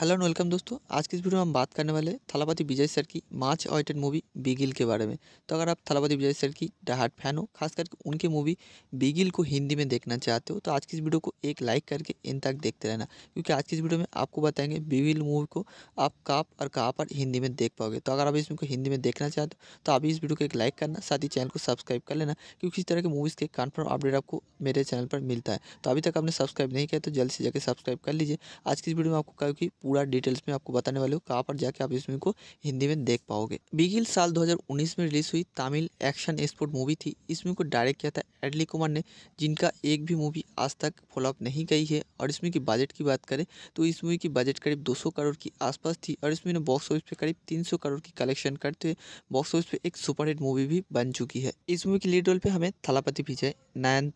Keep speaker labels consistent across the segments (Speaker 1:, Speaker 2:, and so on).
Speaker 1: hello and welcome दोस्तों आज की इस वीडियो में हम बात करने वाले
Speaker 2: थलापति विजय सर की मार्च ऑइटेड मूवी बिगिल के बारे में तो अगर आप थलापति विजय सर की डहाट फैन हो खास करके उनकी मूवी बिगिल को हिंदी में देखना चाहते हो तो आज की इस वीडियो को एक लाइक करके इन तक देखते रहना क्योंकि आज की इस वीडियो में आपको बताएंगे बिगिल मूवी को आप कहाँ और कहाँ पर हिंदी में देख पाओगे तो अगर आप इसमें हिंदी में देखना चाहते हो तो अभी इस वीडियो को एक लाइक करना साथ ही चैनल को सब्सक्राइब कर लेना क्योंकि इस तरह के मूवीज़ के कन्फर्म अपडेट आपको मेरे चैनल पर मिलता है तो अभी तक आपने सब्सक्राइब नहीं किया तो जल्द से जाकर सब्सक्राइब कर लीजिए आज की इस वीडियो में आपको क्योंकि पूरा डिटेल्स में आपको बताने वाले हूँ कहाँ पर जाके आप इस मूवी को हिंदी में देख पाओगे बिगिल साल 2019 में रिलीज हुई तमिल एक्शन एक्सपोर्ट मूवी थी इस मूवी को डायरेक्ट किया था एडली कुमार ने जिनका एक भी मूवी आज तक फॉलोअप नहीं गई है और इसमें की बजट की बात करें तो इस मूवी की बजट करीब 200 करोड़ की आसपास थी और इसमें बॉक्स ऑफिस पे करीब 300 करोड़ की कलेक्शन करते हुए बॉक्स ऑफिस पे एक सुपरहिट मूवी भी बन चुकी है इस मूवी के लीड रोल पे हमें थलापति विजय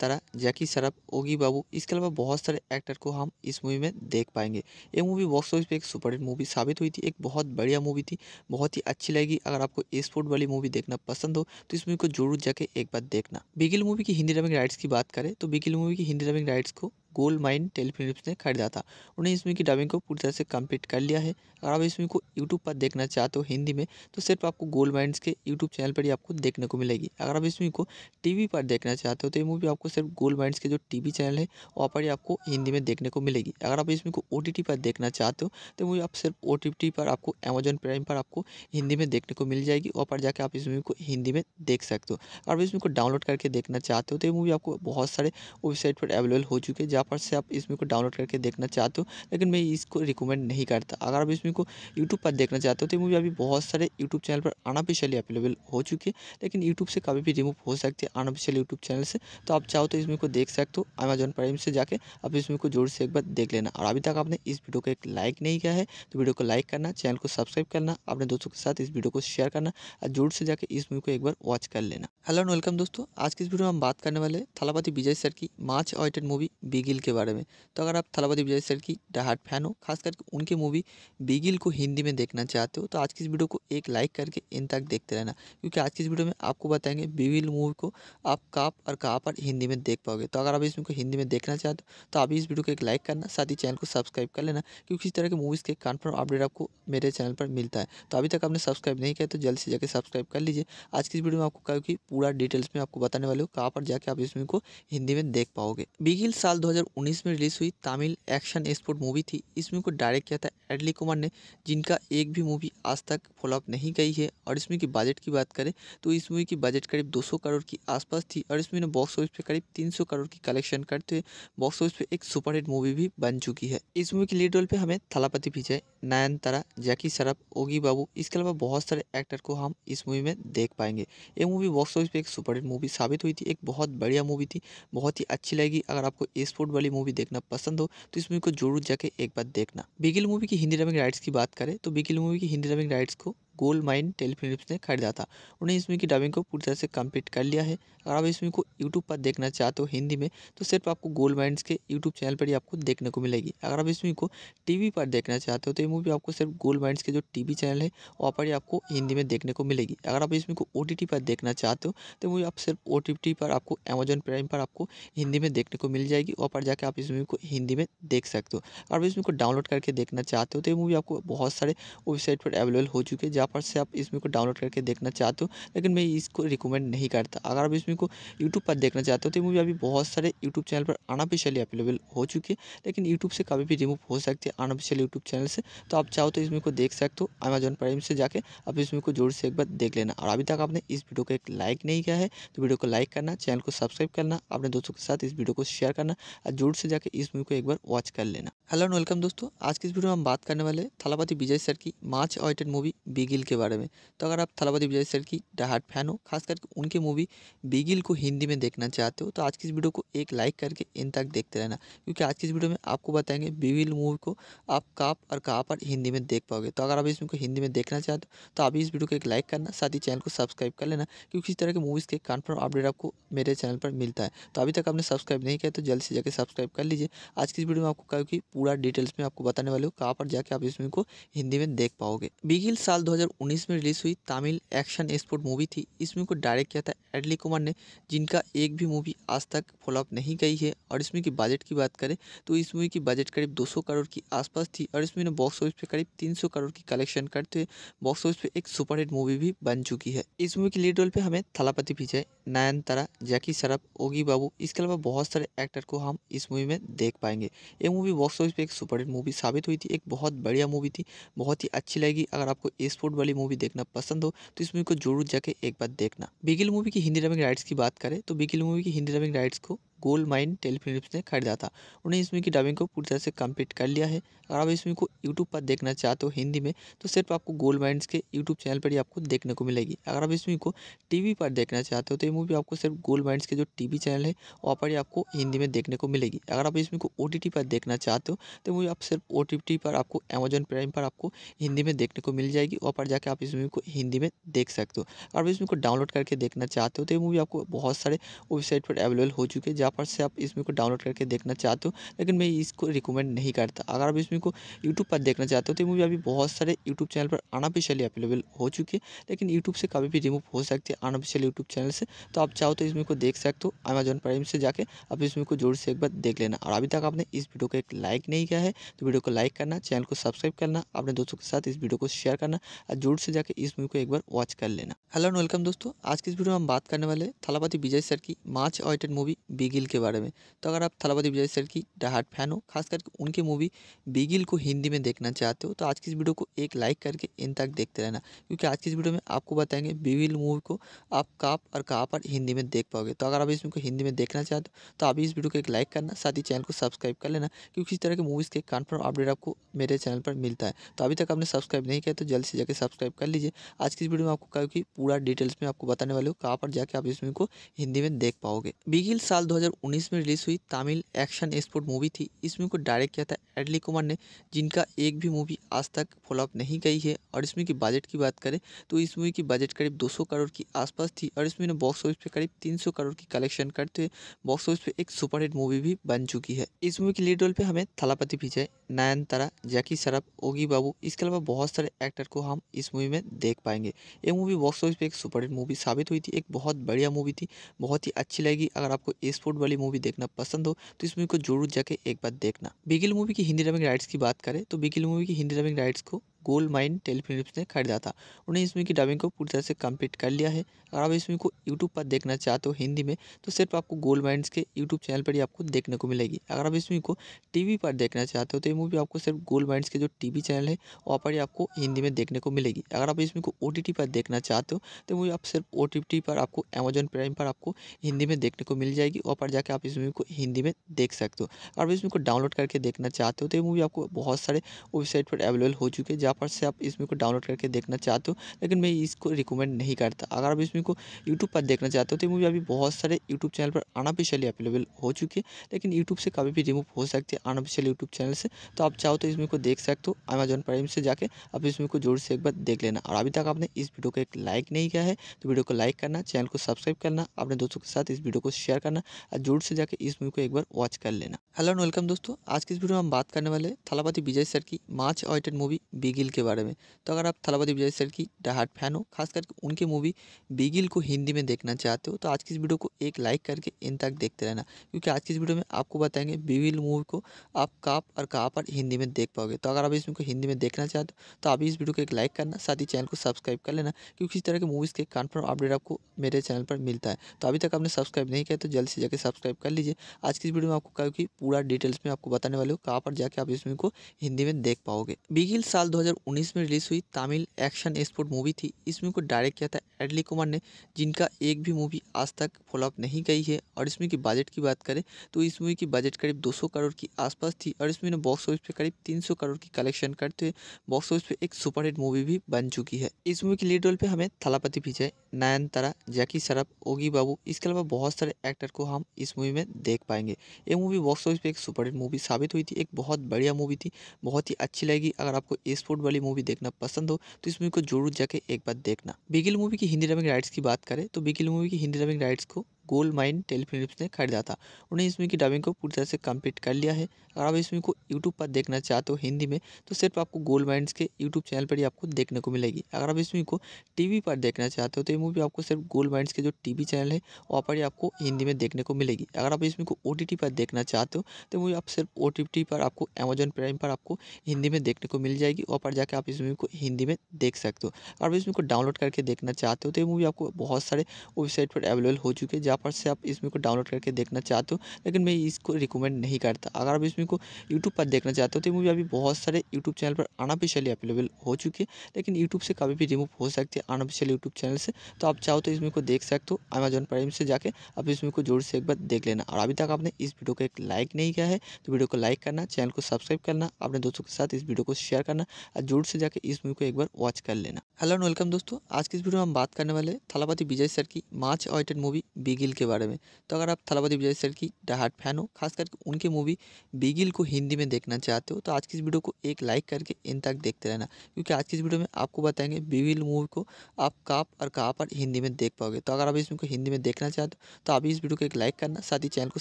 Speaker 2: तारा जैकी सरफ ओगी बाबू इसके अलावा बहुत सारे एक्टर को हम इस मूवी में देख पाएंगे ये मूवी बॉक्स इस पर एक सुपर हिट मूवी साबित हुई थी एक बहुत बढ़िया मूवी थी बहुत ही अच्छी लगी अगर आपको ए स्पोर्ट वाली मूवी देखना पसंद हो तो इस मूवी को जरूर जाके एक बार देखना बिगिल मूवी की हिंदी डबिंग राइट्स की बात करें तो बिगिल मूवी की हिंदी डबिंग राइट्स को गोल्ड माइन टेलीफिल्म ने खरीदा था उन्हें इसमें की डबिंग को पूरी तरह से कंप्लीट कर लिया है अगर आप इसमें को यूट्यूब पर देखना चाहते हो हिंदी में तो सिर्फ आपको गोल्ड माइंस के यूट्यूब चैनल पर ही आपको देखने को मिलेगी अगर आप इसमें को टीवी पर देखना चाहते हो तो ये मूवी आपको सिर्फ गोल्ड माइंस के जो टीवी चैनल है वहाँ पर ही आपको हिंदी में देखने को मिलेगी अगर आप इसमें को ओ पर देखना चाहते हो तो मूवी आप सिर्फ ओ पर आपको अमेजोन प्राइम पर आपको हिंदी में देखने को मिल जाएगी वहाँ पर जाकर आप इस मूवी को हिंदी में देख सकते हो अगर आप इसमें को डाउनलोड करके देखना चाहते हो तो ये मूवी आपको बहुत सारे वेबसाइट पर अवेलेबल हो चुके हैं पर से आप इसमें को डाउनलोड करके देखना चाहते हो लेकिन मैं इसको रिकमेंड नहीं करता अगर आप इसमें को यूट्यूब पर देखना चाहते हो तो मूवी अभी बहुत सारे यूट्यूब चैनल पर अनऑफिशियली अवेलेबल हो चुकी है लेकिन यूट्यूब से कभी भी रिमूव हो सकती है अनऑफिशियल यूट्यूब चैनल से तो आप चाहो तो इसमें को देख सकते हो अमेजोन प्राइम से जाकर आप इसमें को जोर से एक बार देख लेना और अभी तक आपने इस वीडियो को एक लाइक नहीं किया है तो वीडियो को लाइक करना चैनल को सब्सक्राइब करना अपने दोस्तों के साथ इस वीडियो को शेयर करना और जोर से जाकर इस मूवी को एक बार वॉच कर लेना हेलो एंड वेलकम दोस्तों आज की इस वीडियो में हम बात करने वाले थलापति विजय सर की मार्च ऑइटेड मूवी बिगे बिगिल के बारे में तो अगर आप थलापति विजय सर की डाहाट फैन हो खास करके उनकी मूवी बिगिल को हिंदी में देखना चाहते हो तो आज की इस वीडियो को एक लाइक करके इन तक देखते रहना क्योंकि आज की इस वीडियो में आपको बताएंगे बिगिल मूवी को आप कहाँ और कहाँ पर हिंदी में देख पाओगे तो अगर आप इसमें को हिंदी में देखना चाहते हो तो आप इस वीडियो को एक लाइक करना साथ ही चैनल को सब्सक्राइब कर लेना क्योंकि इस तरह के मूवीज़ के कन्फर्म अपडेट आपको मेरे चैनल पर मिलता है तो अभी तक आपने सब्सक्राइब नहीं किया तो जल्द से जाकर सब्सक्राइब कर लीजिए आज की इस वीडियो में आपको क्योंकि पूरा डिटेल्स में आपको बताने वाले हो कहाँ पर जाके आप इस मूवी को हिंदी में देख पाओगे बिगिल साल दो 2019 में रिलीज़ हुई तमिल एक्शन एक्सपोर्ट मूवी थी इस मूवी को डायरेक्ट किया था एडली कुमार ने जिनका एक भी मूवी आज तक फॉलोअप नहीं गई है और इस मूवी की बजट की बात करें तो इस मूवी की बजट करीब 200 करोड़ की आसपास थी और इस मूवी ने बॉक्स ऑफिस पे करीब 300 करोड़ की कलेक्शन करते हुए बॉक्स ऑफिस पे एक सुपरहिट मूवी भी बन चुकी है इस मूवी की लीड रोल पर हमें थलापति विजय नयनतारा जैकी सरफ ओगी बाबू इसके अलावा बहुत सारे एक्टर को हम इस मूवी में देख पाएंगे ये मूवी बॉक्स ऑफिस पर एक सुपरहिट मूवी साबित हुई थी एक बहुत बढ़िया मूवी थी बहुत ही अच्छी लगी अगर आपको स्पोर्ट बॉलीवुड वाली मूवी देखना पसंद हो तो इस मूवी को जरूर जाके एक बार देखना बिगिल मूवी की हिंदी डबिंग राइट्स की बात करें तो बिगिल मूवी की हिंदी डबिंग राइट्स को गोल्ड माइन टेलीफिल्म ने खरीदा था उन्हें इसमें की डबिंग को पूरी तरह से कंप्लीट कर लिया है अगर आप इसमें को यूट्यूब पर देखना चाहते हो हिंदी में तो सिर्फ आपको गोल्ड माइंस के यूट्यूब चैनल पर ही आपको देखने को मिलेगी अगर आप इसमें को टी पर देखना चाहते हो तो ये मूवी आपको सिर्फ गोल्ड माइंस के जो टी चैनल है वहाँ पर ही आपको हिंदी में देखने को मिलेगी अगर आप इसमें को ओ पर देखना चाहते हो तो मूवी आप सिर्फ ओ पर आपको अमेजन प्राइम पर आपको हिंदी में देखने को मिल जाएगी वहाँ पर जाकर आप इस मूवी को हिंदी में देख सकते हो अगर आप इस मूवी को डाउनलोड करके देखना चाहते हो तो ये मूवी आपको बहुत सारे वेबसाइट पर अवेलेबल हो चुके हैं जहाँ फटाफट से आप इसमें को डाउनलोड करके देखना चाहते हो लेकिन मैं इसको रिकमेंड नहीं करता अगर आप इसमें को यूट्यूब पर देखना चाहते हो तो मूवी अभी बहुत सारे यूट्यूब चैनल पर अनऑफिशियली अवेलेबल हो चुकी है लेकिन यूट्यूब से कभी भी रिमूव हो सकती है अनऑफिशियल यूट्यूब चैनल से तो आप चाहो तो इसमें को देख सकते हो अमेजोन प्राइम से जाके आप इसमें को जोर से एक बार देख लेना और अभी तक आपने इस वीडियो को एक लाइक नहीं किया है तो वीडियो को लाइक करना चैनल को सब्सक्राइब करना अपने दोस्तों के साथ इस वीडियो को शेयर करना और जोर से जाकर इस मूवी को एक बार वॉच कर लेना हेलो एंड वेलकम दोस्तों आज की इस वीडियो में हम बात करने वाले थलापति विजय सर की much awaited movie Bigil Bigil के बारे में तो अगर आप थलापति विजय सर की डहाट फैन हो खास करके उनकी मूवी बिगिल को हिंदी में देखना चाहते हो तो आज की इस वीडियो को एक लाइक करके इन तक देखते रहना क्योंकि आज की इस वीडियो में आपको बताएंगे बिगिल मूवी को आप कहाँ और कहाँ पर हिंदी में देख पाओगे तो अगर आप इसमें को हिंदी में देखना चाहते हो तो आप इस वीडियो को एक लाइक करना साथ ही चैनल को सब्सक्राइब कर लेना क्योंकि इस तरह के मूवीज़ के कन्फर्म अपडेट आपको मेरे चैनल पर मिलता है तो अभी तक आपने सब्सक्राइब नहीं किया तो जल्द से जाकर सब्सक्राइब कर लीजिए आज की इस वीडियो में आपको क्योंकि पूरा डिटेल्स में आपको बताने वाले हो कहाँ पर जाकर आप इसमें को हिंदी में देख पाओगे बिगिल साल दो 2019 में रिलीज़ हुई तमिल एक्शन एक्सपोर्ट मूवी थी इस मूवी को डायरेक्ट किया था एडली कुमार ने जिनका एक भी मूवी आज तक फॉलोअप नहीं गई है और इसमें की बजट की बात करें तो इस मूवी की बजट करीब 200 करोड़ की आसपास थी और इसमें ने बॉक्स ऑफिस पे करीब 300 करोड़ की कलेक्शन करते हुए बॉक्स ऑफिस पे एक सुपरहिट मूवी भी बन चुकी है इस मूवी के लीड रोल पर हमें थलापति विजय नयनतारा जैकी सरफ ओगी बाबू इसके अलावा बहुत सारे एक्टर को हम इस मूवी में देख पाएंगे ये मूवी बॉक्स ऑफिस पर एक सुपरहिट मूवी साबित हुई थी एक बहुत बढ़िया मूवी थी बहुत ही अच्छी लगी अगर आपको स्पोर्ट बॉलीवुड वाली मूवी देखना पसंद हो तो इस मूवी को जरूर जाके एक बार देखना बिगिल मूवी की हिंदी डबिंग राइट्स की बात करें तो बिगिल मूवी की हिंदी डबिंग राइट्स को गोल्ड माइन टेलीफिल्म ने खरीदा था उन्हें इसमें की डबिंग को पूरी तरह से कंप्लीट कर लिया है अगर आप इसमें को यूट्यूब पर देखना चाहते हो हिंदी में तो सिर्फ आपको गोल्ड माइंड के यूट्यूब चैनल पर ही आपको देखने को मिलेगी अगर आप इसमें को टीवी पर देखना चाहते हो तो ये मूवी आपको सिर्फ गोल्ड माइंड के जो टीवी चैनल है वहाँ पर ही आपको हिंदी में देखने को मिलेगी अगर आप इसमें को ओ पर देखना चाहते हो तो मूवी आप सिर्फ ओ पर आपको अमेजन प्राइम पर आपको हिंदी में देखने को मिल जाएगी वहाँ पर जाके आप इस मूवी को हिंदी में देख सकते हो अगर आप इसमें को डाउनलोड करके देखना चाहते हो तो ये मूवी आपको बहुत सारे वेबसाइट पर अवेलेबल हो चुके हैं फटाफट से आप इसमें को डाउनलोड करके देखना चाहते हो लेकिन मैं इसको रिकमेंड नहीं करता अगर आप इसमें को यूट्यूब पर देखना चाहते हो तो मूवी अभी बहुत सारे यूट्यूब चैनल पर अनऑफिशियली अवेलेबल हो चुकी है लेकिन यूट्यूब से कभी भी रिमूव हो सकती है अनऑफिशियल यूट्यूब चैनल से तो आप चाहो तो इसमें को देख सकते हो अमेजोन प्राइम से जाकर आप इसमें को जोर से एक बार देख लेना और अभी तक आपने इस वीडियो को एक लाइक नहीं किया है तो वीडियो को लाइक करना चैनल को सब्सक्राइब करना अपने दोस्तों के साथ इस वीडियो को शेयर करना और जोर से जाकर इस मूवी को एक बार वॉच कर लेना हेलो एंड वेलकम दोस्तों आज की इस वीडियो में हम बात करने वाले थलापति विजय सर की much awaited movie Bigil Bigil के बारे में तो अगर आप थलापति विजय सर की डाहाट फैन हो खास करके उनकी मूवी बिगिल को हिंदी में देखना चाहते हो तो आज की इस वीडियो को एक लाइक करके इन तक देखते रहना क्योंकि आज की इस वीडियो में आपको बताएंगे बिगिल मूवी को आप कहाँ और कहाँ पर हिंदी में देख पाओगे तो अगर आप इसमें हिंदी में देखना चाहते हो तो आप इस वीडियो को एक लाइक करना साथ ही चैनल को सब्सक्राइब कर लेना क्योंकि इस तरह की मूवीज़ के कन्फर्म अपडेट आपको मेरे चैनल पर मिलता है तो अभी तक आपने सब्सक्राइब नहीं किया तो जल्द से जाकर सब्सक्राइब कर लीजिए आज की इस वीडियो में आपको क्योंकि पूरा डिटेल्स में आपको बताने वाले हो कहाँ पर जाके आप इस मूवी को हिंदी में देख पाओगे बिगिल साल दो 2019 में रिलीज़ हुई तमिल एक्शन एक्सपोर्ट मूवी थी इसमें को डायरेक्ट किया था एडली कुमार ने जिनका एक भी मूवी आज तक फॉलोअप नहीं गई है और इसमें की बजट की बात करें तो इस मूवी की बजट करीब 200 करोड़ की आसपास थी और इसमें बॉक्स ऑफिस पे करीब 300 करोड़ की कलेक्शन करते हुए बॉक्स ऑफिस पे एक सुपरहिट मूवी भी बन चुकी है इस मूवी की लीड रोल पर हमें थलापति विजय नयनतारा जैकी सरफ ओगी बाबू इसके अलावा बहुत सारे एक्टर को हम इस मूवी में देख पाएंगे ये मूवी बॉक्स ऑफिस पर एक सुपरहिट मूवी साबित हुई थी एक बहुत बढ़िया मूवी थी बहुत ही अच्छी लगी अगर आपको स्पोर्ट वाली मूवी देखना पसंद हो तो इस मूवी को जरूर जाके एक बार देखना बिगिल मूवी की हिंदी डबिंग राइट्स की बात करें तो बिगिल मूवी की हिंदी डबिंग राइट्स को गोल्ड माइन टेलीफिल्म ने खरीदा था उन्हें इसमें की डबिंग को पूरी तरह से कंप्लीट कर लिया है अगर आप इसमें को यूट्यूब पर देखना चाहते हो हिंदी में तो सिर्फ आपको गोल्ड माइंस के यूट्यूब चैनल पर ही आपको देखने को मिलेगी अगर आप इसमें को टीवी पर देखना चाहते हो तो ये मूवी आपको सिर्फ गोल्ड माइंस के जो टीवी चैनल है वहाँ पर ही आपको हिंदी में देखने को मिलेगी अगर आप इसमें को ओ पर देखना चाहते हो तो मूवी आप सिर्फ ओ पर आपको अमेजोन प्राइम पर आपको हिंदी में देखने को मिल जाएगी वहाँ पर जाकर आप इस मूवी को हिंदी में देख सकते हो अगर आप इसमें को डाउनलोड करके देखना चाहते हो तो ये मूवी आपको बहुत सारे वेबसाइट पर अवेलेबल हो चुके हैं पर से आप इसमें को डाउनलोड करके देखना चाहते हो लेकिन मैं इसको रिकमेंड नहीं करता अगर आप इसमें को यूट्यूब पर देखना चाहते हो तो मूवी अभी बहुत सारे यूट्यूब चैनल पर अनऑफिशियली अवेलेबल हो चुकी है लेकिन यूट्यूब से कभी भी रिमूव हो सकती है अनऑफिशियल यूट्यूब चैनल से तो आप चाहो तो इसमें को देख सकते हो अमेजन प्राइम से जाकर आप इसमें को जोर से एक बार देख लेना और अभी तक आपने इस वीडियो को एक लाइक नहीं किया है तो वीडियो को लाइक करना चैनल को सब्सक्राइब करना अपने दोस्तों के साथ इस वीडियो को शेयर करना और जोर से जाकर इस मूवी को एक बार वॉच कर लेना हेलो एंड वेलकम दोस्तों आज के इस वीडियो में हम बात करने वाले थलापति विजय सर की मार्च ऑइटेड मूवी बिगे बिगिल के बारे में तो अगर आप थलावती विजय सर की डाहाट फैन हो खास करके उनकी मूवी बिगिल को हिंदी में देखना चाहते हो तो आज की इस वीडियो को एक लाइक करके इन तक देखते रहना क्योंकि आज की इस वीडियो में आपको बताएंगे बिगिल मूवी को आप कहाँ और कहाँ पर हिंदी में देख पाओगे तो अगर आप इसमें को हिंदी में देखना चाहते हो तो आप इस वीडियो को एक लाइक करना साथ ही चैनल को सब्सक्राइब कर लेना क्योंकि इस तरह के मूवीज़ के कन्फर्म अपडेट आपको मेरे चैनल पर मिलता है तो अभी तक आपने सब्सक्राइब नहीं किया तो जल्द से जाकर सब्सक्राइब कर लीजिए आज की इस वीडियो में आपको क्योंकि पूरा डिटेल्स में आपको बताने वाले हो कहाँ पर जाके आप इस मूवी को हिंदी में देख पाओगे बिगिल साल दो 2019 में रिलीज़ हुई तमिल एक्शन एक्सपोर्ट मूवी थी इस मूवी को डायरेक्ट किया था एडली कुमार ने जिनका एक भी मूवी आज तक फॉलोअप नहीं गई है और इस मूवी की बजट की बात करें तो इस मूवी की बजट करीब 200 करोड़ की आसपास थी और इस मूवी ने बॉक्स ऑफिस पे करीब 300 करोड़ की कलेक्शन करते हुए बॉक्स ऑफिस पे एक सुपरहिट मूवी भी बन चुकी है इस मूवी की लीड रोल पर हमें थलापति नायन नयनतारा जैकी सरफ ओगी बाबू इसके अलावा बहुत सारे एक्टर को हम इस मूवी में देख पाएंगे ये मूवी बॉक्स ऑफिस पर एक सुपरहिट मूवी साबित हुई थी एक बहुत बढ़िया मूवी थी बहुत ही अच्छी लगी अगर आपको स्पोर्ट बॉलीवुड वाली मूवी देखना पसंद हो तो इस मूवी को जरूर जाके एक बार देखना बिगिल मूवी की हिंदी डबिंग राइट्स की बात करें तो बिगिल मूवी की हिंदी डबिंग राइट्स को गोल्ड माइन टेलीफिलिप्स ने खरीदा था उन्हें इसमें की डबिंग को पूरी तरह से कंप्लीट कर लिया है अगर आप इसमें को यूट्यूब पर देखना चाहते हो हिंदी में तो सिर्फ आपको गोल्ड माइंस के यूट्यूब चैनल पर ही आपको देखने को मिलेगी अगर आप इसमें को टीवी पर देखना चाहते हो तो ये मूवी आपको सिर्फ गोल्ड माइंस के जो टीवी चैनल है वहाँ पर ही आपको हिंदी में देखने को मिलेगी अगर आप इसमें को ओ पर देखना चाहते हो तो मूवी आप सिर्फ ओ पर आपको अमेजोन प्राइम पर आपको हिंदी में देखने को मिल जाएगी वहाँ पर जाकर आप इस मूवी को हिंदी में देख सकते हो अगर आप इसमें को डाउनलोड करके देखना चाहते हो तो ये मूवी आपको बहुत सारे वेबसाइट पर अवेलेबल हो चुके हैं जहाँ फटाफट से आप इसमें को डाउनलोड करके देखना चाहते हो लेकिन मैं इसको रिकमेंड नहीं करता अगर आप इसमें को यूट्यूब पर देखना चाहते हो तो मूवी अभी बहुत सारे यूट्यूब चैनल पर अनऑफिशियली अवेलेबल हो चुकी है लेकिन यूट्यूब से कभी भी रिमूव हो सकती है अनऑफिशियल यूट्यूब चैनल से तो आप चाहो तो इसमें को देख सकते हो अमेजोन प्राइम से जाकर आप इसमें को जोर से एक बार देख लेना और अभी तक आपने इस वीडियो को एक लाइक नहीं किया है तो वीडियो को लाइक करना चैनल को सब्सक्राइब करना अपने दोस्तों के साथ इस वीडियो को शेयर करना और जोर से जाकर इस मूवी को एक बार वॉच कर लेना हेलो एंड वेलकम दोस्तों आज की इस वीडियो में हम बात करने वाले थलापति विजय सर की much awaited movie big Bigil के बारे में तो अगर आप थलापति विजय सर की डहाट फैन हो खास करके उनकी मूवी बिगिल को हिंदी में देखना चाहते हो तो आज की इस वीडियो को एक लाइक करके इन तक देखते रहना क्योंकि आज की इस वीडियो में आपको बताएंगे बिगिल मूवी को आप कहाँ और कहाँ पर हिंदी में देख पाओगे तो अगर आप इसमें को हिंदी में देखना चाहते हो तो आप इस वीडियो को एक लाइक करना साथ ही चैनल को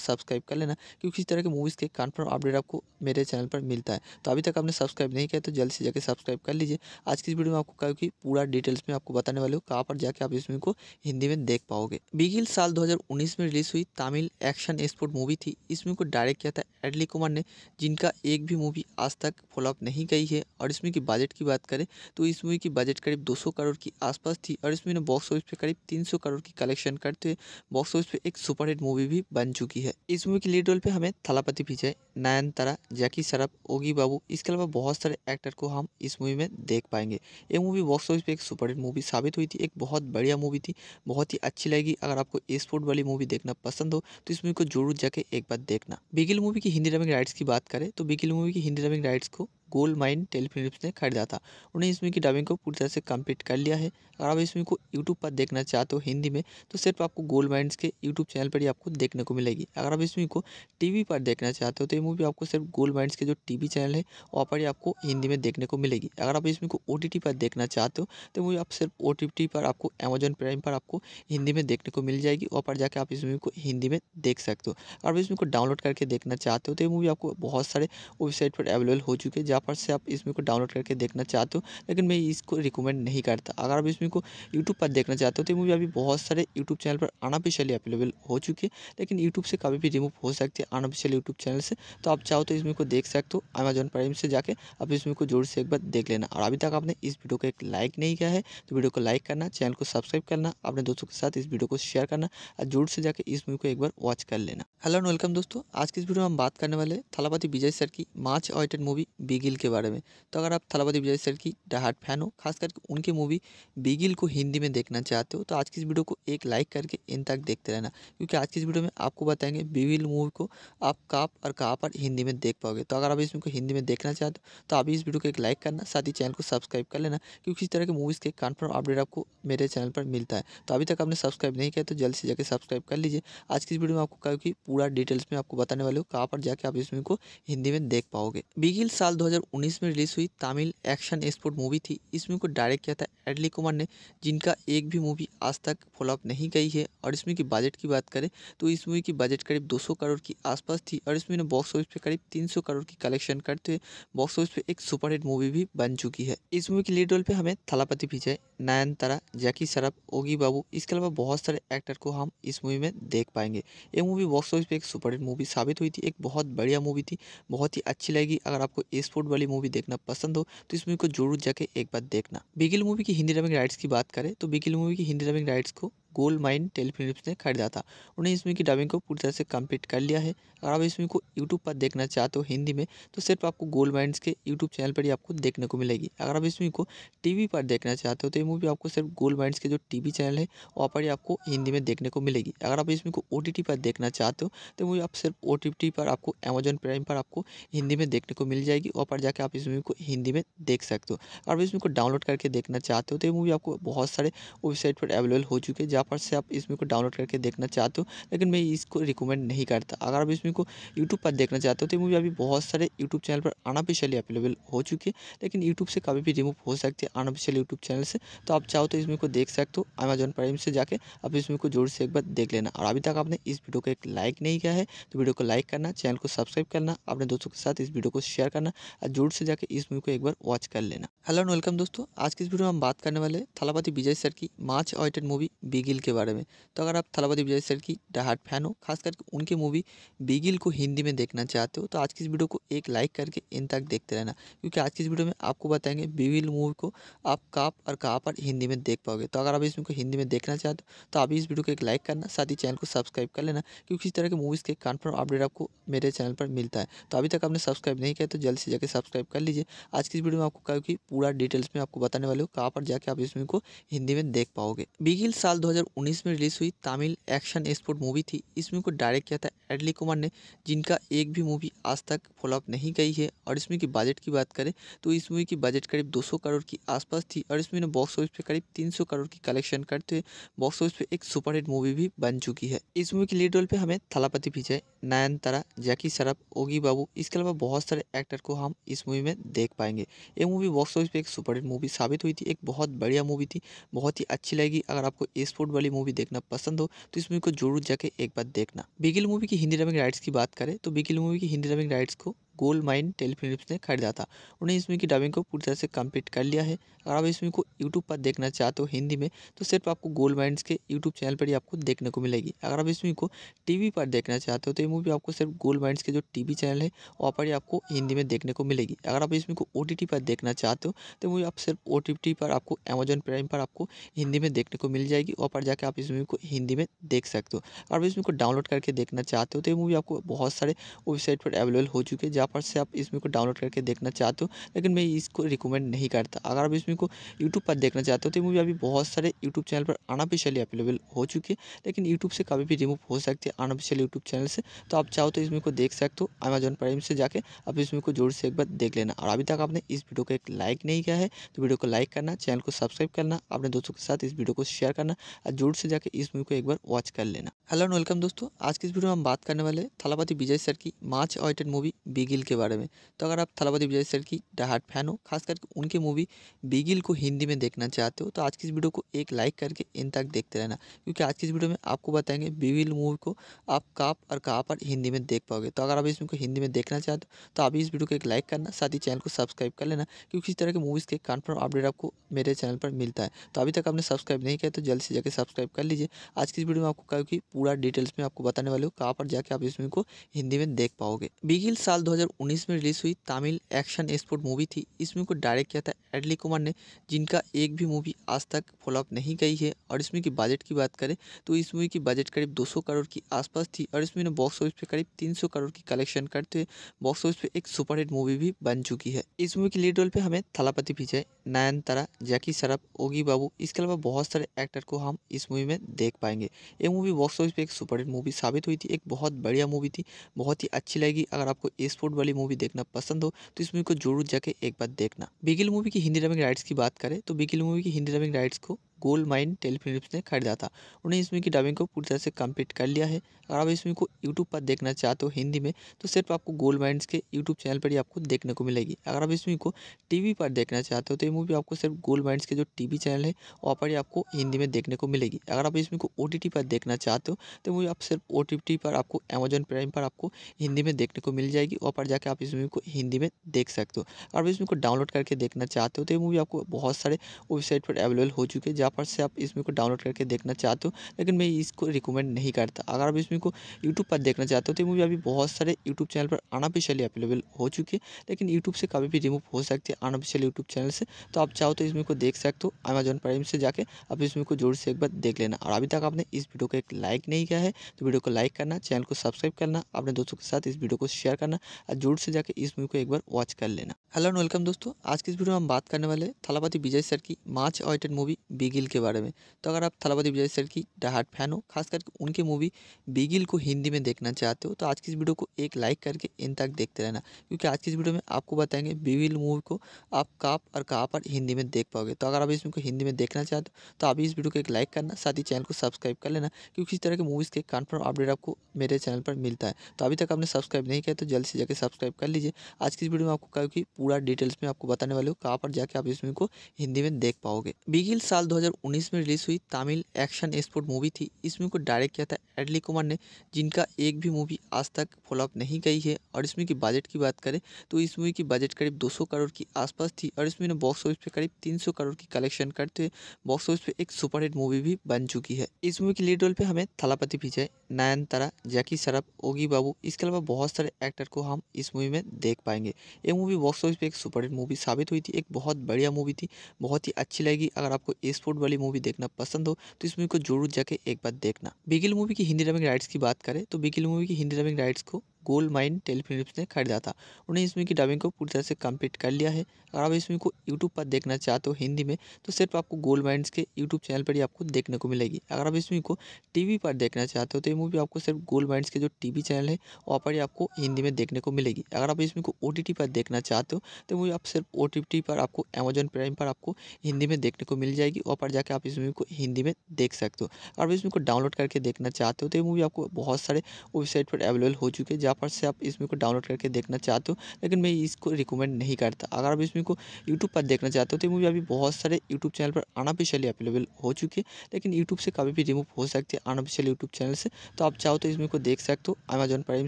Speaker 2: सब्सक्राइब कर लेना क्योंकि इस तरह के मूवीज़ के कन्फर्म अपडेट आपको मेरे चैनल पर मिलता है तो अभी तक आपने सब्सक्राइब नहीं किया तो जल्द से जाकर सब्सक्राइब कर लीजिए आज की इस वीडियो में आपको क्योंकि पूरा डिटेल्स में आपको बताने वाले हो कहाँ पर जाके आप इस मूवी को हिंदी में देख पाओगे बिगिल साल दो 2019 में रिलीज़ हुई तमिल एक्शन स्पोर्ट मूवी थी इस मूवी को डायरेक्ट किया था एडली कुमार ने जिनका एक भी मूवी आज तक फॉलोअप नहीं गई है और इसमें की बजट की बात करें तो इस मूवी की बजट करीब 200 करोड़ की आसपास थी और इसमें ने बॉक्स ऑफिस पे करीब 300 करोड़ की कलेक्शन करते हुए बॉक्स ऑफिस पे एक सुपरहिट मूवी भी बन चुकी है इस मूवी के लीड रोल पे हमें थलापति विजय नयनतारा जैकी सरफ ओगी बाबू इसके अलावा बहुत सारे एक्टर को हम इस मूवी में देख पाएंगे ये मूवी बॉक्स ऑफिस पे एक सुपरहिट मूवी साबित हुई थी एक बहुत बढ़िया मूवी थी बहुत ही अच्छी लगी अगर आपको स्पोर्ट बॉलीवुड वाली मूवी देखना पसंद हो तो इस मूवी को जरूर जाके एक बार देखना बिगिल मूवी की हिंदी डबिंग राइट्स की बात करें तो बिगिल मूवी की हिंदी डबिंग राइट्स को गोल्ड माइन टेलीफिलिप्स ने खरीदा था उन्हें इसमें की डबिंग को पूरी तरह से कंप्लीट कर लिया है अगर आप इसमें को यूट्यूब पर देखना चाहते हो हिंदी में तो सिर्फ आपको गोल्ड माइंड के यूट्यूब चैनल पर ही आपको देखने को मिलेगी अगर आप इसमें को टीवी पर देखना चाहते हो तो ये मूवी आपको सिर्फ गोल्ड माइंड के जो टीवी चैनल है वहाँ पर ही आपको हिंदी में देखने को मिलेगी अगर आप इसमें को ओ पर देखना चाहते हो तो मूवी तो आप सिर्फ ओ पर आपको अमेजन प्राइम पर आपको हिंदी में देखने को मिल जाएगी वहाँ पर जाकर आप इस मूवी को हिंदी में देख सकते हो अगर आप इसमें को डाउनलोड करके देखना चाहते हो तो ये मूवी आपको बहुत सारे वेबसाइट पर अवेलेबल हो चुके हैं फटाफट से आप इसमें को डाउनलोड करके देखना चाहते हो लेकिन मैं इसको रिकमेंड नहीं करता अगर आप इसमें को यूट्यूब पर देखना चाहते हो तो मूवी अभी बहुत सारे यूट्यूब चैनल पर अनऑफिशियली अवेलेबल हो चुकी है लेकिन यूट्यूब से कभी भी रिमूव हो सकती है अनऑफिशियल यूट्यूब चैनल से तो आप चाहो तो इसमें को देख सकते हो अमेजोन प्राइम से जाकर आप इसमें को जोर से एक बार देख लेना और अभी तक आपने इस वीडियो को एक लाइक नहीं किया है तो वीडियो को लाइक करना चैनल को सब्सक्राइब करना अपने दोस्तों के साथ इस वीडियो को शेयर करना और जोर से जाकर इस मूवी को एक बार वॉच कर लेना हेलो एंड वेलकम दोस्तों आज की इस वीडियो में हम बात करने वाले थलापति विजय सर की much awaited movie Bigil Bigil के बारे में तो अगर आप थलापति विजय सर की डाहट फैन हो खास करके उनकी मूवी बिगिल को हिंदी में देखना चाहते हो तो आज की इस वीडियो को एक लाइक करके इन तक देखते रहना क्योंकि आज की इस वीडियो में आपको बताएंगे बिगिल मूवी को आप कहाँ और कहाँ पर हिंदी में देख पाओगे तो अगर आप इसमें हिंदी में देखना चाहते हो तो आप इस वीडियो को एक लाइक करना साथ ही चैनल को सब्सक्राइब कर लेना क्योंकि इस तरह के मूवीज़ के कन्फर्म अपडेट आपको मेरे चैनल पर मिलता है तो अभी तक आपने सब्सक्राइब नहीं किया तो जल्द से जाकर सब्सक्राइब कर लीजिए आज की इस वीडियो में आपको क्योंकि पूरा डिटेल्स में आपको बताने वाले हो कहाँ पर जाके आप इस मूवी को हिंदी में देख पाओगे बिगिल साल दो 2019 में रिलीज़ हुई तमिल एक्शन एक्सपोर्ट मूवी थी इस मूवी को डायरेक्ट किया था एडली कुमार ने जिनका एक भी मूवी आज तक फॉलोअप नहीं गई है और इसमें की बजट की बात करें तो इस मूवी की बजट करीब 200 करोड़ की आसपास थी और इसमें बॉक्स ऑफिस पे करीब 300 करोड़ की कलेक्शन करते हुए बॉक्स ऑफिस पे एक सुपरहिट मूवी भी बन चुकी है इस मूवी की लीड रोल पर हमें थलापति विजय नयनतारा जैकी सरफ ओगी बाबू इसके अलावा बहुत सारे एक्टर को हम इस मूवी में देख पाएंगे ये मूवी बॉक्स ऑफिस पर एक सुपरहिट मूवी साबित हुई थी एक बहुत बढ़िया मूवी थी बहुत ही अच्छी लगी अगर आपको स्पोर्ट वाली मूवी देखना पसंद हो तो इस मूवी को जरूर जाके एक बार देखना
Speaker 1: बिगिल मूवी की हिंदी डबिंग
Speaker 2: राइट्स की बात करें तो बिगिल मूवी की हिंदी डबिंग राइट्स को गोल्ड माइन टेलीफिल्म ने खरीदा था उन्हें इसमें की डबिंग को पूरी तरह से कंप्लीट कर लिया है अगर आप इसमें को यूट्यूब पर देखना चाहते हो हिंदी में तो सिर्फ आपको गोल्ड माइंस के यूट्यूब चैनल पर ही आपको देखने को मिलेगी अगर आप इसमें को टीवी पर देखना चाहते हो तो ये मूवी आपको सिर्फ गोल्ड माइंस के जो टीवी चैनल है वहाँ पर ही आपको हिंदी में देखने को मिलेगी अगर आप इसमें को ओ पर देखना चाहते हो तो मूवी आप सिर्फ ओ पर आपको अमेजोन प्राइम पर आपको हिंदी में देखने को मिल जाएगी वहाँ पर जाकर आप इस मूवी को हिंदी में देख सकते हो अगर आप इसमें को डाउनलोड करके देखना चाहते हो तो ये मूवी आपको बहुत सारे वेबसाइट पर अवेलेबल हो चुके हैं पर से आप इसमें को डाउनलोड करके देखना चाहते हो लेकिन मैं इसको रिकमेंड नहीं करता अगर आप इसमें को यूट्यूब पर देखना चाहते हो तो मूवी अभी बहुत सारे यूट्यूब चैनल पर अनऑफिशियली अवेलेबल हो चुकी है लेकिन यूट्यूब से कभी भी रिमूव हो सकती है अनऑफिशियल यूट्यूब चैनल से तो आप चाहो तो इसमें को देख सकते हो अमेजन प्राइम से जाकर आप इसमें को जोर से एक बार देख लेना और अभी तक आपने इस वीडियो को एक लाइक नहीं किया है तो वीडियो को लाइक करना चैनल को सब्सक्राइब करना अपने दोस्तों के साथ इस वीडियो को शेयर करना और जोर से जाकर इस मूवी को एक बार वॉच कर लेना हेलो एंड वेलकम दोस्तों आज के इस वीडियो में हम बात करने वाले थलापति विजय सर की मार्च ऑइटेड मूवी बिगे बिगिल के बारे में तो अगर आप थलापति विजय सर की डाहाट फैन हो खास करके उनकी मूवी बिगिल को हिंदी में देखना चाहते हो तो आज की इस वीडियो को एक लाइक करके इन तक देखते रहना क्योंकि आज की इस वीडियो में आपको बताएंगे बिगिल मूवी को आप कहाँ और कहाँ पर हिंदी में देख पाओगे तो अगर आप इसमें को हिंदी में देखना चाहते हो तो आप इस वीडियो को एक लाइक करना साथ ही चैनल को सब्सक्राइब कर लेना क्योंकि इस तरह के मूवीज़ के कन्फर्म अपडेट आपको मेरे चैनल पर मिलता है तो अभी तक आपने सब्सक्राइब नहीं किया तो जल्द से जाकर सब्सक्राइब कर लीजिए आज की इस वीडियो में आपको क्योंकि पूरा डिटेल्स में आपको बताने वाले हो कहाँ पर जाके आप इस मूवी को हिंदी में देख पाओगे बिगिल साल दो 2019 में रिलीज़ हुई तमिल एक्शन एक्सपोर्ट मूवी थी इस मूवी को डायरेक्ट किया था एडली कुमार ने जिनका एक भी मूवी आज तक फॉलोअप नहीं गई है और इस मूवी की बजट की बात करें तो इस मूवी की बजट करीब 200 करोड़ की आसपास थी और इस मूवी ने बॉक्स ऑफिस पे करीब 300 करोड़ की कलेक्शन करते हुए बॉक्स ऑफिस पे एक सुपरहिट मूवी भी बन चुकी है इस मूवी की लीड रोल पर हमें थलापति विजय नयनतारा जैकी सरफ ओगी बाबू इसके अलावा बहुत सारे एक्टर को हम इस मूवी में देख पाएंगे ये मूवी बॉक्स ऑफिस पर एक सुपरहिट मूवी साबित हुई थी एक बहुत बढ़िया मूवी थी बहुत ही अच्छी लगी अगर आपको स्पोर्ट बॉलीवुड वाली मूवी देखना पसंद हो तो इस मूवी को जरूर जाके एक बार देखना बिगिल मूवी की हिंदी डबिंग राइट्स की बात करें तो बिगिल मूवी की हिंदी डबिंग राइट्स को गोल्ड माइन टेलीफिलिप्स ने खरीदा था उन्हें इसमें की डबिंग को पूरी तरह से कंप्लीट कर लिया है अगर आप इसमें को यूट्यूब पर देखना चाहते हो हिंदी में तो सिर्फ आपको गोल्ड माइंस के यूट्यूब चैनल पर ही आपको देखने को मिलेगी अगर आप इसमें को टी पर देखना चाहते हो तो ये मूवी आपको सिर्फ गोल्ड माइंस के जो टी चैनल है वहाँ पर ही आपको हिंदी में देखने को मिलेगी अगर आप इसमें को ओ पर देखना चाहते हो तो मूवी आप सिर्फ ओ पर आपको अमेजन प्राइम पर आपको हिंदी में देखने को मिल जाएगी वहाँ पर जाकर आप इस मूवी को हिंदी में देख सकते हो अगर आप इसमें को डाउनलोड करके देखना चाहते हो तो ये मूवी आपको बहुत सारे वेबसाइट पर अवेलेबल हो चुके हैं जहाँ फटाफट से आप इसमें को डाउनलोड करके देखना चाहते हो लेकिन मैं इसको रिकमेंड नहीं करता अगर आप इसमें को यूट्यूब पर देखना चाहते हो तो मूवी अभी बहुत सारे यूट्यूब चैनल पर अनऑफिशियली अवेलेबल हो चुकी है लेकिन यूट्यूब से कभी भी रिमूव हो सकती है अनऑफिशियल यूट्यूब चैनल से तो आप चाहो तो इसमें को देख सकते हो अमेजोन प्राइम से जाकर आप इसमें को जोर से एक बार देख लेना और अभी तक आपने इस वीडियो को एक लाइक नहीं किया है तो वीडियो को लाइक करना चैनल को सब्सक्राइब करना अपने दोस्तों के साथ इस वीडियो को शेयर करना और जोर से जाकर इस मूवी को एक बार वॉच कर लेना हेलो एंड वेलकम दोस्तों आज की इस वीडियो में हम बात करने वाले थलापति विजय सर की much awaited movie big Bigil के बारे में तो अगर आप थलापति विजय सर की डहाट फैन हो खास करके उनकी मूवी बिगिल को हिंदी में देखना चाहते हो तो आज की इस वीडियो को एक लाइक करके इन तक देखते रहना क्योंकि आज की इस वीडियो में आपको बताएंगे बिगिल मूवी को आप कहाँ और कहाँ पर हिंदी में देख पाओगे तो अगर आप इसमें को हिंदी में देखना चाहते हो तो आप इस वीडियो को एक लाइक करना साथ ही चैनल को सब्सक्राइब कर लेना क्योंकि इस तरह के मूवीज़ के कन्फर्म अपडेट आपको मेरे चैनल पर मिलता है तो अभी तक आपने सब्सक्राइब नहीं किया तो जल्द से जाकर सब्सक्राइब कर लीजिए आज की इस वीडियो में आपको क्योंकि पूरा डिटेल्स में आपको बताने वाले हो कहाँ पर जाके आप इस मूवी को हिंदी में देख पाओगे बिगिल साल दो 2019 में रिलीज़ हुई तमिल एक्शन स्पोर्ट मूवी थी इस मूवी को डायरेक्ट किया था एडली कुमार ने जिनका एक भी मूवी आज तक फॉलोअप नहीं गई है और इसमें की बजट की बात करें तो इस मूवी की बजट करीब 200 करोड़ की आसपास थी और इसमें ने बॉक्स ऑफिस पे करीब 300 करोड़ की कलेक्शन करते हुए बॉक्स ऑफिस पे एक सुपरहिट मूवी भी बन चुकी है इस मूवी के लीड रोल पर हमें थलापति विजय नयनतारा जैकी सरफ ओगी बाबू इसके अलावा बहुत सारे एक्टर को हम इस मूवी में देख पाएंगे ये मूवी बॉक्स ऑफिस पर एक सुपरहिट मूवी साबित हुई थी एक बहुत बढ़िया मूवी थी बहुत ही अच्छी लगी अगर आपको स्पोर्ट रोड वाली मूवी देखना पसंद हो तो इस मूवी को जरूर जाके एक बार देखना बिगिल मूवी की हिंदी डबिंग राइट्स की बात करें तो बिगिल मूवी की हिंदी डबिंग राइट्स को गोल्ड माइन टेलीफिलिप्स ने खरीदा था उन्हें इसमें की डबिंग को पूरी तरह से कंप्लीट कर लिया है अगर आप इसमें को यूट्यूब पर देखना चाहते हो तो हिंदी में तो सिर्फ आपको गोल्ड माइंड के यूट्यूब चैनल पर ही आपको देखने को मिलेगी अगर आप इसमें को टीवी पर देखना चाहते हो तो ये मूवी आपको सिर्फ गोल्ड माइंड के जो टीवी चैनल है वहाँ पर ही आपको हिंदी में देखने को मिलेगी अगर आप इसमें को ओ पर देखना चाहते हो तो मूवी आप सिर्फ ओ पर आपको अमेजन प्राइम पर आपको हिंदी में देखने को मिल जाएगी वहाँ पर जाकर आप इस मूवी को हिंदी में देख सकते हो अगर आप इसमें को डाउनलोड करके देखना चाहते हो तो ये मूवी आपको बहुत सारे वेबसाइट पर अवेलेबल हो चुके हैं पर से आप इसमें को डाउनलोड करके देखना चाहते हो लेकिन मैं इसको रिकमेंड नहीं करता अगर आप इसमें को यूट्यूब पर देखना चाहते हो तो मूवी अभी बहुत सारे यूट्यूब चैनल पर अनऑफिशियली अवेलेबल हो चुकी है लेकिन यूट्यूब से कभी भी रिमूव हो सकती है अनऑफिशियल यूट्यूब चैनल से तो आप चाहो तो इसमें को देख सकते हो अमेजॉन प्राइम से जाकर आप इसमें को जोर से एक बार देख लेना और अभी तक आपने इस वीडियो को एक लाइक नहीं किया है तो वीडियो को लाइक करना चैनल को सब्सक्राइब करना अपने दोस्तों के साथ इस वीडियो को शेयर करना और जोर से जाकर इस मूवी को एक बार वॉच कर लेना हेलो एंड वेलकम दोस्तों आज की इस वीडियो में हम बात करने वाले थलापति विजय सर की मार्च ऑइटेड मूवी बिगे बिगिल के बारे में तो अगर आप थलापति विजय सर की डाहाट फैन हो खास करके उनकी मूवी बिगिल को हिंदी में देखना चाहते हो तो आज की इस वीडियो को एक लाइक करके इन तक देखते रहना क्योंकि आज की इस वीडियो में आपको बताएंगे बिगिल मूवी को आप काप और कहाँ पर हिंदी में देख पाओगे तो अगर आप इसमें को हिंदी में देखना चाहते हो तो आप इस वीडियो को एक लाइक करना साथ ही चैनल को सब्सक्राइब कर लेना क्योंकि इस तरह के मूवीज़ के कन्फर्म अपडेट आपको मेरे चैनल पर मिलता है तो अभी तक आपने सब्सक्राइब नहीं किया तो जल्द से जाकर सब्सक्राइब कर लीजिए आज की इस वीडियो में आपको क्योंकि पूरा डिटेल्स में आपको बताने वाले हो कहाँ पर जाके आप इस मूवी को हिंदी में देख पाओगे बिगिल साल दो 2019 में रिलीज़ हुई तमिल एक्शन एक्सपोर्ट मूवी थी इसमें को डायरेक्ट किया था एडली कुमार ने जिनका एक भी मूवी आज तक फॉलोअप नहीं गई है और इसमें की बजट की बात करें तो इस मूवी की बजट करीब 200 करोड़ की आसपास थी और इसमें बॉक्स ऑफिस पे करीब 300 करोड़ की कलेक्शन करते हुए बॉक्स ऑफिस पे एक सुपरहिट मूवी भी बन चुकी है इस मूवी की लीड रोल पर हमें थलापति विजय नयनतारा जैकी सरफ ओगी बाबू इसके अलावा बहुत सारे एक्टर को हम इस मूवी में देख पाएंगे ये मूवी बॉक्स ऑफिस पर एक सुपरहिट मूवी साबित हुई थी एक बहुत बढ़िया मूवी थी बहुत ही अच्छी लगी अगर आपको स्पोर्ट बॉलीवुड वाली मूवी देखना पसंद हो तो इस मूवी को जरूर जाके एक बार देखना बिगिल मूवी की हिंदी डबिंग राइट्स की बात करें तो बिगिल मूवी की हिंदी डबिंग राइट्स को गोल्ड माइन टेलीफिलिप्स ने खरीदा था उन्हें इस की डबिंग को पूरी तरह से कंप्लीट कर लिया है अगर आप इस को यूट्यूब पर देखना चाहते हो हिंदी में तो सिर्फ आपको गोल्ड माइंड के यूट्यूब चैनल पर ही आपको देखने को मिलेगी अगर आप इस फिल्म को टीवी पर देखना चाहते हो तो ये मूवी आपको सिर्फ गोल्ड माइंस के जो टीवी चैनल है वहाँ पर ही आपको हिंदी में देखने को मिलेगी अगर आप इस को ओ पर देखना चाहते हो तो मूवी आप सिर्फ ओ पर आपको अमेजोन प्राइम पर आपको हिंदी में देखने को मिल जाएगी वहाँ पर जाकर आप इस मूवी को हिंदी में देख सकते हो अगर आप इस मूवी को डाउनलोड करके देखना चाहते हो तो ये मूवी आपको बहुत सारे वेबसाइट पर अवेलेबल हो चुके हैं जहाँ ऐपर से आप इसमें को डाउनलोड करके देखना चाहते हो लेकिन मैं इसको रिकमेंड नहीं करता अगर आप इसमें को यूट्यूब पर देखना चाहते हो तो मूवी अभी बहुत सारे यूट्यूब चैनल पर अनऑफिशियली अवेलेबल हो चुकी है लेकिन यूट्यूब से कभी भी रिमूव हो सकती है अनऑफिशियल यूट्यूब चैनल से तो आप चाहो तो इसमें को देख सकते हो अमेजोन प्राइम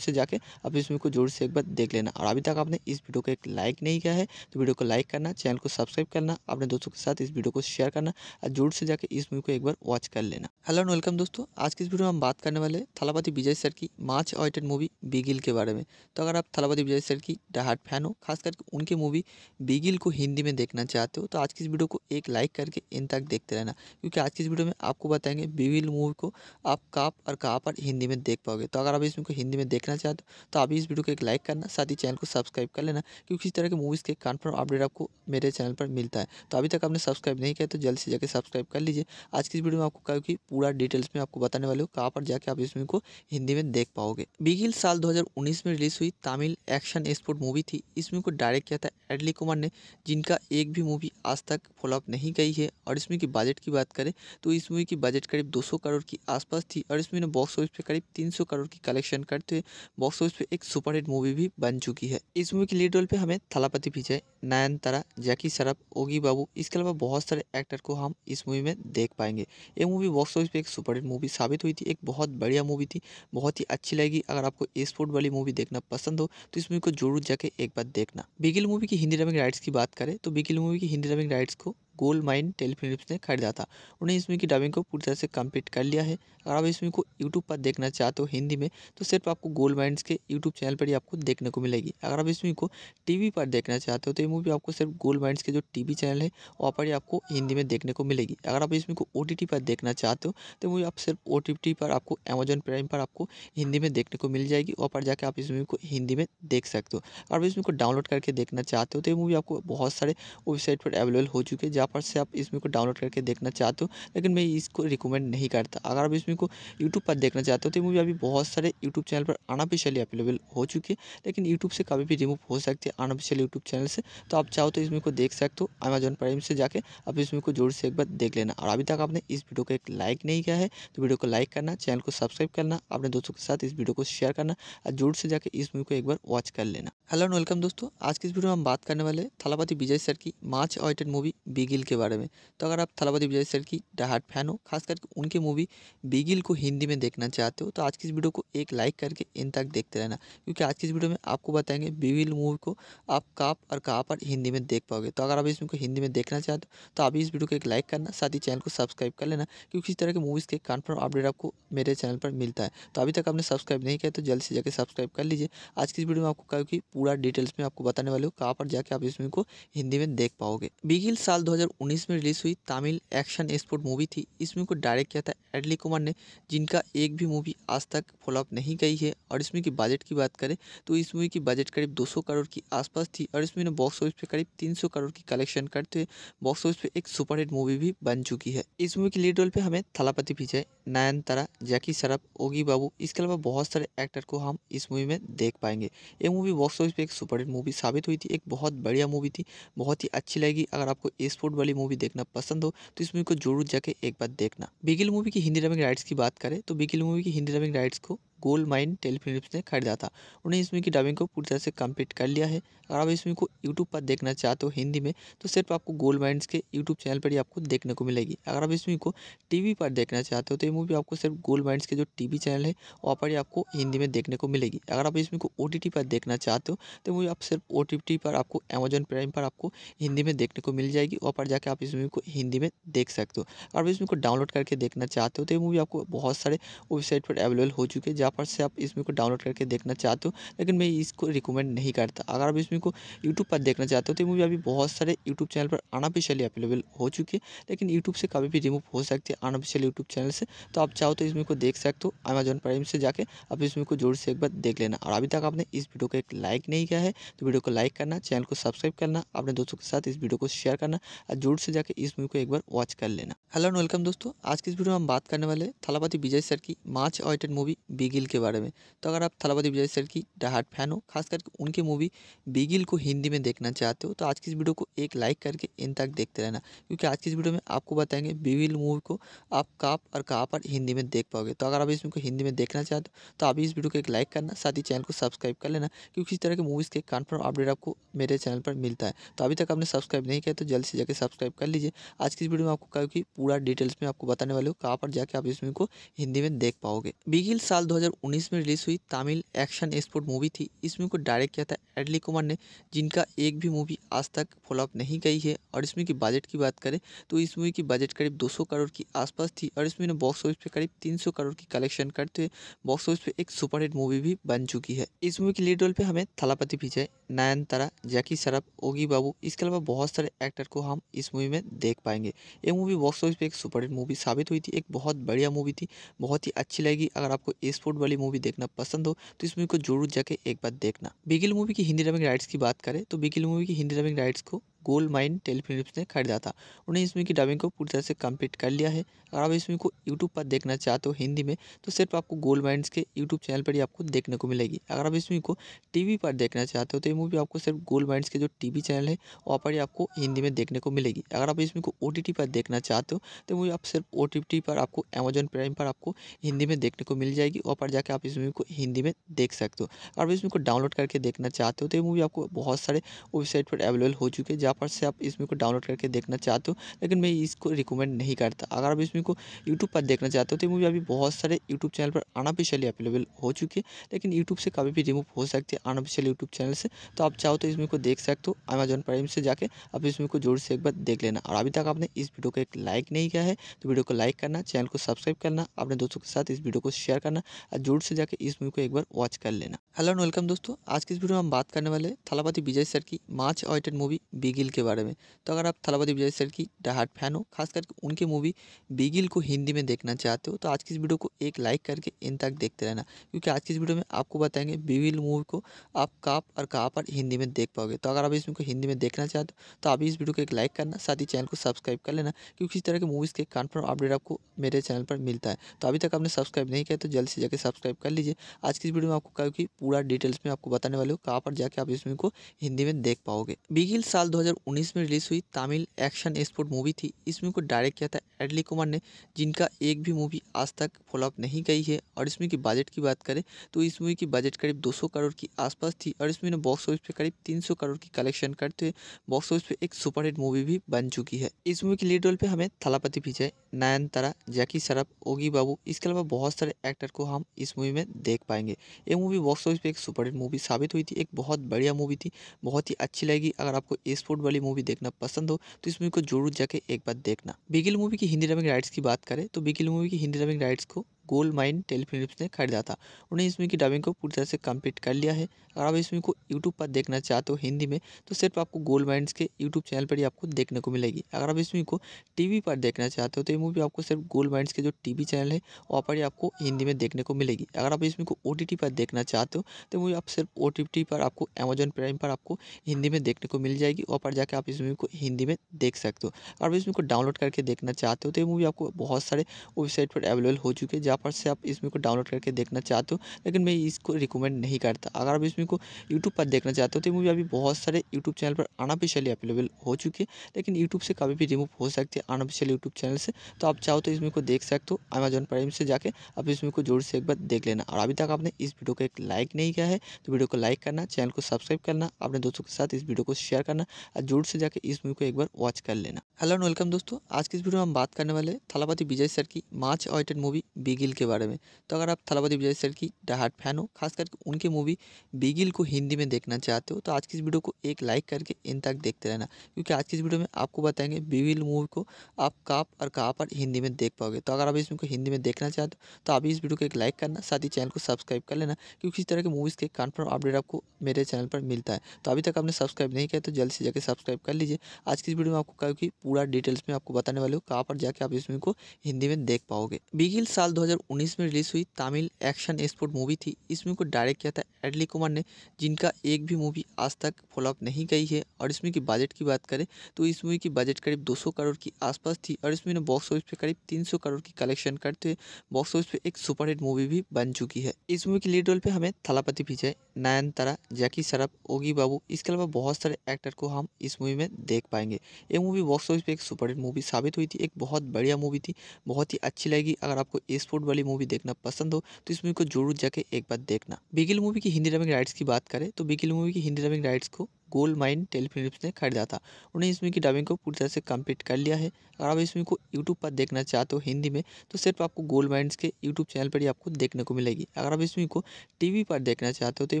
Speaker 2: से जाकर आप इसमें को जोर से एक बार देख लेना और अभी तक आपने इस वीडियो को एक लाइक नहीं किया है तो वीडियो को लाइक करना चैनल को सब्सक्राइब करना अपने दोस्तों के साथ इस वीडियो को शेयर करना और जोर से जाकर इस मूवी को एक बार वॉच कर लेना हेलो एंड वेलकम दोस्तों आज की इस वीडियो में हम बात करने वाले थलापति विजय सर की मार्च ऑयटेड मूवी बिगे बिगिल के बारे में तो अगर आप थलापति विजय सर की डहाट फैन हो खास करके उनकी मूवी बिगिल को हिंदी में देखना चाहते हो तो आज की इस वीडियो को एक लाइक करके इन तक देखते रहना क्योंकि आज की इस वीडियो में आपको बताएंगे बिगिल मूवी को आप कहाँ और कहाँ पर हिंदी में देख पाओगे तो अगर आप इसमें को हिंदी में देखना चाहते हो तो आप इस वीडियो को एक लाइक करना साथ ही चैनल को सब्सक्राइब कर लेना क्योंकि इस तरह के मूवीज़ के कन्फर्म अपडेट आपको मेरे चैनल पर मिलता है तो अभी तक आपने सब्सक्राइब नहीं किया तो जल्द से जाकर सब्सक्राइब कर लीजिए आज की इस वीडियो में आपको क्योंकि पूरा डिटेल्स में आपको बताने वाले हो कहाँ पर जाके आप इस मूवी को हिंदी में देख पाओगे बिगिल साल दो 2019 में रिलीज़ हुई तमिल एक्शन स्पोर्ट मूवी थी इस मूवी को डायरेक्ट किया था एडली कुमार ने जिनका एक भी मूवी आज तक फॉलोअप नहीं गई है और इस मूवी की बजट की बात करें तो इस मूवी की बजट करीब 200 करोड़ की आसपास थी और इस मूवी ने बॉक्स ऑफिस पर करीब 300 करोड़ की कलेक्शन करते हुए बॉक्स ऑफिस पर एक सुपरहिट मूवी भी बन चुकी है इस मूवी की लीड रोल पर हमें थलापति विजय नयनतारा जैकी सरफ ओगी बाबू इसके अलावा बहुत सारे एक्टर को हम इस मूवी में देख पाएंगे ये मूवी बॉक्स ऑफिस पर एक सुपरहिट मूवी साबित हुई थी एक बहुत बढ़िया मूवी थी बहुत ही अच्छी लगी अगर आपको स्पोर्ट बॉलीवुड वाली मूवी देखना पसंद हो तो इस मूवी को जरूर जाके एक बार देखना बिगिल मूवी की हिंदी डबिंग राइट्स की बात करें तो बिगिल मूवी की हिंदी डबिंग राइट्स को गोल्ड माइन टेलीफिलिप्स ने खरीदा था उन्हें इसमें की डबिंग को पूरी तरह से कंप्लीट कर लिया है अगर आप इसमें को यूट्यूब पर देखना चाहते हो हिंदी में तो सिर्फ आपको गोल्ड माइंड के यूट्यूब चैनल पर ही आपको देखने को मिलेगी अगर आप इसमें को टीवी पर देखना चाहते हो तो ये मूवी आपको सिर्फ गोल्ड माइंड के जो टीवी चैनल है वहाँ पर ही आपको हिंदी में देखने को मिलेगी अगर आप इसमें को ओ पर देखना चाहते हो तो मूवी आप सिर्फ ओ पर आपको अमेजन प्राइम पर आपको हिंदी में देखने को मिल जाएगी वहाँ पर जाकर आप इस मूवी को हिंदी में देख सकते हो अगर आप इसमें को डाउनलोड करके देखना चाहते हो तो ये मूवी आपको बहुत सारे वेबसाइट पर अवेलेबल हो चुके हैं फटाफट से आप इसमें को डाउनलोड करके देखना चाहते हो लेकिन मैं इसको रिकमेंड नहीं करता अगर आप इसमें को यूट्यूब पर देखना चाहते हो तो मूवी अभी बहुत सारे यूट्यूब चैनल पर अनऑफिशियली अवेलेबल हो चुकी है लेकिन यूट्यूब से कभी भी रिमूव हो सकती है अनऑफिशियल यूट्यूब चैनल से तो आप चाहो तो इसमें को देख सकते हो अमेजोन प्राइम से जाकर आप इसमें को जोर से एक बार देख लेना और अभी तक आपने इस वीडियो को एक लाइक नहीं किया है तो वीडियो को लाइक करना चैनल को सब्सक्राइब करना अपने दोस्तों के साथ इस वीडियो को शेयर करना और जोर से जाकर इस मूवी को एक बार वॉच कर लेना हेलो एंड वेलकम दोस्तों आज की इस वीडियो में हम बात करने वाले थलापति विजय सर की much awaited movie big Bigil के बारे में तो अगर आप थलापति विजय सर की डहाट फैन हो खास करके उनकी मूवी बिगिल को हिंदी में देखना चाहते हो तो आज की इस वीडियो को एक लाइक करके इन तक देखते रहना क्योंकि आज की इस वीडियो में आपको बताएंगे बिगिल मूवी को आप कहाँ और कहाँ पर हिंदी में देख पाओगे तो अगर आप इसमें को हिंदी में देखना चाहते हो तो आप इस वीडियो को एक लाइक करना साथ ही चैनल को सब्सक्राइब कर लेना क्योंकि इस तरह के मूवीज़ के कन्फर्म अपडेट आपको मेरे चैनल पर मिलता है तो अभी तक आपने सब्सक्राइब नहीं किया तो जल्द से जाकर सब्सक्राइब कर लीजिए आज की इस वीडियो में आपको क्योंकि पूरा डिटेल्स में आपको बताने वाले हो कहाँ पर जाकर आप इस मूवी को हिंदी में देख पाओगे बिगिल साल दो 2019 में रिलीज़ हुई तमिल एक्शन एक्सपोर्ट मूवी थी इस मूवी को डायरेक्ट किया था एडली कुमार ने जिनका एक भी मूवी आज तक फॉलोअप नहीं गई है और इसमें की बजट की बात करें तो इस मूवी की बजट करीब 200 करोड़ की आसपास थी और इसमें ने बॉक्स ऑफिस पे करीब 300 करोड़ की कलेक्शन करते हुए बॉक्स ऑफिस पे एक सुपरहिट मूवी भी बन चुकी है इस मूवी के लीड रोल पर हमें थलापति विजय नयनतारा जैकी सरफ ओगी बाबू इसके अलावा बहुत सारे एक्टर को हम इस मूवी में देख पाएंगे ये मूवी बॉक्स ऑफिस पर एक सुपरहिट मूवी साबित हुई थी एक बहुत बढ़िया मूवी थी बहुत ही अच्छी लगी अगर आपको स्पोर्ट बॉलीवुड वाली मूवी देखना पसंद हो तो इस मूवी को जरूर जाके एक बार देखना बिगिल मूवी की हिंदी डबिंग राइट्स की बात करें तो बिगिल मूवी की हिंदी डबिंग राइट्स को गोल्ड माइन टेलीफिल्म ने खरीदा था उन्हें इसमें की डबिंग को पूरी तरह से कंप्लीट कर लिया है अगर आप इसमें को यूट्यूब पर देखना चाहते हो हिंदी में तो सिर्फ आपको गोल्ड माइंड के यूट्यूब चैनल पर ही आपको देखने को मिलेगी अगर आप इसमें को टीवी पर देखना चाहते हो तो ये मूवी आपको सिर्फ गोल्ड माइंड के जो टीवी चैनल है वहाँ पर ही आपको हिंदी में देखने को मिलेगी अगर आप इसमें को ओ पर देखना चाहते हो तो मूवी तो आप सिर्फ ओ पर आपको अमेजन प्राइम पर आपको हिंदी में देखने को मिल जाएगी वहाँ पर जाके आप इस मूवी को हिंदी में देख सकते हो अगर आप इसमें को डाउनलोड करके देखना चाहते हो तो ये मूवी आपको बहुत सारे वेबसाइट पर अवेलेबल हो चुके हैं फटाफट से आप इसमें को डाउनलोड करके देखना चाहते हो लेकिन मैं इसको रिकमेंड नहीं करता अगर आप इसमें को यूट्यूब पर देखना चाहते हो तो मूवी अभी बहुत सारे यूट्यूब चैनल पर अनऑफिशियली अवेलेबल हो चुकी है लेकिन यूट्यूब से कभी भी रिमूव हो सकती है अनऑफिशियल यूट्यूब चैनल से तो आप चाहो तो इसमें को देख सकते हो अमेजोन प्राइम से जाकर आप इसमें को जोर से एक बार देख लेना और अभी तक आपने इस वीडियो को एक लाइक नहीं किया है तो वीडियो को लाइक करना चैनल को सब्सक्राइब करना अपने दोस्तों के साथ इस वीडियो को शेयर करना और जोर से जाकर इस मूवी को एक बार वॉच कर लेना हेलो एंड वेलकम दोस्तों आज की इस वीडियो में हम बात करने वाले थलापति विजय सर की much awaited movie Bigil Bigil के बारे में तो अगर आप थलापति विजय सर की डाहट फैन हो खास करके उनकी मूवी बिगिल को हिंदी में देखना चाहते हो तो आज की इस वीडियो को एक लाइक करके इन तक देखते रहना क्योंकि आज की इस वीडियो में आपको बताएंगे बिगिल मूवी को आप कहाँ और कहाँ पर हिंदी में देख पाओगे तो अगर आप इसमें हिंदी में देखना चाहते हो तो आप इस वीडियो को एक लाइक करना साथ ही चैनल को सब्सक्राइब कर लेना क्योंकि इस तरह के मूवीज़ के कन्फर्म अपडेट आपको मेरे चैनल पर मिलता है तो अभी तक आपने सब्सक्राइब नहीं किया तो जल्द से जाकर सब्सक्राइब कर लीजिए आज की इस वीडियो में आपको क्योंकि पूरा डिटेल्स में आपको बताने वाले हो कहाँ पर जाके आप इस मूवी को हिंदी में देख पाओगे बिगिल साल दो 2019 में रिलीज़ हुई तमिल एक्शन एक्सपोर्ट मूवी थी इस मूवी को डायरेक्ट किया था एडली कुमार ने जिनका एक भी मूवी आज तक फॉलोअप नहीं गई है और इसमें की बजट की बात करें तो इस मूवी की बजट करीब 200 करोड़ की आसपास थी और इसमें बॉक्स ऑफिस पे करीब 300 करोड़ की कलेक्शन करते हुए बॉक्स ऑफिस पे एक सुपरहिट मूवी भी बन चुकी है इस मूवी की लीड रोल पर हमें थलापति विजय नयनतारा जैकी सरफ ओगी बाबू इसके अलावा बहुत सारे एक्टर को हम इस मूवी में देख पाएंगे ये मूवी बॉक्स ऑफिस पर एक सुपरहिट मूवी साबित हुई थी एक बहुत बढ़िया मूवी थी बहुत ही अच्छी लगी अगर आपको स्पोर्ट वाली मूवी देखना पसंद हो तो इस मूवी को जरूर जाके एक बार देखना बिगिल मूवी की हिंदी डबिंग राइट्स की बात करें तो बिगिल मूवी की हिंदी डबिंग राइट्स को गोल्ड माइन टेलीफिल्म ने खरीदा था उन्हें इस मूवी की डबिंग को पूरी तरह से कंप्लीट कर लिया है अगर आप इस मूवी को यूट्यूब पर देखना चाहते हो हिंदी में तो सिर्फ आपको गोल्ड माइंस के यूट्यूब चैनल पर ही आपको देखने को मिलेगी अगर आप इस मूवी को टीवी पर देखना चाहते हो तो ये मूवी आपको सिर्फ गोल्ड माइंस के जो टीवी चैनल है वहाँ पर ही आपको हिंदी में देखने को मिलेगी अगर आप इसमें को ओ पर देखना चाहते हो तो मूवी आप सिर्फ ओ पर आपको अमेजोन प्राइम पर आपको हिंदी में देखने को मिल जाएगी वहाँ पर जाकर आप इस मूवी को हिंदी में देख सकते हो अगर आप इसमें को डाउनलोड करके देखना चाहते हो तो ये मूवी आपको बहुत सारे वेबसाइट पर अवेलेबल हो चुके हैं पर से आप इस मूवी को डाउनलोड करके देखना चाहते हो लेकिन मैं इसको रिकमेंड नहीं करता अगर आप इस मूवी को यूट्यूब पर देखना चाहते हो तो मूवी अभी बहुत सारे यूट्यूब चैनल पर अनऑफिशियली अवेलेबल हो चुकी है लेकिन यूट्यूब से कभी भी रिमूव हो सकती है अनऑफिशियल यूट्यूब चैनल से तो आप चाहो तो इस मूवी को देख सकते हो अमेजन प्राइम से जाकर आप इस मूवी को जोर से एक बार देख लेना और अभी तक आपने इस वीडियो को एक लाइक नहीं किया है तो वीडियो को लाइक करना चैनल को सब्सक्राइब करना अपने दोस्तों के साथ इस वीडियो को शेयर करना और जोर से जाकर इस मूवी को एक बार वॉच कर लेना हेलो एंड वेलकम दोस्तों आज के इस वीडियो में हम बात करने वाले थलापति विजय सर की मार्च ऑयटेड मूवी बिगे बिगिल के बारे में तो अगर आप थलापति विजय सर की डाहाट फैन हो खास करके उनकी मूवी बिगिल को हिंदी में देखना चाहते हो तो आज की इस वीडियो को एक लाइक करके इन तक देखते रहना क्योंकि आज की इस वीडियो में आपको बताएंगे बिगिल मूवी को आप कहाँ और कहाँ पर हिंदी में देख पाओगे तो अगर आप इसमें को हिंदी में देखना चाहते हो तो आप इस वीडियो को एक लाइक करना साथ ही चैनल को सब्सक्राइब कर लेना क्योंकि इस तरह के मूवीज़ के कन्फर्म अपडेट आपको मेरे चैनल पर मिलता है तो अभी तक आपने सब्सक्राइब नहीं किया तो जल्द से जाकर सब्सक्राइब कर लीजिए आज की इस वीडियो में आपको क्योंकि पूरा डिटेल्स में आपको बताने वाले हो कहाँ पर जाके आप इस मूवी को हिंदी में देख पाओगे बिगिल साल दो 2019 में रिलीज़ हुई तमिल एक्शन स्पोर्ट मूवी थी इस मूवी को डायरेक्ट किया था एडली कुमार ने जिनका एक भी मूवी आज तक फॉलोअप नहीं गई है और इस मूवी की बजट की बात करें तो इस मूवी की बजट करीब 200 करोड़ की आसपास थी और इस मूवी ने बॉक्स ऑफिस पे करीब 300 करोड़ की कलेक्शन करते हुए बॉक्स ऑफिस पे एक सुपरहिट मूवी भी बन चुकी है इस मूवी की लीड रोल पर हमें थलापति विजय नयनतारा जैकी सरफ ओगी बाबू इसके अलावा बहुत सारे एक्टर को हम इस मूवी में देख पाएंगे ये मूवी बॉक्स ऑफिस पर एक सुपरहिट मूवी साबित हुई थी एक बहुत बढ़िया मूवी थी बहुत ही अच्छी लगी अगर आपको स्पोर्ट बॉलीवुड वाली मूवी देखना पसंद हो तो इस मूवी को जरूर जाके एक बार देखना
Speaker 1: बिगिल मूवी की हिंदी डबिंग
Speaker 2: राइट्स की बात करें तो बिगिल मूवी की हिंदी डबिंग राइट्स को गोल्ड माइन टेलीफिलिप्स ने खरीदा था उन्हें इसमें की डबिंग को पूरी तरह से कंप्लीट कर लिया है अगर आप इसमें को यूट्यूब पर देखना चाहते हो हिंदी में तो सिर्फ आपको गोल्ड माइंस के यूट्यूब चैनल पर ही आपको देखने को मिलेगी अगर आप इसमें को टीवी पर देखना चाहते हो तो ये मूवी आपको सिर्फ गोल्ड माइंस के जो टीवी चैनल है वहाँ पर ही आपको हिंदी में देखने को मिलेगी अगर आप इसमें को ओ पर देखना चाहते हो तो मूवी आप सिर्फ ओ पर आपको अमेजोन प्राइम पर आपको हिंदी में देखने को मिल जाएगी वहाँ पर जाकर आप इस मूवी को हिंदी में देख सकते हो अगर आप इसमें को डाउनलोड करके देखना चाहते हो तो ये मूवी आपको बहुत सारे वेबसाइट पर अवेलेबल हो चुके हैं जहाँ फटाफट से आप इसमें को डाउनलोड करके देखना चाहते हो लेकिन मैं इसको रिकमेंड नहीं करता अगर आप इसमें को यूट्यूब पर देखना चाहते हो तो मूवी अभी बहुत सारे यूट्यूब चैनल पर अनऑफिशियली अवेलेबल हो चुकी है लेकिन यूट्यूब से कभी भी रिमूव हो सकती है अनऑफिशियल यूट्यूब चैनल से तो आप चाहो तो इसमें को देख सकते हो अमेजोन प्राइम से जाकर आप इसमें को जोर से एक बार देख लेना और अभी तक आपने इस वीडियो को एक लाइक नहीं किया है तो वीडियो को लाइक करना चैनल को सब्सक्राइब करना अपने दोस्तों के साथ इस वीडियो को शेयर करना और जोर से जाकर इस मूवी को एक बार वॉच कर लेना हेलो एंड वेलकम दोस्तों आज की इस वीडियो में हम बात करने वाले थलापति विजय सर की much awaited movie Bigil Bigil के बारे में तो अगर आप थलापति विजय सर की डाहाट फैन हो खास करके उनकी मूवी बिगिल को हिंदी में देखना चाहते हो तो आज की इस वीडियो को एक लाइक करके इन तक देखते रहना क्योंकि आज की इस वीडियो में आपको बताएंगे बिगिल मूवी को आप कहाँ और कहाँ पर हिंदी में देख पाओगे तो अगर आप इसमें को हिंदी में देखना चाहते हो तो आप इस वीडियो को एक लाइक करना साथ ही चैनल को सब्सक्राइब कर लेना क्योंकि इस तरह के मूवीज़ के कन्फर्म अपडेट आपको मेरे चैनल पर मिलता है तो अभी तक आपने सब्सक्राइब नहीं किया तो जल्द से जाकर सब्सक्राइब कर लीजिए आज की इस वीडियो में आपको क्योंकि पूरा डिटेल्स में आपको बताने वाले हो कहाँ पर जाके आप इसमें को हिंदी में देख पाओगे बिगिल साल 2019 में रिलीज़ हुई तमिल एक्शन स्पोर्ट मूवी थी इसमें को डायरेक्ट किया था एडली कुमार ने जिनका एक भी मूवी आज तक फॉलोअप नहीं गई है और इसमें की बजट की बात करें तो इस मूवी की बजट करीब 200 करोड़ की आसपास थी और इसमें ने बॉक्स ऑफिस पे करीब 300 करोड़ की कलेक्शन करते हुए बॉक्स ऑफिस पे एक सुपरहिट मूवी भी बन चुकी है इस मूवी की लीड रोल पे हमें थलापति विजय नयनतारा जैकी सरफ ओगी बाबू इसके अलावा बहुत सारे एक्टर को हम इस मूवी में देख पाएंगे ये मूवी बॉक्स ऑफिस पे एक सुपरहिट मूवी साबित हुई थी एक बहुत बढ़िया मूवी थी बहुत ही अच्छी लगी अगर आपको स्पोर्ट बॉलीवुड वाली मूवी देखना पसंद हो तो इस मूवी को जरूर जाके एक बार देखना बिगिल मूवी की हिंदी डबिंग राइट्स की बात करें तो बिगिल मूवी की हिंदी डबिंग राइट्स को गोल्ड माइन टेलीफिलिप्स ने खरीदा था उन्हें इसमें की डबिंग को पूरी तरह से कंप्लीट कर लिया है अगर आप इसमें को यूट्यूब पर देखना चाहते हो तो हिंदी में तो सिर्फ आपको गोल्ड माइंड के यूट्यूब चैनल पर ही आपको देखने को मिलेगी अगर आप इसमें को टीवी पर देखना चाहते हो तो ये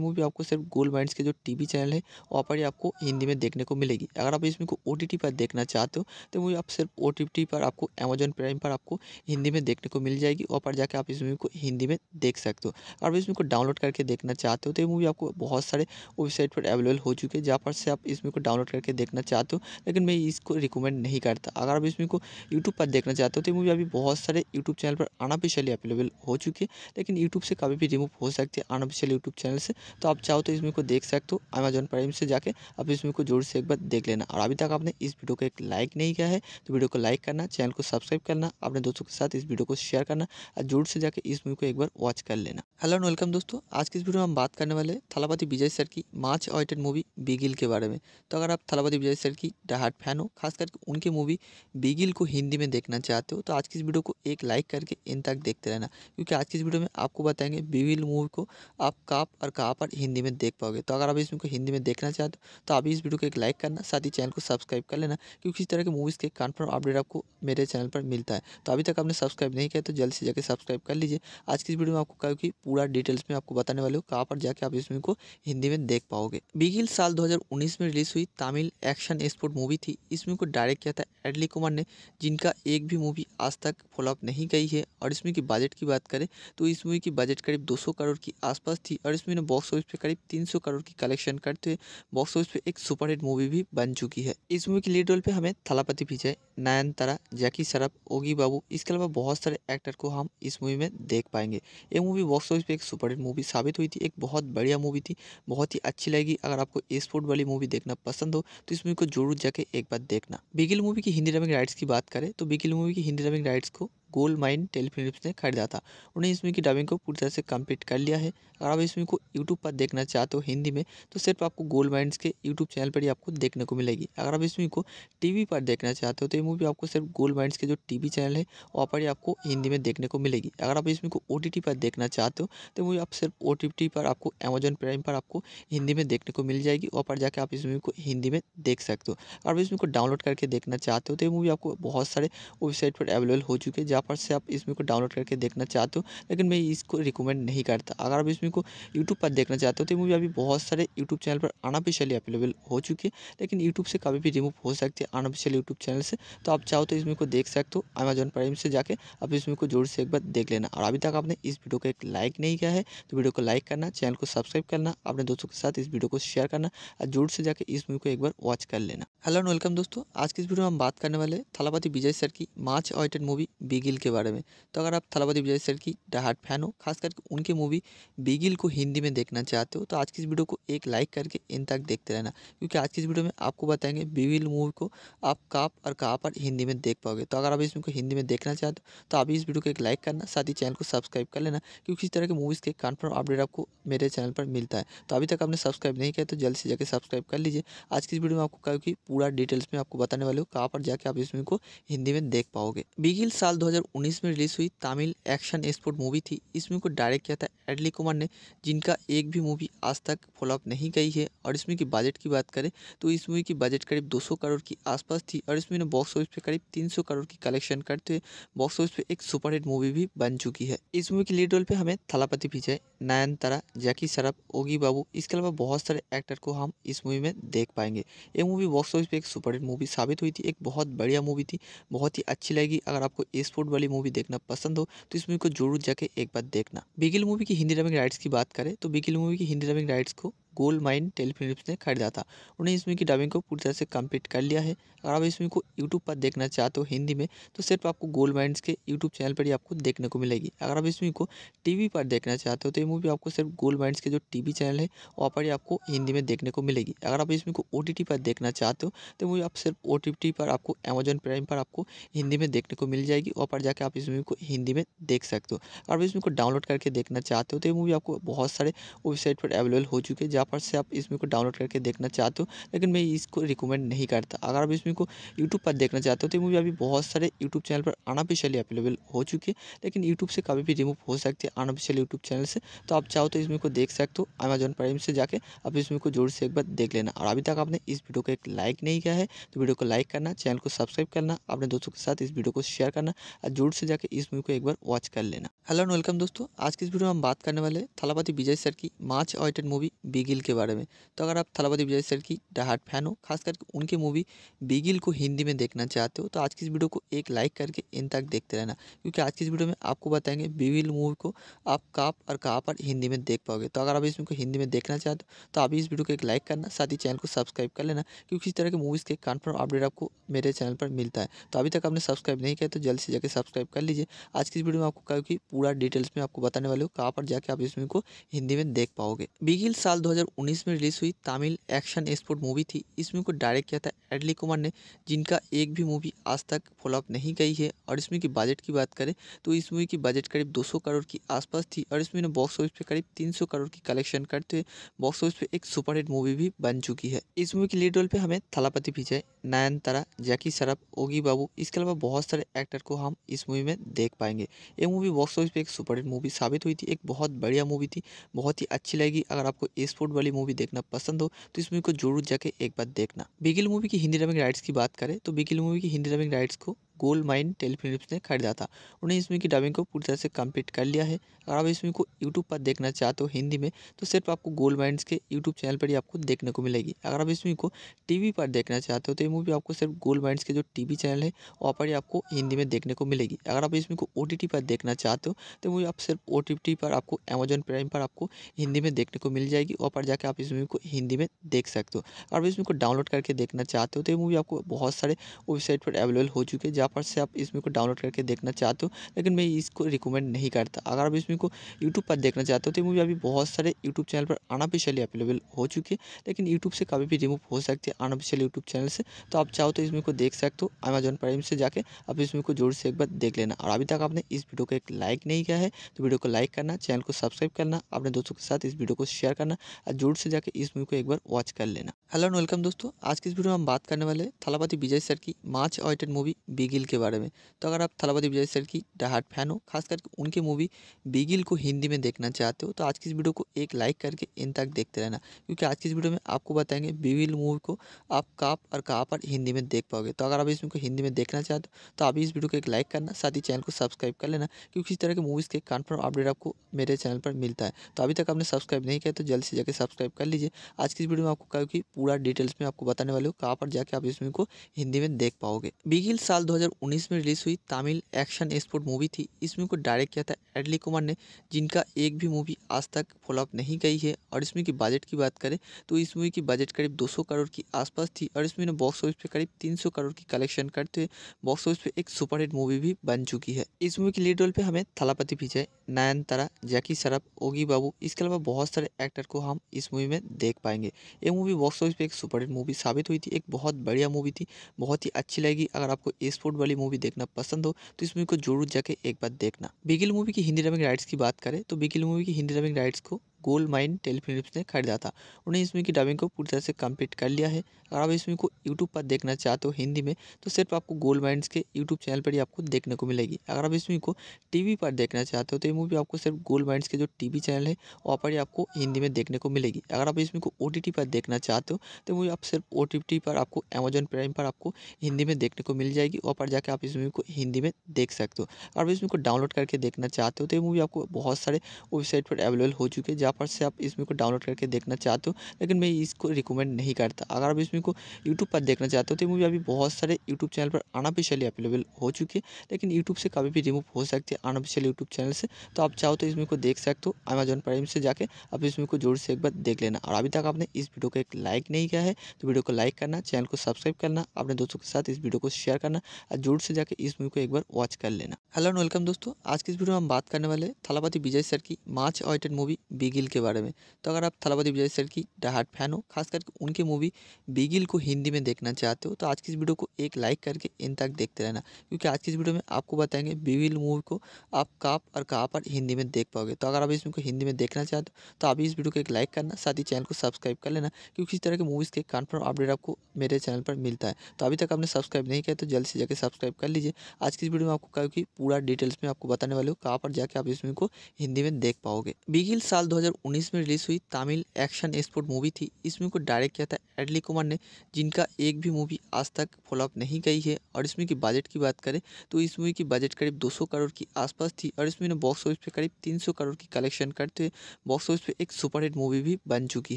Speaker 2: मूवी आपको सिर्फ गोल्ड माइंड के जो टीवी चैनल है वहाँ पर ही आपको हिंदी में देखने को मिलेगी अगर आप इसमें को ओ पर देखना चाहते हो तो मूवी आप सिर्फ ओ पर आपको अमेजोन प्राइम पर आपको हिंदी में देखने को मिल जाएगी वहाँ पर जाकर आप इस मूवी को हिंदी में देख सकते हो अगर आप इसमें को डाउनलोड करके देखना चाहते हो तो ये मूवी आपको बहुत सारे वेबसाइट पर अवेलेबल हो चुके हैं पर से आप इसमें को डाउनलोड करके देखना चाहते हो लेकिन मैं इसको रिकमेंड नहीं करता अगर आप इसमें को यूट्यूब पर देखना चाहते हो तो मूवी अभी बहुत सारे यूट्यूब चैनल पर अनऑफिशियली अवेलेबल हो चुकी है लेकिन यूट्यूब से कभी भी रिमूव हो सकती है अनऑफिशियल यूट्यूब चैनल से तो आप चाहो तो इसमें को देख सकते हो अमेजन प्राइम से जाकर आप इसमें को जोर से एक बार देख लेना और अभी तक आपने इस वीडियो को एक लाइक नहीं किया है तो वीडियो को लाइक करना चैनल को सब्सक्राइब करना अपने दोस्तों के साथ इस वीडियो को शेयर करना और जोर से जाकर इस मूवी को एक बार वॉच कर लेना हेलो एंड वेलकम दोस्तों आज की इस वीडियो में हम बात करने वाले थलापति विजय सर की much awaited movie Bigil Bigil के बारे में तो अगर आप थलापति विजय सर की डाहट फैन हो खास करके उनकी मूवी बिगिल को हिंदी में देखना चाहते हो तो आज की इस वीडियो को एक लाइक करके इन तक देखते रहना क्योंकि आज की इस वीडियो में आपको बताएंगे बिगिल मूवी को आप कहाँ और कहाँ पर हिंदी में देख पाओगे तो अगर आप इसमें हिंदी में देखना चाहते हो तो अभी इस वीडियो को एक लाइक करना साथ ही चैनल को सब्सक्राइब कर लेना क्योंकि इस तरह की मूवीज़ के कन्फर्म अपडेट आपको मेरे चैनल पर मिलता है तो अभी तक आपने सब्सक्राइब नहीं किया तो जल्द से जाकर सब्सक्राइब कर लीजिए आज की इस वीडियो में आपको क्योंकि पूरा डिटेल्स में आपको बताने वाले हो कहाँ पर जाके आप इस मूवी को हिंदी में देख पाओगे बिगिल साल दो 2019 में रिलीज़ हुई तमिल एक्शन एक्सपोर्ट मूवी थी इस मूवी को डायरेक्ट किया था एडली कुमार ने जिनका एक भी मूवी आज तक फॉलोअप नहीं गई है और इसमें की बजट की बात करें तो इस मूवी की बजट करीब 200 करोड़ की आसपास थी और इसमें बॉक्स ऑफिस पे करीब 300 करोड़ की कलेक्शन करते हुए बॉक्स ऑफिस पे एक सुपरहिट मूवी भी बन चुकी है इस मूवी की लीड रोल पर हमें थलापति विजय नयनतारा जैकी सरफ ओगी बाबू इसके अलावा बहुत सारे एक्टर को हम इस मूवी में देख पाएंगे ये मूवी बॉक्स ऑफिस पर एक सुपरहिट मूवी साबित हुई थी एक बहुत बढ़िया मूवी थी बहुत ही अच्छी लगी अगर आपको स्पोर्ट वाली मूवी देखना पसंद हो तो इस मूवी को जरूर जाके एक बार देखना बिगिल मूवी की हिंदी डबिंग राइट्स की बात करें तो बिगिल मूवी की हिंदी डबिंग राइट्स को गोल्ड माइन टेलीफिल्म्स ने खरीदा था उन्हें इसमें की डबिंग को पूरी तरह से कंप्लीट कर लिया है अगर आप इसमें को यूट्यूब पर देखना चाहते हो हिंदी में तो सिर्फ आपको गोल्ड माइंड के यूट्यूब चैनल पर ही आपको देखने को मिलेगी अगर आप इसमें को टीवी पर देखना चाहते हो तो ये मूवी आपको सिर्फ गोल्ड माइंस के जो टीवी चैनल है वहाँ पर ही आपको हिंदी में देखने को मिलेगी अगर आप इसमें को ओ पर देखना चाहते हो तो मूवी आप सिर्फ ओ पर आपको अमेजोन प्राइम पर आपको हिंदी में देखने को मिल जाएगी वहाँ पर जाकर आप इस मूवी को हिंदी में देख सकते हो अगर आप इसमें को डाउनलोड करके देखना चाहते हो तो ये मूवी आपको बहुत सारे वेबसाइट पर अवेलेबल हो चुके हैं पर से आप इसमें को डाउनलोड करके देखना चाहते हो लेकिन मैं इसको रिकमेंड नहीं करता अगर आप इसमें को यूट्यूब पर देखना चाहते हो तो मूवी अभी बहुत सारे यूट्यूब चैनल पर अनऑफिशियली अवेलेबल हो चुकी है लेकिन यूट्यूब से कभी भी रिमूव हो सकती है अनऑफिशियल यूट्यूब चैनल से तो आप चाहो तो इसमें को देख सकते हो अमेजन प्राइम से जाकर आप इसमें को जोर से एक बार देख लेना और अभी तक आपने इस वीडियो को एक लाइक नहीं किया है तो वीडियो को लाइक करना चैनल को सब्सक्राइब करना अपने दोस्तों के साथ इस वीडियो को शेयर करना और जोर से जाकर इस मूवी को एक बार वॉच कर लेना हेलो एंड वेलकम दोस्तों आज के इस वीडियो में हम बात करने वाले थलापति विजय सर की मार्च ऑइटेड मूवी बिगे बिगिल के बारे में तो अगर आप थलावती विजय सर की डाहाट फैन हो खास करके उनकी मूवी बिगिल को हिंदी में देखना चाहते हो तो आज की इस वीडियो को एक लाइक करके इन तक देखते रहना क्योंकि आज की इस वीडियो में आपको बताएंगे बिगिल मूवी को आप कहाँ और कहाँ पर हिंदी में देख पाओगे तो अगर आप इसमें को हिंदी में देखना चाहते हो तो आप इस वीडियो को एक लाइक करना साथ ही चैनल को सब्सक्राइब कर लेना क्योंकि इस तरह के मूवीज़ के कन्फर्म अपडेट आपको मेरे चैनल पर मिलता है तो अभी तक आपने सब्सक्राइब नहीं किया तो जल्द से जाकर सब्सक्राइब कर लीजिए आज की इस वीडियो में आपको क्योंकि पूरा डिटेल्स में आपको बताने वाले हो कहाँ पर जाके आप इस मूवी को हिंदी में देख पाओगे बिगिल साल दो 2019 में रिलीज़ हुई तमिल एक्शन एक्सपोर्ट मूवी थी इस मूवी को डायरेक्ट किया था एडली कुमार ने जिनका एक भी मूवी आज तक फॉलोअप नहीं गई है और इस मूवी की बजट की बात करें तो इस मूवी की बजट करीब 200 करोड़ की आसपास थी और इस मूवी ने बॉक्स ऑफिस पे करीब 300 करोड़ की कलेक्शन करते हुए बॉक्स ऑफिस पे एक सुपरहिट मूवी भी बन चुकी है इस मूवी की लीड रोल पर हमें थलापति विजय नयनतारा जैकी सरफ ओगी बाबू इसके अलावा बहुत सारे एक्टर को हम इस मूवी में देख पाएंगे ये मूवी बॉक्स ऑफिस पर एक सुपरहिट मूवी साबित हुई थी एक बहुत बढ़िया मूवी थी बहुत ही अच्छी लगी अगर आपको स्पोर्ट बॉलीवुड वाली मूवी देखना पसंद हो तो इस मूवी को जरूर जाके एक बार देखना बिगिल मूवी की हिंदी डबिंग राइट्स की बात करें तो बिगिल मूवी की हिंदी डबिंग राइट्स को गोल्ड माइन टेलीफिलिप्स ने खरीदा था उन्हें इसमें की डबिंग को पूरी तरह से कंप्लीट कर लिया है अगर आप इसमें को यूट्यूब पर देखना चाहते हो हिंदी में तो सिर्फ आपको गोल्ड माइंस के यूट्यूब चैनल पर ही आपको देखने को मिलेगी अगर आप इसमें को टी पर देखना चाहते हो तो ये मूवी आपको सिर्फ गोल्ड माइंस के जो टी चैनल है वहाँ पर ही आपको हिंदी में देखने को मिलेगी अगर आप इसमें को ओ पर देखना चाहते हो तो मूवी आप सिर्फ ओ पर आपको अमेजन प्राइम पर आपको हिंदी में देखने को मिल जाएगी वहाँ पर जाकर आप इस मूवी को हिंदी में देख सकते हो अगर आप इसमें को डाउनलोड करके देखना चाहते हो तो ये मूवी आपको बहुत सारे वेबसाइट पर अवेलेबल हो चुके हैं जहाँ फटाफट से आप इसमें को डाउनलोड करके देखना चाहते हो लेकिन मैं इसको रिकमेंड नहीं करता अगर आप इसमें को यूट्यूब पर देखना चाहते हो तो मूवी अभी बहुत सारे यूट्यूब चैनल पर अनऑफिशियली अवेलेबल हो चुकी है लेकिन यूट्यूब से कभी भी रिमूव हो सकती है अनऑफिशियल यूट्यूब चैनल से तो आप चाहो तो इसमें को देख सकते हो अमेजोन प्राइम से जाकर आप इसमें को जोर से एक बार देख लेना और अभी तक आपने इस वीडियो को एक लाइक नहीं किया है तो वीडियो को लाइक करना चैनल को सब्सक्राइब करना अपने दोस्तों के साथ इस वीडियो को शेयर करना और जोर से जाकर इस मूवी को एक बार वॉच कर लेना हेलो एंड वेलकम दोस्तों आज की इस वीडियो में हम बात करने वाले थलापति विजय सर की much awaited movie Bigil Bigil के बारे में तो अगर आप थलापति विजय सर की डाहाट फैन हो खास करके उनकी मूवी बिगिल को हिंदी में देखना चाहते हो तो आज की इस वीडियो को एक लाइक करके इन तक देखते रहना क्योंकि आज की इस वीडियो में आपको बताएंगे बिगिल मूवी को आप कहाँ और कहाँ पर हिंदी में देख पाओगे तो अगर आप इसमें को हिंदी में देखना चाहते हो तो आप इस वीडियो को एक लाइक करना साथ ही चैनल को सब्सक्राइब कर लेना क्योंकि इस तरह के मूवीज़ के कन्फर्म अपडेट आपको मेरे चैनल पर मिलता है तो अभी तक आपने सब्सक्राइब नहीं किया तो जल्द से जाकर सब्सक्राइब कर लीजिए आज की इस वीडियो में आपको क्योंकि पूरा डिटेल्स में आपको बताने वाले हो कहाँ पर जाके आप इसमें को हिंदी में देख पाओगे बिगिल साल 2019 में रिलीज़ हुई तमिल एक्शन एक्सपोर्ट मूवी थी इस मूवी को डायरेक्ट किया था एडली कुमार ने जिनका एक भी मूवी आज तक फॉलोअप नहीं गई है और इसमें की बजट की बात करें तो इस मूवी की बजट करीब 200 करोड़ की आसपास थी और इसमें ने बॉक्स ऑफिस पे करीब 300 करोड़ की कलेक्शन करते हुए बॉक्स ऑफिस पे एक सुपरहिट मूवी भी बन चुकी है इस मूवी की लीड रोल पर हमें थलापति विजय नयनतारा जैकी सरफ ओगी बाबू इसके अलावा बहुत सारे एक्टर को हम इस मूवी में देख पाएंगे ये मूवी बॉक्स ऑफिस पर एक सुपरहिट मूवी साबित हुई थी एक बहुत बढ़िया मूवी थी बहुत ही अच्छी लगी अगर आपको स्पोर्ट रोड वाली मूवी देखना पसंद हो तो इस मूवी को जरूर जाके एक बार देखना बिगिल मूवी की हिंदी डबिंग राइट्स की बात करें तो बिगिल मूवी की हिंदी डबिंग राइट्स को गोल्ड माइन टेलीफिलिप्स ने खरीदा था उन्हें इसमें की डबिंग को पूरी तरह से कंप्लीट कर लिया है अगर आप इसमें को यूट्यूब पर देखना चाहते हो तो हिंदी में तो सिर्फ आपको गोल्ड माइंड के यूट्यूब चैनल पर ही आपको देखने को मिलेगी अगर आप इसमें को टीवी पर देखना चाहते हो तो ये मूवी आपको सिर्फ गोल्ड माइंड के जो टीवी चैनल है वहाँ पर ही आपको हिंदी में देखने को मिलेगी अगर आप इसमें को ओ पर देखना चाहते हो तो मूवी आप सिर्फ ओ पर आपको अमेजन प्राइम पर आपको हिंदी में देखने को मिल जाएगी वहाँ पर जाकर आप इस मूवी को हिंदी में देख सकते हो अगर आप इसमें को डाउनलोड करके देखना चाहते हो तो ये मूवी आपको बहुत सारे वेबसाइट पर अवेलेबल हो चुके हैं पर से आप इसमें को डाउनलोड करके देखना चाहते हो लेकिन मैं इसको रिकमेंड नहीं करता अगर आप इसमें को यूट्यूब पर देखना चाहते हो तो मूवी अभी बहुत सारे यूट्यूब चैनल पर अनऑफिशियली अवेलेबल हो चुकी है लेकिन यूट्यूब से कभी भी रिमूव हो सकती है अनऑफिशियल यूट्यूब चैनल से तो आप चाहो तो इसमें को देख सकते हो अमेजोन प्राइम से जाकर आप इसमें को जोर से एक बार देख लेना और अभी तक आपने इस वीडियो को एक लाइक नहीं किया है तो वीडियो को लाइक करना चैनल को सब्सक्राइब करना अपने दोस्तों के साथ इस वीडियो को शेयर करना और जोर से जाकर इस मूवी को एक बार वॉच कर लेना हेलो एंड वेलकम दोस्तों आज की इस वीडियो में हम बात करने वाले थलापति विजय सर की मार्च ऑइटेड मूवी बिगे बिगिल के बारे में तो अगर आप थलापति विजय सर की डाहाट फैन हो खास करके उनकी मूवी बिगिल को हिंदी में देखना चाहते हो तो आज की इस वीडियो को एक लाइक करके इन तक देखते रहना क्योंकि आज की इस वीडियो में आपको बताएंगे बिगिल मूवी को आप काप और कहाँ पर हिंदी में देख पाओगे तो अगर आप इसमें हिंदी में देखना चाहते हो तो आप इस वीडियो को एक लाइक करना साथ ही चैनल को सब्सक्राइब कर लेना क्योंकि इस तरह के मूवीज़ के कन्फर्म अपडेट आपको मेरे चैनल पर मिलता है तो अभी तक आपने सब्सक्राइब नहीं किया तो जल्द से जाकर सब्सक्राइब कर लीजिए आज की इस वीडियो में आपको क्योंकि पूरा डिटेल्स में आपको बताने वाले हो कहाँ पर जाके आप इस मूवी को हिंदी में देख पाओगे बिगिल साल दो 2019 में रिलीज़ हुई तमिल एक्शन एक्सपोर्ट मूवी थी इसमें को डायरेक्ट किया था एडली कुमार ने जिनका एक भी मूवी आज तक फॉलोअप नहीं गई है और इसमें की बजट की बात करें तो इस मूवी की बजट करीब 200 करोड़ की आसपास थी और इसमें बॉक्स ऑफिस पे करीब 300 करोड़ की कलेक्शन करते हुए बॉक्स ऑफिस पे एक सुपरहिट मूवी भी बन चुकी है इस मूवी की लीड रोल पर हमें थलापति विजय नयनतारा जैकी सरफ ओगी बाबू इसके अलावा बहुत सारे एक्टर को हम इस मूवी में देख पाएंगे ये मूवी बॉक्स ऑफिस पर एक सुपरहिट मूवी साबित हुई थी एक बहुत बढ़िया मूवी थी बहुत ही अच्छी लगी अगर आपको स्पोर्ट वाली मूवी देखना पसंद हो तो इस मूवी को जरूर जाके एक बार देखना बिगिल मूवी की हिंदी डबिंग राइट्स की बात करें तो बिगिल मूवी की हिंदी डबिंग राइट्स को गोल्ड माइन टेलीफिलिप्स ने खरीदा था उन्हें इस मूवी की डबिंग को पूरी तरह से कंप्लीट कर लिया है अगर आप इस मूवी को यूट्यूब पर देखना चाहते हो हिंदी में तो सिर्फ आपको गोल्ड माइंड के यूट्यूब चैनल पर ही आपको देखने को मिलेगी अगर आप इस मूवी को टीवी पर देखना चाहते हो तो ये मूवी आपको सिर्फ गोल्ड माइंस के जो टीवी चैनल है वहाँ पर ही आपको हिंदी में देखने को मिलेगी अगर आप इस मूवी को ओ पर देखना चाहते हो तो मूवी आप सिर्फ ओ पर आपको अमेजोन प्राइम पर आपको हिंदी में देखने को मिल जाएगी वहाँ पर जाकर आप इस मूवी को हिंदी में देख सकते हो अगर आप इस मूवी को डाउनलोड करके देखना चाहते हो तो ये मूवी आपको बहुत सारे वेबसाइट पर अवेलेबल हो चुके हैं पर से आप इसमें को डाउनलोड करके देखना चाहते हो लेकिन मैं इसको रिकमेंड नहीं करता अगर आप इसमें को यूट्यूब पर देखना चाहते हो तो मूवी अभी बहुत सारे यूट्यूब चैनल पर अनऑफिशियली अवेलेबल हो चुकी है लेकिन यूट्यूब से कभी भी रिमूव हो सकती है अनऑफिशियल यूट्यूब चैनल से तो आप चाहो तो इसमें को देख सकते हो अमेजोन प्राइम से जाकर आप इसमें को जोर से एक बार देख लेना और अभी तक आपने इस वीडियो को एक लाइक नहीं किया है तो वीडियो को लाइक करना चैनल को सब्सक्राइब करना अपने दोस्तों के साथ इस वीडियो को शेयर करना और जोर से जाकर इस मूवी को एक बार वॉच कर लेना हेलो एंड वेलकम दोस्तों आज के इस वीडियो में हम बात करने वाले थलापति विजय सर की मार्च ऑयटेड मूवी बिगे बिगिल के बारे में तो अगर आप थलावती विजय सर की डाहाट फैन हो खास करके उनकी मूवी बिगिल को हिंदी में देखना चाहते हो तो आज की इस वीडियो को एक लाइक करके इन तक देखते रहना क्योंकि आज की इस वीडियो में आपको बताएंगे बिगिल मूवी को आप कहाँ और कहाँ पर हिंदी में देख पाओगे तो अगर आप इसमें को हिंदी में देखना चाहते हो तो आप इस वीडियो को एक लाइक करना साथ ही चैनल को सब्सक्राइब कर लेना क्योंकि इस तरह के मूवीज़ के कन्फर्म अपडेट आपको मेरे चैनल पर मिलता है तो अभी तक आपने सब्सक्राइब नहीं किया तो जल्द से जाकर सब्सक्राइब कर लीजिए आज की इस वीडियो में आपको क्योंकि पूरा डिटेल्स में आपको बताने वाले हो कहाँ पर जाके आप इस मूवी को हिंदी में देख पाओगे बिगिल साल दो 2019 में रिलीज़ हुई तमिल एक्शन एक्सपोर्ट मूवी थी इस मूवी को डायरेक्ट किया था एडली कुमार ने जिनका एक भी मूवी आज तक फॉलोअप नहीं गई है और इस मूवी की बजट की बात करें तो इस मूवी की बजट करीब 200 करोड़ की आसपास थी और इस मूवी ने बॉक्स ऑफिस पे करीब 300 करोड़ की कलेक्शन करते हुए बॉक्स ऑफिस पे एक सुपरहिट मूवी भी बन चुकी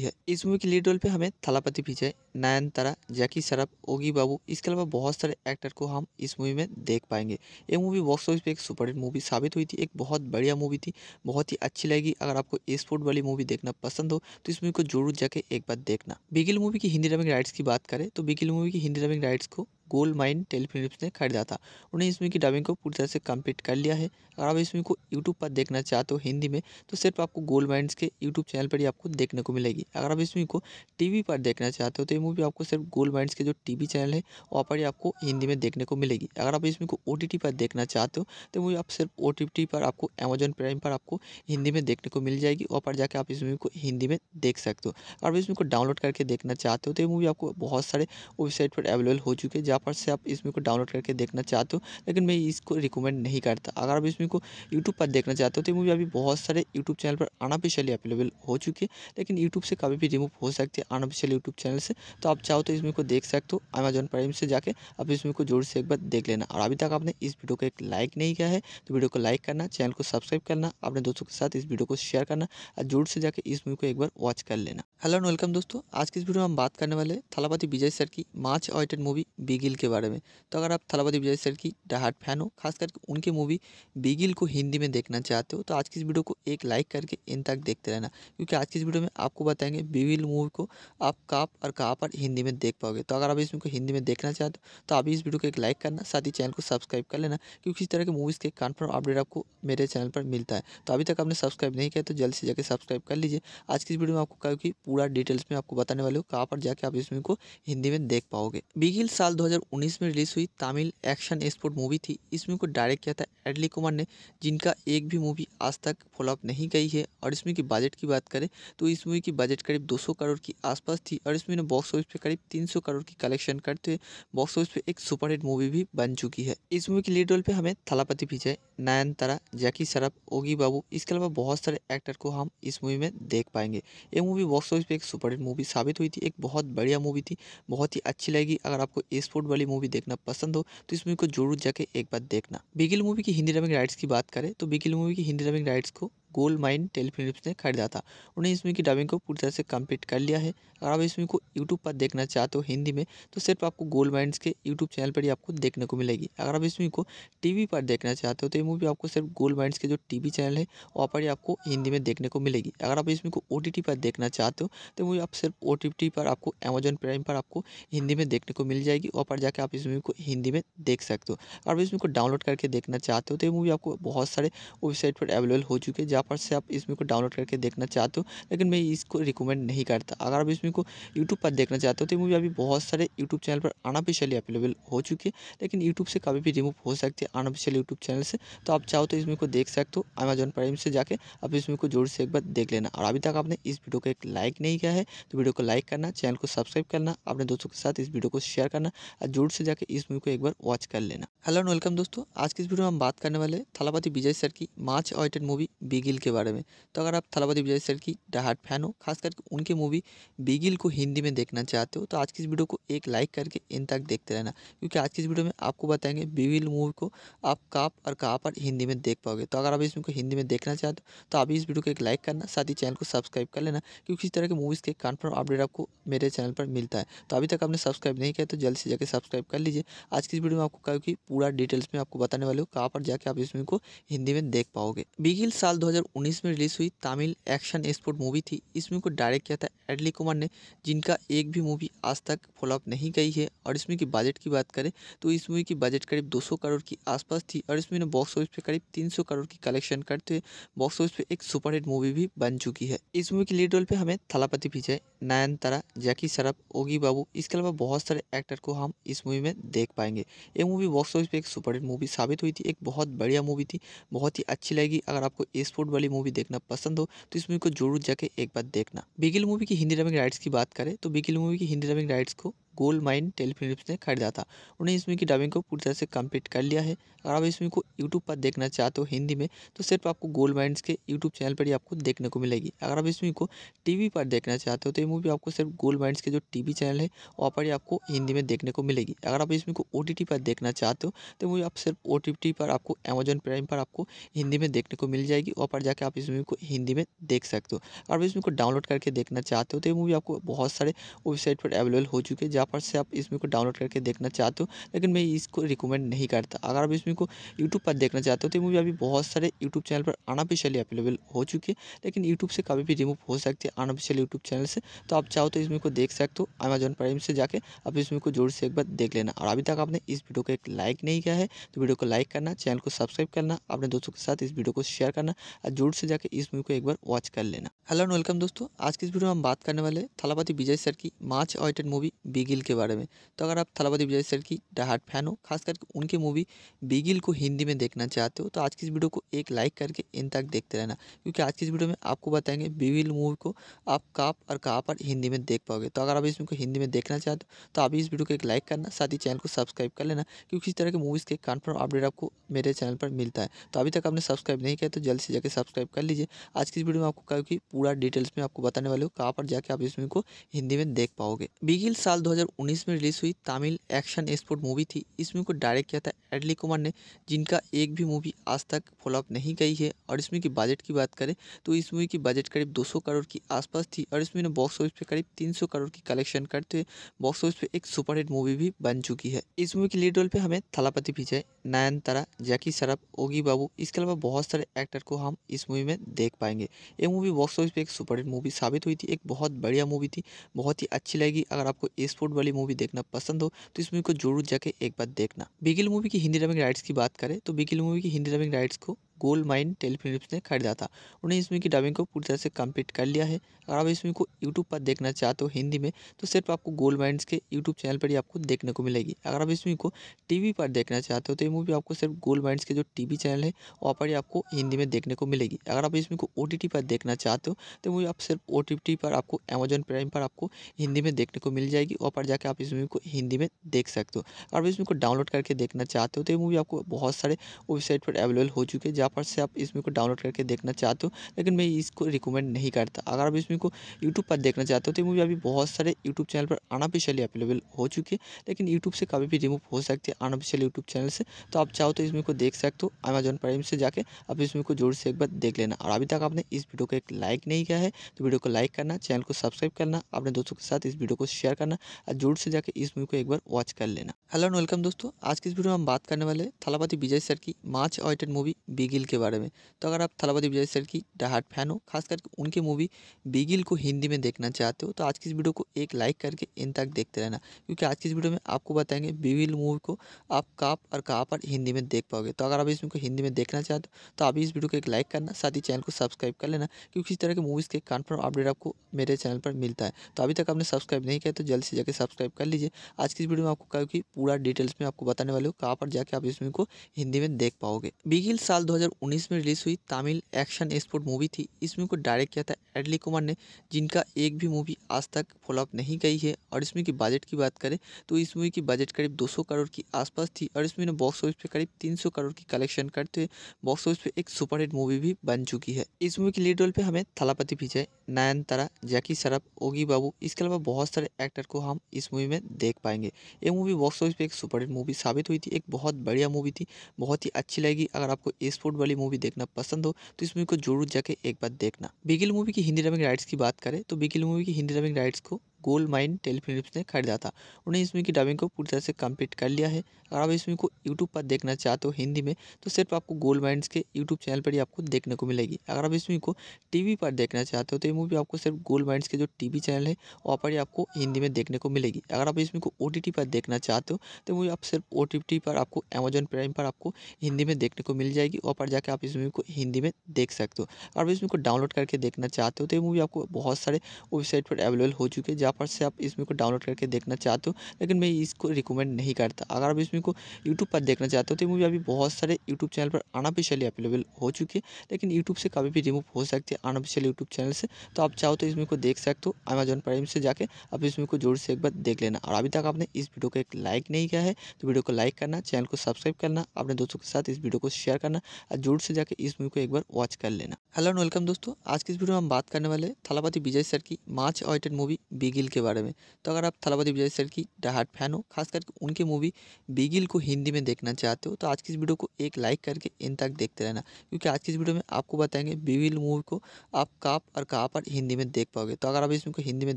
Speaker 2: है इस मूवी की लीड रोल पर हमें थलापति विजय नयनतारा जैकी सरफ ओगी बाबू इसके अलावा बहुत सारे एक्टर को हम इस मूवी में देख पाएंगे ये मूवी बॉक्स ऑफिस पर एक सुपरहिट मूवी साबित हुई थी एक बहुत बढ़िया मूवी थी बहुत ही अच्छी लगी अगर आपको स्पोर्ट बॉलीवुड वाली मूवी देखना पसंद हो तो इस मूवी को जरूर जाके एक बार देखना बिगिल मूवी की हिंदी डबिंग राइट्स की बात करें तो बिगिल मूवी की हिंदी डबिंग राइट्स को गोल्ड माइन टेलीफिलिप्स ने खरीदा था उन्हें इसमें की डबिंग को पूरी तरह से कंप्लीट कर लिया है अगर आप इसमें को यूट्यूब पर देखना चाहते हो हिंदी में तो सिर्फ आपको गोल्ड माइंस के यूट्यूब चैनल पर ही आपको देखने को मिलेगी अगर आप इसमें को टी पर देखना चाहते हो तो ये मूवी आपको सिर्फ गोल्ड माइंस के जो टी चैनल है वहाँ पर ही आपको हिंदी में देखने को मिलेगी अगर आप इसमें को ओ पर देखना चाहते हो तो मूवी आप सिर्फ ओ पर आपको अमेजन प्राइम पर आपको हिंदी में देखने को मिल जाएगी वहाँ पर जाकर आप इस मूवी को हिंदी में देख सकते हो अगर आप इसमें को डाउनलोड करके देखना चाहते हो तो ये मूवी आपको बहुत सारे वेबसाइट पर अवेलेबल हो चुके हैं जहाँ फटाफट से आप इसमें को डाउनलोड करके देखना चाहते हो लेकिन मैं इसको रिकमेंड नहीं करता अगर आप इसमें को यूट्यूब पर देखना चाहते हो तो मूवी अभी बहुत सारे यूट्यूब चैनल पर अनऑफिशियली अवेलेबल हो चुकी है लेकिन यूट्यूब से कभी भी रिमूव हो सकती है अनऑफिशियल यूट्यूब चैनल से तो आप चाहो तो इसमें को देख सकते हो अमेजोन प्राइम से जाकर आप इसमें को जोर से एक बार देख लेना और अभी तक आपने इस वीडियो को एक लाइक नहीं किया है तो वीडियो को लाइक करना चैनल को सब्सक्राइब करना अपने दोस्तों के साथ इस वीडियो को शेयर करना और जोर से जाकर इस मूवी को एक बार वॉच कर लेना हेलो एंड वेलकम दोस्तों आज की इस वीडियो में हम बात करने वाले थलापति विजय सर की much awaited movie Bigil Bigil के बारे में तो अगर आप थलापति विजय सर की डाहट फैन हो खास करके उनकी मूवी बिगिल को हिंदी में देखना चाहते हो तो आज की इस वीडियो को एक लाइक करके इन तक देखते रहना क्योंकि आज की इस वीडियो में आपको बताएंगे बिगिल मूवी को आप कहाँ और कहाँ पर हिंदी में देख पाओगे तो अगर आप इसमें को हिंदी में देखना चाहते हो तो आप इस वीडियो को एक लाइक करना साथ ही चैनल को सब्सक्राइब कर लेना क्योंकि इस तरह के मूवीज़ के कन्फर्म अपडेट आपको मेरे चैनल पर मिलता है तो अभी तक आपने सब्सक्राइब नहीं किया तो जल्द से जाकर सब्सक्राइब कर लीजिए आज की इस वीडियो में आपको क्योंकि पूरा डिटेल्स में आपको बताने वाले हो कहाँ पर जाकर आप इसमें को हिंदी में देख पाओगे बिगिल साल दो 2019 में रिलीज़ हुई तमिल एक्शन एक्सपोर्ट मूवी थी इस मूवी को डायरेक्ट किया था एडली कुमार ने जिनका एक भी मूवी आज तक फॉलोअप नहीं गई है और इसमें की बजट की बात करें तो इस मूवी की बजट करीब 200 करोड़ की आसपास थी और इसमें ने बॉक्स ऑफिस पे करीब 300 करोड़ की कलेक्शन करते हुए बॉक्स ऑफिस पे एक सुपरहिट मूवी भी बन चुकी है इस मूवी के लीड रोल पर हमें थलापति विजय नयनतारा जैकी सरफ ओगी बाबू इसके अलावा बहुत सारे एक्टर को हम इस मूवी में देख पाएंगे ये मूवी बॉक्स ऑफिस पर एक सुपरहिट मूवी साबित हुई थी एक बहुत बढ़िया मूवी थी बहुत ही अच्छी लगी अगर आपको स्पोर्ट बॉलीवुड वाली मूवी देखना पसंद हो तो इस मूवी को जरूर जाके एक बार देखना
Speaker 1: बिगिल मूवी की हिंदी डबिंग
Speaker 2: राइट्स की बात करें तो बिगिल मूवी की हिंदी डबिंग राइट्स को गोल्ड माइन टेलीफिल्म ने खरीदा था उन्हें इसमें की डबिंग को पूरी तरह से कंप्लीट कर लिया है अगर आप इसमें को यूट्यूब पर देखना चाहते हो हिंदी में तो सिर्फ आपको गोल्ड माइंड के यूट्यूब चैनल पर ही आपको देखने को मिलेगी अगर आप इसमें को टीवी पर देखना चाहते हो तो ये मूवी आपको सिर्फ गोल्ड माइंड के जो टीवी चैनल है वहाँ पर ही आपको हिंदी में देखने को मिलेगी अगर आप इसमें को ओ पर देखना चाहते हो तो मूवी आप सिर्फ ओ पर आपको अमेजन प्राइम पर आपको हिंदी में देखने को मिल जाएगी वहाँ पर जाकर आप इस मूवी को हिंदी में देख सकते हो अगर आप इसमें को डाउनलोड करके देखना चाहते हो तो ये मूवी आपको बहुत सारे वेबसाइट पर अवेलेबल हो चुके हैं फटाफट से आप इसमें को डाउनलोड करके देखना चाहते हो लेकिन मैं इसको रिकमेंड नहीं करता अगर आप इसमें को यूट्यूब पर देखना चाहते हो तो मूवी अभी बहुत सारे यूट्यूब चैनल पर अनऑफिशियली अवेलेबल हो चुकी है लेकिन यूट्यूब से कभी भी रिमूव हो सकती है अनऑफिशियल यूट्यूब चैनल से तो आप चाहो तो इसमें को देख सकते हो अमेजोन प्राइम से जाकर आप इसमें को जोर से एक बार देख लेना और अभी तक आपने इस वीडियो को एक लाइक नहीं किया है तो वीडियो को लाइक करना चैनल को सब्सक्राइब करना अपने दोस्तों के साथ इस वीडियो को शेयर करना और जोर से जाकर इस मूवी को एक बार वॉच कर लेना हेलो एंड वेलकम दोस्तों आज की इस वीडियो में हम बात करने वाले थलापति विजय सर की मार्च ऑइटेड मूवी बिगी बिगिल के बारे में तो अगर आप थलापति विजय सर की डाहट फैन हो खास करके उनकी मूवी बिगिल को हिंदी में देखना चाहते हो तो आज की इस वीडियो को एक लाइक करके इन तक देखते रहना क्योंकि आज की इस वीडियो में आपको बताएंगे बिगिल मूवी को आप कहाँ और कहाँ पर हिंदी में देख पाओगे तो अगर आप इसमें हिंदी में देखना चाहते हो तो अभी इस वीडियो को एक लाइक करना साथ ही चैनल को सब्सक्राइब कर लेना क्योंकि इस तरह के मूवीज़ के कन्फर्म अपडेट आपको मेरे चैनल पर मिलता है तो अभी तक आपने सब्सक्राइब नहीं किया तो जल्द से जाकर सब्सक्राइब कर लीजिए आज की इस वीडियो में आपको क्योंकि पूरा डिटेल्स में आपको बताने वाले हो कहाँ पर जाके आप इस मूवी को हिंदी में देख पाओगे बिगिल साल दो 2019 में रिलीज़ हुई तमिल एक्शन एक्सपोर्ट मूवी थी इस मूवी को डायरेक्ट किया था एडली कुमार ने जिनका एक भी मूवी आज तक फॉलोअप नहीं गई है और इसमें की बजट की बात करें तो इस मूवी की बजट करीब 200 करोड़ की आसपास थी और इसमें बॉक्स ऑफिस पे करीब 300 करोड़ की कलेक्शन करते हुए बॉक्स ऑफिस पे एक सुपरहिट मूवी भी बन चुकी है इस मूवी की लीड रोल पर हमें थलापति विजय नयनतारा जैकी सरफ ओगी बाबू इसके अलावा बहुत सारे एक्टर को हम इस मूवी में देख पाएंगे ये मूवी बॉक्स ऑफिस पर एक सुपरहिट मूवी साबित हुई थी एक बहुत बढ़िया मूवी थी बहुत ही अच्छी लगी अगर आपको स्पोर्ट वाली मूवी देखना पसंद हो तो इस मूवी को जरूर जाके एक बार देखना बिगिल मूवी की हिंदी डबिंग राइट्स की बात करें तो बिगिल मूवी की हिंदी डबिंग राइट्स को गोल्ड माइन टेलीफिल्म ने खरीदा था उन्हें इस मूवी की डबिंग को पूरी तरह से कम्प्लीट कर लिया है अगर आप इसमें को यूट्यूब पर देखना चाहते हो हिंदी में तो सिर्फ आपको गोल्ड माइंड्स के यूट्यूब चैनल पर ही आपको देखने को मिलेगी अगर आप इसमें को टीवी पर देखना चाहते हो तो ये मूवी आपको सिर्फ गोल्ड माइंड्स के जो टीवी चैनल है वहाँ पर ही आपको हिंदी में देखने को मिलेगी अगर आप इसमें को ओ पर देखना चाहते हो तो मूवी आप सिर्फ ओ पर आपको अमेजन प्राइम पर आपको हिंदी में देखने को मिल जाएगी वहाँ पर जाकर आप इस मूवी को हिंदी में देख सकते हो अगर आप इसमें को डाउनलोड करके देखना चाहते हो तो ये मूवी आपको बहुत सारे वेबसाइट पर अवेलेबल हो चुके हैं जहाँ पर से आप इसमें को डाउनलोड करके देखना चाहते हो लेकिन मैं इसको रिकमेंड नहीं करता अगर आप इसमें मूवी को यूट्यूब पर देखना चाहते हो तो मूवी अभी बहुत सारे यूट्यूब चैनल पर अनऑफिशियली अवेलेबल हो चुकी है लेकिन यूट्यूब से कभी भी रिमूव हो सकती है अनऑफिशियल यूट्यूब चैनल से तो आप चाहो तो इस मूवी को देख सकते हो अमेजन प्राइम से जाकर आप इस मूवी को जोर से एक बार देख लेना और अभी तक आपने इस वीडियो को एक लाइक नहीं किया है तो वीडियो को लाइक करना चैनल को सब्सक्राइब करना अपने दोस्तों के साथ इस वीडियो को शेयर करना और जोर से जाकर इस मूवी को एक बार वॉच कर लेना हेलो एंड वेलकम दोस्तों आज की इस वीडियो में हम बात करने वाले हैं थलापति विजय सर की मार्च ऑयटेड मूवी बिगिल के बारे में तो अगर आप थलापति विजय सर की डाहट फैन हो खास करके उनकी मूवी बिगिल लीगल को हिंदी में देखना चाहते हो तो आज की इस वीडियो को एक लाइक करके इन तक देखते रहना क्योंकि आज की इस वीडियो में आपको बताएंगे बीविल मूवी को आप कहाँ और कहाँ पर हिंदी में देख पाओगे तो अगर आप इसमें को हिंदी में देखना चाहते हो तो आप इस वीडियो को एक लाइक करना साथ ही चैनल को सब्सक्राइब कर लेना क्योंकि इस तरह के मूवीज़ के कन्फर्म अपडेट आपको मेरे चैनल पर मिलता है तो अभी तक आपने सब्सक्राइब नहीं किया तो जल्द से जाकर सब्सक्राइब कर लीजिए आज की इस वीडियो में आपको क्योंकि पूरा डिटेल्स में आपको बताने वाले हो कहाँ पर जाकर आप इस मूवी को हिंदी में देख पाओगे बिगिल साल दो में रिलीज हुई तमिल एक्शन एक्सपोर्ट मूवी थी इसमें को डायरेक्ट किया था एडली कुमार ने हैं जिनका एक भी मूवी आज तक फॉलोअप नहीं गई है और इसमें की बजट की बात करें तो इस मूवी की बजट करीब 200 करोड़ के आसपास थी और इसमें बॉक्स ऑफिस पे करीब 300 करोड़ की कलेक्शन करते हुए बॉक्स ऑफिस पे एक सुपरहिट मूवी भी बन चुकी है इस मूवी की लीड रोल पर हमें थलापति विजय नयनतारा जैकी सरफ ओगी बाबू इसके अलावा बहुत सारे एक्टर को हम इस मूवी में देख पाएंगे ये मूवी बॉक्स ऑफिस पर एक सुपरहिट मूवी साबित हुई थी एक बहुत बढ़िया मूवी थी बहुत ही अच्छी लगेगी अगर आपको स्पोर्ट वाली मूवी देखना पसंद हो तो इस मूवी को जरूर जाके एक बार देखना बिगिल मूवी की हिंदी डबिंग राइट की बात करें तो बिकिल मूवी की हिंदी डबिंग राइट्स को गोल्ड माइन टेलीफिलिप्स ने खरीदा था उन्हें इसमें की डबिंग को पूरी तरह से कंप्लीट कर लिया है अगर आप इसमें को यूट्यूब पर देखना चाहते हो हिंदी में तो सिर्फ आपको गोल्ड माइंस के यूट्यूब चैनल पर ही आपको देखने को मिलेगी अगर आप इसमें को टीवी पर देखना चाहते हो तो ये मूवी आपको सिर्फ गोल्ड माइंस के जो टीवी चैनल है वहाँ पर ही आपको हिंदी में देखने को मिलेगी अगर आप इसमें को ओ पर देखना चाहते हो तो मूवी आप सिर्फ ओ पर आपको अमेजोन प्राइम पर आपको हिंदी में देखने को मिल जाएगी वहाँ पर जाकर आप इस मूवी को हिंदी में देख सकते हो अगर आप इसमें को डाउनलोड करके देखना चाहते हो तो ये मूवी आपको बहुत सारे वेबसाइट पर अवेलेबल हो चुके हैं जहाँ फटाफट से आप इसमें को डाउनलोड करके देखना चाहते हो लेकिन मैं इसको रिकमेंड नहीं करता अगर आप इसमें को यूट्यूब पर देखना चाहते हो तो मूवी अभी बहुत सारे यूट्यूब चैनल पर अनऑफिशियली अवेलेबल हो चुकी है लेकिन यूट्यूब से कभी भी रिमूव हो सकती है अनऑफिशियल यूट्यूब चैनल से तो आप चाहो तो इसमें को देख सकते हो अमेजोन प्राइम से जाकर आप इसमें को जोर से एक बार देख लेना और अभी तक आपने इस वीडियो को एक लाइक नहीं किया है तो वीडियो को लाइक करना चैनल को सब्सक्राइब करना अपने दोस्तों के साथ इस वीडियो को शेयर करना और जोर से जाकर इस मूवी को एक बार वॉच कर लेना हेलो एंड वेलकम दोस्तों आज की इस वीडियो में हम बात करने वाले थलापति विजय सर की much awaited movie Bigil Bigil के बारे में तो अगर आप थलापति विजय सर की डाहाट फैन हो खास करके उनकी मूवी बिगिल को हिंदी में देखना चाहते हो तो आज की इस वीडियो को एक लाइक करके इन तक देखते रहना क्योंकि आज की इस वीडियो में आपको बताएंगे बिगिल मूवी को आप कहाँ और कहाँ पर हिंदी में देख पाओगे तो अगर आप इसमें को हिंदी में देखना चाहते हो तो आप इस वीडियो को एक लाइक करना साथ ही चैनल को सब्सक्राइब कर लेना क्योंकि इस तरह के मूवीज़ के कन्फर्म अपडेट आपको मेरे चैनल पर मिलता है तो अभी तक आपने सब्सक्राइब नहीं किया तो जल्द से जाकर सब्सक्राइब कर लीजिए आज की इस वीडियो में आपको क्योंकि पूरा डिटेल्स में आपको बताने वाले हो कहाँ पर जाके आप इसमें को हिंदी में देख पाओगे बिगिल साल दो 2019 में रिलीज़ हुई तमिल एक्शन स्पोर्ट मूवी थी इस मूवी को डायरेक्ट किया था एडली कुमार ने जिनका एक भी मूवी आज तक फॉलोअप नहीं गई है और इसमें की बजट की बात करें तो इस मूवी की बजट करीब 200 करोड़ की आसपास थी और इसमें ने बॉक्स ऑफिस पे करीब 300 करोड़ की कलेक्शन करते हुए बॉक्स ऑफिस पे एक सुपरहिट मूवी भी बन चुकी है इस मूवी के लीड रोल पे हमें थलापति विजय नयनतारा जैकी सरफ ओगी बाबू इसके अलावा बहुत सारे एक्टर को हम इस मूवी में देख पाएंगे ये मूवी बॉक्स ऑफिस पे एक सुपरहिट मूवी साबित हुई थी एक बहुत बढ़िया मूवी थी बहुत ही अच्छी लगी अगर आपको स्पोर्ट बॉलीवुड वाली मूवी देखना पसंद हो तो इस मूवी को जरूर जाके एक बार देखना बिगिल मूवी की हिंदी डबिंग राइट्स की बात करें तो बिगिल मूवी की हिंदी डबिंग राइट्स को गोल्ड माइन टेलीफिलिप्स ने खरीदा था उन्हें इसमें की डबिंग को पूरी तरह से कंप्लीट कर लिया है अगर आप इसमें को यूट्यूब पर देखना चाहते हो तो हिंदी में तो सिर्फ आपको गोल्ड माइंड के यूट्यूब चैनल पर ही आपको देखने को मिलेगी अगर आप इसमें को टीवी पर देखना चाहते हो तो ये मूवी आपको सिर्फ गोल्ड माइंड के जो टीवी चैनल है वहाँ पर ही आपको हिंदी में देखने को मिलेगी अगर आप इसमें को ओ पर देखना चाहते हो तो मूवी आप सिर्फ ओ पर आपको अमेजन प्राइम पर आपको हिंदी में देखने को मिल जाएगी वहाँ पर जाकर आप इस मूवी को हिंदी में देख सकते हो अगर आप इसमें को डाउनलोड करके देखना चाहते हो तो ये मूवी आपको बहुत सारे वेबसाइट पर अवेलेबल हो चुके हैं पर से आप इसमें को डाउनलोड करके देखना चाहते हो लेकिन मैं इसको रिकमेंड नहीं करता अगर आप इसमें को यूट्यूब पर देखना चाहते हो तो मूवी अभी बहुत सारे यूट्यूब चैनल पर अनऑफिशियली अवेलेबल हो चुकी है लेकिन यूट्यूब से कभी भी रिमूव हो सकती है अनऑफिशियल यूट्यूब चैनल से तो आप चाहो तो इसमें को देख सकते हो अमेजोन प्राइम से जाकर आप इसमें को जोर से एक बार देख लेना और अभी तक आपने इस वीडियो को एक लाइक नहीं किया है तो वीडियो को लाइक करना चैनल को सब्सक्राइब करना अपने दोस्तों के साथ इस वीडियो को शेयर करना और जोर से जाकर इस मूवी को एक बार वॉच कर लेना हेलो एंड वेलकम दोस्तों आज की इस वीडियो में हम बात करने वाले थलापति विजय सर की much awaited movie Bigil Bigil के बारे में तो अगर आप थलापति विजय सर की डाहट फैन हो खास करके उनकी मूवी बिगिल को हिंदी में देखना चाहते हो तो आज की इस वीडियो को एक लाइक करके इन तक देखते रहना क्योंकि आज की इस वीडियो में आपको बताएंगे बिगिल मूवी को आप कहाँ और कहाँ पर हिंदी में देख पाओगे तो अगर आप इसमें हिंदी में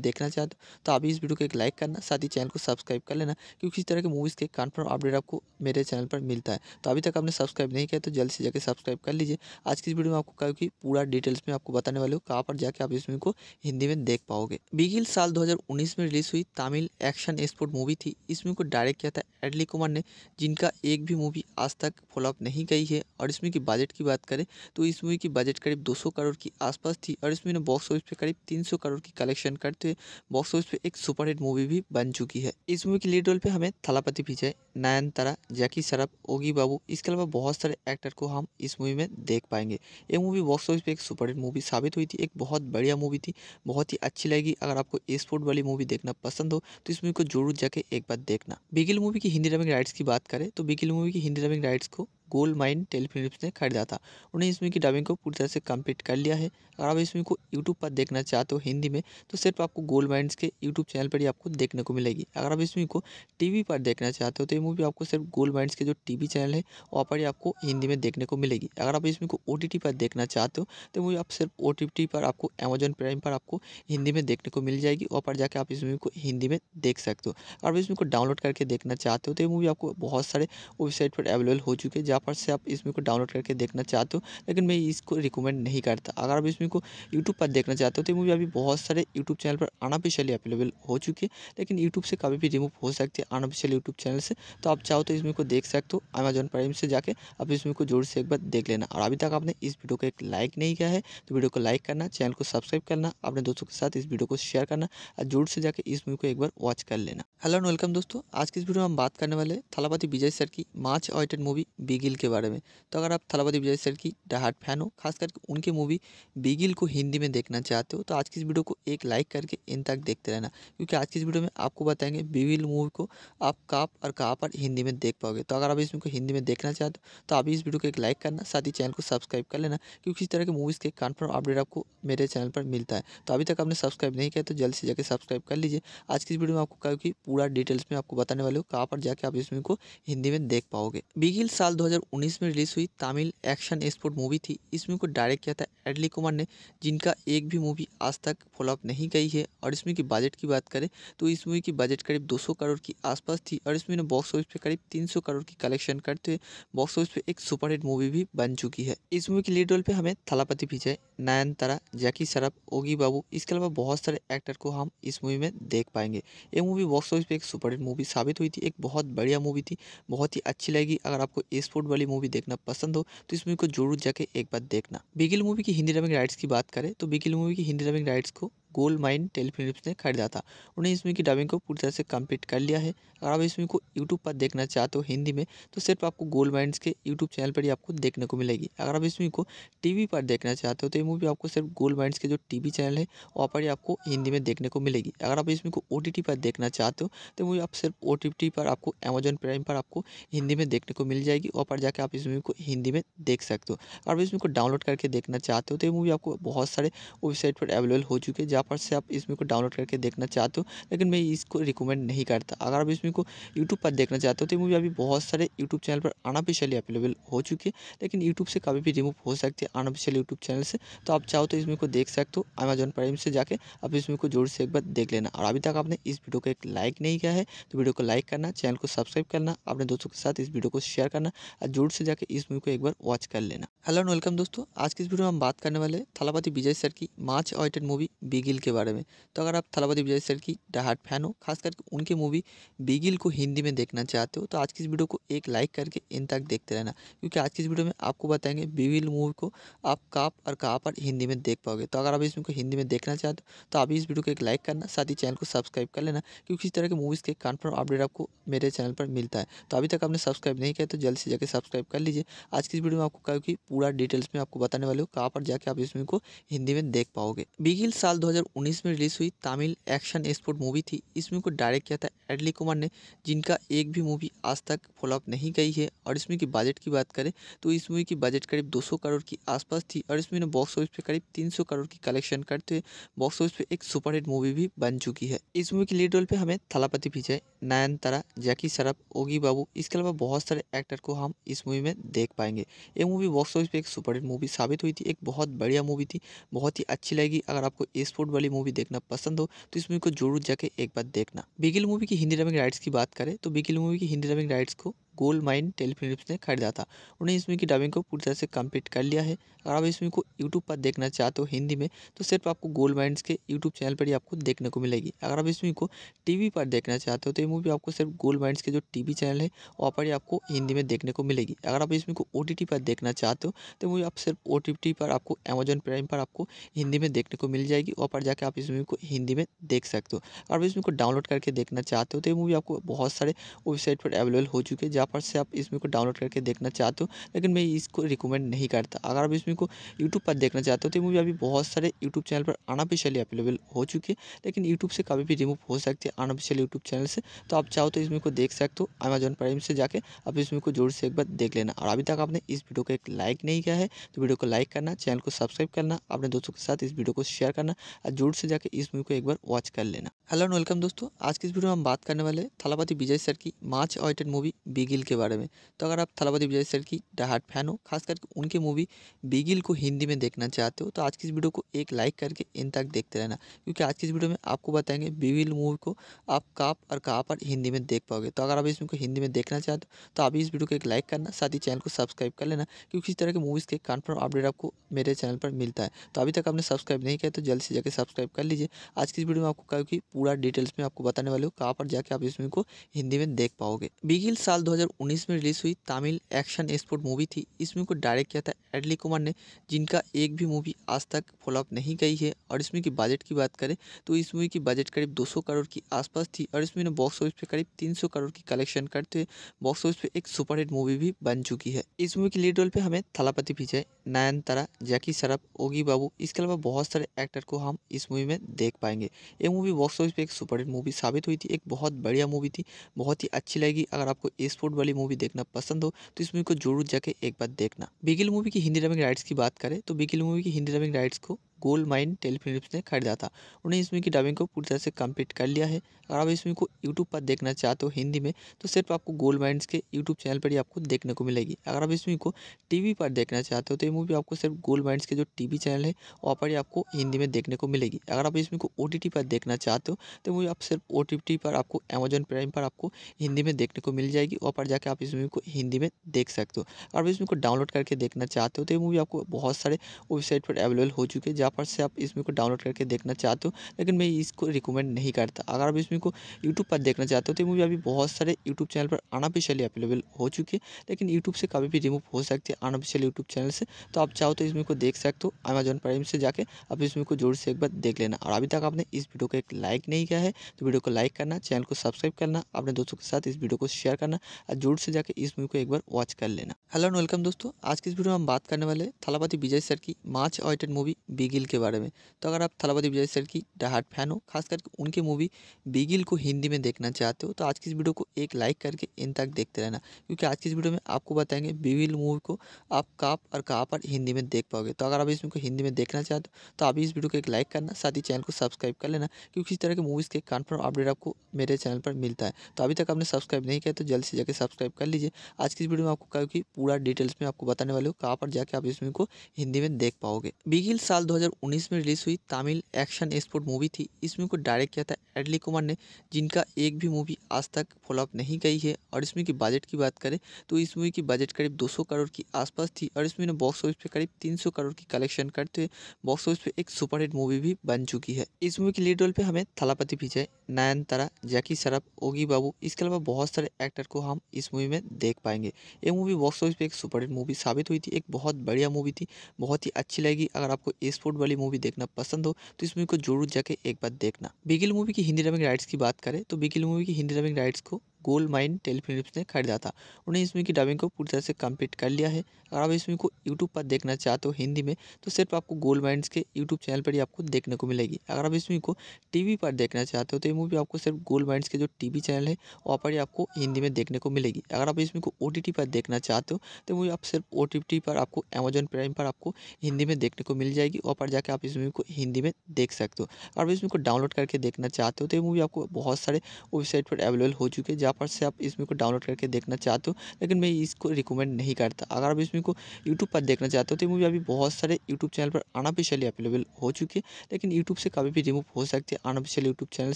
Speaker 2: देखना चाहते हो तो आप इस वीडियो को एक लाइक करना साथ ही चैनल को सब्सक्राइब कर लेना क्योंकि इस तरह के मूवीज़ के कन्फर्म अपडेट आपको मेरे चैनल पर मिलता है तो अभी तक आपने सब्सक्राइब नहीं किया तो जल्द से जाकर सब्सक्राइब कर लीजिए आज की इस वीडियो में आपको क्योंकि पूरा डिटेल्स में आपको बताने वाले हो कहाँ पर जाके आप इस मूवी को हिंदी में देख पाओगे बिगिल साल दो 2019 में रिलीज़ हुई तमिल एक्शन एक्सपोर्ट मूवी थी इस मूवी को डायरेक्ट किया था एडली कुमार ने जिनका एक भी मूवी आज तक फॉलोअप नहीं गई है और इसमें की बजट की बात करें तो इस मूवी की बजट करीब 200 करोड़ की आसपास थी और इसमें बॉक्स ऑफिस पे करीब 300 करोड़ की कलेक्शन करते हुए बॉक्स ऑफिस पे एक सुपरहिट मूवी भी बन चुकी है इस मूवी की लीड रोल पर हमें थलापति विजय नयनतारा जैकी सरफ ओगी बाबू इसके अलावा बहुत सारे एक्टर को हम इस मूवी में देख पाएंगे ये मूवी बॉक्स ऑफिस पर एक सुपरहिट मूवी साबित हुई थी एक बहुत बढ़िया मूवी थी बहुत ही अच्छी लगी अगर आपको स्पोर्ट वाली मूवी देखना पसंद हो तो इस मूवी को जरूर जाके एक बार देखना बिगिल मूवी की हिंदी डबिंग राइट्स की बात करें तो बिगिल मूवी की हिंदी डबिंग राइट्स को गोल्ड माइन टेलीफिल्म ने खरीदा था उन्हें इसमें की डबिंग को पूरी तरह से कंप्लीट कर लिया है अगर आप इसमें को यूट्यूब पर देखना चाहते हो हिंदी में तो सिर्फ आपको गोल्ड माइंस के यूट्यूब चैनल पर ही आपको देखने को मिलेगी अगर आप इसमें को टीवी पर देखना चाहते हो तो ये मूवी आपको सिर्फ गोल्ड माइंस के जो टीवी चैनल है वहाँ पर ही आपको हिंदी में देखने को मिलेगी अगर आप इसमें को ओ पर देखना चाहते हो तो मूवी आप सिर्फ ओ पर आपको अमेजोन प्राइम पर आपको हिंदी में देखने को मिल जाएगी वहाँ पर जाकर आप इस मूवी को हिंदी में देख सकते हो अगर आप इसमें को डाउनलोड करके देखना चाहते हो तो ये मूवी आपको बहुत सारे वेबसाइट पर अवेलेबल हो चुके हैं पर से आप इसमें को डाउनलोड करके देखना चाहते हो लेकिन मैं इसको रिकमेंड नहीं करता अगर आप इसमें को यूट्यूब पर देखना चाहते हो तो मूवी अभी बहुत सारे यूट्यूब चैनल पर अनऑफिशियली अवेलेबल हो चुकी है लेकिन यूट्यूब से कभी भी रिमूव हो सकती है अनऑफिशियल यूट्यूब चैनल से तो आप चाहो तो इसमें को देख सकते हो अमेजन प्राइम से जाकर आप इसमें को जोर से एक बार देख लेना और अभी तक आपने इस वीडियो को एक लाइक नहीं किया है तो वीडियो को लाइक करना चैनल को सब्सक्राइब करना अपने दोस्तों के साथ इस वीडियो को शेयर करना और जोर से जाकर इस मूवी को एक बार वॉच कर लेना हेलो एंड वेलकम दोस्तों आज के इस वीडियो में हम बात करने वाले थलापति विजय सर की मार्च ऑइटेड मूवी बिगे बिगिल के बारे में तो अगर आप थलापति विजय सर की डाहाट फैन हो खास करके उनकी मूवी बिगिल को हिंदी में देखना चाहते हो तो आज की इस वीडियो को एक लाइक करके इन तक देखते रहना क्योंकि आज की इस वीडियो में आपको बताएंगे बिगिल मूवी को आप कहाँ और कहाँ पर हिंदी में देख पाओगे तो अगर आप इसमें को हिंदी में देखना चाहते हो तो आप इस वीडियो को एक लाइक करना साथ ही चैनल को सब्सक्राइब कर लेना क्योंकि इस तरह के मूवीज़ के कन्फर्म अपडेट आपको मेरे चैनल पर मिलता है तो अभी तक आपने सब्सक्राइब नहीं किया तो जल्द से जाकर सब्सक्राइब कर लीजिए आज की इस वीडियो में आपको क्योंकि पूरा डिटेल्स में आपको बताने वाले हो कहाँ पर जाके आप इस मूवी को हिंदी में देख पाओगे बिगिल साल दो 2019 में रिलीज़ हुई तमिल एक्शन स्पोर्ट मूवी थी इस मूवी को डायरेक्ट किया था एडली कुमार ने जिनका एक भी मूवी आज तक फॉलोअप नहीं गई है और इस मूवी की बजट की बात करें तो इस मूवी की बजट करीब 200 करोड़ की आसपास थी और इस मूवी ने बॉक्स ऑफिस पे करीब 300 करोड़ की कलेक्शन करते हुए बॉक्स ऑफिस पे एक सुपरहिट मूवी भी बन चुकी है इस मूवी के लीड रोल पर हमें थलापति विजय नयनतारा जैकी सरफ ओगी बाबू इसके अलावा बहुत सारे एक्टर को हम इस मूवी में देख पाएंगे ये मूवी बॉक्स ऑफिस पर एक सुपरहिट मूवी साबित हुई थी एक बहुत बढ़िया मूवी थी बहुत ही अच्छी लगी अगर आपको स्पोर्ट बॉलीवुड वाली मूवी देखना पसंद हो तो इस मूवी को जरूर जाके एक बार देखना बिगिल मूवी की हिंदी डबिंग राइट्स की बात करें तो बिगिल मूवी की हिंदी डबिंग राइट्स को गोल्ड माइन टेलीफिलिप्स ने खरीदा था उन्हें इसमें की डबिंग को पूरी तरह से कंप्लीट कर लिया है अगर आप इसमें को यूट्यूब पर देखना चाहते हो हिंदी में तो सिर्फ आपको गोल्ड माइंस के यूट्यूब चैनल पर ही आपको देखने को मिलेगी अगर आप इसमें को टी पर देखना चाहते हो तो ये मूवी आपको सिर्फ गोल्ड माइंस के जो टी चैनल है वहाँ पर ही आपको हिंदी में देखने को मिलेगी अगर आप इसमें को ओ पर देखना चाहते हो तो मूवी आप सिर्फ ओ पर आपको अमेजन प्राइम पर आपको हिंदी में देखने को मिल जाएगी वहाँ पर जाकर आप इस मूवी को हिंदी में देख सकते हो अगर आप इसमें को डाउनलोड करके देखना चाहते हो तो ये मूवी आपको बहुत सारे वेबसाइट पर अवेलेबल हो चुके हैं जहाँ फटाफट से आप इसमें को डाउनलोड करके देखना चाहते हो लेकिन मैं इसको रिकमेंड नहीं करता अगर आप इसमें को यूट्यूब पर देखना चाहते हो तो मूवी अभी बहुत सारे यूट्यूब चैनल पर अनऑफिशियली अवेलेबल हो चुकी है लेकिन यूट्यूब से कभी भी रिमूव हो सकती है अनऑफिशियल यूट्यूब चैनल से तो आप चाहो तो इसमें को देख सकते हो अमेजोन प्राइम से जाकर आप इसमें को जोर से एक बार देख लेना और अभी तक आपने इस वीडियो को एक लाइक नहीं किया है तो वीडियो को लाइक करना चैनल को सब्सक्राइब करना अपने दोस्तों के साथ इस वीडियो को शेयर करना और जोर से जाकर इस मूवी को एक बार वॉच कर लेना हेलो एंड वेलकम दोस्तों आज की इस वीडियो में हम बात करने वाले थलापति विजय सर की much awaited movie Bigil Bigil के बारे में तो अगर आप थलापति विजय सर की डाहाट फैन हो खास करके उनकी मूवी बिगिल को हिंदी में देखना चाहते हो तो आज की इस वीडियो को एक लाइक करके इन तक देखते रहना क्योंकि आज की इस वीडियो में आपको बताएंगे बिगिल मूवी को आप कहाँ और कहाँ पर हिंदी में देख पाओगे तो अगर आप इसमें को हिंदी में देखना चाहते हो तो आप इस वीडियो को एक लाइक करना साथ ही चैनल को सब्सक्राइब कर लेना क्योंकि इस तरह के मूवीज़ के कन्फर्म अपडेट आपको मेरे चैनल पर मिलता है तो अभी तक आपने सब्सक्राइब नहीं किया तो जल्द से जाकर सब्सक्राइब कर लीजिए आज की इस वीडियो में आपको क्योंकि पूरा डिटेल्स में आपको बताने वाले हो कहाँ पर जाके आप इसमें को हिंदी में देख पाओगे बिगिल साल दो 2019 में रिलीज़ हुई तमिल एक्शन स्पोर्ट मूवी थी इस मूवी को डायरेक्ट किया था एडली कुमार ने जिनका एक भी मूवी आज तक फॉलोअप नहीं गई है और इसमें की बजट की बात करें तो इस मूवी की बजट करीब 200 करोड़ की आसपास थी और इसमें ने बॉक्स ऑफिस पे करीब 300 करोड़ की कलेक्शन करते हुए बॉक्स ऑफिस पे एक सुपरहिट मूवी भी बन चुकी है इस मूवी के लीड रोल पे हमें थलापति विजय नयनतारा जैकी सरफ ओगी बाबू इसके अलावा बहुत सारे एक्टर को हम इस मूवी में देख पाएंगे ये मूवी बॉक्स ऑफिस पे एक सुपरहिट मूवी साबित हुई थी एक बहुत बढ़िया मूवी थी बहुत ही अच्छी लगी अगर आपको स्पोर्ट रोड वाली मूवी देखना पसंद हो तो इस मूवी को जरूर जाके एक बार देखना बिगिल मूवी की हिंदी डबिंग राइट्स की बात करें तो बिगिल मूवी की हिंदी डबिंग राइट्स को गोल्ड माइन टेलीफिलिप्स ने खरीदा था उन्हें इसमें की डबिंग को पूरी तरह से कंप्लीट कर लिया है अगर आप इसमें को यूट्यूब पर देखना चाहते हो हिंदी में तो सिर्फ आपको गोल्ड माइंड के यूट्यूब चैनल पर ही आपको देखने को मिलेगी अगर आप इसमें को टीवी पर देखना चाहते हो तो ये मूवी आपको सिर्फ गोल्ड माइंड के जो टीवी चैनल है वहाँ पर ही आपको हिंदी में देखने को मिलेगी अगर आप इसमें को ओ पर देखना चाहते हो तो मूवी तो आप सिर्फ ओ पर आपको अमेजोन प्राइम पर आपको हिंदी में देखने को मिल जाएगी वहाँ पर जाकर आप इस मूवी को हिंदी में देख सकते हो अगर आप इसमें को डाउनलोड करके देखना चाहते हो तो ये मूवी आपको बहुत सारे वेबसाइट पर अवेलेबल हो चुके हैं पर से आप इसमें को डाउनलोड करके देखना चाहते हो लेकिन मैं इसको रिकमेंड नहीं करता अगर आप इसमें को यूट्यूब पर देखना चाहते हो तो मूवी अभी बहुत सारे यूट्यूब चैनल पर अनऑफिशियली अवेलेबल हो चुकी है लेकिन यूट्यूब से कभी भी रिमूव हो सकती है अनऑफिशियल यूट्यूब चैनल से तो आप चाहो तो इसमें को देख सकते हो अमेजोन प्राइम से जाकर आप इसमें को जोर से एक बार देख लेना और अभी तक आपने इस वीडियो को एक लाइक नहीं किया है तो वीडियो को लाइक करना चैनल को सब्सक्राइब करना अपने दोस्तों के साथ इस वीडियो को शेयर करना और जोर से जाकर इस मूवी को एक बार वॉच कर लेना हेलो एंड वेलकम दोस्तों आज की इस वीडियो में हम बात करने वाले थलापति विजय सर की मार्च ऑइटेड मूवी बिगे बिगिल के बारे में तो अगर आप थलापति विजय सर की डाहाट फैन हो खास करके उनकी मूवी बिगिल को हिंदी में देखना चाहते हो तो आज की इस वीडियो को एक लाइक करके इन तक देखते रहना क्योंकि आज की इस वीडियो में आपको बताएंगे बिगिल मूवी को आप काप और कहाँ पर हिंदी में देख पाओगे तो अगर आप इसमें हिंदी में देखना चाहते हो तो आप इस वीडियो को एक लाइक करना साथ ही चैनल को सब्सक्राइब कर लेना क्योंकि इस तरह के मूवीज़ के कन्फर्म अपडेट आपको मेरे चैनल पर मिलता है तो अभी तक आपने सब्सक्राइब नहीं किया तो जल्द से जाकर सब्सक्राइब कर लीजिए आज की इस वीडियो में आपको क्योंकि पूरा डिटेल्स में आपको बताने वाले हो कहाँ पर जाके आप इस मूवी को हिंदी में देख पाओगे बिगिल साल दो 2019 में रिलीज़ हुई तमिल एक्शन एक्सपोर्ट मूवी थी इसमें को डायरेक्ट किया था एडली कुमार ने जिनका एक भी मूवी आज तक फॉलोअप नहीं गई है और इसमें की बजट की बात करें तो इस मूवी की बजट करीब 200 करोड़ की आसपास थी और इसमें बॉक्स ऑफिस पे करीब 300 करोड़ की कलेक्शन करते हुए बॉक्स ऑफिस पे एक सुपरहिट मूवी भी बन चुकी है इस मूवी की लीड रोल पर हमें थलापति विजय नयनतारा जैकी सरफ ओगी बाबू इसके अलावा बहुत सारे एक्टर को हम इस मूवी में देख पाएंगे ये मूवी बॉक्स ऑफिस पर एक सुपरहिट मूवी साबित हुई थी एक बहुत बढ़िया मूवी थी बहुत ही अच्छी लगी अगर आपको स्पोर्ट बॉलीवुड वाली मूवी देखना पसंद हो तो इस मूवी को जरूर जाके एक बार देखना
Speaker 1: बिगिल मूवी की हिंदी
Speaker 2: डबिंग राइट्स की बात करें तो बिगिल मूवी की हिंदी डबिंग राइट्स को गोल्ड माइन टेलीफिलिप्स ने खरीदा था उन्हें इस की डबिंग को पूरी तरह से कंप्लीट कर लिया है अगर आप इस को यूट्यूब पर देखना चाहते हो हिंदी में तो सिर्फ आपको गोल्ड माइंड के यूट्यूब चैनल पर ही आपको देखने को मिलेगी अगर आप इस फिल्म को टीवी पर देखना चाहते हो तो ये मूवी आपको सिर्फ गोल्ड माइंस के जो टीवी चैनल है वहाँ पर ही आपको हिंदी में देखने को मिलेगी अगर आप इस को ओ पर देखना चाहते हो तो मूवी आप सिर्फ ओ पर आपको अमेजोन प्राइम पर आपको हिंदी में देखने को मिल जाएगी वहाँ पर जाकर आप इस मूवी को हिंदी में देख सकते हो अगर आप इस मूवी को डाउनलोड करके देखना चाहते हो तो ये मूवी आपको बहुत सारे वेबसाइट पर अवेलेबल हो चुके हैं पर से आप इसमें को डाउनलोड करके देखना चाहते हो लेकिन मैं इसको रिकमेंड नहीं करता अगर आप इसमें को यूट्यूब पर देखना चाहते हो तो मूवी अभी बहुत सारे यूट्यूब चैनल पर अनऑफिशियली अवेलेबल हो चुकी है लेकिन यूट्यूब से कभी भी रिमूव हो सकती है अनऑफिशियल यूट्यूब चैनल से तो आप चाहो तो इसमें को देख सकते हो अमेजन प्राइम से जाकर आप इसमें को जोर से एक बार देख लेना और अभी तक आपने इस वीडियो को एक लाइक नहीं किया है तो वीडियो को लाइक करना चैनल को सब्सक्राइब करना अपने दोस्तों के साथ इस वीडियो को शेयर करना और जोर से जाकर इस मूवी को एक बार वॉच कर लेना हेलो एंड वेलकम दोस्तों आज के इस वीडियो में हम बात करने वाले थलापति विजय सर की मार्च ऑइटेड मूवी बिगे बिगिल के बारे में तो अगर आप थलावती विजय सर की डाहाट फैन हो खास करके उनकी मूवी बिगिल को हिंदी में देखना चाहते हो तो आज की इस वीडियो को एक लाइक करके इन तक देखते रहना क्योंकि आज की इस वीडियो में आपको बताएंगे बिगिल मूवी को आप कहाँ और कहाँ पर हिंदी में देख पाओगे तो अगर आप इसमें को हिंदी में देखना चाहते हो तो आप इस वीडियो को एक लाइक करना साथ ही चैनल को सब्सक्राइब कर लेना क्योंकि इस तरह के मूवीज़ के कन्फर्म अपडेट आपको मेरे चैनल पर मिलता है तो अभी तक आपने सब्सक्राइब नहीं किया तो जल्द से जाकर सब्सक्राइब कर लीजिए आज की इस वीडियो में आपको क्योंकि पूरा डिटेल्स में आपको बताने वाले हो कहाँ पर जाके आप इस मूवी को हिंदी में देख पाओगे बिगिल साल दो 2019 में रिलीज़ हुई तमिल एक्शन एक्सपोर्ट मूवी थी इस मूवी को डायरेक्ट किया था एडली कुमार ने जिनका एक भी मूवी आज तक फॉलोअप नहीं गई है और इस मूवी की बजट की बात करें तो इस मूवी की बजट करीब 200 करोड़ की आसपास थी और इस मूवी ने बॉक्स ऑफिस पे करीब 300 करोड़ की कलेक्शन करते हुए बॉक्स ऑफिस पे एक सुपरहिट मूवी भी बन चुकी है इस मूवी के लीड रोल पर हमें थलापति विजय नयनतारा जैकी सरफ ओगी बाबू इसके अलावा बहुत सारे एक्टर को हम इस मूवी में देख पाएंगे ये मूवी बॉक्स ऑफिस पर एक सुपरहिट मूवी साबित हुई थी एक बहुत बढ़िया मूवी थी बहुत ही अच्छी लगी अगर आपको स्पोर्ट बॉलीवुड वाली मूवी देखना पसंद हो तो इस मूवी को जरूर जाके एक बार देखना बिगिल मूवी की हिंदी डबिंग राइट्स की बात करें तो बिगिल मूवी की हिंदी डबिंग राइट्स को गोल्ड माइन टेलीफिलिप्स ने खरीदा था उन्हें इसमें की डबिंग को पूरी तरह से कंप्लीट कर लिया है अगर आप इसमें को यूट्यूब पर देखना चाहते हो हिंदी में तो सिर्फ आपको गोल्ड माइंस के यूट्यूब चैनल पर ही आपको देखने को मिलेगी अगर आप इसमें को टी पर देखना चाहते हो तो ये मूवी आपको सिर्फ गोल्ड माइंस के जो टी चैनल है वहाँ पर ही आपको हिंदी में देखने को मिलेगी अगर आप इसमें को ओ पर देखना चाहते हो तो मूवी आप सिर्फ ओ पर आपको अमेजन प्राइम पर आपको हिंदी में देखने को मिल जाएगी वहाँ पर जाकर आप इस मूवी को हिंदी में देख सकते हो अगर आप इसमें को डाउनलोड करके देखना चाहते हो तो ये मूवी आपको बहुत सारे वेबसाइट पर अवेलेबल हो चुके हैं जहाँ फटाफट से आप इसमें को डाउनलोड करके देखना चाहते हो लेकिन मैं इसको रिकमेंड नहीं करता अगर आप इसमें को यूट्यूब पर देखना चाहते हो तो मूवी अभी बहुत सारे यूट्यूब चैनल पर अनऑफिशियली अवेलेबल हो चुकी है लेकिन यूट्यूब से कभी भी रिमूव हो सकती है अनऑफिशियल यूट्यूब चैनल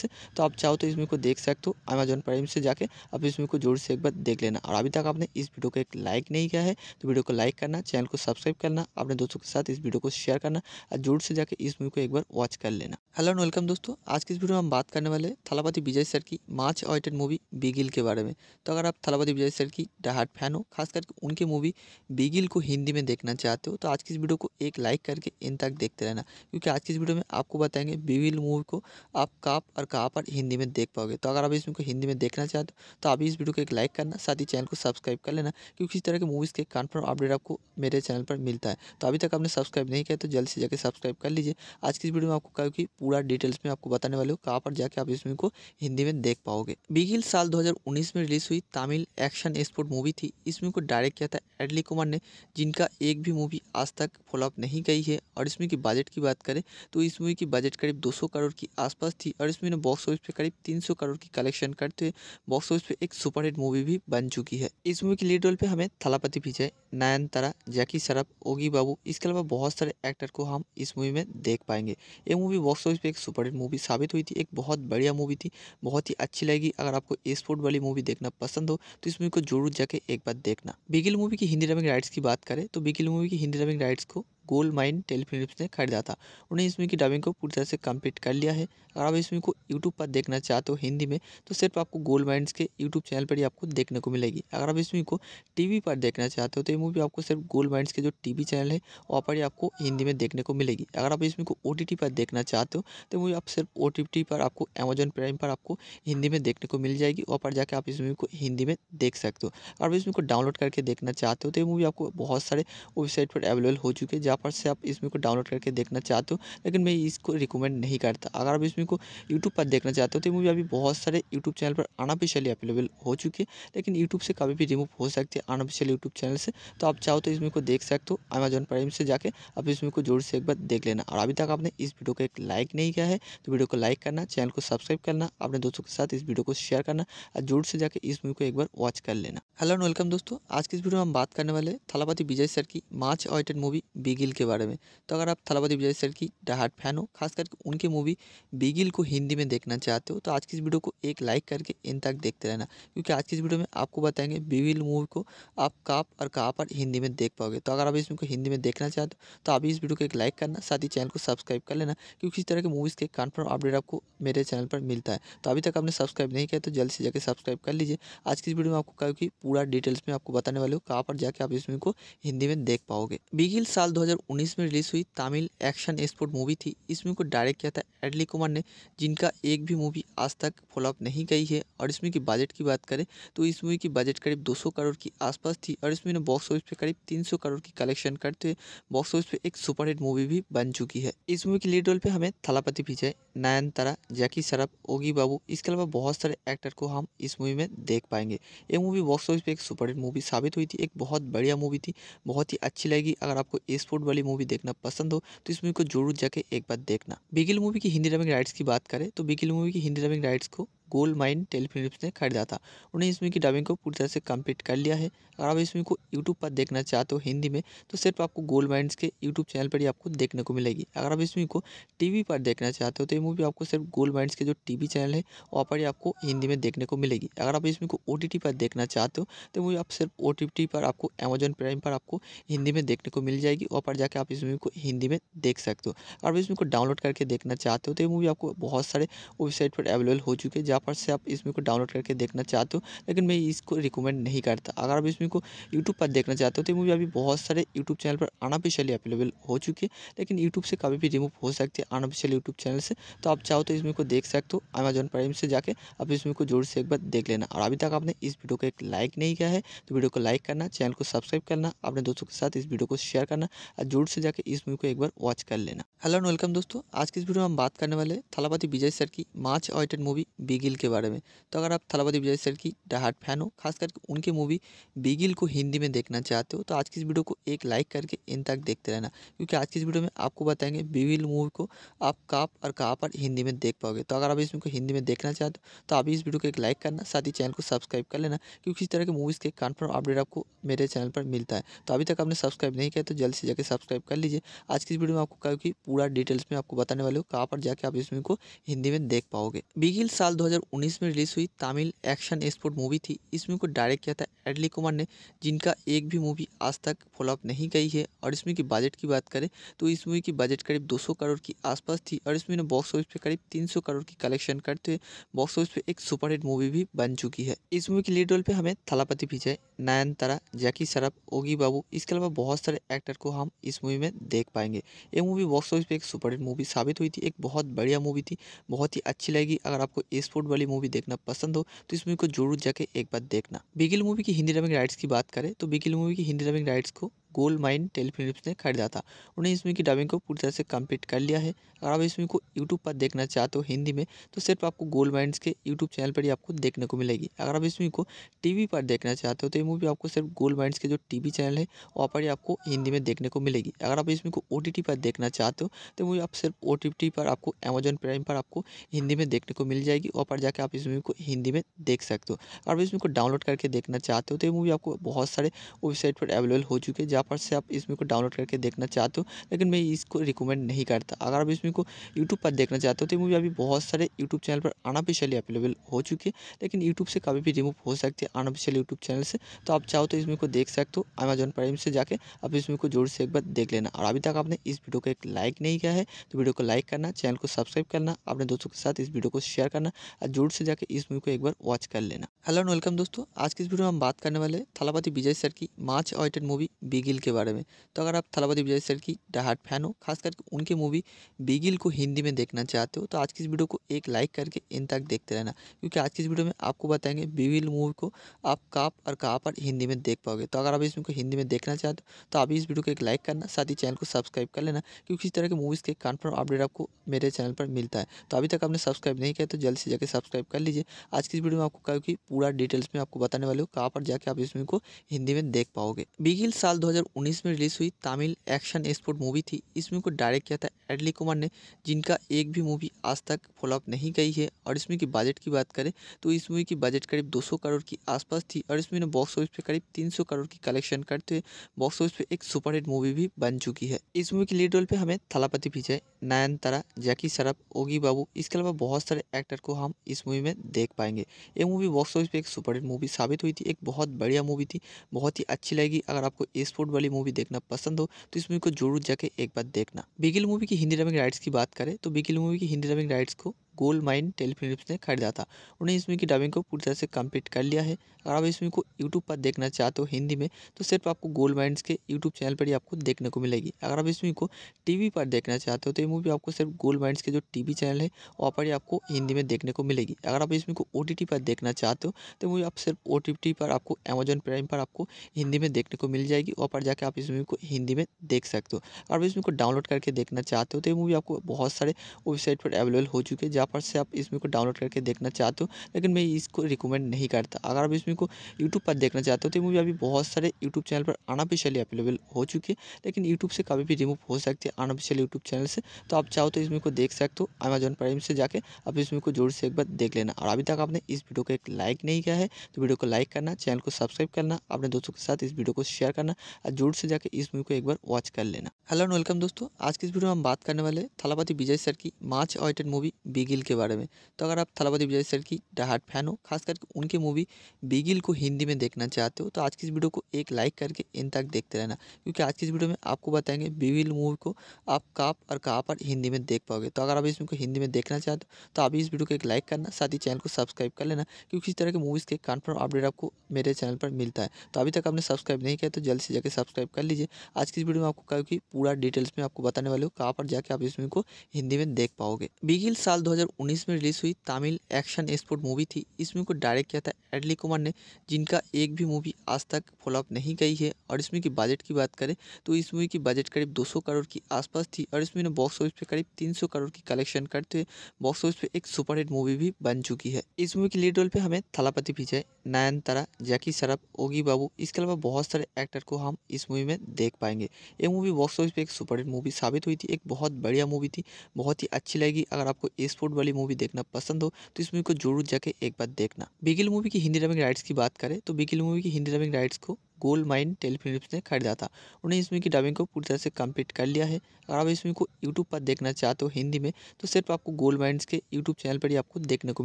Speaker 2: से तो आप चाहो तो इसमें को देख सकते हो अमेजोन प्राइम से जाकर आप इसमें को जोर से एक बार देख लेना और अभी तक आपने इस वीडियो को एक लाइक नहीं किया है तो वीडियो को लाइक करना चैनल को सब्सक्राइब करना अपने दोस्तों के साथ इस वीडियो को शेयर करना और जोर से जाकर इस मूवी को एक बार वॉच कर लेना हेलो एंड वेलकम दोस्तों आज की इस वीडियो में हम बात करने वाले थलापति विजय सर की much awaited movie big Bigil के बारे में तो अगर आप थलापति विजय सर की डहाट फैन हो खास करके उनके मूवी बिगिल को हिंदी में देखना चाहते हो तो आज की इस वीडियो को एक लाइक करके इन तक देखते रहना क्योंकि आज की इस वीडियो में आपको बताएंगे बिगिल मूवी को आप कहाँ और कहाँ पर हिंदी में देख पाओगे तो अगर आप इसमें को हिंदी में देखना चाहते हो तो आप इस वीडियो को एक लाइक करना साथ ही चैनल को सब्सक्राइब कर लेना क्योंकि इस तरह के मूवीज़ के कन्फर्म अपडेट आपको मेरे चैनल पर मिलता है तो अभी तक आपने सब्सक्राइब नहीं किया तो जल्द से जाकर सब्सक्राइब कर लीजिए आज की इस वीडियो में आपको क्योंकि पूरा डिटेल्स में आपको बताने वाले हो कहाँ पर जाकर आप इस मूवी को हिंदी में देख पाओगे बिगिल साल दो 2019 में रिलीज़ हुई तमिल एक्शन स्पोर्ट मूवी थी इस मूवी को डायरेक्ट किया था एडली कुमार ने जिनका एक भी मूवी आज तक फॉलोअप नहीं गई है और इसमें की बजट की बात करें तो इस मूवी की बजट करीब 200 करोड़ की आसपास थी और इसमें ने बॉक्स ऑफिस पे करीब 300 करोड़ की कलेक्शन करते हुए बॉक्स ऑफिस पे एक सुपरहिट मूवी भी बन चुकी है इस मूवी की लीड रोल पर हमें थलापति भी नयनतारा जैकी सरफ ओगी बाबू इसके अलावा बहुत सारे एक्टर को हम इस मूवी में देख पाएंगे ये मूवी बॉक्स ऑफिस पे एक सुपरहिट मूवी साबित हुई थी एक बहुत बढ़िया मूवी थी बहुत ही अच्छी लगी अगर आपको स्पोर्ट वाली मूवी देखना पसंद हो तो इस मूवी को जरूर जाके एक बार देखना बिगिल मूवी की हिंदी डबिंग राइट्स की बात करें तो बिगिल मूवी की हिंदी डबिंग राइट्स को गोल्ड माइन टेलीफिल्म ने खरीदा था उन्हें इसमें की डबिंग को पूरी तरह से कंप्लीट कर लिया है अगर आप इसमें को यूट्यूब पर देखना चाहते हो हिंदी में तो सिर्फ आपको गोल्ड माइंड के यूट्यूब चैनल पर ही आपको देखने को मिलेगी अगर आप इसमें को टीवी पर देखना चाहते हो तो ये मूवी आपको सिर्फ गोल्ड माइंड के जो टीवी चैनल है वहाँ पर ही आपको हिंदी में देखने को मिलेगी अगर आप इसमें को ओ पर देखना चाहते हो तो मूवी आप सिर्फ ओ पर आपको अमेजन प्राइम पर आपको हिंदी में देखने को मिल जाएगी वहाँ पर जाकर आप इस मूवी को हिंदी में देख सकते हो अगर आप इसमें को डाउनलोड करके देखना चाहते हो तो ये मूवी आपको बहुत सारे वेबसाइट पर अवेलेबल हो चुके हैं फटाफट से आप इसमें को डाउनलोड करके देखना चाहते हो लेकिन मैं इसको रिकमेंड नहीं करता अगर आप इसमें को यूट्यूब पर देखना चाहते हो तो मूवी अभी बहुत सारे यूट्यूब चैनल पर अनऑफिशियली अवेलेबल हो चुकी है लेकिन यूट्यूब से कभी भी रिमूव हो सकती है अनऑफिशियल यूट्यूब चैनल से तो आप चाहो तो इसमें को देख सकते हो अमेजोन प्राइम से जाकर आप इसमें को जोर से एक बार देख लेना और अभी तक आपने इस वीडियो को एक लाइक नहीं किया है तो वीडियो को लाइक करना चैनल को सब्सक्राइब करना अपने दोस्तों के साथ इस वीडियो को शेयर करना और जोर से जाकर इस मूवी को एक बार वॉच कर लेना हेलो एंड वेलकम दोस्तों आज की इस वीडियो में हम बात करने वाले थलापति विजय सर की much awaited movie Bigil Bigil के बारे में तो अगर आप थलापति विजय सर की डाहट फैन हो खास करके उनकी मूवी बिगिल को हिंदी में देखना चाहते हो तो आज की इस वीडियो को एक लाइक करके इन तक देखते रहना क्योंकि आज की इस वीडियो में आपको बताएंगे बिगिल मूवी को आप कहाँ और कहाँ पर हिंदी में देख पाओगे तो अगर आप इसमें हिंदी में देखना चाहते हो तो अभी इस वीडियो को एक लाइक करना साथ ही चैनल को सब्सक्राइब कर लेना क्योंकि इस तरह के मूवीज़ के कन्फर्म अपडेट आपको मेरे चैनल पर मिलता है तो अभी तक आपने सब्सक्राइब नहीं किया तो जल्द से जाकर सब्सक्राइब कर लीजिए आज की इस वीडियो में आपको क्योंकि पूरा डिटेल्स में आपको बताने वाले हो कहाँ पर जाके आप इस मूवी को हिंदी में देख पाओगे बिगिल साल दो 2019 में रिलीज़ हुई तमिल एक्शन एक्सपोर्ट मूवी थी इस मूवी को डायरेक्ट किया था एडली कुमार ने जिनका एक भी मूवी आज तक फॉलोअप नहीं गई है और इसमें की बजट की बात करें तो इस मूवी की बजट करीब 200 करोड़ की आसपास थी और इसमें बॉक्स ऑफिस पे करीब 300 करोड़ की कलेक्शन करते हुए बॉक्स ऑफिस पे एक सुपरहिट मूवी भी बन चुकी है इस मूवी की लीड रोल पर हमें थलापति विजय नयनतारा जैकी सरफ ओगी बाबू इसके अलावा बहुत सारे एक्टर को हम इस मूवी में देख पाएंगे ये मूवी बॉक्स ऑफिस पर एक सुपरहिट मूवी साबित हुई थी एक बहुत बढ़िया मूवी थी बहुत ही अच्छी लगी अगर आपको स्पोर्ट वाली मूवी देखना पसंद हो तो इस मूवी को जरूर जाके एक बार देखना बिगिल मूवी की हिंदी डबिंग राइट्स की बात करें तो बिगिल मूवी की हिंदी डबिंग राइट्स को गोल्ड माइन टेलीफिल्म ने खरीदा था उन्हें इसमें की डबिंग को पूरी तरह से कंप्लीट कर लिया है अगर आप इसमें को यूट्यूब पर देखना चाहते हो हिंदी में तो सिर्फ आपको गोल्ड माइंस के यूट्यूब चैनल पर ही आपको देखने को मिलेगी अगर आप इसमें को टीवी पर देखना चाहते हो तो ये मूवी आपको सिर्फ गोल्ड माइंस के जो टीवी चैनल है वहाँ पर ही आपको हिंदी में देखने को मिलेगी अगर आप इसमें को ओ पर देखना चाहते हो तो मूवी आप सिर्फ ओ पर आपको अमेजोन प्राइम पर आपको हिंदी में देखने को मिल जाएगी वहाँ पर जाकर आप इस मूवी को हिंदी में देख सकते हो अगर आप इसमें को डाउनलोड करके देखना चाहते हो तो ये मूवी आपको बहुत सारे वेबसाइट पर अवेलेबल हो चुके हैं पर से आप इसमें को डाउनलोड करके देखना चाहते हो लेकिन मैं इसको रिकमेंड नहीं करता अगर आप इसमें को यूट्यूब पर देखना चाहते हो तो मूवी अभी बहुत सारे यूट्यूब चैनल पर अनऑफिशियली अवेलेबल हो चुकी है लेकिन यूट्यूब से कभी भी रिमूव हो सकती है अनऑफिशियल यूट्यूब चैनल से तो आप चाहो तो इसमें को देख सकते हो अमेजन प्राइम से जाकर आप इसमें को जोर से एक बार देख लेना और अभी तक आपने इस वीडियो को एक लाइक नहीं किया है तो वीडियो को लाइक करना चैनल को सब्सक्राइब करना अपने दोस्तों के साथ इस वीडियो को शेयर करना और जोर से जाकर इस मूवी को एक बार वॉच कर लेना हेलो एंड वेलकम दोस्तों आज की इस वीडियो में हम बात करने वाले थलापति विजय सर की मार्च ऑइटेड मूवी बिगे बिगिल के बारे में तो अगर आप थलापति विजय सर की डहाट फैन हो खास करके उनकी मूवी बिगिल को हिंदी में देखना चाहते हो तो आज की इस वीडियो को एक लाइक करके इन तक देखते रहना क्योंकि आज की इस वीडियो में आपको बताएंगे बिगिल मूवी को आप कहाँ और कहाँ पर हिंदी में देख पाओगे तो अगर आप इसमें को हिंदी में देखना चाहते हो तो आप इस वीडियो को एक लाइक करना साथ ही चैनल को सब्सक्राइब कर लेना क्योंकि इस तरह के मूवीज़ के कन्फर्म अपडेट आपको मेरे चैनल पर मिलता है तो अभी तक आपने सब्सक्राइब नहीं किया तो जल्द से जाकर सब्सक्राइब कर लीजिए आज की इस वीडियो में आपको क्योंकि पूरा डिटेल्स में आपको बताने वाले हो कहाँ पर जाके आप इस मूवी को हिंदी में देख पाओगे बिगिल साल दो 2019 में रिलीज़ हुई तमिल एक्शन एक्सपोर्ट मूवी थी इस मूवी को डायरेक्ट किया था एडली कुमार ने जिनका एक भी मूवी आज तक फॉलोअप नहीं गई है और इस मूवी की बजट की बात करें तो इस मूवी की बजट करीब 200 करोड़ की आसपास थी और इस मूवी ने बॉक्स ऑफिस पे करीब 300 करोड़ की कलेक्शन करते हुए बॉक्स ऑफिस पे एक सुपरहिट मूवी भी बन चुकी है इस मूवी की लीड रोल पर हमें थलापति विजय नयनतारा जैकी सरफ ओगी बाबू इसके अलावा बहुत सारे एक्टर को हम इस मूवी में देख पाएंगे ये मूवी बॉक्स ऑफिस पे एक सुपरहिट मूवी साबित हुई थी एक बहुत बढ़िया मूवी थी बहुत ही अच्छी लगेगी अगर आपको स्पोर्ट वाली मूवी देखना पसंद हो तो इस मूवी को जरूर जाके एक बार देखना बिगिल मूवी की हिंदी डबिंग राइट्स की बात करें तो बिगिल मूवी की हिंदी डबिंग राइट्स को गोल्ड माइन टेलीफिलिप्स ने खरीदा था उन्हें इसमें की डबिंग को पूरी तरह से कंप्लीट कर लिया है अगर आप इसमें को यूट्यूब पर देखना चाहते हो हिंदी में तो सिर्फ आपको गोल्ड माइंस के यूट्यूब चैनल पर ही आपको देखने को मिलेगी अगर आप इसमें को टीवी पर देखना चाहते हो तो ये मूवी आपको सिर्फ गोल्ड माइंस के जो टीवी चैनल है वहाँ पर ही आपको हिंदी में देखने को मिलेगी अगर आप इसमें को ओ पर देखना चाहते हो तो मूवी आप सिर्फ ओ पर आपको अमेजोन प्राइम पर आपको हिंदी में देखने को मिल जाएगी वहाँ पर जाकर आप इस मूवी को हिंदी में देख सकते हो अगर आप इसमें को डाउनलोड करके देखना चाहते हो तो ये मूवी आपको बहुत सारे वेबसाइट पर अवेलेबल हो चुके हैं जहाँ फटाफट से आप इसमें को डाउनलोड करके देखना चाहते हो लेकिन मैं इसको रिकमेंड नहीं करता अगर आप इसमें को यूट्यूब पर देखना चाहते हो तो मूवी अभी बहुत सारे यूट्यूब चैनल पर अनऑफिशियली अवेलेबल हो चुकी है लेकिन यूट्यूब से कभी भी रिमूव हो सकती है अनऑफिशियल यूट्यूब चैनल से तो आप चाहो तो इसमें को देख सकते हो अमेजोन प्राइम से जाकर आप इसमें को जोर से एक बार देख लेना और अभी तक आपने इस वीडियो को एक लाइक नहीं किया है तो वीडियो को लाइक करना चैनल को सब्सक्राइब करना अपने दोस्तों के साथ इस वीडियो को शेयर करना और जोर से जाकर इस मूवी को एक बार वॉच कर लेना हेलो एंड वेलकम दोस्तों आज की इस वीडियो में हम बात करने वाले थलापति विजय सर की much awaited movie big Bigil के बारे में तो अगर आप थलापति विजय सर की डहाट फैन हो खास करके उनकी मूवी बिगिल को हिंदी में देखना चाहते हो तो आज की इस वीडियो को एक लाइक करके इन तक देखते रहना क्योंकि आज की इस वीडियो में आपको बताएंगे बिगिल मूवी को आप कहाँ और कहाँ पर हिंदी में देख पाओगे तो अगर आप इसमें को हिंदी में देखना चाहते हो तो आप इस वीडियो को एक लाइक करना साथ ही चैनल को सब्सक्राइब कर लेना क्योंकि इस तरह के मूवीज़ के कन्फर्म अपडेट आपको मेरे चैनल पर मिलता है तो अभी तक आपने सब्सक्राइब नहीं किया तो जल्द से जाकर सब्सक्राइब कर लीजिए आज की इस वीडियो में आपको क्योंकि पूरा डिटेल्स में आपको बताने वाले हो कहाँ पर जाके आप इस मूवी को हिंदी में देख पाओगे बिगिल साल दो 2019 में रिलीज़ हुई तमिल एक्शन स्पोर्ट मूवी थी इस मूवी को डायरेक्ट किया था एडली कुमार ने जिनका एक भी मूवी आज तक फॉलोअप नहीं गई है और इसमें की बजट की बात करें तो इस मूवी की बजट करीब 200 करोड़ की आसपास थी और इसमें ने बॉक्स ऑफिस पे करीब 300 करोड़ की कलेक्शन करते हुए बॉक्स ऑफिस पे एक सुपरहिट मूवी भी बन चुकी है इस मूवी के लीड रोल पे हमें थलापति विजय नयनतारा जैकी सरफ ओगी बाबू इसके अलावा बहुत सारे एक्टर को हम इस मूवी में देख पाएंगे ये मूवी बॉक्स ऑफिस पे एक सुपरहिट मूवी साबित हुई थी एक बहुत बढ़िया मूवी थी बहुत ही अच्छी लगी अगर आपको स्पोर्ट बॉलीवुड वाली मूवी देखना पसंद हो तो इस मूवी को जरूर जाके एक बार देखना बिगिल मूवी की हिंदी डबिंग राइट्स की बात करें तो बिगिल मूवी की हिंदी डबिंग राइट्स को गोल्ड माइन टेलीफिलिप्स ने खरीदा था उन्हें इसमें की डबिंग को पूरी तरह से कंप्लीट कर लिया है अगर आप इसमें को यूट्यूब पर देखना चाहते हो हिंदी में तो सिर्फ आपको गोल्ड माइंड के यूट्यूब चैनल पर ही आपको देखने को मिलेगी अगर आप इसमें को टीवी पर देखना चाहते हो तो ये मूवी आपको सिर्फ गोल्ड माइंड के जो टीवी चैनल है वहाँ पर ही आपको हिंदी में देखने को मिलेगी अगर आप इसमें को ओ पर देखना चाहते हो तो मूवी आप सिर्फ ओ पर आपको अमेजन प्राइम पर आपको हिंदी में देखने को मिल जाएगी वहाँ पर जाकर आप इस मूवी को हिंदी में देख सकते हो अगर आप इसमें को डाउनलोड करके देखना चाहते हो तो ये मूवी आपको बहुत सारे वेबसाइट पर अवेलेबल हो चुके हैं पर से आप इसमें को डाउनलोड करके देखना चाहते हो लेकिन मैं इसको रिकमेंड नहीं करता अगर आप इसमें को यूट्यूब पर देखना चाहते हो तो मूवी अभी बहुत सारे यूट्यूब चैनल पर अनऑफिशियली अवेलेबल हो चुकी है लेकिन यूट्यूब से कभी भी रिमूव हो सकती है अनऑफिशियल यूट्यूब चैनल से तो आप चाहो तो इसमें को देख सकते हो अमेजॉन प्राइम से जाकर आप इसमें को जोर से एक बार देख लेना और अभी तक आपने इस वीडियो को एक लाइक नहीं किया है तो वीडियो को लाइक करना चैनल को सब्सक्राइब करना अपने दोस्तों के साथ इस वीडियो को शेयर करना और जोर से जाकर इस मूवी को एक बार वॉच कर लेना हेलो एंड वेलकम दोस्तों आज की इस वीडियो में हम बात करने वाले थलापति विजय सर की much awaited movie Bigil Bigil के बारे में तो अगर आप थलापति विजय सर की डाहट फैन हो खास करके उनकी मूवी बिगिल को हिंदी में देखना चाहते हो तो आज की इस वीडियो को एक लाइक करके इन तक देखते रहना क्योंकि आज की इस वीडियो में आपको बताएंगे बिगिल मूवी को आप कहाँ और कहाँ पर हिंदी में देख पाओगे तो अगर आप इसमें हिंदी में देखना चाहते हो तो आप इस वीडियो को एक लाइक करना साथ ही चैनल को सब्सक्राइब कर लेना क्योंकि इस तरह के मूवीज़ के कन्फर्म अपडेट आपको मेरे चैनल पर मिलता है तो अभी तक आपने सब्सक्राइब नहीं किया तो जल्द से जाकर सब्सक्राइब कर लीजिए आज की इस वीडियो में आपको क्योंकि पूरा डिटेल्स में आपको बताने वाले हो कहाँ पर जाकर आप इस मूवी को हिंदी में देख पाओगे बिगिल साल दो 2019 में रिलीज़ हुई तमिल एक्शन एक्सपोर्ट मूवी थी इस मूवी को डायरेक्ट किया था एडली कुमार ने जिनका एक भी मूवी आज तक फॉलोअप नहीं गई है और इसमें की बजट की बात करें तो इस मूवी की बजट करीब 200 करोड़ की आसपास थी और इसमें बॉक्स ऑफिस पे करीब 300 करोड़ की कलेक्शन करते हुए बॉक्स ऑफिस पे एक सुपरहिट मूवी भी बन चुकी है इस मूवी की लीड रोल पर हमें थलापति विजय नयनतारा जैकी सरफ ओगी बाबू इसके अलावा बहुत सारे एक्टर को हम इस मूवी में देख पाएंगे ये मूवी बॉक्स ऑफिस पर एक सुपरहिट मूवी साबित हुई थी एक बहुत बढ़िया मूवी थी बहुत ही अच्छी लगी अगर आपको स्पोर्ट वाली मूवी देखना पसंद हो तो इस मूवी को जरूर जाके एक बार देखना बिगिल मूवी की हिंदी डबिंग राइट्स की बात करें तो बिगिल मूवी की हिंदी डबिंग राइट्स को गोल्ड माइन टेलीफिल्म ने खरीदा था उन्हें इसमें की डबिंग को पूरी तरह से कंप्लीट कर लिया है अगर आप इसमें को यूट्यूब पर देखना चाहते हो हिंदी में तो सिर्फ आपको गोल्ड माइंस के यूट्यूब चैनल पर ही आपको देखने को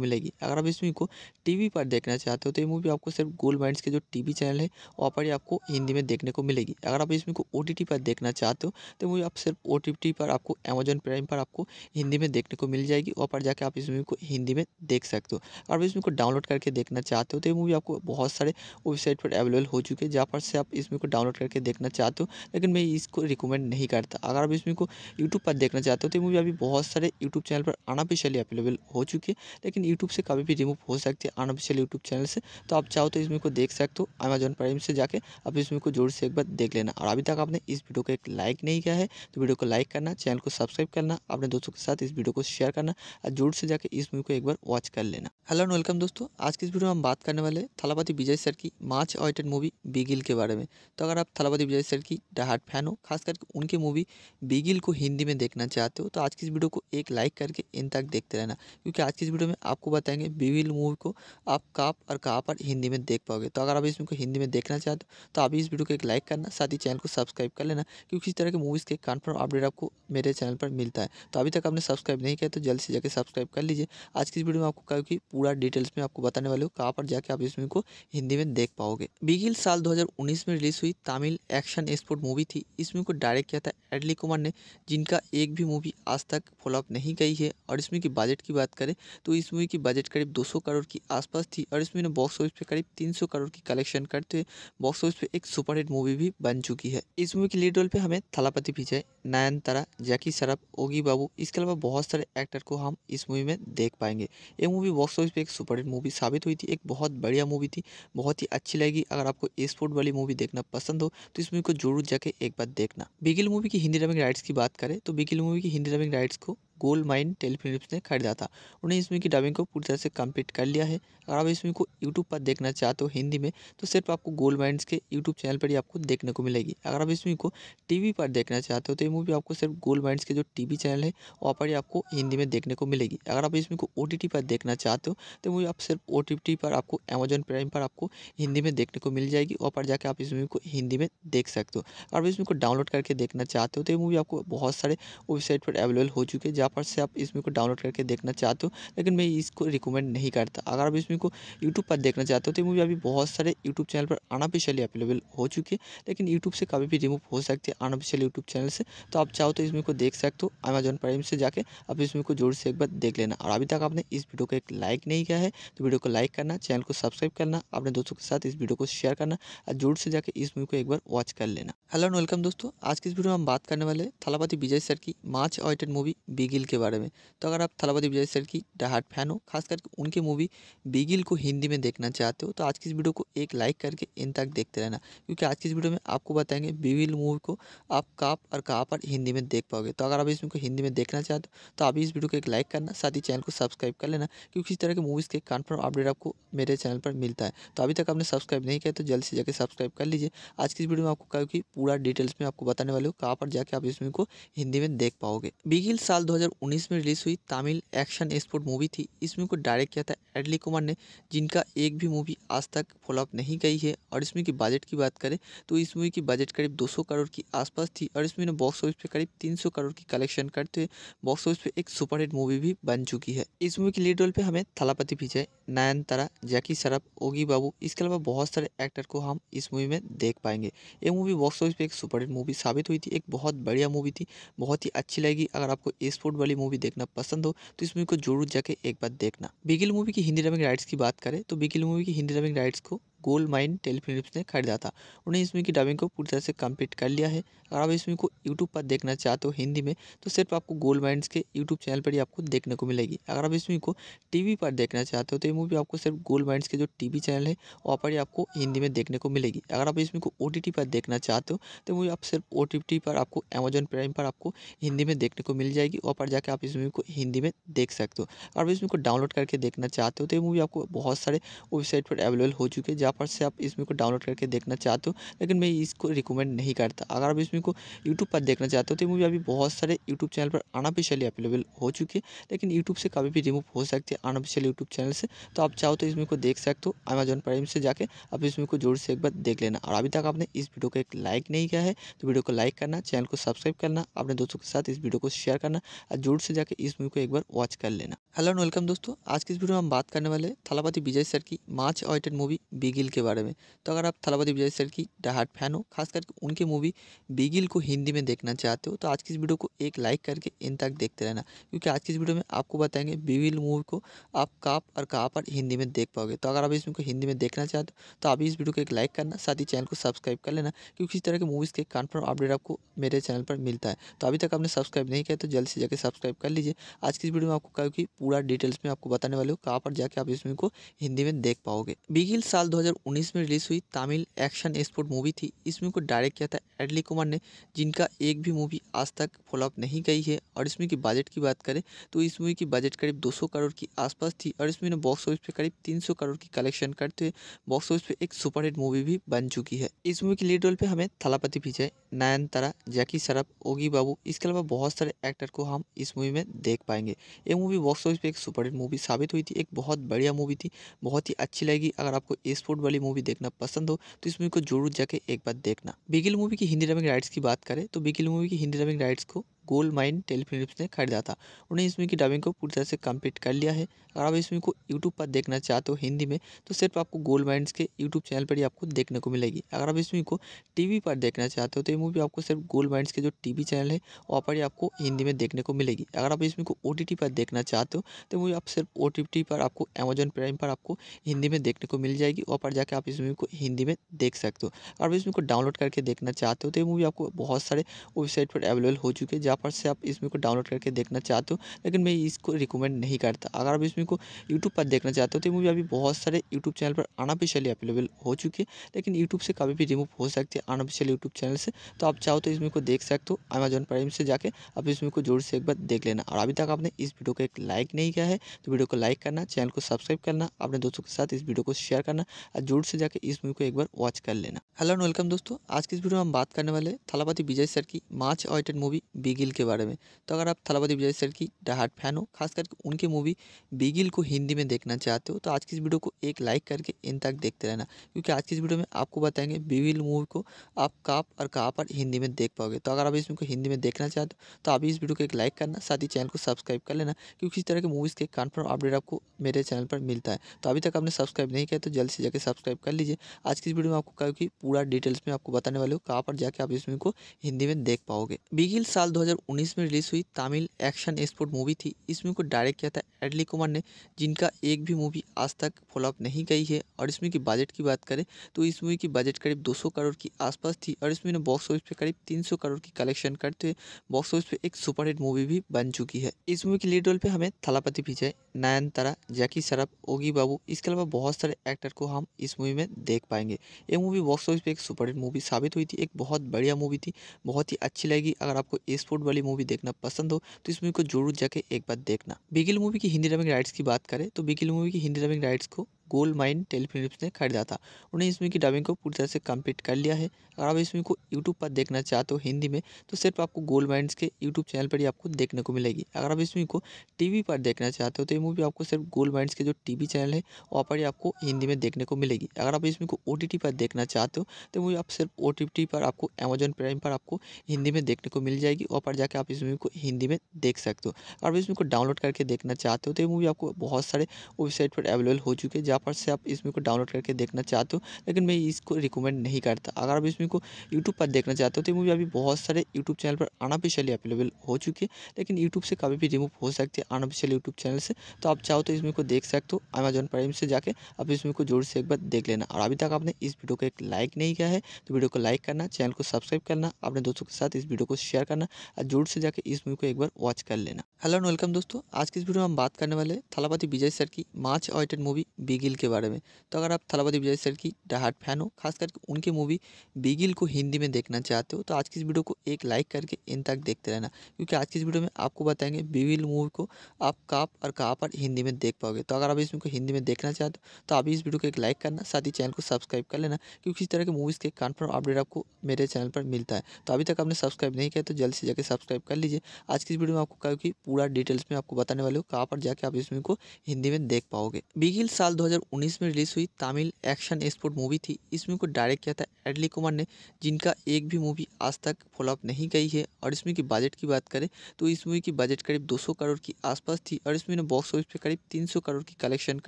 Speaker 2: मिलेगी अगर आप इसमें को टीवी पर देखना चाहते हो तो ये मूवी आपको सिर्फ गोल्ड माइंस के जो टीवी चैनल है वहाँ पर ही आपको हिंदी में देखने को मिलेगी अगर आप इसमें को ओ पर देखना चाहते हो तो मूवी आप सिर्फ ओ पर आपको अमेजोन प्राइम पर आपको हिंदी में देखने को मिल जाएगी वहाँ पर जाकर आप इस मूवी को हिंदी में देख सकते हो अगर आप इसमें को डाउनलोड करके देखना चाहते हो तो ये मूवी आपको बहुत सारे वेबसाइट पर अवेलेबल हो चुके हैं पर से आप इसमें को डाउनलोड करके देखना चाहते हो लेकिन मैं इसको रिकमेंड नहीं करता अगर आप इसमें को यूट्यूब पर देखना चाहते हो तो मूवी अभी बहुत सारे यूट्यूब चैनल पर अनऑफिशियली अवेलेबल हो चुकी है लेकिन यूट्यूब से कभी भी रिमूव हो सकती है अनऑफिशियल यूट्यूब चैनल से तो आप चाहो तो इसमें को देख सकते हो अमेजन प्राइम से जाकर आप इसमें को जोर से एक बार देख लेना और अभी तक आपने इस वीडियो को एक लाइक नहीं किया है तो वीडियो को लाइक करना चैनल को सब्सक्राइब करना अपने दोस्तों के साथ इस वीडियो को शेयर करना और जोर से जाकर इस मूवी को एक बार वॉच कर लेना हेलो एंड वेलकम दोस्तों आज के इस वीडियो में हम बात करने वाले थलापति विजय सर की मार्च ऑइटेड मूवी बिगे बिगिल के बारे में तो अगर आप थलापति विजय सर की डहाट फैन हो खास करके उनकी मूवी बिगिल को हिंदी में देखना चाहते हो तो आज की इस वीडियो को एक लाइक करके इन तक देखते रहना क्योंकि आज की इस वीडियो में आपको बताएंगे बिगिल मूवी को आप कहाँ और कहाँ पर हिंदी में देख पाओगे तो अगर आप इसमें को हिंदी में देखना चाहते हो तो आप इस वीडियो को एक लाइक करना साथ ही चैनल को सब्सक्राइब कर लेना क्योंकि इस तरह के मूवीज़ के कन्फर्म अपडेट आपको मेरे चैनल पर मिलता है तो अभी तक आपने सब्सक्राइब नहीं किया तो जल्द से जाकर सब्सक्राइब कर लीजिए आज की इस वीडियो में आपको क्योंकि पूरा डिटेल्स में आपको बताने वाले हो कहाँ पर जाके आप इस मूवी को हिंदी में देख पाओगे बिगिल साल दो 2019 में रिलीज़ हुई तमिल एक्शन स्पोर्ट मूवी थी इस मूवी को डायरेक्ट किया था एडली कुमार ने जिनका एक भी मूवी आज तक फॉलोअप नहीं गई है और इस मूवी की बजट की बात करें तो इस मूवी की बजट करीब 200 करोड़ की आसपास थी और इस मूवी ने बॉक्स ऑफिस पे करीब 300 करोड़ की कलेक्शन करते हुए बॉक्स ऑफिस पे एक सुपरहिट मूवी भी बन चुकी है इस मूवी के लीड रोल पर हमें थलापति जाए नयनतारा जैकी सरफ ओगी बाबू इसके अलावा बहुत सारे एक्टर को हम इस मूवी में देख पाएंगे ये मूवी बॉक्स ऑफिस पे एक सुपरहिट मूवी साबित हुई थी एक बहुत बढ़िया मूवी थी बहुत ही अच्छी लगी अगर आपको स्पोर्ट वाली मूवी देखना पसंद हो तो इस मूवी को जरूर जाके एक बार देखना
Speaker 1: बिगिल मूवी की हिंदी
Speaker 2: डबिंग राइट्स की बात करें तो बिगिल मूवी की हिंदी डबिंग राइट्स को गोल्ड माइन टेलीफिलिप्स ने खरीदा था उन्हें इसमें की डबिंग को पूरी तरह से कंप्लीट कर लिया है अगर आप इसमें को यूट्यूब पर देखना चाहते हो हिंदी में तो सिर्फ आपको गोल्ड माइंड के यूट्यूब चैनल पर ही आपको देखने को मिलेगी अगर आप इसमें को टीवी पर देखना चाहते हो तो ये मूवी आपको सिर्फ गोल्ड माइंस के जो टीवी चैनल है वहाँ पर ही आपको हिंदी में देखने को मिलेगी अगर आप इसमें को ओ पर देखना चाहते हो तो मूवी आप सिर्फ ओ पर आपको अमेजन प्राइम पर आपको हिंदी में देखने को मिल जाएगी वहाँ पर जाकर आप इस मूवी को हिंदी में देख सकते हो अगर आप इसमें को डाउनलोड करके देखना चाहते हो तो ये मूवी आपको बहुत सारे वेबसाइट पर अवेलेबल हो चुके हैं फटाफट से आप इसमें को डाउनलोड करके देखना चाहते हो लेकिन मैं इसको रिकमेंड नहीं करता अगर आप इसमें को यूट्यूब पर देखना चाहते हो तो मूवी अभी बहुत सारे यूट्यूब चैनल पर अनऑफिशियली अवेलेबल हो चुकी है लेकिन यूट्यूब से कभी भी रिमूव हो सकती है अनऑफिशियल यूट्यूब चैनल से तो आप चाहो तो इसमें को देख सकते हो अमेजोन प्राइम से जाकर आप इसमें को जोर से एक बार देख लेना और अभी तक आपने इस वीडियो को एक लाइक नहीं किया है तो वीडियो को लाइक करना चैनल को सब्सक्राइब करना अपने दोस्तों के साथ इस वीडियो को शेयर करना और जोर से जाकर इस मूवी को एक बार वॉच कर लेना हेलो एंड वेलकम दोस्तों आज की इस वीडियो में हम बात करने वाले थलापति विजय सर की much awaited movie big Bigil के बारे में तो अगर आप थलापति विजय सर की डहाट फैन हो खास करके उनकी मूवी बिगिल को हिंदी में देखना चाहते हो तो आज की इस वीडियो को एक लाइक करके इन तक देखते रहना क्योंकि आज की इस वीडियो में आपको बताएंगे बिगिल मूवी को आप कहाँ और कहाँ पर हिंदी में देख पाओगे तो अगर आप इसमें को हिंदी में देखना चाहते हो तो आप इस वीडियो को एक लाइक करना साथ ही चैनल को सब्सक्राइब कर लेना क्योंकि इस तरह के मूवीज़ के कन्फर्म अपडेट आपको मेरे चैनल पर मिलता है तो अभी तक आपने सब्सक्राइब नहीं किया तो जल्द से जाकर सब्सक्राइब कर लीजिए आज की इस वीडियो में आपको क्योंकि पूरा डिटेल्स में आपको बताने वाले हो कहाँ पर जाके आप इस मूवी को हिंदी में देख पाओगे बिगिल साल दो 2019 में रिलीज़ हुई तमिल एक्शन स्पोर्ट मूवी थी इसमें को डायरेक्ट किया था एडली कुमार ने जिनका एक भी मूवी आज तक फॉलोअप नहीं गई है और इसमें की बजट की बात करें तो इस मूवी की बजट करीब 200 करोड़ की आसपास थी और इसमें ने बॉक्स ऑफिस पे करीब 300 करोड़ की कलेक्शन करते हुए बॉक्स ऑफिस पे एक सुपरहिट मूवी भी बन चुकी है इस मूवी के लीड रोल पे हमें थलापति विजय नयनतारा जैकी सरफ ओगी बाबू इसके अलावा बहुत सारे एक्टर को हम इस मूवी में देख पाएंगे ये मूवी बॉक्स ऑफिस पे एक सुपरहिट मूवी साबित हुई थी एक बहुत बढ़िया मूवी थी बहुत ही अच्छी लगी अगर आपको स्पोर्ट बॉलीवुड वाली मूवी देखना पसंद हो तो इस मूवी को जरूर जाके एक बार देखना बिगिल मूवी की हिंदी डबिंग राइट्स की बात करें तो बिगिल मूवी की हिंदी डबिंग राइट्स को गोल्ड माइन टेलीफिलिप्स ने खरीदा था उन्हें इसमें की डबिंग को पूरी तरह से कंप्लीट कर लिया है अगर आप इसमें को यूट्यूब पर देखना चाहते हो तो हिंदी में तो सिर्फ आपको गोल्ड माइंड के यूट्यूब चैनल पर ही आपको देखने को मिलेगी अगर आप इसमें को टी पर देखना चाहते हो तो ये मूवी आपको सिर्फ गोल्ड माइंड के जो टी चैनल है वहाँ पर ही आपको हिंदी में देखने को मिलेगी अगर आप इसमें को ओ पर देखना चाहते हो तो मूवी आप सिर्फ ओ पर आपको अमेजोन प्राइम पर आपको हिंदी में देखने को मिल जाएगी वहाँ पर जाकर आप इस मूवी को हिंदी में देख सकते हो अगर आप इसमें को डाउनलोड करके देखना चाहते हो तो ये मूवी आपको बहुत सारे वेबसाइट पर अवेलेबल हो चुके हैं पर से आप इसमें को डाउनलोड करके देखना चाहते हो लेकिन मैं इसको रिकमेंड नहीं करता अगर आप इसमें को यूट्यूब पर देखना चाहते हो तो मूवी अभी बहुत सारे यूट्यूब चैनल पर अनऑफिशियली अवेलेबल हो चुकी है लेकिन यूट्यूब से कभी भी रिमूव हो सकती है अनऑफिशियल यूट्यूब चैनल से तो आप चाहो तो इसमें को देख सकते हो अमेजोन प्राइम से जाकर आप इसमें को जोर से एक बार देख लेना और अभी तक आपने इस वीडियो को एक लाइक नहीं किया है तो वीडियो को लाइक करना चैनल को सब्सक्राइब करना अपने दोस्तों के साथ इस वीडियो को शेयर करना और जोर से जाकर इस मूवी को एक बार वॉच कर लेना हेलो एंड वेलकम दोस्तों आज की इस वीडियो में हम बात करने वाले थलापति विजय सर की मार्च ऑइटेड मूवी बिगे बिगिल के बारे में तो अगर आप थलापति विजय सर की डाहाट फैन हो खास करके उनकी मूवी बिगिल को हिंदी में देखना चाहते हो तो आज की इस वीडियो को एक लाइक करके इन तक देखते रहना क्योंकि आज की इस वीडियो में आपको बताएंगे बिगिल मूवी को आप काप और कहाँ पर हिंदी में देख पाओगे तो अगर आप इसमें हिंदी में देखना चाहते हो तो आप इस वीडियो को एक लाइक करना साथ ही चैनल को सब्सक्राइब कर लेना क्योंकि इस तरह की मूवीज़ के कन्फर्म अपडेट आपको मेरे चैनल पर मिलता है तो अभी तक आपने सब्सक्राइब नहीं किया तो जल्द से जाकर सब्सक्राइब कर लीजिए आज की इस वीडियो में आपको क्योंकि पूरा डिटेल्स में आपको बताने वाले हो कहाँ पर जाके आप इस मूवी को हिंदी में देख पाओगे बिगिल साल दो 2019 में रिलीज़ हुई तमिल एक्शन एक्सपोर्ट मूवी थी इसमें को डायरेक्ट किया था एडली कुमार ने जिनका एक भी मूवी आज तक फॉलोअप नहीं गई है और इसमें की बजट की बात करें तो इस मूवी की बजट करीब 200 करोड़ की आसपास थी और इसमें बॉक्स ऑफिस पे करीब 300 करोड़ की कलेक्शन करते हुए बॉक्स ऑफिस पे एक सुपरहिट मूवी भी बन चुकी है इस मूवी की लीड रोल पर हमें थलापति विजय नयनतारा जैकी सरफ ओगी बाबू इसके अलावा बहुत सारे एक्टर को हम इस मूवी में देख पाएंगे ये मूवी बॉक्स ऑफिस पर एक सुपरहिट मूवी साबित हुई थी एक बहुत बढ़िया मूवी थी बहुत ही अच्छी लगी अगर आपको इस सपोर्ट वाली मूवी देखना पसंद हो तो इस मूवी को जरूर जाके एक बार देखना बिगिल मूवी की हिंदी डबिंग राइट्स की बात करें तो बिगिल मूवी की हिंदी डबिंग राइट्स को गोल्ड माइन टेलीफिलिप्स ने खरीदा था उन्हें इस मूवी की डबिंग को पूरी तरह से कंप्लीट कर लिया है अगर आप इस मूवी को यूट्यूब पर देखना चाहते हो हिंदी में तो सिर्फ आपको गोल्ड माइंड के यूट्यूब चैनल पर ही आपको देखने को मिलेगी अगर आप इस मूवी को टीवी पर देखना चाहते हो तो ये मूवी आपको सिर्फ गोल्ड माइंस के जो टीवी चैनल है वहाँ पर ही आपको हिंदी में देखने को मिलेगी अगर आप इस मूवी को ओ पर देखना चाहते हो तो मूवी आप सिर्फ ओ पर आपको अमेजोन प्राइम पर आपको हिंदी में देखने को मिल जाएगी वहाँ पर जाकर आप इस मूवी को हिंदी में देख सकते हो अगर आप इस मूवी को डाउनलोड करके देखना चाहते हो तो ये मूवी आपको बहुत सारे वेबसाइट पर अवेलेबल हो चुके हैं पर से आप इसमें को डाउनलोड करके देखना चाहते हो लेकिन मैं इसको रिकमेंड नहीं करता अगर आप इसमें को यूट्यूब पर देखना चाहते हो तो मूवी अभी बहुत सारे यूट्यूब चैनल पर अनऑफिशियली अवेलेबल हो चुकी है लेकिन यूट्यूब से कभी भी रिमूव हो सकती है अनऑफिशियल यूट्यूब चैनल से तो आप चाहो तो इसमें को देख सकते हो अमेजन प्राइम से जाकर आप इसमें को जोर से एक बार देख लेना और अभी तक आपने इस वीडियो को एक लाइक नहीं किया है तो वीडियो को लाइक करना चैनल को सब्सक्राइब करना अपने दोस्तों के साथ इस वीडियो को शेयर करना और जोर से जाकर इस मूवी को एक बार वॉच कर लेना हेलो एंड वेलकम दोस्तों आज के इस वीडियो में हम बात करने वाले थलापति विजय सर की मार्च ऑइटेड मूवी बिगे बिगिल के बारे में तो अगर आप थलावती विजय सर की डाहाट फैन हो खास करके उनकी मूवी बिगिल को हिंदी में देखना चाहते हो तो आज की इस वीडियो को एक लाइक करके इन तक देखते रहना क्योंकि आज की इस वीडियो में आपको बताएंगे बिगिल मूवी को आप कहाँ और कहाँ पर हिंदी में देख पाओगे तो अगर आप इसमें को हिंदी में देखना चाहते हो तो आप इस वीडियो को एक लाइक करना साथ ही चैनल को सब्सक्राइब कर लेना क्योंकि इस तरह के मूवीज़ के कन्फर्म अपडेट आपको मेरे चैनल पर मिलता है तो अभी तक आपने सब्सक्राइब नहीं किया तो जल्द से जाकर सब्सक्राइब कर लीजिए आज की इस वीडियो में आपको क्योंकि पूरा डिटेल्स में आपको बताने वाले हो कहाँ पर जाके आप इस मूवी को हिंदी में देख पाओगे बिगिल साल दो 2019 में रिलीज़ हुई तमिल एक्शन एक्सपोर्ट मूवी थी इस मूवी को डायरेक्ट किया था एडली कुमार ने जिनका एक भी मूवी आज तक फॉलोअप नहीं गई है और इस मूवी की बजट की बात करें तो इस मूवी की बजट करीब 200 करोड़ की आसपास थी और इस मूवी ने बॉक्स ऑफिस पे करीब 300 करोड़ की कलेक्शन करते हुए बॉक्स ऑफिस पर एक सुपरहिट मूवी भी बन चुकी है इस मूवी की लीड रोल पर हमें थलापति विजय नयनतारा जैकी सरफ ओगी बाबू इसके अलावा बहुत सारे एक्टर को हम इस मूवी में देख पाएंगे ये मूवी बॉक्स ऑफिस पर एक सुपरहिट मूवी साबित हुई थी एक बहुत बढ़िया मूवी थी बहुत ही अच्छी लगी अगर आपको स्पोर्ट बॉलीवुड वाली मूवी देखना पसंद हो तो इस मूवी को जरूर जाके एक बार देखना बिगिल मूवी की हिंदी डबिंग राइट्स की बात करें तो बिगिल मूवी की हिंदी डबिंग राइट्स को गोल्ड माइन टेलीफिलिप्स ने खरीदा था उन्हें इसमें की डबिंग को पूरी तरह से कंप्लीट कर लिया है अगर आप इसमें को यूट्यूब पर देखना चाहते हो हिंदी में तो सिर्फ आपको गोल्ड माइंस के यूट्यूब चैनल पर ही आपको देखने को मिलेगी अगर आप इसमें को टी पर देखना चाहते हो तो ये मूवी आपको सिर्फ गोल्ड माइंस के जो टी चैनल है वहाँ पर ही आपको हिंदी में देखने को मिलेगी अगर आप इसमें को ओ पर देखना चाहते हो तो मूवी आप सिर्फ ओ पर आपको अमेजन प्राइम पर आपको हिंदी में देखने को मिल जाएगी वहाँ पर जाकर आप इस मूवी को हिंदी में देख सकते हो अगर आप इसमें को डाउनलोड करके देखना चाहते हो तो ये मूवी आपको बहुत सारे वेबसाइट पर अवेलेबल हो चुके हैं जहाँ फटाफट से आप इसमें को डाउनलोड करके देखना चाहते हो लेकिन मैं इसको रिकमेंड नहीं करता अगर आप इसमें को यूट्यूब पर देखना चाहते हो तो मूवी अभी बहुत सारे यूट्यूब चैनल पर अनऑफिशियली अवेलेबल हो चुकी है लेकिन यूट्यूब से कभी भी रिमूव हो सकती है अनऑफिशियल यूट्यूब चैनल से तो आप चाहो तो इसमें को देख सकते हो अमेजोन प्राइम से जाकर आप इसमें को जोर से एक बार देख लेना और अभी तक आपने इस वीडियो को एक लाइक नहीं किया है तो वीडियो को लाइक करना चैनल को सब्सक्राइब करना अपने दोस्तों के साथ इस वीडियो को शेयर करना और जोर से जाकर इस मूवी को एक बार वॉच कर लेना हेलो एंड वेलकम दोस्तों आज की इस वीडियो में हम बात करने वाले थलापति विजय सर की much awaited movie Bigil Bigil के बारे में तो अगर आप थलापति विजय सर की डाहट फैन हो खास करके उनकी मूवी बिगिल को हिंदी में देखना चाहते हो तो आज की इस वीडियो को एक लाइक करके इन तक देखते रहना क्योंकि आज की इस वीडियो में आपको बताएंगे बिगिल मूवी को आप कहाँ और कहाँ पर हिंदी में देख पाओगे तो अगर आप इसमें को हिंदी में देखना चाहते हो तो आप इस वीडियो को एक लाइक करना साथ ही चैनल को सब्सक्राइब कर लेना क्योंकि इस तरह के मूवीज़ के कन्फर्म अपडेट आपको मेरे चैनल पर मिलता है तो अभी तक आपने सब्सक्राइब नहीं किया तो जल्द से जाकर सब्सक्राइब कर लीजिए आज की इस वीडियो में आपको क्योंकि पूरा डिटेल्स में आपको बताने वाले हो कहाँ पर जाकर आप इसमें को हिंदी में देख पाओगे बिगिल साल 2019 में रिलीज़ हुई तमिल एक्शन एक्सपोर्ट मूवी थी इस मूवी को डायरेक्ट किया था एडली कुमार ने जिनका एक भी मूवी आज तक फॉलोअप नहीं गई है और इसमें की बजट की बात करें तो इस मूवी की बजट करीब 200 करोड़ की आसपास थी और इसमें ने बॉक्स ऑफिस पे करीब 300 करोड़ की कलेक्शन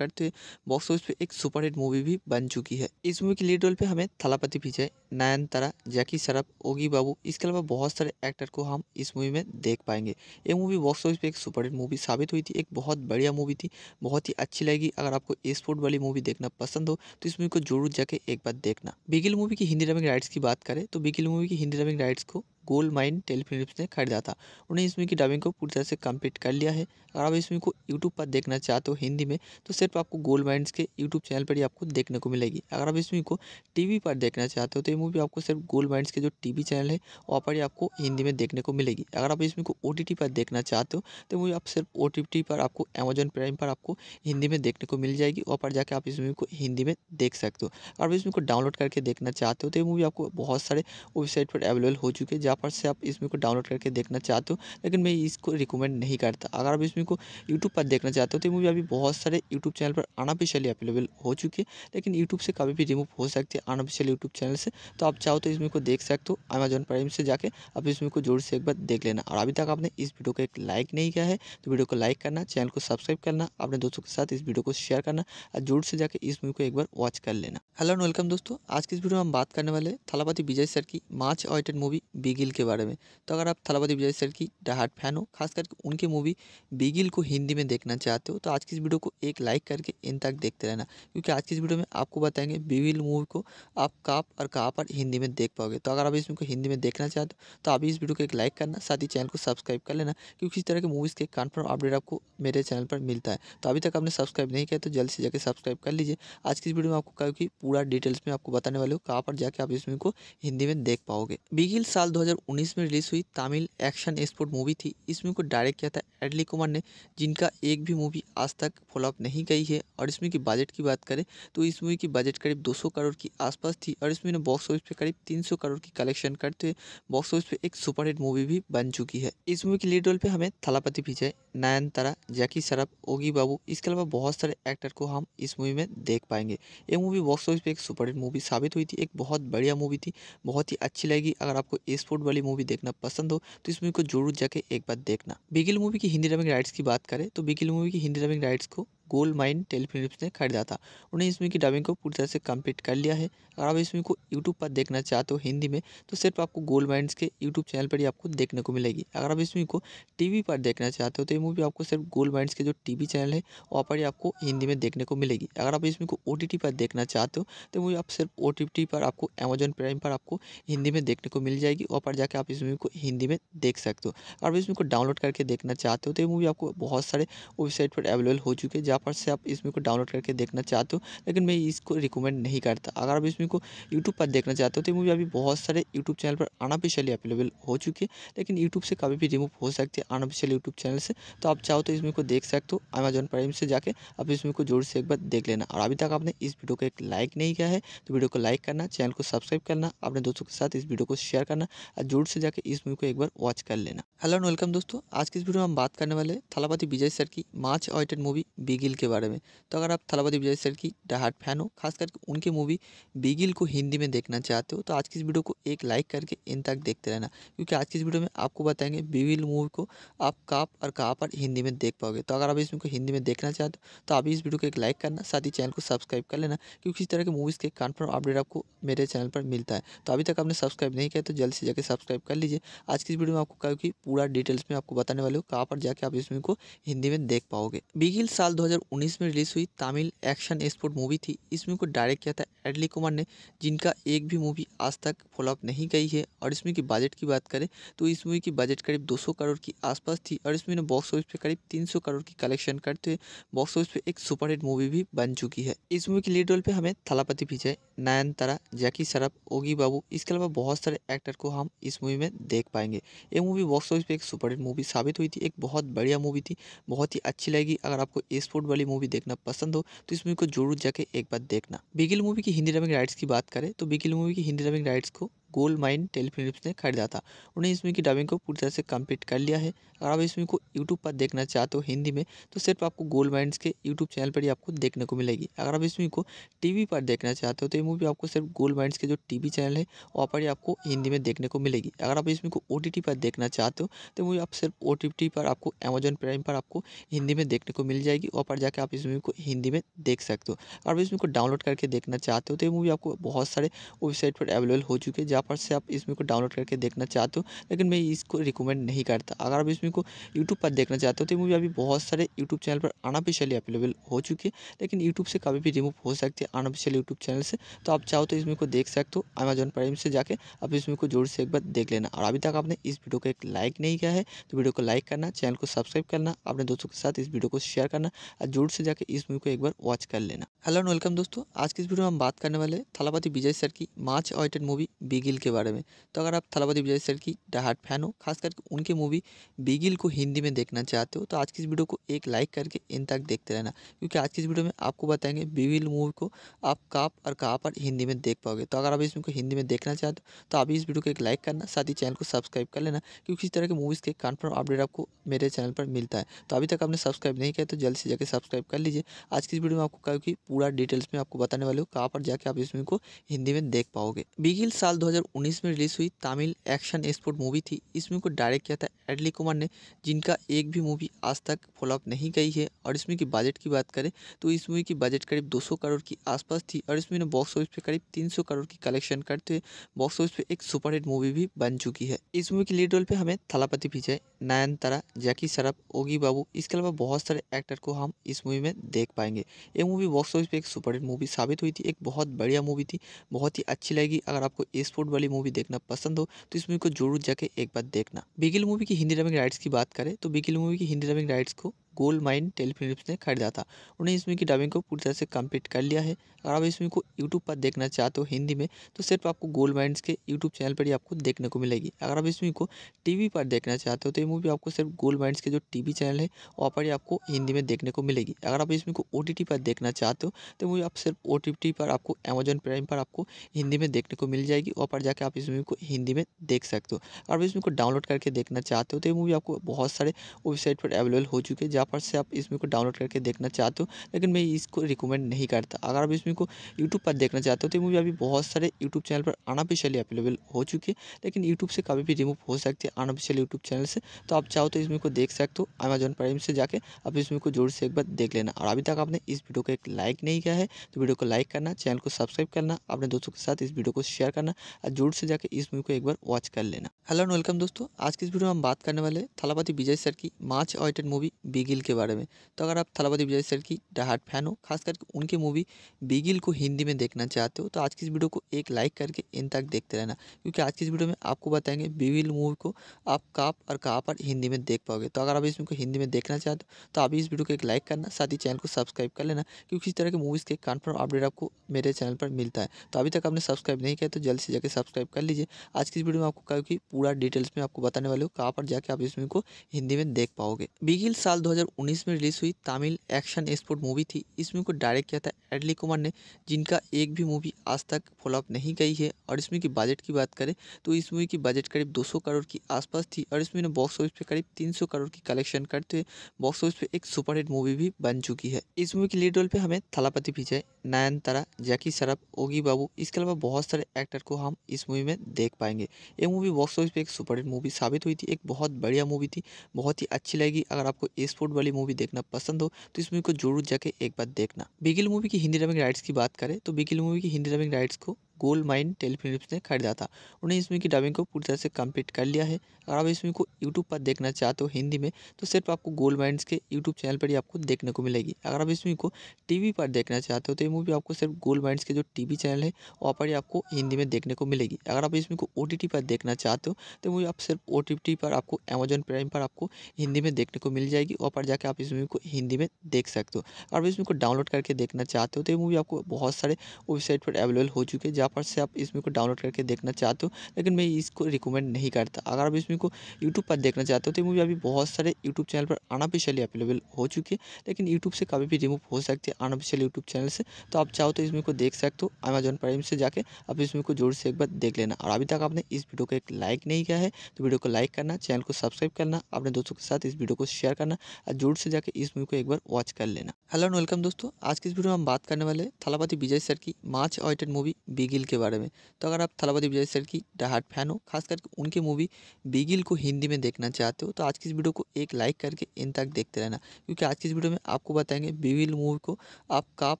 Speaker 2: करते हुए बॉक्स ऑफिस पे एक सुपरहिट मूवी भी बन चुकी है इस मूवी के लीड रोल पर हमें थलापति विजय नयनतारा जैकी सरफ ओगी बाबू इसके अलावा बहुत सारे एक्टर को हम इस मूवी में देख पाएंगे ये मूवी बॉक्स ऑफिस पर एक सुपरहिट मूवी साबित हुई थी एक बहुत बढ़िया मूवी थी बहुत ही अच्छी लगी अगर आपको स्पोर्ट बॉलीवुड वाली मूवी देखना पसंद हो तो इस मूवी को जरूर जाके एक बार देखना बिगिल मूवी की हिंदी डबिंग राइट्स की बात करें तो बिगिल मूवी की हिंदी डबिंग राइट्स को गोल्ड माइन टेलीफिल्म ने खरीदा था उन्हें इसमें की डबिंग को पूरी तरह से कंप्लीट कर लिया है अगर आप इसमें को यूट्यूब पर देखना चाहते हो हिंदी में तो सिर्फ आपको गोल्ड माइंड के यूट्यूब चैनल पर ही आपको देखने को मिलेगी अगर आप इसमें को टी पर देखना चाहते हो तो ये मूवी आपको सिर्फ गोल्ड माइंड के जो टी चैनल है वहाँ पर ही आपको हिंदी में देखने को मिलेगी अगर आप इसमें को ओ पर देखना चाहते हो तो मूवी आप सिर्फ ओ पर आपको अमेजन प्राइम पर आपको हिंदी में देखने को मिल जाएगी वहाँ पर जाकर आप इस मूवी को हिंदी में देख सकते हो अगर आप इसमें को डाउनलोड करके देखना चाहते हो तो ये मूवी आपको बहुत सारे वेबसाइट पर अवेलेबल हो चुके हैं फटाफट से आप इस को डाउनलोड करके देखना चाहते हो लेकिन मैं इसको रिकमेंड नहीं करता अगर आप इसमें को यूट्यूब पर देखना चाहते हो तो मूवी अभी बहुत सारे यूट्यूब चैनल पर अनऑफिशियली अवेलेबल हो चुकी है लेकिन यूट्यूब से कभी भी रिमूव हो सकती है अनऑफिशियल यूट्यूब चैनल से तो आप चाहो तो इसमें को देख सकते हो अमेजोन प्राइम से जाकर आप इसमें को जोर से एक बार देख लेना और अभी तक आपने इस वीडियो को एक लाइक नहीं किया है तो वीडियो को लाइक करना चैनल को सब्सक्राइब करना अपने दोस्तों के साथ इस वीडियो को शेयर करना और जोर से जाकर इस मूवी को एक बार वॉच कर लेना हेलो एंड वेलकम दोस्तों आज की इस वीडियो में हम बात करने वाले थलापति विजय सर की much awaited movie Bigil Bigil के बारे में तो अगर आप थलापति विजय सर की डाहाट फैन हो खास करके उनकी मूवी बिगिल को हिंदी में देखना चाहते हो तो आज की इस वीडियो को एक लाइक करके इन तक देखते रहना क्योंकि आज की इस वीडियो में आपको बताएंगे बिगिल मूवी को आप कहाँ और कहाँ पर हिंदी में देख पाओगे तो अगर आप इसमें हिंदी में देखना चाहते हो तो अभी इस वीडियो को एक लाइक करना साथ ही चैनल को सब्सक्राइब कर लेना क्योंकि इस तरह की मूवीज़ के कन्फर्म अपडेट आपको मेरे चैनल पर मिलता है तो अभी तक आपने सब्सक्राइब नहीं किया तो जल्द से जाकर सब्सक्राइब कर लीजिए आज की इस वीडियो में आपको क्योंकि पूरा डिटेल्स में आपको बताने वाले हो कहाँ पर जाके आप इस मूवी को हिंदी में देख पाओगे बिगिल साल दो 2019 में रिलीज़ हुई तमिल एक्शन एक्सपोर्ट मूवी थी इस मूवी को डायरेक्ट किया था एडली कुमार ने जिनका एक भी मूवी आज तक फॉलोअप नहीं गई है और इसमें की बजट की बात करें तो इस मूवी की बजट करीब 200 करोड़ की आसपास थी और इसमें बॉक्स ऑफिस पे करीब 300 करोड़ की कलेक्शन करते हुए बॉक्स ऑफिस पे एक सुपरहिट मूवी भी बन चुकी है इस मूवी की लीड रोल पर हमें थलापति विजय नयनतारा जैकी सरफ ओगी बाबू इसके अलावा बहुत सारे एक्टर को हम इस मूवी में देख पाएंगे ये मूवी बॉक्स ऑफिस पर एक सुपरहिट मूवी साबित हुई थी एक बहुत बढ़िया मूवी थी बहुत ही अच्छी लगी अगर आपको स्पोर्ट वाली मूवी देखना पसंद हो तो इस मूवी को जरूर जाके एक बार देखना बिगिल मूवी की हिंदी डबिंग राइट्स की बात करें तो बिगिल मूवी की हिंदी डबिंग राइट्स को गोल्ड माइन टेलीफिल्म ने खरीदा था उन्हें इसमें की डबिंग को पूरी तरह से कंप्लीट कर लिया है अगर आप इसमें को यूट्यूब पर देखना चाहते हो हिंदी में तो सिर्फ आपको गोल्ड माइंस के यूट्यूब चैनल पर ही आपको देखने को मिलेगी अगर आप इसमें को टीवी पर देखना चाहते हो तो ये मूवी आपको सिर्फ गोल्ड माइंस के जो टीवी चैनल है वहाँ पर ही आपको हिंदी में देखने को मिलेगी अगर आप इसमें को ओ पर देखना चाहते हो तो मूवी आप सिर्फ ओ पर आपको अमेजोन प्राइम पर आपको हिंदी में देखने को मिल जाएगी वहाँ पर जाकर आप इस मूवी को हिंदी में देख सकते हो अगर आप इसमें को डाउनलोड करके देखना चाहते हो तो ये मूवी आपको बहुत सारे वेबसाइट पर अवेलेबल हो चुके हैं पर से आप इसमें को डाउनलोड करके देखना चाहते हो लेकिन मैं इसको रिकमेंड नहीं करता अगर आप इसमें को यूट्यूब पर देखना चाहते हो तो मूवी अभी बहुत सारे यूट्यूब चैनल पर अनऑफिशियली अवेलेबल हो चुकी है लेकिन यूट्यूब से कभी भी रिमूव हो सकती है अनऑफिशियल यूट्यूब चैनल से तो आप चाहो तो इसमें को देख सकते हो अमेजन प्राइम से जाकर आप इसमें को जोर से एक बार देख लेना और अभी तक आपने इस वीडियो को एक लाइक नहीं किया है तो वीडियो को लाइक करना चैनल को सब्सक्राइब करना अपने दोस्तों के साथ इस वीडियो को शेयर करना और जोर से जाकर इस मूवी को एक बार वॉच कर लेना हेलो एंड वेलकम दोस्तों आज के इस वीडियो में हम बात करने वाले थलापति विजय सर की मार्च ऑइटेड मूवी बिगे बिगिल के बारे में तो अगर आप थलापति विजय सर की डाहाट फैन हो खास करके उनकी मूवी बिगिल को हिंदी में देखना चाहते हो तो आज की इस वीडियो को एक लाइक करके इन तक देखते रहना क्योंकि आज की इस वीडियो में आपको बताएंगे बिगिल मूवी को आप कहाँ और कहाँ पर हिंदी में देख पाओगे तो अगर आप इसमें को हिंदी में देखना चाहते हो तो आप इस वीडियो को एक लाइक करना साथ ही चैनल को सब्सक्राइब कर लेना क्योंकि इस तरह के मूवीज़ के कन्फर्म अपडेट आपको मेरे चैनल पर मिलता है तो अभी तक आपने सब्सक्राइब नहीं किया तो जल्द से जाकर सब्सक्राइब कर लीजिए आज की इस वीडियो में आपको क्योंकि पूरा डिटेल्स में आपको बताने वाले हो कहाँ पर जाके आप इस मूवी को हिंदी में देख पाओगे बिगिल साल दो 2019 में रिलीज़ हुई तमिल एक्शन स्पोर्ट मूवी थी इस मूवी को डायरेक्ट किया था एडली कुमार ने जिनका एक भी मूवी आज तक फॉलोअप नहीं गई है और इस मूवी की बजट की बात करें तो इस मूवी की बजट करीब 200 करोड़ की आसपास थी और इस मूवी ने बॉक्स ऑफिस पे करीब 300 करोड़ की कलेक्शन करते हुए बॉक्स ऑफिस पे एक सुपरहिट मूवी भी बन चुकी है इस मूवी की लीड रोल पर हमें थलापति विजय नयनतारा जैकी सरफ ओगी बाबू इसके अलावा बहुत सारे एक्टर को हम इस मूवी में देख पाएंगे ये मूवी बॉक्स ऑफिस पर एक सुपरहिट मूवी साबित हुई थी एक बहुत बढ़िया मूवी थी बहुत ही अच्छी लगी अगर आपको स्पोर्ट बॉलीवुड वाली मूवी देखना पसंद हो तो इस मूवी को जरूर जाके एक बार देखना बिगिल मूवी की हिंदी डबिंग राइट्स की बात करें तो बिगिल मूवी की हिंदी डबिंग राइट्स को गोल्ड माइन टेलीफिलिप्स ने खरीदा था उन्हें इसमें की डबिंग को पूरी तरह से कंप्लीट कर लिया है अगर आप इसमें को यूट्यूब पर देखना चाहते हो हिंदी में तो सिर्फ आपको गोल्ड माइंस के यूट्यूब चैनल पर ही आपको देखने को मिलेगी अगर आप इसमें को टीवी पर देखना चाहते हो तो ये मूवी आपको सिर्फ गोल्ड माइंस के जो टीवी चैनल है वहाँ पर ही आपको हिंदी में देखने को मिलेगी अगर आप इसमें को ओ पर देखना चाहते हो तो मूवी आप सिर्फ ओ पर आपको अमेजोन प्राइम पर आपको हिंदी में देखने को मिल जाएगी वहाँ पर जाकर आप इस मूवी को हिंदी में देख सकते हो अगर आप इसमें को डाउनलोड करके देखना चाहते हो तो ये मूवी आपको बहुत सारे वेबसाइट पर अवेलेबल हो चुके हैं जहाँ फटाफट से आप इसमें को डाउनलोड करके देखना चाहते हो लेकिन मैं इसको रिकमेंड नहीं करता अगर आप इसमें को यूट्यूब पर देखना चाहते हो तो मूवी अभी बहुत सारे यूट्यूब चैनल पर अनऑफिशियली अवेलेबल हो चुकी है लेकिन यूट्यूब से कभी भी रिमूव हो सकती है अनऑफिशियल यूट्यूब चैनल से तो आप चाहो तो इसमें को देख सकते हो अमेजोन प्राइम से जाकर आप इसमें को जोर से एक बार देख लेना और अभी तक आपने इस वीडियो को एक लाइक नहीं किया है तो वीडियो को लाइक करना चैनल को सब्सक्राइब करना अपने दोस्तों के साथ इस वीडियो को शेयर करना और जोर से जाकर इस मूवी को एक बार वॉच कर लेना हेलो एंड वेलकम दोस्तों आज की इस वीडियो में हम बात करने वाले थलापति विजय सर की much awaited movie Bigil Bigil के बारे में तो अगर आप थलापति विजय सर की डाहाट फैन हो खास करके उनकी मूवी बिगिल को हिंदी में देखना चाहते हो तो आज की इस वीडियो को एक लाइक करके इन तक देखते रहना क्योंकि आज की इस वीडियो में आपको बताएंगे बिगिल मूवी को आप कहाँ और कहाँ पर हिंदी में देख पाओगे तो अगर आप इसमें को हिंदी में देखना चाहते हो तो आप इस वीडियो को एक लाइक करना साथ ही चैनल को सब्सक्राइब कर लेना क्योंकि इस तरह के मूवीज़ के कन्फर्म अपडेट आपको मेरे चैनल पर मिलता है तो अभी तक आपने सब्सक्राइब नहीं किया तो जल्द से जाकर सब्सक्राइब कर लीजिए आज की इस वीडियो में आपको क्योंकि पूरा डिटेल्स में आपको बताने वाले हो कहाँ पर जाके आप इसमें को हिंदी में देख पाओगे बिगिल साल 2019 में रिलीज़ हुई तमिल एक्शन स्पोर्ट मूवी थी इसमें को डायरेक्ट किया था एडली कुमार ने जिनका एक भी मूवी आज तक फॉलोअप नहीं गई है और इसमें की बजट की बात करें तो इस मूवी की बजट करीब 200 करोड़ की आसपास थी और इसमें ने बॉक्स ऑफिस पे करीब 300 करोड़ की कलेक्शन करते हुए बॉक्स ऑफिस पे एक सुपरहिट मूवी भी बन चुकी है इस मूवी की लीड रोल पे हमें थलापति विजय नयनतारा जैकी सरफ ओगी बाबू इसके अलावा बहुत सारे एक्टर को हम इस मूवी में देख पाएंगे ये मूवी बॉक्स ऑफिस पे एक सुपरहिट मूवी साबित हुई थी एक बहुत बढ़िया मूवी थी बहुत ही अच्छी लगी अगर आपको स्पोर्ट बॉलीवुड वाली मूवी देखना पसंद हो तो इस मूवी को जरूर जाके एक बार देखना
Speaker 1: बिगिल मूवी की हिंदी
Speaker 2: डबिंग राइट्स की बात करें तो बिगिल मूवी की हिंदी डबिंग राइट्स को गोल्ड माइन टेलीफिलिप्स ने खरीदा था उन्हें इसमें की डबिंग को पूरी तरह से कंप्लीट कर लिया है अगर आप इसमें को यूट्यूब पर देखना चाहते हो हिंदी में तो सिर्फ आपको गोल्ड माइंड के यूट्यूब चैनल पर ही आपको देखने को मिलेगी अगर आप इसमें को टीवी पर देखना चाहते हो तो ये मूवी आपको सिर्फ गोल्ड माइंड के जो टीवी चैनल है वहाँ पर ही आपको हिंदी में देखने को मिलेगी अगर आप इसमें को ओ पर देखना चाहते हो तो मूवी आप सिर्फ ओ पर आपको अमेजन प्राइम पर आपको हिंदी में देखने को मिल जाएगी वहाँ पर जाकर आप इस मूवी को हिंदी में देख सकते हो अगर आप इसमें को डाउनलोड करके देखना चाहते हो तो ये मूवी आपको बहुत सारे वेबसाइट पर अवेलेबल हो चुके हैं पर से आप इसमें को डाउनलोड करके देखना चाहते हो लेकिन मैं इसको रिकमेंड नहीं करता अगर आप इसमें को यूट्यूब पर देखना चाहते हो तो मूवी अभी बहुत सारे यूट्यूब चैनल पर अनऑफिशियली अवेलेबल हो चुकी है लेकिन यूट्यूब से कभी भी रिमूव हो सकती है अनऑफिशियल यूट्यूब चैनल से तो आप चाहो तो इसमें को देख सकते हो अमेजोन प्राइम से जाकर आप इसमें को जोर से एक बार देख लेना और अभी तक आपने इस वीडियो को एक लाइक नहीं किया है तो वीडियो को लाइक करना चैनल को सब्सक्राइब करना अपने दोस्तों के साथ इस वीडियो को शेयर करना और जोर से जाकर इस मूवी को एक बार वॉच कर लेना हेलो एंड वेलकम दोस्तों आज की इस वीडियो में हम बात करने वाले थलापति विजय सर की much awaited movie Bigil Bigil के बारे में तो अगर आप थलापति विजय सर की डाहाट फैन हो खास करके उनकी मूवी बिगिल को हिंदी में देखना चाहते हो तो आज की इस वीडियो को एक लाइक करके इन तक देखते रहना क्योंकि आज की इस वीडियो में आपको बताएंगे बिगिल मूवी को आप कहाँ और कहाँ पर हिंदी में देख पाओगे तो अगर आप इसमें हिंदी में देखना चाहते हो तो आप इस वीडियो को एक लाइक करना साथ ही चैनल को सब्सक्राइब कर लेना क्योंकि इस तरह की मूवीज़ के कन्फर्म अपडेट आपको मेरे चैनल पर मिलता है तो अभी तक आपने सब्सक्राइब नहीं किया तो जल्द से जाकर सब्सक्राइब कर लीजिए आज की इस वीडियो में आपको क्योंकि पूरा डिटेल्स में आपको बताने वाले हो कहाँ पर जाके आप इस मूवी को हिंदी में देख पाओगे बिगिल साल दो 2019 में रिलीज़ हुई तमिल एक्शन एक्सपोर्ट मूवी थी इस मूवी को डायरेक्ट किया था एडली कुमार ने जिनका एक भी मूवी आज तक फॉलोअप नहीं गई है और इसमें की बजट की बात करें तो इस मूवी की बजट करीब 200 करोड़ की आसपास थी और इसमें बॉक्स ऑफिस पे करीब 300 करोड़ की कलेक्शन करते हुए बॉक्स ऑफिस पे एक सुपरहिट मूवी भी बन चुकी है इस मूवी की लीड रोल पर हमें थलापति विजय नयनतारा जैकी सरफ ओगी बाबू इसके अलावा बहुत सारे एक्टर को हम इस मूवी में देख पाएंगे ये मूवी बॉक्स ऑफिस पर एक सुपरहिट मूवी साबित हुई थी एक बहुत बढ़िया मूवी थी बहुत ही अच्छी लगी अगर आपको स्पोर्ट वाली मूवी देखना पसंद हो तो इस मूवी को जरूर जाके एक बार देखना बिगिल मूवी की हिंदी डबिंग राइट्स की बात करें तो बिगिल मूवी की हिंदी डबिंग राइट्स को गोल्ड माइन टेलीफिल्म ने खरीदा था उन्हें इसमें की डबिंग को पूरी तरह से कंप्लीट कर लिया है अगर आप इसमें को यूट्यूब पर देखना चाहते हो हिंदी में तो सिर्फ आपको गोल्ड माइंस के यूट्यूब चैनल पर ही आपको देखने को मिलेगी अगर आप इसमें को टीवी पर देखना चाहते हो तो ये मूवी आपको सिर्फ गोल्ड माइंस के जो टीवी चैनल है वहाँ पर ही आपको हिंदी में देखने को मिलेगी अगर आप इसमें को ओ पर देखना चाहते हो तो मूवी आप सिर्फ ओ पर आपको अमेजोन प्राइम पर आपको हिंदी में देखने को मिल जाएगी वहाँ पर जाकर आप इस मूवी को हिंदी में देख सकते हो अगर आप इसमें को डाउनलोड करके देखना चाहते हो तो ये मूवी आपको बहुत सारे वेबसाइट पर अवेलेबल हो चुके हैं पर से आप इसमें को डाउनलोड करके देखना चाहते हो लेकिन मैं इसको रिकमेंड नहीं करता अगर आप इसमें को यूट्यूब पर देखना चाहते हो तो मूवी अभी बहुत सारे यूट्यूब चैनल पर अनऑफिशियली अवेलेबल हो चुकी है लेकिन यूट्यूब से कभी भी रिमूव हो सकती है अनऑफिशियल यूट्यूब चैनल से तो आप चाहो तो इसमें को देख सकते हो अमेजन प्राइम से जाकर आप इसमें को जोर से एक बार देख लेना और अभी तक आपने इस वीडियो को एक लाइक नहीं किया है तो वीडियो को लाइक करना चैनल को सब्सक्राइब करना अपने दोस्तों के साथ इस वीडियो को शेयर करना और जोर से जाकर इस मूवी को एक बार वॉच कर लेना हेलो एंड वेलकम दोस्तों आज के इस वीडियो में हम बात करने वाले थलापति विजय सर की मार्च ऑइटेड मूवी बिगे बिगिल के बारे में तो अगर आप थलापति विजय सर की डाहाट फैन हो खास करके उनकी मूवी बिगिल को हिंदी में देखना चाहते हो तो आज की इस वीडियो को एक लाइक करके इन तक देखते रहना क्योंकि आज की इस वीडियो में आपको बताएंगे बिगिल मूवी को आप कहाँ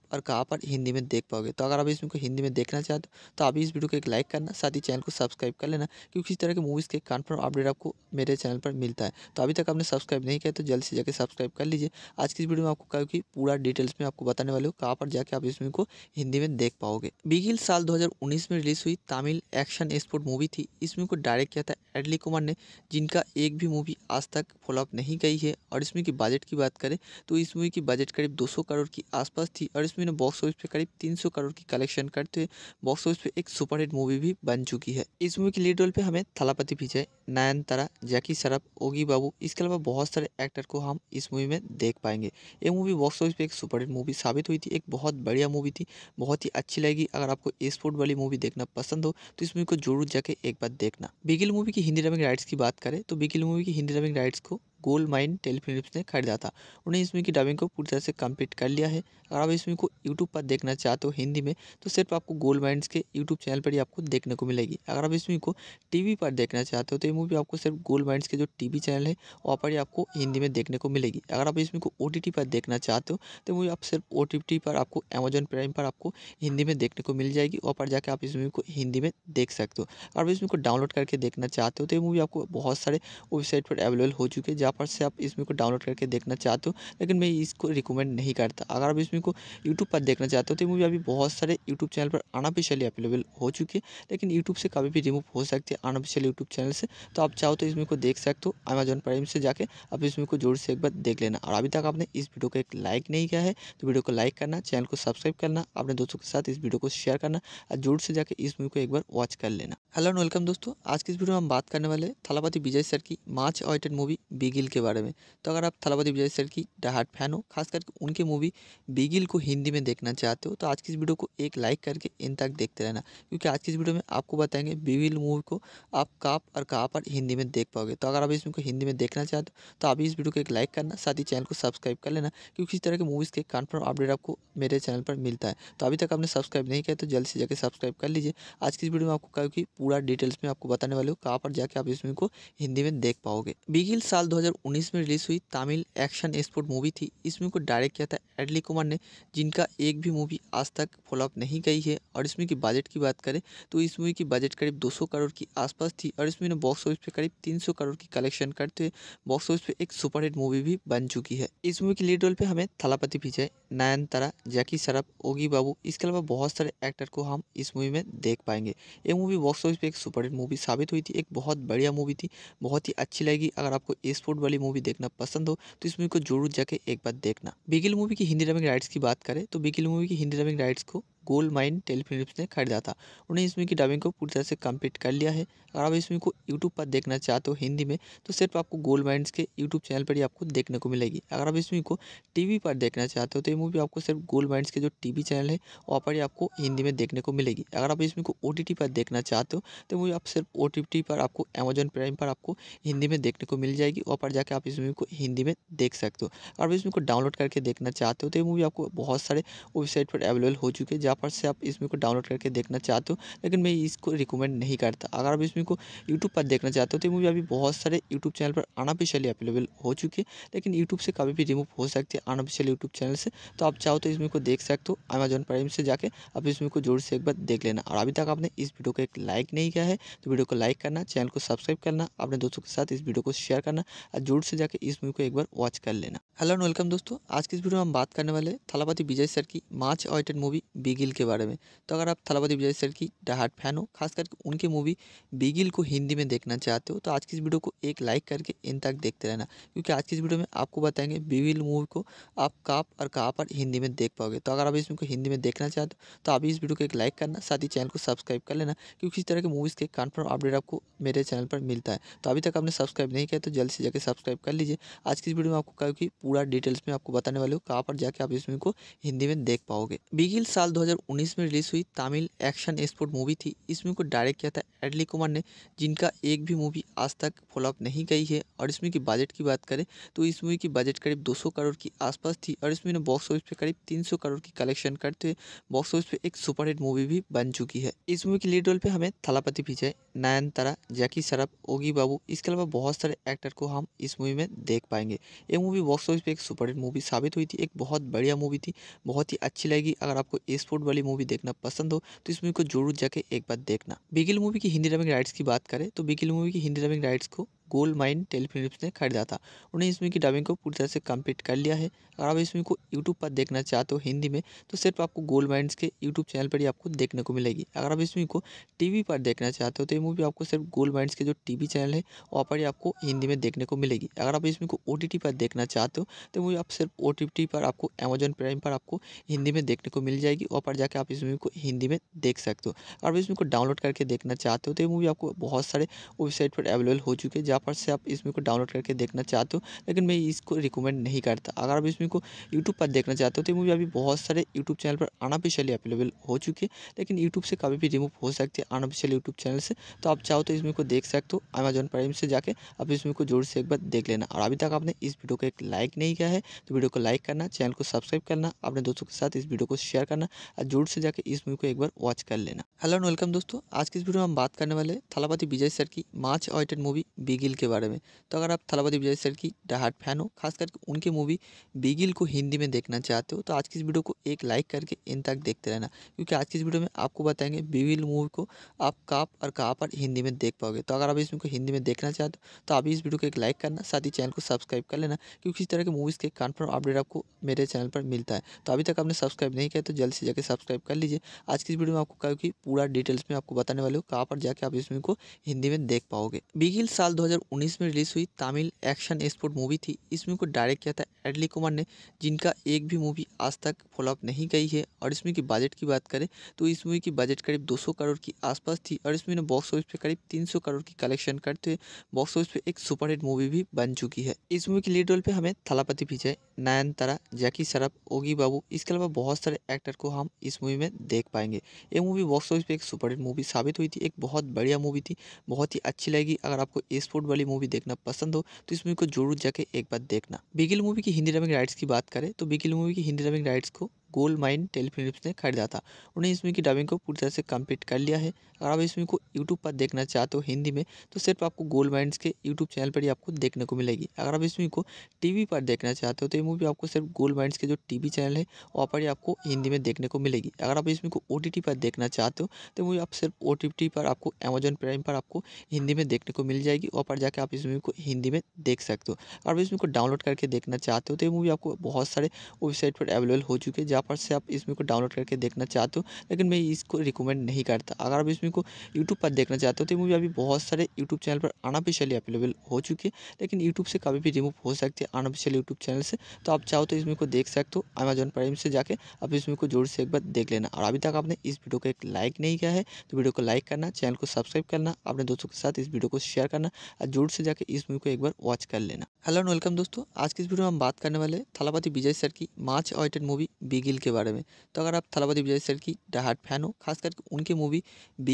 Speaker 2: और कहाँ पर हिंदी में देख पाओगे तो अगर आप इसमें को हिंदी में देखना चाहते हो तो आप इस वीडियो को एक लाइक करना साथ ही चैनल को सब्सक्राइब कर लेना क्योंकि इस तरह के मूवीज़ के कन्फर्म अपडेट आपको मेरे चैनल पर मिलता है तो अभी तक आपने सब्सक्राइब नहीं किया तो जल्द से जाकर सब्सक्राइब कर लीजिए आज की इस वीडियो में आपको क्योंकि पूरा डिटेल्स में आपको बताने वाले हो कहाँ पर जाके आप इस मूवी को हिंदी में देख पाओगे बिगिल साल दो 2019 में रिलीज़ हुई तमिल एक्शन एक्सपोर्ट मूवी थी इस मूवी को डायरेक्ट किया था एडली कुमार ने जिनका एक भी मूवी आज तक फॉलोअप नहीं गई है और इस मूवी की बजट की बात करें तो इस मूवी की बजट करीब 200 करोड़ की आसपास थी और इस मूवी ने बॉक्स ऑफिस पे करीब 300 करोड़ की कलेक्शन करते हुए बॉक्स ऑफिस पे एक सुपरहिट मूवी भी बन चुकी है इस मूवी की लीड रोल पर हमें थलापति विजय नयनतारा जैकी सरफ ओगी बाबू इसके अलावा बहुत सारे एक्टर को हम इस मूवी में देख पाएंगे ये मूवी बॉक्स ऑफिस पर एक सुपरहिट मूवी साबित हुई थी एक बहुत बढ़िया मूवी थी बहुत ही अच्छी लगी अगर आपको स्पोर्ट बॉलीवुड वाली मूवी देखना पसंद हो तो इस मूवी को जरूर जाके एक बार देखना बिगिल मूवी की हिंदी डबिंग राइट्स की बात करें तो बिगिल मूवी की हिंदी डबिंग राइट्स को गोल्ड माइन टेलीफिलिप्स ने खरीदा था उन्हें इसमें की डबिंग को पूरी तरह से कंप्लीट कर लिया है अगर आप इसमें को यूट्यूब पर देखना चाहते हो हिंदी में तो सिर्फ आपको गोल्ड माइंस के यूट्यूब चैनल पर ही आपको देखने को मिलेगी अगर आप इसमें को टी पर देखना चाहते हो तो ये मूवी आपको सिर्फ गोल्ड माइंस के जो टी चैनल है वहाँ पर ही आपको हिंदी में देखने को मिलेगी अगर आप इसमें को ओ पर देखना चाहते हो तो मूवी आप सिर्फ ओ पर आपको अमेजन प्राइम पर आपको हिंदी में देखने को मिल जाएगी वहाँ पर जाकर आप इस मूवी को हिंदी में देख सकते हो अगर आप इसमें को डाउनलोड करके देखना चाहते हो तो ये मूवी आपको बहुत सारे वेबसाइट पर अवेलेबल हो चुके हैं जहाँ फटाफट से आप इसमें को डाउनलोड करके देखना चाहते हो लेकिन मैं इसको रिकमेंड नहीं करता अगर आप इसमें को यूट्यूब पर देखना चाहते हो तो मूवी अभी बहुत सारे यूट्यूब चैनल पर अनऑफिशियली अवेलेबल हो चुकी है लेकिन यूट्यूब से कभी भी रिमूव हो सकती है अनऑफिशियल यूट्यूब चैनल से तो आप चाहो तो इसमें को देख सकते हो अमेजोन प्राइम से जाकर आप इसमें को जोर से एक बार देख लेना और अभी तक आपने इस वीडियो को एक लाइक नहीं किया है तो वीडियो को लाइक करना चैनल को सब्सक्राइब करना अपने दोस्तों के साथ इस वीडियो को शेयर करना और जोर से जाकर इस मूवी को एक बार वॉच कर लेना हेलो एंड वेलकम दोस्तों आज की इस वीडियो में हम बात करने वाले थलापति विजय सर की much awaited movie Bigil Bigil के बारे में तो अगर आप थलापति विजय सर की डाहाट फैन हो खास करके उनकी मूवी बिगिल को हिंदी में देखना चाहते हो तो आज की इस वीडियो को एक लाइक करके इन तक देखते रहना क्योंकि आज की इस वीडियो में आपको बताएंगे बिगिल मूवी को आप कहाँ और कहाँ पर हिंदी में देख पाओगे तो अगर आप इसमें को हिंदी में देखना चाहते हो तो आप इस वीडियो को एक लाइक करना साथ ही चैनल को सब्सक्राइब कर लेना क्योंकि इस तरह के मूवीज़ के कन्फर्म अपडेट आपको मेरे चैनल पर मिलता है तो अभी तक आपने सब्सक्राइब नहीं किया तो जल्द से जाकर सब्सक्राइब कर लीजिए आज की इस वीडियो में आपको क्योंकि पूरा डिटेल्स में आपको बताने वाले हो कहाँ पर जाके आप इसमें को हिंदी में देख पाओगे बिगिल साल दो 2019 में रिलीज़ हुई तमिल एक्शन स्पोर्ट मूवी थी इस मूवी को डायरेक्ट किया था एडली कुमार ने जिनका एक भी मूवी आज तक फॉलोअप नहीं गई है और इसमें की बजट की बात करें तो इस मूवी की बजट करीब 200 करोड़ की आसपास थी और इसमें ने बॉक्स ऑफिस पे करीब 300 करोड़ की कलेक्शन करते हुए बॉक्स ऑफिस पे एक सुपरहिट मूवी भी बन चुकी है इस मूवी के लीड रोल पर हमें थलापति विजय नयनतारा जैकी सरफ ओगी बाबू इसके अलावा बहुत सारे एक्टर को हम इस मूवी में देख पाएंगे ये मूवी बॉक्स ऑफिस पर एक सुपरहिट मूवी साबित हुई थी एक बहुत बढ़िया मूवी थी बहुत ही अच्छी लगी अगर आपको स्पोर्ट रोड वाली मूवी देखना पसंद हो तो इस मूवी को जरूर जाके एक बार देखना बिगिल मूवी की हिंदी डबिंग राइट्स की बात करें तो बिगिल मूवी की हिंदी डबिंग राइट्स को गोल्ड माइन टेलीफिलिप्स ने खरीदा था उन्हें इसमें की डबिंग को पूरी तरह से कंप्लीट कर लिया है अगर आप इसमें को यूट्यूब पर देखना चाहते हो हिंदी में तो सिर्फ आपको गोल्ड माइंड के यूट्यूब चैनल पर ही आपको देखने को मिलेगी अगर आप इसमें को टीवी पर देखना चाहते हो तो ये मूवी आपको सिर्फ गोल्ड माइंड के जो टीवी चैनल है वहाँ पर ही आपको हिंदी में देखने को मिलेगी अगर आप इसमें को ओ पर देखना चाहते हो तो मूवी आप सिर्फ ओ पर आपको अमेजोन प्राइम पर आपको हिंदी में देखने को मिल जाएगी वहाँ पर जाकर आप इस मूवी को हिंदी में देख सकते हो अगर आप इसमें को डाउनलोड करके देखना चाहते हो तो ये मूवी आपको बहुत सारे वेबसाइट पर अवेलेबल हो चुके हैं पर से आप इसमें को डाउनलोड करके देखना चाहते हो लेकिन मैं इसको रिकमेंड नहीं करता अगर आप इसमें को यूट्यूब पर देखना चाहते हो तो मूवी अभी बहुत सारे यूट्यूब चैनल पर अनऑफिशियली अवेलेबल हो चुकी है लेकिन यूट्यूब से कभी भी रिमूव हो सकती है अनऑफिशियल यूट्यूब चैनल से तो आप चाहो तो इसमें को देख सकते हो अमेजोन प्राइम से जाकर आप इसमें को जोर से एक बार देख लेना और अभी तक आपने इस वीडियो को एक लाइक नहीं किया है तो वीडियो को लाइक करना चैनल को सब्सक्राइब करना अपने दोस्तों के साथ इस वीडियो को शेयर करना और जोर से जाकर इस मूवी को एक बार वॉच कर लेना हेलो एंड वेलकम दोस्तों आज की इस वीडियो में हम बात करने वाले थलापति विजय सर की मार्च ऑइटेड मूवी बिगे बिगिल के बारे में तो अगर आप थलापति विजय सर की डाहाट फैन हो खास करके उनकी मूवी बिगिल को हिंदी में देखना चाहते हो तो आज की इस वीडियो को एक लाइक करके इन तक देखते रहना क्योंकि आज की इस वीडियो में आपको बताएंगे बिगिल मूवी को आप काप और कहाँ पर हिंदी में देख पाओगे तो अगर आप इसमें हिंदी में देखना चाहते हो तो आप इस वीडियो को एक लाइक करना साथ ही चैनल को सब्सक्राइब कर लेना क्योंकि इस तरह की मूवीज़ के कन्फर्म अपडेट आपको मेरे चैनल पर मिलता है तो अभी तक आपने सब्सक्राइब नहीं किया तो जल्द से जाकर सब्सक्राइब कर लीजिए आज की इस वीडियो में आपको क्योंकि पूरा डिटेल्स में आपको बताने वाले हो कहाँ पर जाके आप इस मूवी को हिंदी में देख पाओगे बिगिल साल दो 2019 में रिलीज़ हुई तमिल एक्शन एक्सपोर्ट मूवी थी इस मूवी को डायरेक्ट किया था एडली कुमार ने जिनका एक भी मूवी आज तक फॉलोअप नहीं गई है और इसमें की बजट की बात करें तो इस मूवी की बजट करीब 200 करोड़ की आसपास थी और इसमें बॉक्स ऑफिस पे करीब 300 करोड़ की कलेक्शन करते हुए बॉक्स ऑफिस पे एक सुपरहिट मूवी भी बन चुकी है इस मूवी की लीड रोल पर हमें थलापति विजय नयनतारा जैकी सरफ ओगी बाबू इसके अलावा बहुत सारे एक्टर को हम इस मूवी में देख पाएंगे ये मूवी बॉक्स ऑफिस पर एक सुपरहिट मूवी साबित हुई थी एक बहुत बढ़िया मूवी थी बहुत ही अच्छी लगी अगर आपको स्पोर्ट बॉलीवुड वाली मूवी देखना पसंद हो तो इस मूवी को जरूर जाके एक बार देखना बिगिल मूवी की हिंदी डबिंग राइट्स की बात करें तो बिगिल मूवी की हिंदी डबिंग राइट्स को गोल्ड माइन टेलीफिलिप्स ने खरीदा था उन्हें इस मूवी की डबिंग को पूरी तरह से कंप्लीट कर लिया है अगर आप इस मूवी को यूट्यूब पर देखना चाहते हो हिंदी में तो सिर्फ आपको गोल्ड माइंड के यूट्यूब चैनल पर ही आपको देखने को मिलेगी अगर आप इस मूवी को टीवी पर देखना चाहते हो तो ये मूवी आपको सिर्फ गोल्ड माइंस के जो टीवी चैनल है वहाँ पर ही आपको हिंदी में देखने को मिलेगी अगर आप इस मूवी को ओ पर देखना चाहते हो तो मूवी आप सिर्फ ओ पर आपको अमेजोन प्राइम पर आपको हिंदी में देखने को मिल जाएगी वहाँ पर जाकर आप इस मूवी को हिंदी में देख सकते हो अगर आप इस मूवी को डाउनलोड करके देखना चाहते हो तो ये मूवी आपको बहुत सारे वेबसाइट पर अवेलेबल हो चुके हैं पर से आप इसमें को डाउनलोड करके देखना चाहते हो लेकिन मैं इसको रिकमेंड नहीं करता अगर आप इसमें को यूट्यूब पर देखना चाहते हो तो मूवी अभी बहुत सारे यूट्यूब चैनल पर अनऑफिशियली अवेलेबल हो चुकी है लेकिन यूट्यूब से कभी भी रिमूव हो सकती है अनऑफिशियल यूट्यूब चैनल से तो आप चाहो तो इसमें को देख सकते हो अमेजन प्राइम से जाकर आप इसमें को जोर से एक बार देख लेना और अभी तक आपने इस वीडियो को एक लाइक नहीं किया है तो वीडियो को लाइक करना चैनल को सब्सक्राइब करना अपने दोस्तों के साथ इस वीडियो को शेयर करना और जोर से जाकर इस मूवी को एक बार वॉच कर लेना हेलो एंड वेलकम दोस्तों आज के इस वीडियो में हम बात करने वाले थलापति विजय सर की मार्च ऑइटेड मूवी बिगे बिगिल के बारे में तो अगर आप थलावती विजय सर की डाहाट फैन हो खास करके उनकी मूवी बिगिल को हिंदी में देखना चाहते हो तो आज की इस वीडियो को एक लाइक करके इन तक देखते रहना क्योंकि आज की इस वीडियो में आपको बताएंगे बिगिल मूवी को आप कहाँ और कहाँ पर हिंदी में देख पाओगे तो अगर आप इसमें को हिंदी में देखना चाहते हो तो आप इस वीडियो को एक लाइक करना साथ ही चैनल को सब्सक्राइब कर लेना क्योंकि इस तरह के मूवीज़ के कन्फर्म अपडेट आपको मेरे चैनल पर मिलता है तो अभी तक आपने सब्सक्राइब नहीं किया तो जल्द से जाकर सब्सक्राइब कर लीजिए आज की इस वीडियो में आपको क्योंकि पूरा डिटेल्स में आपको बताने वाले हो कहाँ पर जाके आप इस मूवी को हिंदी में देख पाओगे बिगिल साल दो 2019 में रिलीज़ हुई तमिल एक्शन एक्सपोर्ट मूवी थी इस मूवी को डायरेक्ट किया था एडली कुमार ने जिनका एक भी मूवी आज तक फॉलोअप नहीं गई है और इस मूवी की बजट की बात करें तो इस मूवी की बजट करीब 200 करोड़ की आसपास थी और इस मूवी ने बॉक्स ऑफिस पे करीब 300 करोड़ की कलेक्शन करते हुए बॉक्स ऑफिस पे एक सुपरहिट मूवी भी बन चुकी है इस मूवी की लीड रोल पर हमें थलापति विजय नयनतारा जैकी सरफ ओगी बाबू इसके अलावा बहुत सारे एक्टर को हम इस मूवी में देख पाएंगे ये मूवी बॉक्स ऑफिस पर एक सुपरहिट मूवी साबित हुई थी एक बहुत बढ़िया मूवी थी बहुत ही अच्छी लगी अगर आपको स्पोर्ट बॉलीवुड वाली मूवी देखना पसंद हो तो इस मूवी को जरूर जाके एक बार देखना बिगिल मूवी की हिंदी डबिंग राइट्स की बात करें तो बिगिल मूवी की हिंदी डबिंग राइट्स को गोल्ड माइन टेलीफिल्स ने खरीदा था उन्हें इस मूवी की डबिंग को पूरी तरह से कम्प्लीट कर लिया है अगर आप इस मूवी को यूट्यूब पर देखना चाहते हो हिंदी में तो सिर्फ आपको गोल्ड माइंड के यूट्यूब चैनल पर ही आपको देखने को मिलेगी अगर आप इस मूवी को टीवी पर देखना चाहते हो तो ये मूवी आपको सिर्फ गोल्ड माइंड के जो टीवी चैनल है वहाँ पर ही आपको हिंदी में देखने को मिलेगी अगर आप इस मूवी को ओ पर देखना चाहते हो तो मूवी आप सिर्फ ओ पर आपको अमेजन प्राइम पर आपको हिंदी में देखने को मिल जाएगी वहाँ पर जाकर आप इस मूवी को हिंदी में देख सकते हो अगर आप इस मूवी को डाउनलोड करके देखना चाहते हो तो ये मूवी आपको बहुत सारे वेबसाइट पर अवेलेबल हो चुके हैं जहाँ पर से आप इस मूवी को डाउनलोड करके देखना चाहते हो लेकिन मैं इसको रिकमेंड नहीं करता अगर आप इस मूवी को यूट्यूब पर देखना चाहते हो तो मूवी अभी बहुत सारे यूट्यूब चैनल पर अनऑफिशियली अवेलेबल हो चुकी है लेकिन यूट्यूब से कभी भी रिमूव हो सकती है अनऑफिशियल यूट्यूब चैनल से तो आप चाहो तो इसमें को देख सकते हो अमेजोन प्राइम से जाकर आप इसमें को जोर से एक बार देख लेना और अभी तक आपने इस वीडियो को एक लाइक नहीं किया है तो वीडियो को लाइक करना चैनल को सब्सक्राइब करना अपने दोस्तों के साथ इस वीडियो को शेयर करना और जोर से जाकर इस मूवी को एक बार वॉच कर लेना हेलो एंड वेलकम दोस्तों आज की इस वीडियो में हम बात करने वाले थलापति विजय सर की मार्च ऑयटेड मूवी बिगिल के बारे में तो अगर आप थलापति विजय सर की डहाट फैन हो खास करके उनकी मूवी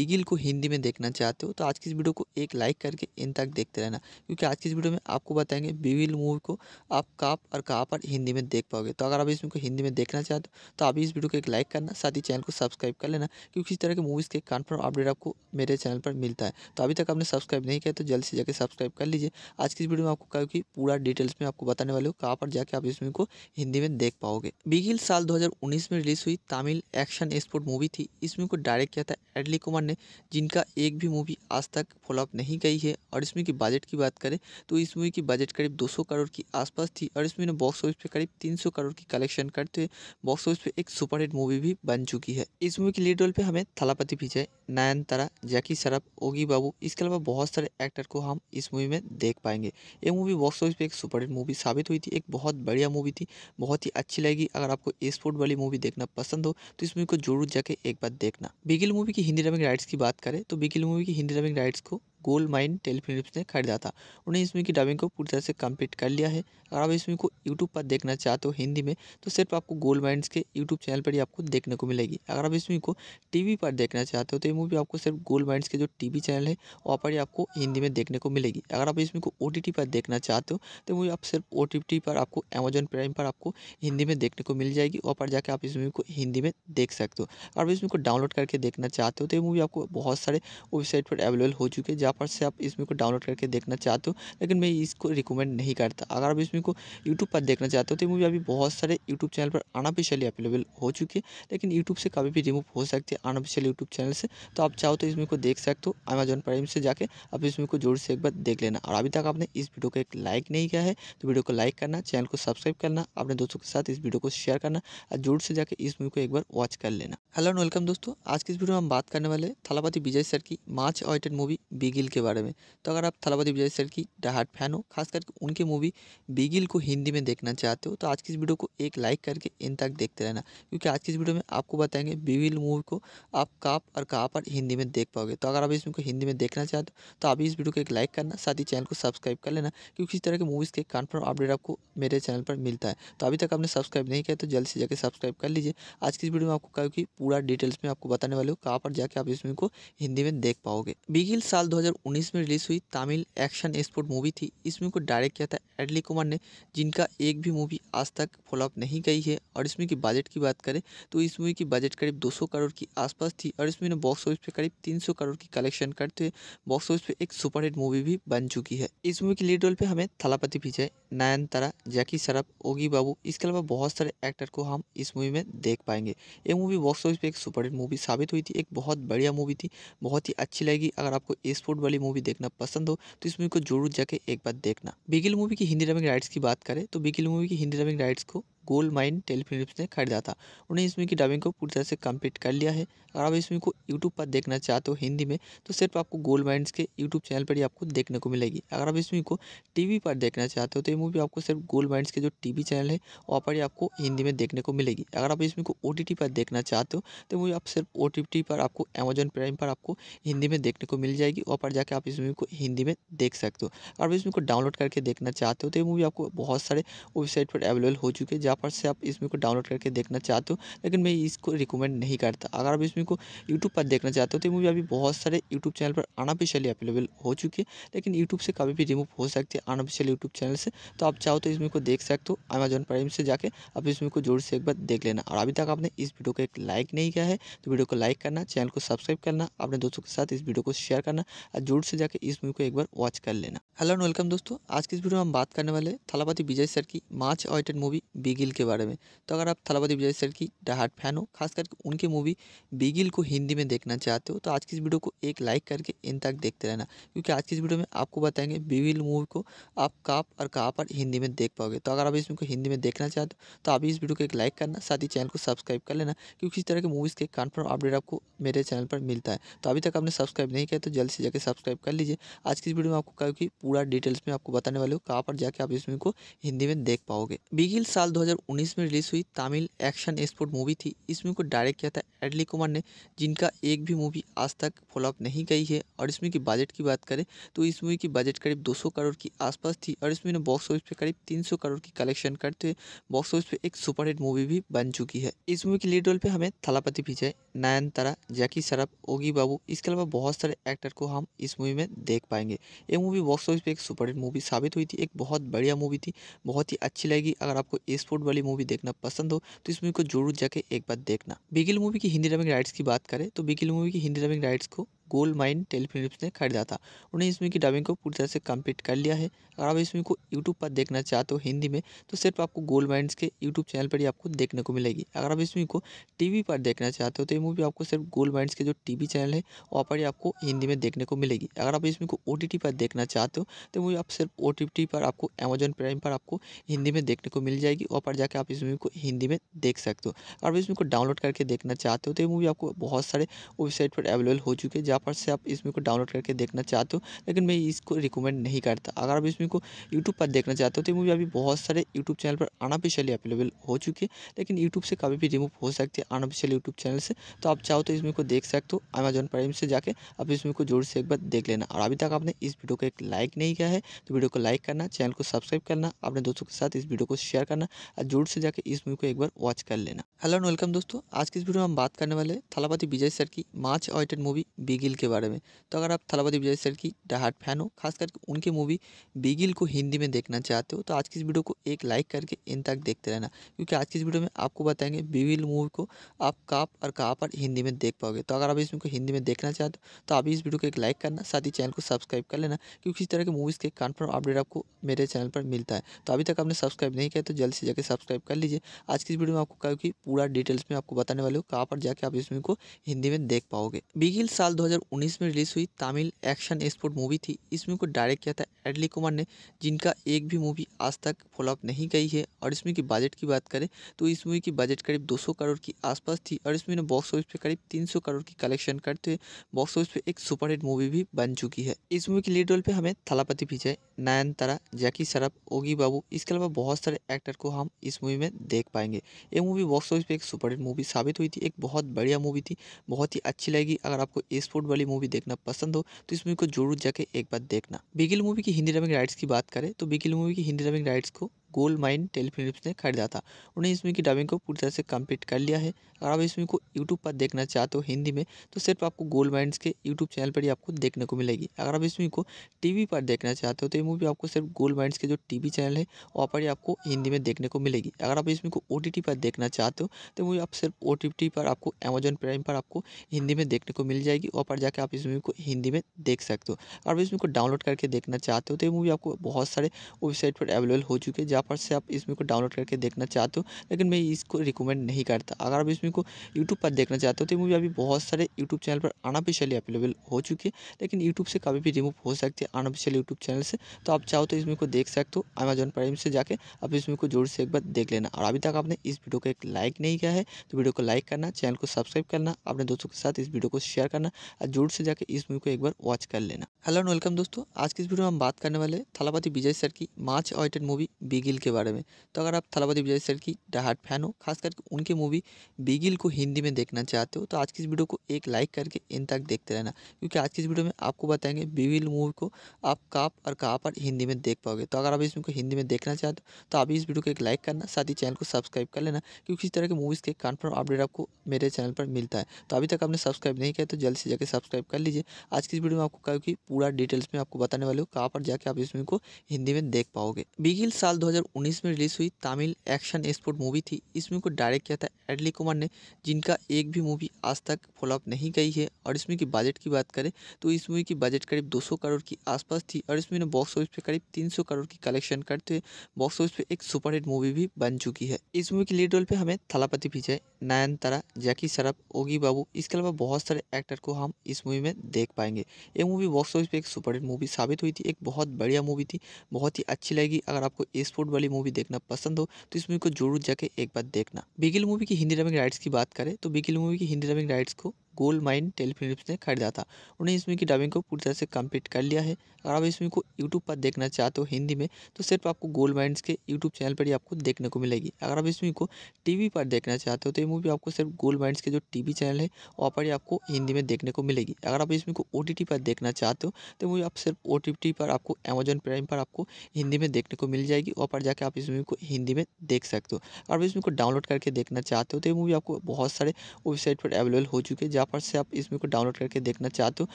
Speaker 2: लीगल को हिंदी में देखना चाहते हो तो आज की इस वीडियो को एक लाइक करके इन तक देखते रहना क्योंकि आज की इस वीडियो में आपको बताएंगे बीविल मूवी को आप काप और कहाँ पर हिंदी में देख पाओगे तो अगर आप इसमें को हिंदी में देखना चाहते हो तो आप इस वीडियो को एक लाइक करना साथ ही चैनल को सब्सक्राइब कर लेना क्योंकि इस तरह के मूवीज़ के कन्फर्म अपडेट आपको मेरे चैनल पर मिलता है तो अभी तक आपने सब्सक्राइब नहीं किया तो जल्द से जाकर सब्सक्राइब कर लीजिए आज की इस वीडियो में आपको कहा कि पूरा डिटेल्स में आपको बताने वाले हो कहाँ पर जाकर आप इस मूवी को हिंदी में देख पाओगे बिगिल साल दो में रिलीज़ हुई तमिल एक्शन एक्सपोर्ट मूवी थी इस मूवी को डायरेक्ट किया था एडली कुमार ने ने जिनका एक भी मूवी आज तक फॉलोअप नहीं गई है और इसमें की बजट की बात करें तो इस मूवी की बजट करीब 200 करोड़ के आसपास थी और इसमें ने बॉक्स ऑफिस पे करीब 300 करोड़ की कलेक्शन करते हुए बॉक्स ऑफिस पे एक सुपरहिट मूवी भी बन चुकी है इस मूवी की लीड रोल पे हमें थलापति विजय नयनतारा जैकी सरफ ओगी बाबू इसके अलावा बहुत सारे एक्टर को हम इस मूवी में देख पाएंगे ये मूवी बॉक्स ऑफिस पे एक सुपरहिट मूवी साबित हुई थी एक बहुत बढ़िया मूवी थी बहुत ही अच्छी लगी अगर आपको स्पोर्ट वाली मूवी देखना पसंद हो तो इस मूवी को जरूर जाके एक बार देखना बिगिल मूवी की हिंदी डबिंग राइट राइट्स की बात करें तो बिगिल मूवी की हिंदी डबिंग राइट्स को गोल्ड माइन टेलीफिल्म ने खरीदा था उन्हें इसमें की डबिंग को पूरी तरह से कंप्लीट कर लिया है अगर आप इसमें को यूट्यूब पर देखना चाहते हो तो हिंदी में तो सिर्फ आपको गोल्ड माइंड के यूट्यूब चैनल पर ही आपको देखने को मिलेगी अगर आप इसमें को टीवी पर देखना चाहते हो तो ये मूवी आपको सिर्फ गोल्ड माइंड के जो टीवी चैनल है वहाँ पर ही आपको हिंदी में देखने को मिलेगी अगर आप इसमें को ओ पर देखना चाहते हो तो मूवी आप सिर्फ ओ पर आपको अमेजन प्राइम पर आपको हिंदी में देखने को मिल जाएगी वहाँ पर जाकर आप इस मूवी को हिंदी में देख सकते हो अगर आप इसमें को डाउनलोड करके देखना चाहते हो तो ये मूवी आपको बहुत सारे वेबसाइट पर अवेलेबल हो चुके हैं फटाफट से आप इसमें को डाउनलोड करके देखना चाहते हो लेकिन मैं इसको रिकमेंड नहीं करता अगर आप इसमें को यूट्यूब पर देखना चाहते हो तो मूवी अभी बहुत सारे यूट्यूब चैनल पर अनऑफिशियली अवेलेबल हो चुकी है लेकिन यूट्यूब से कभी भी रिमूव हो सकती है अनऑफिशियल यूट्यूब चैनल से तो आप चाहो तो इसमें को देख सकते हो अमेजोन प्राइम से जाकर आप इसमें को जोर से एक बार देख लेना और अभी तक आपने इस वीडियो को एक लाइक नहीं किया है तो वीडियो को लाइक करना चैनल को सब्सक्राइब करना अपने दोस्तों के साथ इस वीडियो को शेयर करना और जोर से जाकर इस मूवी को एक बार वॉच कर लेना हेलो एंड वेलकम दोस्तों आज की इस वीडियो में हम बात करने वाले थलापति विजय सर की much awaited movie Bigil Bigil के बारे में तो अगर आप थलापति विजय सर की डाहट फैन हो खास करके उनकी मूवी बिगिल को हिंदी में देखना चाहते हो तो आज की इस वीडियो को एक लाइक करके इन तक देखते रहना क्योंकि आज की इस वीडियो में आपको बताएंगे बिगिल मूवी को आप कहाँ और कहाँ पर हिंदी में देख पाओगे तो अगर आप इसमें को हिंदी में देखना चाहते हो तो आप इस वीडियो को एक लाइक करना साथ ही चैनल को सब्सक्राइब कर लेना क्योंकि इस तरह के मूवीज़ के कन्फर्म अपडेट आपको मेरे चैनल पर मिलता है तो अभी तक आपने सब्सक्राइब नहीं किया तो जल्द से जाकर सब्सक्राइब कर लीजिए आज की इस वीडियो में आपको क्योंकि पूरा डिटेल्स में आपको बताने वाले हो कहाँ पर जाके आप इसमें को हिंदी में देख पाओगे बिगिल साल दो 2019 में रिलीज़ हुई तमिल एक्शन एक्सपोर्ट मूवी थी इस मूवी को डायरेक्ट किया था एडली कुमार ने जिनका एक भी मूवी आज तक फॉलोअप नहीं गई है और इसमें की बजट की बात करें तो इस मूवी की बजट करीब 200 करोड़ की आसपास थी और इसमें बॉक्स ऑफिस पे करीब 300 करोड़ की कलेक्शन करते हुए बॉक्स ऑफिस पे एक सुपरहिट मूवी भी बन चुकी है इस मूवी की लीड रोल पर हमें थलापति विजय नयनतारा जैकी सरफ ओगी बाबू इसके अलावा बहुत सारे एक्टर को हम इस मूवी में देख पाएंगे ये मूवी बॉक्स ऑफिस पर एक सुपरहिट मूवी साबित हुई थी एक बहुत बढ़िया मूवी थी बहुत ही अच्छी लगी अगर आपको स्पोर्ट वाली मूवी देखना पसंद हो तो इस मूवी को जरूर जाके एक बार देखना
Speaker 1: बिगिल मूवी की हिंदी
Speaker 2: डबिंग राइट्स की बात करें तो बिगिल मूवी की हिंदी डबिंग राइट्स को गोल्ड माइन टेलीफिल्म ने खरीदा था उन्हें इसमें की डबिंग को पूरी तरह से कंप्लीट कर लिया है अगर आप इसमें को यूट्यूब पर देखना चाहते हो हिंदी में तो सिर्फ आपको गोल्ड माइंस के यूट्यूब चैनल पर ही आपको देखने को मिलेगी अगर आप इसमें को टीवी पर देखना चाहते हो तो ये मूवी आपको सिर्फ गोल्ड माइंस के जो टीवी चैनल है वहाँ पर ही आपको हिंदी में देखने को मिलेगी अगर आप इसमें को ओ पर देखना चाहते हो तो मूवी आप सिर्फ ओ पर आपको अमेजोन प्राइम पर आपको हिंदी में देखने को मिल जाएगी वहाँ पर जाकर आप इस मूवी को हिंदी में देख सकते हो अगर आप इसमें को डाउनलोड करके देखना चाहते हो तो ये मूवी आपको बहुत सारे वेबसाइट पर अवेलेबल हो चुके हैं पर से आप इसमें को डाउनलोड करके देखना चाहते हो लेकिन मैं इसको रिकमेंड नहीं करता अगर आप इसमें को यूट्यूब पर देखना चाहते हो तो मूवी अभी बहुत सारे यूट्यूब चैनल पर अनऑफिशियली अवेलेबल हो चुकी है लेकिन यूट्यूब से कभी भी रिमूव हो सकती है अनऑफिशियल यूट्यूब चैनल से तो आप चाहो तो इसमें को देख सकते हो अमेजन प्राइम से जाकर आप इसमें को जोर से एक बार देख लेना और अभी तक आपने इस वीडियो को एक लाइक नहीं किया है तो वीडियो को लाइक करना चैनल को सब्सक्राइब करना अपने दोस्तों के साथ इस वीडियो को शेयर करना और जोर से जाकर इस मूवी को एक बार वॉच कर लेना हेलो एंड वेलकम दोस्तों आज के इस वीडियो में हम बात करने वाले थलापति विजय सर की मार्च ऑइटेड मूवी बिगे बिगिल के बारे में तो अगर आप थलावादी विजय सर की डाहाट फैन हो खास करके उनकी मूवी बिगिल को हिंदी में देखना चाहते हो तो आज की इस वीडियो को एक लाइक करके इन तक देखते रहना क्योंकि आज की इस वीडियो में आपको बताएंगे बिगिल मूवी को आप कहाँ और कहाँ पर हिंदी में देख पाओगे तो अगर आप इसमें को हिंदी में देखना चाहते हो तो आप इस वीडियो को एक लाइक करना साथ ही चैनल को सब्सक्राइब कर लेना क्योंकि इस तरह के मूवीज़ के कन्फर्म अपडेट आपको मेरे चैनल पर मिलता है तो अभी तक आपने सब्सक्राइब नहीं किया तो जल्द से जाकर सब्सक्राइब कर लीजिए आज की इस वीडियो में आपको क्योंकि पूरा डिटेल्स में आपको बताने वाले हो कहाँ पर जाके आप इस मूवी को हिंदी में देख पाओगे बिगिल साल दो 2019 में रिलीज़ हुई तमिल एक्शन स्पोर्ट मूवी थी इस मूवी को डायरेक्ट किया था एडली कुमार ने जिनका एक भी मूवी आज तक फॉलोअप नहीं गई है और इस मूवी की बजट की बात करें तो इस मूवी की बजट करीब 200 करोड़ की आसपास थी और इस मूवी ने बॉक्स ऑफिस पे करीब 300 करोड़ की कलेक्शन करते हुए बॉक्स ऑफिस पे एक सुपरहिट मूवी भी बन चुकी है इस मूवी की लीड रोल पर हमें थलापति विजय नयनतारा जैकी सरफ ओगी बाबू इसके अलावा बहुत सारे एक्टर को हम इस मूवी में देख पाएंगे ये मूवी बॉक्स ऑफिस पर एक सुपरहिट मूवी साबित हुई थी एक बहुत बढ़िया मूवी थी बहुत ही अच्छी लगी अगर आपको स्पोर्ट बॉलीवुड वाली मूवी देखना पसंद हो तो इस मूवी को जरूर जाके एक बार देखना बिगिल मूवी की हिंदी डबिंग राइट्स की बात करें तो बिगिल मूवी की हिंदी डबिंग राइट्स को गोल्ड माइन टेलीफिलिप्स ने खरीदा था उन्हें इसमें की डबिंग को पूरी तरह से कंप्लीट कर लिया है अगर आप इसमें को यूट्यूब पर देखना चाहते हो हिंदी में तो सिर्फ आपको गोल्ड माइंड के यूट्यूब चैनल पर ही आपको देखने को मिलेगी अगर आप इसमें को टीवी पर देखना चाहते हो तो ये मूवी आपको सिर्फ गोल्ड माइंड के जो टीवी चैनल है वहाँ पर ही आपको हिंदी में देखने को मिलेगी अगर आप इसमें को ओ पर देखना चाहते हो तो मूवी आप सिर्फ ओ पर आपको अमेजोन प्राइम पर आपको हिंदी में देखने को मिल जाएगी वहाँ पर जाकर आप इस मूवी को हिंदी में देख सकते हो अगर आप इसमें को डाउनलोड करके देखना चाहते हो तो ये मूवी आपको बहुत सारे वेबसाइट पर अवेलेबल हो चुके हैं जहाँ फटाफट से आप इसमें को डाउनलोड करके देखना चाहते हो लेकिन मैं इसको रिकमेंड नहीं करता अगर आप इसमें को यूट्यूब पर देखना चाहते हो तो मूवी अभी बहुत सारे यूट्यूब चैनल पर अनऑफिशियली अवेलेबल हो चुकी है लेकिन यूट्यूब से कभी भी रिमूव हो सकती है अनऑफिशियल यूट्यूब चैनल से तो आप चाहो तो इसमें को देख सकते हो अमेजोन प्राइम से जाकर आप इसमें को जोर से एक बार देख लेना और अभी तक आपने इस वीडियो को एक लाइक नहीं किया है तो वीडियो को लाइक करना चैनल को सब्सक्राइब करना अपने दोस्तों के साथ इस वीडियो को शेयर करना और जोर से जाकर इस मूवी को एक बार वॉच कर लेना हेलो एंड वेलकम दोस्तों आज की इस वीडियो में हम बात करने वाले थलापति विजय सर की much awaited movie Bigil Bigil के बारे में तो अगर आप थलापति विजय सर की डाहाट फैन हो खास करके उनकी मूवी बिगिल को हिंदी में देखना चाहते हो तो आज की इस वीडियो को एक लाइक करके इन तक देखते रहना क्योंकि आज की इस वीडियो में आपको बताएंगे बिगिल मूवी को आप कहाँ और कहाँ पर हिंदी में देख पाओगे तो अगर आप इसमें को हिंदी में देखना चाहते हो तो आप इस वीडियो को एक लाइक करना साथ ही चैनल को सब्सक्राइब कर लेना क्योंकि इस तरह की मूवीज़ के कन्फर्म अपडेट आपको मेरे चैनल पर मिलता है तो अभी तक आपने सब्सक्राइब नहीं किया तो जल्द से जाकर सब्सक्राइब कर लीजिए आज की इस वीडियो में आपको क्योंकि पूरा डिटेल्स में आपको बताने वाले हो कहाँ पर जाके आप इसमें को हिंदी में देख पाओगे बिगिल साल दो 2019 में रिलीज़ हुई तमिल एक्शन स्पोर्ट मूवी थी इस मूवी को डायरेक्ट किया था एडली कुमार ने जिनका एक भी मूवी आज तक फॉलोअप नहीं गई है और इसमें की बजट की बात करें तो इस मूवी की बजट करीब 200 करोड़ की आसपास थी और इसमें ने बॉक्स ऑफिस पे करीब 300 करोड़ की कलेक्शन करते हुए बॉक्स ऑफिस पे एक सुपरहिट मूवी भी बन चुकी है इस मूवी के लीड रोल पे हमें थलापति विजय नयनतारा जैकी सरफ ओगी बाबू इसके अलावा बहुत सारे एक्टर को हम इस मूवी में देख पाएंगे ये मूवी बॉक्स ऑफिस पे एक सुपरहिट मूवी साबित हुई थी एक बहुत बढ़िया मूवी थी बहुत ही अच्छी लगी अगर आपको स्पोर्ट बॉलीवुड वाली मूवी देखना पसंद हो तो इस मूवी को जरूर जाके एक बार देखना बिगिल मूवी की हिंदी डबिंग राइट्स की बात करें तो बिगिल मूवी की हिंदी डबिंग राइट्स को गोल्ड माइन टेलीफिलिप्स ने खरीदा था उन्हें इसमें की डबिंग को पूरी तरह से कंप्लीट कर लिया है अगर आप इसमें को यूट्यूब पर देखना चाहते हो तो हिंदी में तो सिर्फ आपको गोल्ड माइंड के यूट्यूब चैनल पर ही आपको देखने को मिलेगी अगर आप इसमें को टीवी पर देखना चाहते हो तो ये मूवी आपको सिर्फ गोल्ड माइंड के जो टीवी चैनल है वहाँ पर ही आपको हिंदी में देखने को मिलेगी अगर आप इसमें को ओ पर देखना चाहते हो तो मूवी आप सिर्फ ओ पर आपको अमेजन प्राइम पर आपको हिंदी में देखने को मिल जाएगी वहाँ पर जाकर आप इस मूवी को हिंदी में देख सकते हो अगर आप इसमें को डाउनलोड करके देखना चाहते हो तो ये मूवी आपको बहुत सारे वेबसाइट पर अवेलेबल हो चुके हैं पर से आप इसमें को डाउनलोड करके देखना चाहते हो लेकिन मैं इसको रिकमेंड नहीं करता अगर आप इसमें को यूट्यूब पर देखना चाहते हो तो मूवी अभी बहुत सारे यूट्यूब चैनल पर अनऑफिशियली अवेलेबल हो चुकी है लेकिन यूट्यूब से कभी भी रिमूव हो सकती है अनऑफिशियल यूट्यूब चैनल से तो आप चाहो तो इसमें को देख सकते हो अमेजोन प्राइम से जाकर आप इसमें को जोर से एक बार देख लेना और अभी तक आपने इस वीडियो को एक लाइक नहीं किया है तो वीडियो को लाइक करना चैनल को सब्सक्राइब करना अपने दोस्तों के साथ इस वीडियो को शेयर करना और जोर से जाकर इस मूवी को एक बार वॉच कर लेना हेलो एंड वेलकम दोस्तों आज की इस वीडियो में हम बात करने वाले थलापति विजय सर की much awaited movie Bigil Bigil के बारे में तो अगर आप थलापति विजय सर की डाहट फैन हो खास करके उनकी मूवी बिगिल को हिंदी में देखना चाहते हो तो आज की इस वीडियो को एक लाइक करके इन तक देखते रहना क्योंकि आज की इस वीडियो में आपको बताएंगे बिगिल मूवी को आप कहाँ और कहाँ पर हिंदी में देख पाओगे तो अगर आप इसमें हिंदी में देखना चाहते हो तो आप इस वीडियो को एक लाइक करना साथ ही चैनल को सब्सक्राइब कर लेना क्योंकि इस तरह के मूवीज़ के कन्फर्म अपडेट आपको मेरे चैनल पर मिलता है तो अभी तक आपने सब्सक्राइब नहीं किया तो जल्द से जाकर सब्सक्राइब कर लीजिए आज की इस वीडियो में आपको क्योंकि पूरा डिटेल्स में आपको बताने वाले हो कहाँ पर जाके आप इस मूवी को हिंदी में देख पाओगे बिगिल साल दो 2019 में रिलीज़ हुई तमिल एक्शन एक्सपोर्ट मूवी थी इस मूवी को डायरेक्ट किया था एडली कुमार ने जिनका एक भी मूवी आज तक फॉलोअप नहीं गई है और इसमें की बजट की बात करें तो इस मूवी की बजट करीब 200 करोड़ की आसपास थी और इसमें बॉक्स ऑफिस पे करीब 300 करोड़ की कलेक्शन करते हुए बॉक्स ऑफिस पे एक सुपरहिट मूवी भी बन चुकी है इस मूवी की लीड रोल पर हमें थलापति विजय नयनतारा जैकी सरफ ओगी बाबू इसके अलावा बहुत सारे एक्टर को हम इस मूवी में देख पाएंगे ये मूवी बॉक्स ऑफिस पर एक सुपरहिट मूवी साबित हुई थी एक बहुत बढ़िया मूवी थी बहुत ही अच्छी लगी अगर आपको स्पोर्ट वाली मूवी देखना पसंद हो तो इस मूवी को जरूर जाके एक बार देखना बिगिल मूवी की हिंदी डबिंग राइट्स की बात करें तो बिगिल मूवी की हिंदी डबिंग राइट्स को गोल्ड माइन टेलीफिल्म ने खरीदा था उन्हें इसमें की डबिंग को पूरी तरह से कंप्लीट कर लिया है अगर आप इसमें को यूट्यूब पर देखना चाहते हो हिंदी में तो सिर्फ आपको गोल्ड माइंस के यूट्यूब चैनल पर ही आपको देखने को मिलेगी अगर आप इसमें को टीवी पर देखना चाहते हो तो ये मूवी आपको सिर्फ गोल्ड माइंस के जो टीवी चैनल है वहाँ पर ही आपको हिंदी में देखने को मिलेगी अगर आप इसमें को ओ पर देखना चाहते हो तो मूवी आप सिर्फ ओ पर आपको अमेजोन प्राइम पर आपको हिंदी में देखने को मिल जाएगी वहाँ पर जाकर आप इस मूवी को हिंदी में देख सकते हो अगर आप इसमें को डाउनलोड करके देखना चाहते हो तो ये मूवी आपको बहुत सारे वेबसाइट पर अवेलेबल हो चुके हैं पर से आप इसमें को डाउनलोड करके देखना चाहते हो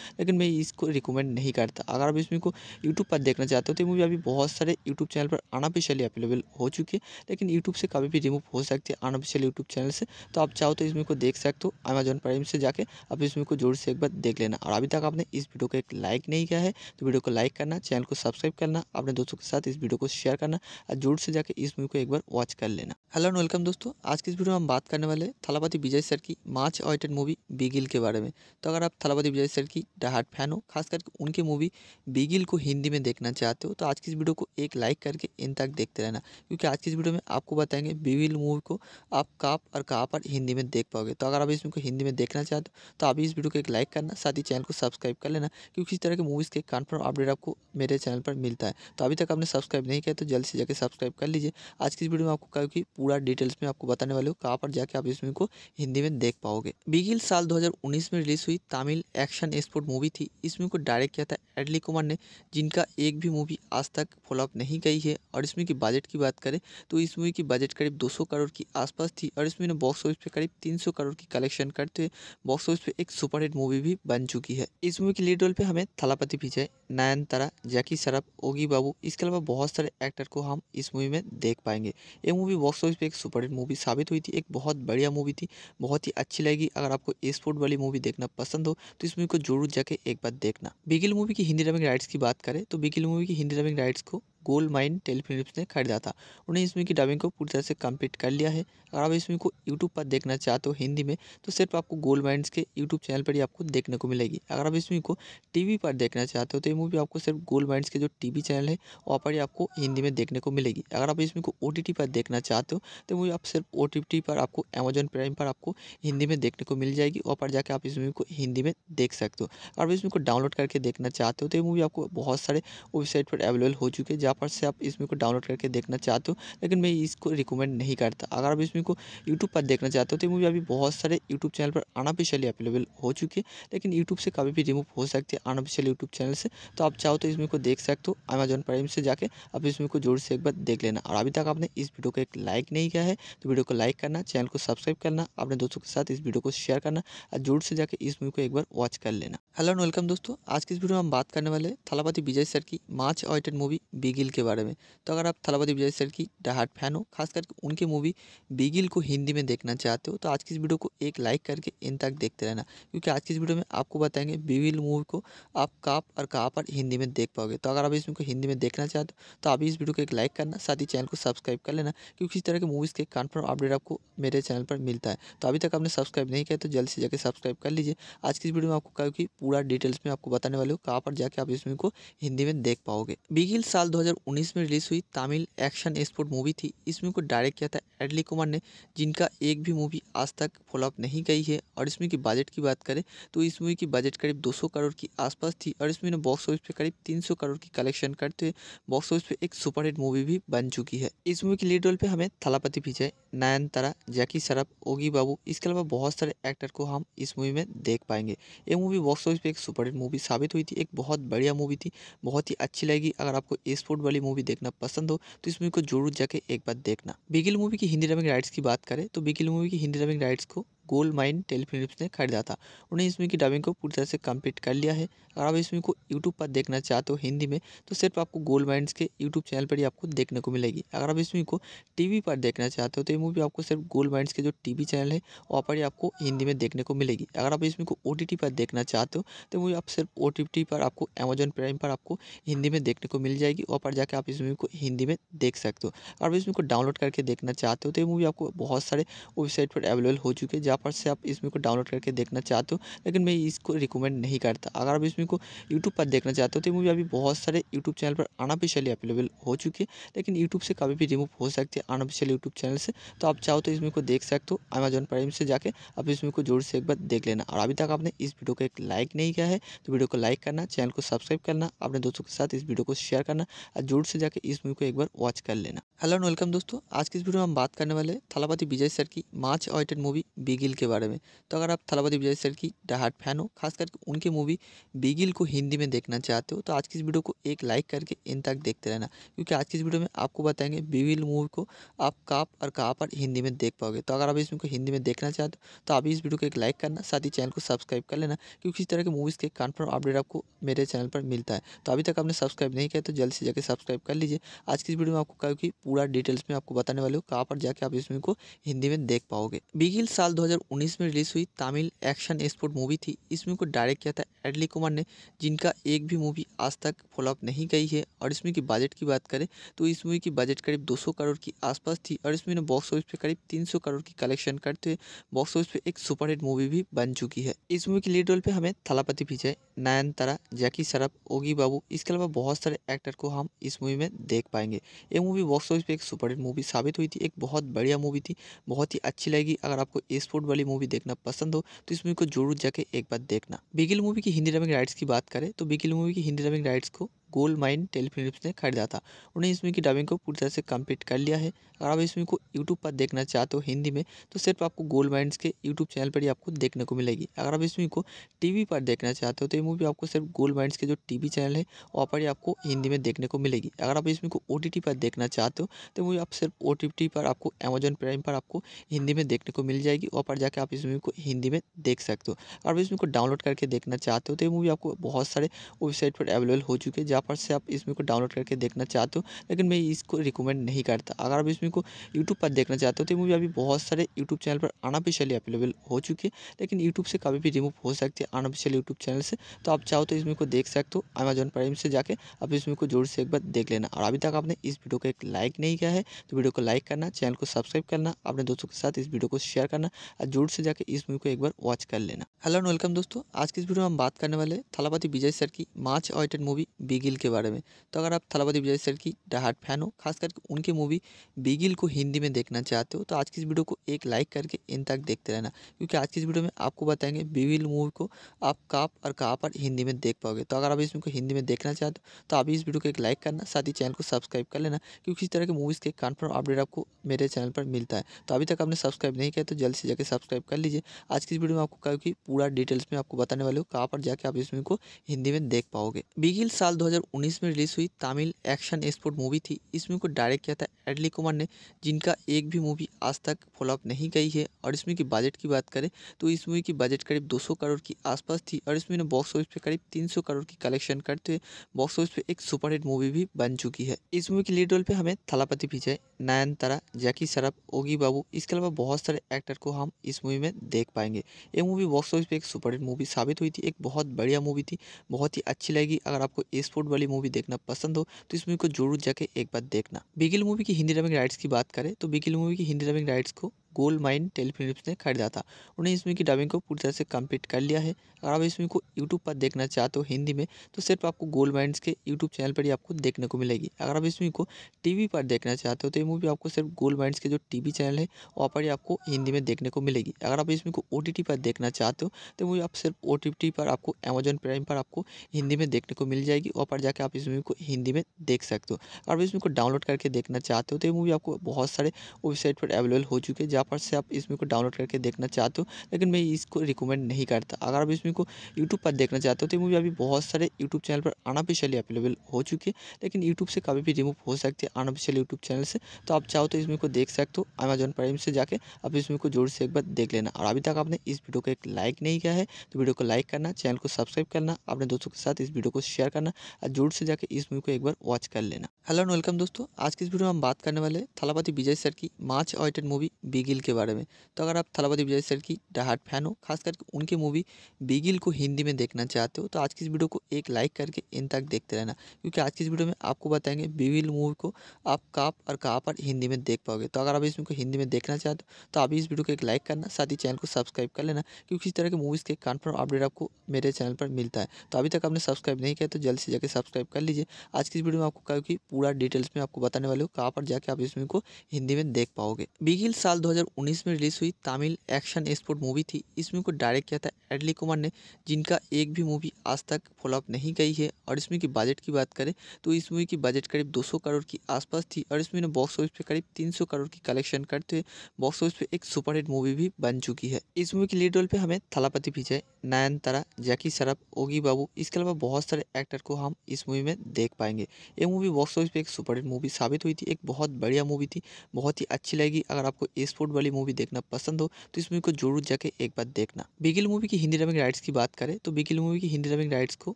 Speaker 2: लेकिन मैं इसको रिकमेंड नहीं करता अगर आप इसमें को यूट्यूब पर देखना चाहते हो तो मूवी अभी बहुत सारे यूट्यूब चैनल पर अनऑफिशियली अवेलेबल हो चुकी है लेकिन यूट्यूब से कभी भी रिमूव हो सकती है अनऑफिशियल यूट्यूब चैनल से तो आप चाहो तो इसमें को देख सकते हो अमेजन प्राइम से जाकर आप इसमें को जोर से एक बार देख लेना और अभी तक आपने इस वीडियो को एक लाइक नहीं किया है तो वीडियो को लाइक करना चैनल को सब्सक्राइब करना अपने दोस्तों के साथ इस वीडियो को शेयर करना और जोर से जाकर इस मूवी को एक बार वॉच कर लेना हेलो एंड वेलकम दोस्तों आज के इस वीडियो में हम बात करने वाले थलापति विजय सर की मार्च ऑइटेड मूवी बिगे बिगिल के बारे में तो अगर आप थलापति विजय सर की डाहाट फैन हो खास करके उनकी मूवी बिगिल को हिंदी में देखना चाहते हो तो आज की इस वीडियो को एक लाइक करके इन तक देखते रहना क्योंकि आज की इस वीडियो में आपको बताएंगे बिगिल मूवी को आप कहाँ और कहाँ पर हिंदी में देख पाओगे तो अगर आप इसमें को हिंदी में देखना चाहते हो तो आप इस वीडियो को एक लाइक करना साथ ही चैनल को सब्सक्राइब कर लेना क्योंकि इस तरह के मूवीज़ के कन्फर्म अपडेट आपको मेरे चैनल पर मिलता है तो अभी तक आपने सब्सक्राइब नहीं किया तो जल्द से जाकर सब्सक्राइब कर लीजिए आज की इस वीडियो में आपको क्योंकि पूरा डिटेल्स में आपको बताने वाले हो कहाँ पर जाके आप इस मूवी को हिंदी में देख पाओगे बिगिल साल दो 2019 में रिलीज़ हुई तमिल एक्शन एक्सपोर्ट मूवी थी इस मूवी को डायरेक्ट किया था एडली कुमार ने जिनका एक भी मूवी आज तक फॉलोअप नहीं गई है और इस मूवी की बजट की बात करें तो इस मूवी की बजट करीब 200 करोड़ की आसपास थी और इस मूवी ने बॉक्स ऑफिस पे करीब 300 करोड़ की कलेक्शन करते हुए बॉक्स ऑफिस पे एक सुपरहिट मूवी भी बन चुकी है इस मूवी की लीड रोल पर हमें थलापति विजय नयनतारा जैकी सरफ ओगी बाबू इसके अलावा बहुत सारे एक्टर को हम इस मूवी में देख पाएंगे ये मूवी बॉक्स ऑफिस पर एक सुपरहिट मूवी साबित हुई थी एक बहुत बढ़िया मूवी थी बहुत ही अच्छी लगी अगर आपको स्पोर्ट बॉलीवुड वाली मूवी देखना पसंद हो तो इस मूवी को जरूर जाके एक बार देखना बिगिल मूवी की हिंदी डबिंग राइट्स की बात करें तो बिगिल मूवी की हिंदी डबिंग राइट्स को गोल्ड माइन टेलीफिलिप्स ने खरीदा था उन्हें इसमें की डबिंग को पूरी तरह से कंप्लीट कर लिया है अगर आप इसमें को यूट्यूब पर देखना चाहते हो हिंदी में तो सिर्फ आपको गोल्ड माइंड के यूट्यूब चैनल पर ही आपको देखने को मिलेगी अगर आप इसमें को टी पर देखना चाहते हो तो ये मूवी आपको सिर्फ गोल्ड माइंड के जो टी चैनल है वहाँ पर ही आपको हिंदी में देखने को मिलेगी अगर आप इसमें को ओ पर देखना चाहते हो तो मूवी आप सिर्फ ओ पर आपको अमेजन प्राइम पर आपको हिंदी में देखने को मिल जाएगी वहाँ पर जाकर आप इस मूवी को हिंदी में देख सकते हो अगर आप इसमें को डाउनलोड करके देखना चाहते हो तो ये मूवी आपको बहुत सारे वेबसाइट पर अवेलेबल हो चुके हैं जहाँ फटाफट से आप इसमें को डाउनलोड करके देखना चाहते हो लेकिन मैं इसको रिकमेंड नहीं करता अगर आप इसमें को यूट्यूब पर देखना चाहते हो तो मूवी अभी बहुत सारे यूट्यूब चैनल पर अनऑफिशियली अवेलेबल हो चुकी है लेकिन यूट्यूब से कभी भी रिमूव हो सकती है अनऑफिशियल यूट्यूब चैनल से तो आप चाहो तो इसमें को देख सकते हो अमेजोन प्राइम से जाकर आप इसमें को जोर से एक बार देख लेना और अभी तक आपने इस वीडियो को एक लाइक नहीं किया है तो वीडियो को लाइक करना चैनल को सब्सक्राइब करना अपने दोस्तों के साथ इस वीडियो को शेयर करना और जोर से जाकर इस मूवी को एक बार वॉच कर लेना हेलो एंड वेलकम दोस्तों आज की इस वीडियो में हम बात करने वाले थलापति विजय सर की much awaited movie big Bigil के बारे में तो अगर आप थलापति विजय सर की डहाट फैन हो खास करके उनकी मूवी बिगिल को हिंदी में देखना चाहते हो तो आज की इस वीडियो को एक लाइक करके इन तक देखते रहना क्योंकि आज की इस वीडियो में आपको बताएंगे बिगिल मूवी को आप कहाँ और कहाँ पर हिंदी में देख पाओगे तो अगर आप इसमें को हिंदी में देखना चाहते हो तो आप इस वीडियो को एक लाइक करना साथ ही चैनल को सब्सक्राइब कर लेना क्योंकि इस तरह के मूवीज़ के कन्फर्म अपडेट आपको मेरे चैनल पर मिलता है तो अभी तक आपने सब्सक्राइब नहीं किया तो जल्द से जाकर सब्सक्राइब कर लीजिए आज की इस वीडियो में आपको क्योंकि पूरा डिटेल्स में आपको बताने वाले हो कहाँ पर जाके आप इस मूवी को हिंदी में देख पाओगे बिगिल साल दो 2019 में रिलीज़ हुई तमिल एक्शन स्पोर्ट मूवी थी इसमें को डायरेक्ट किया था एडली कुमार ने जिनका एक भी मूवी आज तक फॉलोअप नहीं गई है और इसमें की बजट की बात करें तो इस मूवी की बजट करीब 200 करोड़ की आसपास थी और इसमें ने बॉक्स ऑफिस पे करीब 300 करोड़ की कलेक्शन करते हुए बॉक्स ऑफिस पे एक सुपरहिट मूवी भी बन चुकी है इस मूवी के लीड रोल पे हमें थलापति विजय नयनतारा जैकी सरफ ओगी बाबू इसके अलावा बहुत सारे एक्टर को हम इस मूवी में देख पाएंगे ये मूवी बॉक्स ऑफिस पे एक सुपरहिट मूवी साबित हुई थी एक बहुत बढ़िया मूवी थी बहुत ही अच्छी लगी अगर आपको स्पोर्ट बॉलीवुड वाली मूवी देखना पसंद हो तो इस मूवी को जरूर जाके एक बार देखना बिगिल मूवी की हिंदी डबिंग राइट्स की बात करें तो बिगिल मूवी की हिंदी डबिंग राइट्स को गोल्ड माइन टेलीफिलिप्स ने खरीदा था उन्हें इसमें की डबिंग को पूरी तरह से कंप्लीट कर लिया है अगर आप इसमें को यूट्यूब पर देखना चाहते हो तो हिंदी में तो सिर्फ आपको गोल्ड माइंड के यूट्यूब चैनल पर ही आपको देखने को मिलेगी अगर आप इसमें को टीवी पर देखना चाहते हो तो ये मूवी आपको सिर्फ गोल्ड माइंड के जो टीवी चैनल है वहाँ पर ही आपको हिंदी में देखने को मिलेगी अगर आप इसमें को ओ पर देखना चाहते हो तो मूवी आप सिर्फ ओ पर आपको अमेजन प्राइम पर आपको हिंदी में देखने को मिल जाएगी वहाँ पर जाकर आप इस मूवी को हिंदी में देख सकते हो अगर आप इसमें को डाउनलोड करके देखना चाहते हो तो ये मूवी आपको बहुत सारे वेबसाइट पर अवेलेबल हो चुके हैं पर से आप इसमें को डाउनलोड करके देखना चाहते हो लेकिन मैं इसको रिकमेंड नहीं करता अगर आप इसमें को यूट्यूब पर देखना चाहते हो तो मूवी अभी बहुत सारे यूट्यूब चैनल पर अनऑफिशियली अवेलेबल हो चुकी है लेकिन यूट्यूब से कभी भी रिमूव हो सकती है अनऑफिशियल यूट्यूब चैनल से तो आप चाहो तो इसमें को देख सकते हो अमेजोन प्राइम से जाकर आप इसमें को जोर से एक बार देख लेना और अभी तक आपने इस वीडियो को एक लाइक नहीं किया है तो वीडियो को लाइक करना चैनल को सब्सक्राइब करना अपने दोस्तों के साथ इस वीडियो को शेयर करना और जोर से जाकर इस मूवी को एक बार वॉच कर लेना हेलो एंड वेलकम दोस्तों आज की इस वीडियो में हम बात करने वाले थलापति विजय सर की मार्च ऑइटेड मूवी बिगे बिगिल के बारे में तो अगर आप थलापति विजय सर की डाहट फैन हो खास करके उनकी मूवी बिगिल को हिंदी में देखना चाहते हो तो आज की इस वीडियो को एक लाइक करके इन तक देखते रहना क्योंकि आज की इस वीडियो में आपको बताएंगे बिगिल मूवी को आप काप और कहाँ पर हिंदी में देख पाओगे तो अगर आप इसमें को हिंदी में देखना चाहते हो तो आप इस वीडियो को एक लाइक करना साथ ही चैनल को सब्सक्राइब कर लेना क्योंकि इस तरह की मूवीज़ के कन्फर्म अपडेट आपको मेरे चैनल पर मिलता है तो अभी तक आपने सब्सक्राइब नहीं किया तो जल्द से जाकर सब्सक्राइब कर लीजिए आज की इस वीडियो में आपको क्योंकि पूरा डिटेल्स में आपको बताने वाले हो कहाँ पर जाके आप इस मूवी को हिंदी में देख पाओगे बिगिल साल दो 2019 में रिलीज़ हुई तमिल एक्शन एक्सपोर्ट मूवी थी इसमें को डायरेक्ट किया था एडली कुमार ने जिनका एक भी मूवी आज तक फॉलोअप नहीं गई है और इसमें की बजट की बात करें तो इस मूवी की बजट करीब 200 करोड़ की आसपास थी और इसमें बॉक्स ऑफिस पे करीब 300 करोड़ की कलेक्शन करते हुए बॉक्स ऑफिस पे एक सुपरहिट मूवी भी बन चुकी है इस मूवी की लीड रोल पर हमें थलापति विजय नयनतारा जैकी सरफ ओगी बाबू इसके अलावा बहुत सारे एक्टर को हम इस मूवी में देख पाएंगे ये मूवी बॉक्स ऑफिस पर एक सुपरहिट मूवी साबित हुई थी एक बहुत बढ़िया मूवी थी बहुत ही अच्छी लगी अगर आपको स्पोर्ट वाली मूवी देखना पसंद हो तो इस मूवी को जरूर जाके एक बार देखना बिगिल मूवी की हिंदी डबिंग राइट्स की बात करें तो बिगिल मूवी की हिंदी डबिंग राइट्स को गोल्ड माइन टेलीफिल्म ने खरीदा था उन्हें इसमें की डबिंग को पूरी तरह से कंप्लीट कर लिया है अगर आप इसमें को यूट्यूब पर देखना चाहते हो हिंदी में तो सिर्फ आपको गोल्ड माइंड के यूट्यूब चैनल पर ही आपको देखने को मिलेगी अगर आप इसमें को टीवी पर देखना चाहते हो तो ये मूवी आपको सिर्फ गोल्ड माइंस के जो टीवी चैनल है वहाँ पर ही आपको हिंदी में देखने को मिलेगी अगर आप इसमें को ओ पर देखना चाहते हो तो मूवी आप सिर्फ ओ पर आपको अमेजोन प्राइम पर आपको हिंदी में देखने को मिल जाएगी वहाँ पर जाकर आप इस मूवी को हिंदी में देख सकते हो अगर आप इसमें को डाउनलोड करके देखना चाहते हो तो ये मूवी आपको बहुत सारे वेबसाइट पर अवेलेबल हो चुके हैं पर से आप इसमें को डाउनलोड करके देखना चाहते हो लेकिन मैं इसको रिकमेंड नहीं करता अगर आप इसमें को यूट्यूब पर देखना चाहते हो तो मूवी अभी बहुत सारे यूट्यूब चैनल पर अनऑफिशियली अवेलेबल हो चुकी है लेकिन यूट्यूब से कभी भी रिमूव हो सकती है अनऑफिशियल यूट्यूब चैनल से तो आप चाहो तो इसमें को देख सकते हो अमेजोन प्राइम से जाकर आप इसमें को जोर से एक बार देख लेना और अभी तक आपने इस वीडियो को एक लाइक नहीं किया है तो वीडियो को लाइक करना चैनल को सब्सक्राइब करना अपने दोस्तों के साथ इस वीडियो को शेयर करना और जोर से जाकर इस मूवी को एक बार वॉच कर लेना हेलो एंड वेलकम दोस्तों आज के इस वीडियो में हम बात करने वाले थलापति विजय सर की मार्च ऑइटेड मूवी बिगे बिगिल के बारे में तो अगर आप थलापति विजय सर की डाहाट फैन हो खास करके उनकी मूवी बिगिल को हिंदी में देखना चाहते हो तो आज की इस वीडियो को एक लाइक करके इन तक देखते रहना क्योंकि आज की इस वीडियो में आपको बताएंगे बिगिल मूवी को आप कहाँ और कहाँ पर हिंदी में देख पाओगे तो अगर आप इसमें को हिंदी में देखना चाहते हो तो आप इस वीडियो को एक लाइक करना साथ ही चैनल को सब्सक्राइब कर लेना क्योंकि इस तरह के मूवीज़ के कन्फर्म अपडेट आपको मेरे चैनल पर मिलता है तो अभी तक आपने सब्सक्राइब नहीं किया तो जल्द से जाकर सब्सक्राइब कर लीजिए आज की इस वीडियो में आपको क्योंकि पूरा डिटेल्स में आपको बताने वाले हो कहाँ पर जाके आप इस मूवी को हिंदी में देख पाओगे बिगिल साल दो 2019 में रिलीज़ हुई तमिल एक्शन एक्सपोर्ट मूवी थी इस मूवी को डायरेक्ट किया था एडली कुमार ने जिनका एक भी मूवी आज तक फॉलोअप नहीं गई है और इस मूवी की बजट की बात करें तो इस मूवी की बजट करीब 200 करोड़ की आसपास थी और इस मूवी ने बॉक्स ऑफिस पे करीब 300 करोड़ की कलेक्शन करते हुए बॉक्स ऑफिस पे एक सुपरहिट मूवी भी बन चुकी है इस मूवी की लीड रोल पर हमें थलापति विजय नयनतारा जैकी सरफ ओगी बाबू इसके अलावा बहुत सारे एक्टर को हम इस मूवी में देख पाएंगे ये मूवी बॉक्स ऑफिस पर एक सुपरहिट मूवी साबित हुई थी एक बहुत बढ़िया मूवी थी बहुत ही अच्छी लगी अगर आपको स्पोर्ट बॉलीवुड वाली मूवी देखना पसंद हो तो इस मूवी को जरूर जाके एक बार देखना
Speaker 1: बिगिल मूवी की हिंदी
Speaker 2: डबिंग राइट्स की बात करें तो बिगिल मूवी की हिंदी डबिंग राइट्स को गोल्ड माइन टेलीफिल्म ने खरीदा था उन्हें इसमें की डबिंग को पूरी तरह से कंप्लीट कर लिया है अगर आप इसमें को यूट्यूब पर देखना चाहते हो हिंदी में तो सिर्फ आपको गोल्ड माइंस के यूट्यूब चैनल पर ही आपको देखने को मिलेगी अगर आप इसमें को टी पर देखना चाहते हो तो ये मूवी आपको सिर्फ गोल्ड माइंस के जो टी चैनल है वहाँ पर ही आपको हिंदी में देखने को मिलेगी अगर आप इसमें को ओ पर देखना चाहते हो तो मूवी आप सिर्फ ओ पर आपको अमेजन प्राइम पर आपको हिंदी में देखने को मिल जाएगी वहाँ पर जाकर आप इस मूवी को हिंदी में देख सकते हो अगर आप इसमें को डाउनलोड करके देखना चाहते हो तो ये मूवी आपको बहुत सारे वेबसाइट पर अवेलेबल हो चुके हैं जहाँ फटाफट से आप इसमें को डाउनलोड करके देखना चाहते हो लेकिन मैं इसको रिकमेंड नहीं करता अगर आप इसमें को यूट्यूब पर देखना चाहते हो तो मूवी अभी बहुत सारे यूट्यूब चैनल पर अनऑफिशियली अवेलेबल हो चुकी है लेकिन यूट्यूब से कभी भी रिमूव हो सकती है अनऑफिशियल यूट्यूब चैनल से तो आप चाहो तो इसमें को देख सकते हो अमेजोन प्राइम से जाकर आप इसमें को जोर से एक बार देख लेना और अभी तक आपने इस वीडियो को एक लाइक नहीं किया है तो वीडियो को लाइक करना चैनल को सब्सक्राइब करना अपने दोस्तों के साथ इस वीडियो को शेयर करना और जोर से जाकर इस मूवी को एक बार वॉच कर लेना हेलो एंड वेलकम दोस्तों आज की इस वीडियो में हम बात करने वाले थलापति विजय सर की much awaited movie big Bigil के बारे में तो अगर आप थलापति विजय सर की डहाट फैन हो खास करके उनकी मूवी बिगिल को हिंदी में देखना चाहते हो तो आज की इस वीडियो को एक लाइक करके इन तक देखते रहना क्योंकि आज की इस वीडियो में आपको बताएंगे बिगिल मूवी को आप कहाँ और कहाँ पर हिंदी में देख पाओगे तो अगर आप इसमें को हिंदी में देखना चाहते हो तो आप इस वीडियो को एक लाइक करना साथ ही चैनल को सब्सक्राइब कर लेना क्योंकि इस तरह की मूवीज़ के कन्फर्म अपडेट आपको मेरे चैनल पर मिलता है तो अभी तक आपने सब्सक्राइब नहीं किया तो जल्द से जाकर सब्सक्राइब कर लीजिए आज की इस वीडियो में आपको क्योंकि पूरा डिटेल्स में आपको बताने वाले हो कहाँ पर जाकर आप इस मूवी को हिंदी में देख पाओगे बिगिल साल दो 2019 में रिलीज़ हुई तमिल एक्शन एक्सपोर्ट मूवी थी इस मूवी को डायरेक्ट किया था एडली कुमार ने जिनका एक भी मूवी आज तक फॉलोअप नहीं गई है और इसमें की बजट की बात करें तो इस मूवी की बजट करीब 200 करोड़ की आसपास थी और इसमें ने बॉक्स ऑफिस पे करीब 300 करोड़ की कलेक्शन करते हुए बॉक्स ऑफिस पे एक सुपरहिट मूवी भी बन चुकी है इस मूवी की लीड रोल पे हमें थलापति विजय नयनतारा जैकी सरफ ओगी बाबू इसके अलावा बहुत सारे एक्टर को हम इस मूवी में देख पाएंगे ये मूवी बॉक्स ऑफिस पे एक सुपरहिट मूवी साबित हुई थी एक बहुत बढ़िया मूवी थी बहुत ही अच्छी लगी अगर आपको स्पोर्ट बॉलीवुड वाली मूवी देखना पसंद हो तो इस मूवी को जरूर जाके एक बार देखना बिगिल मूवी की हिंदी डबिंग राइट्स की बात करें तो बिगिल मूवी की हिंदी डबिंग राइट्स को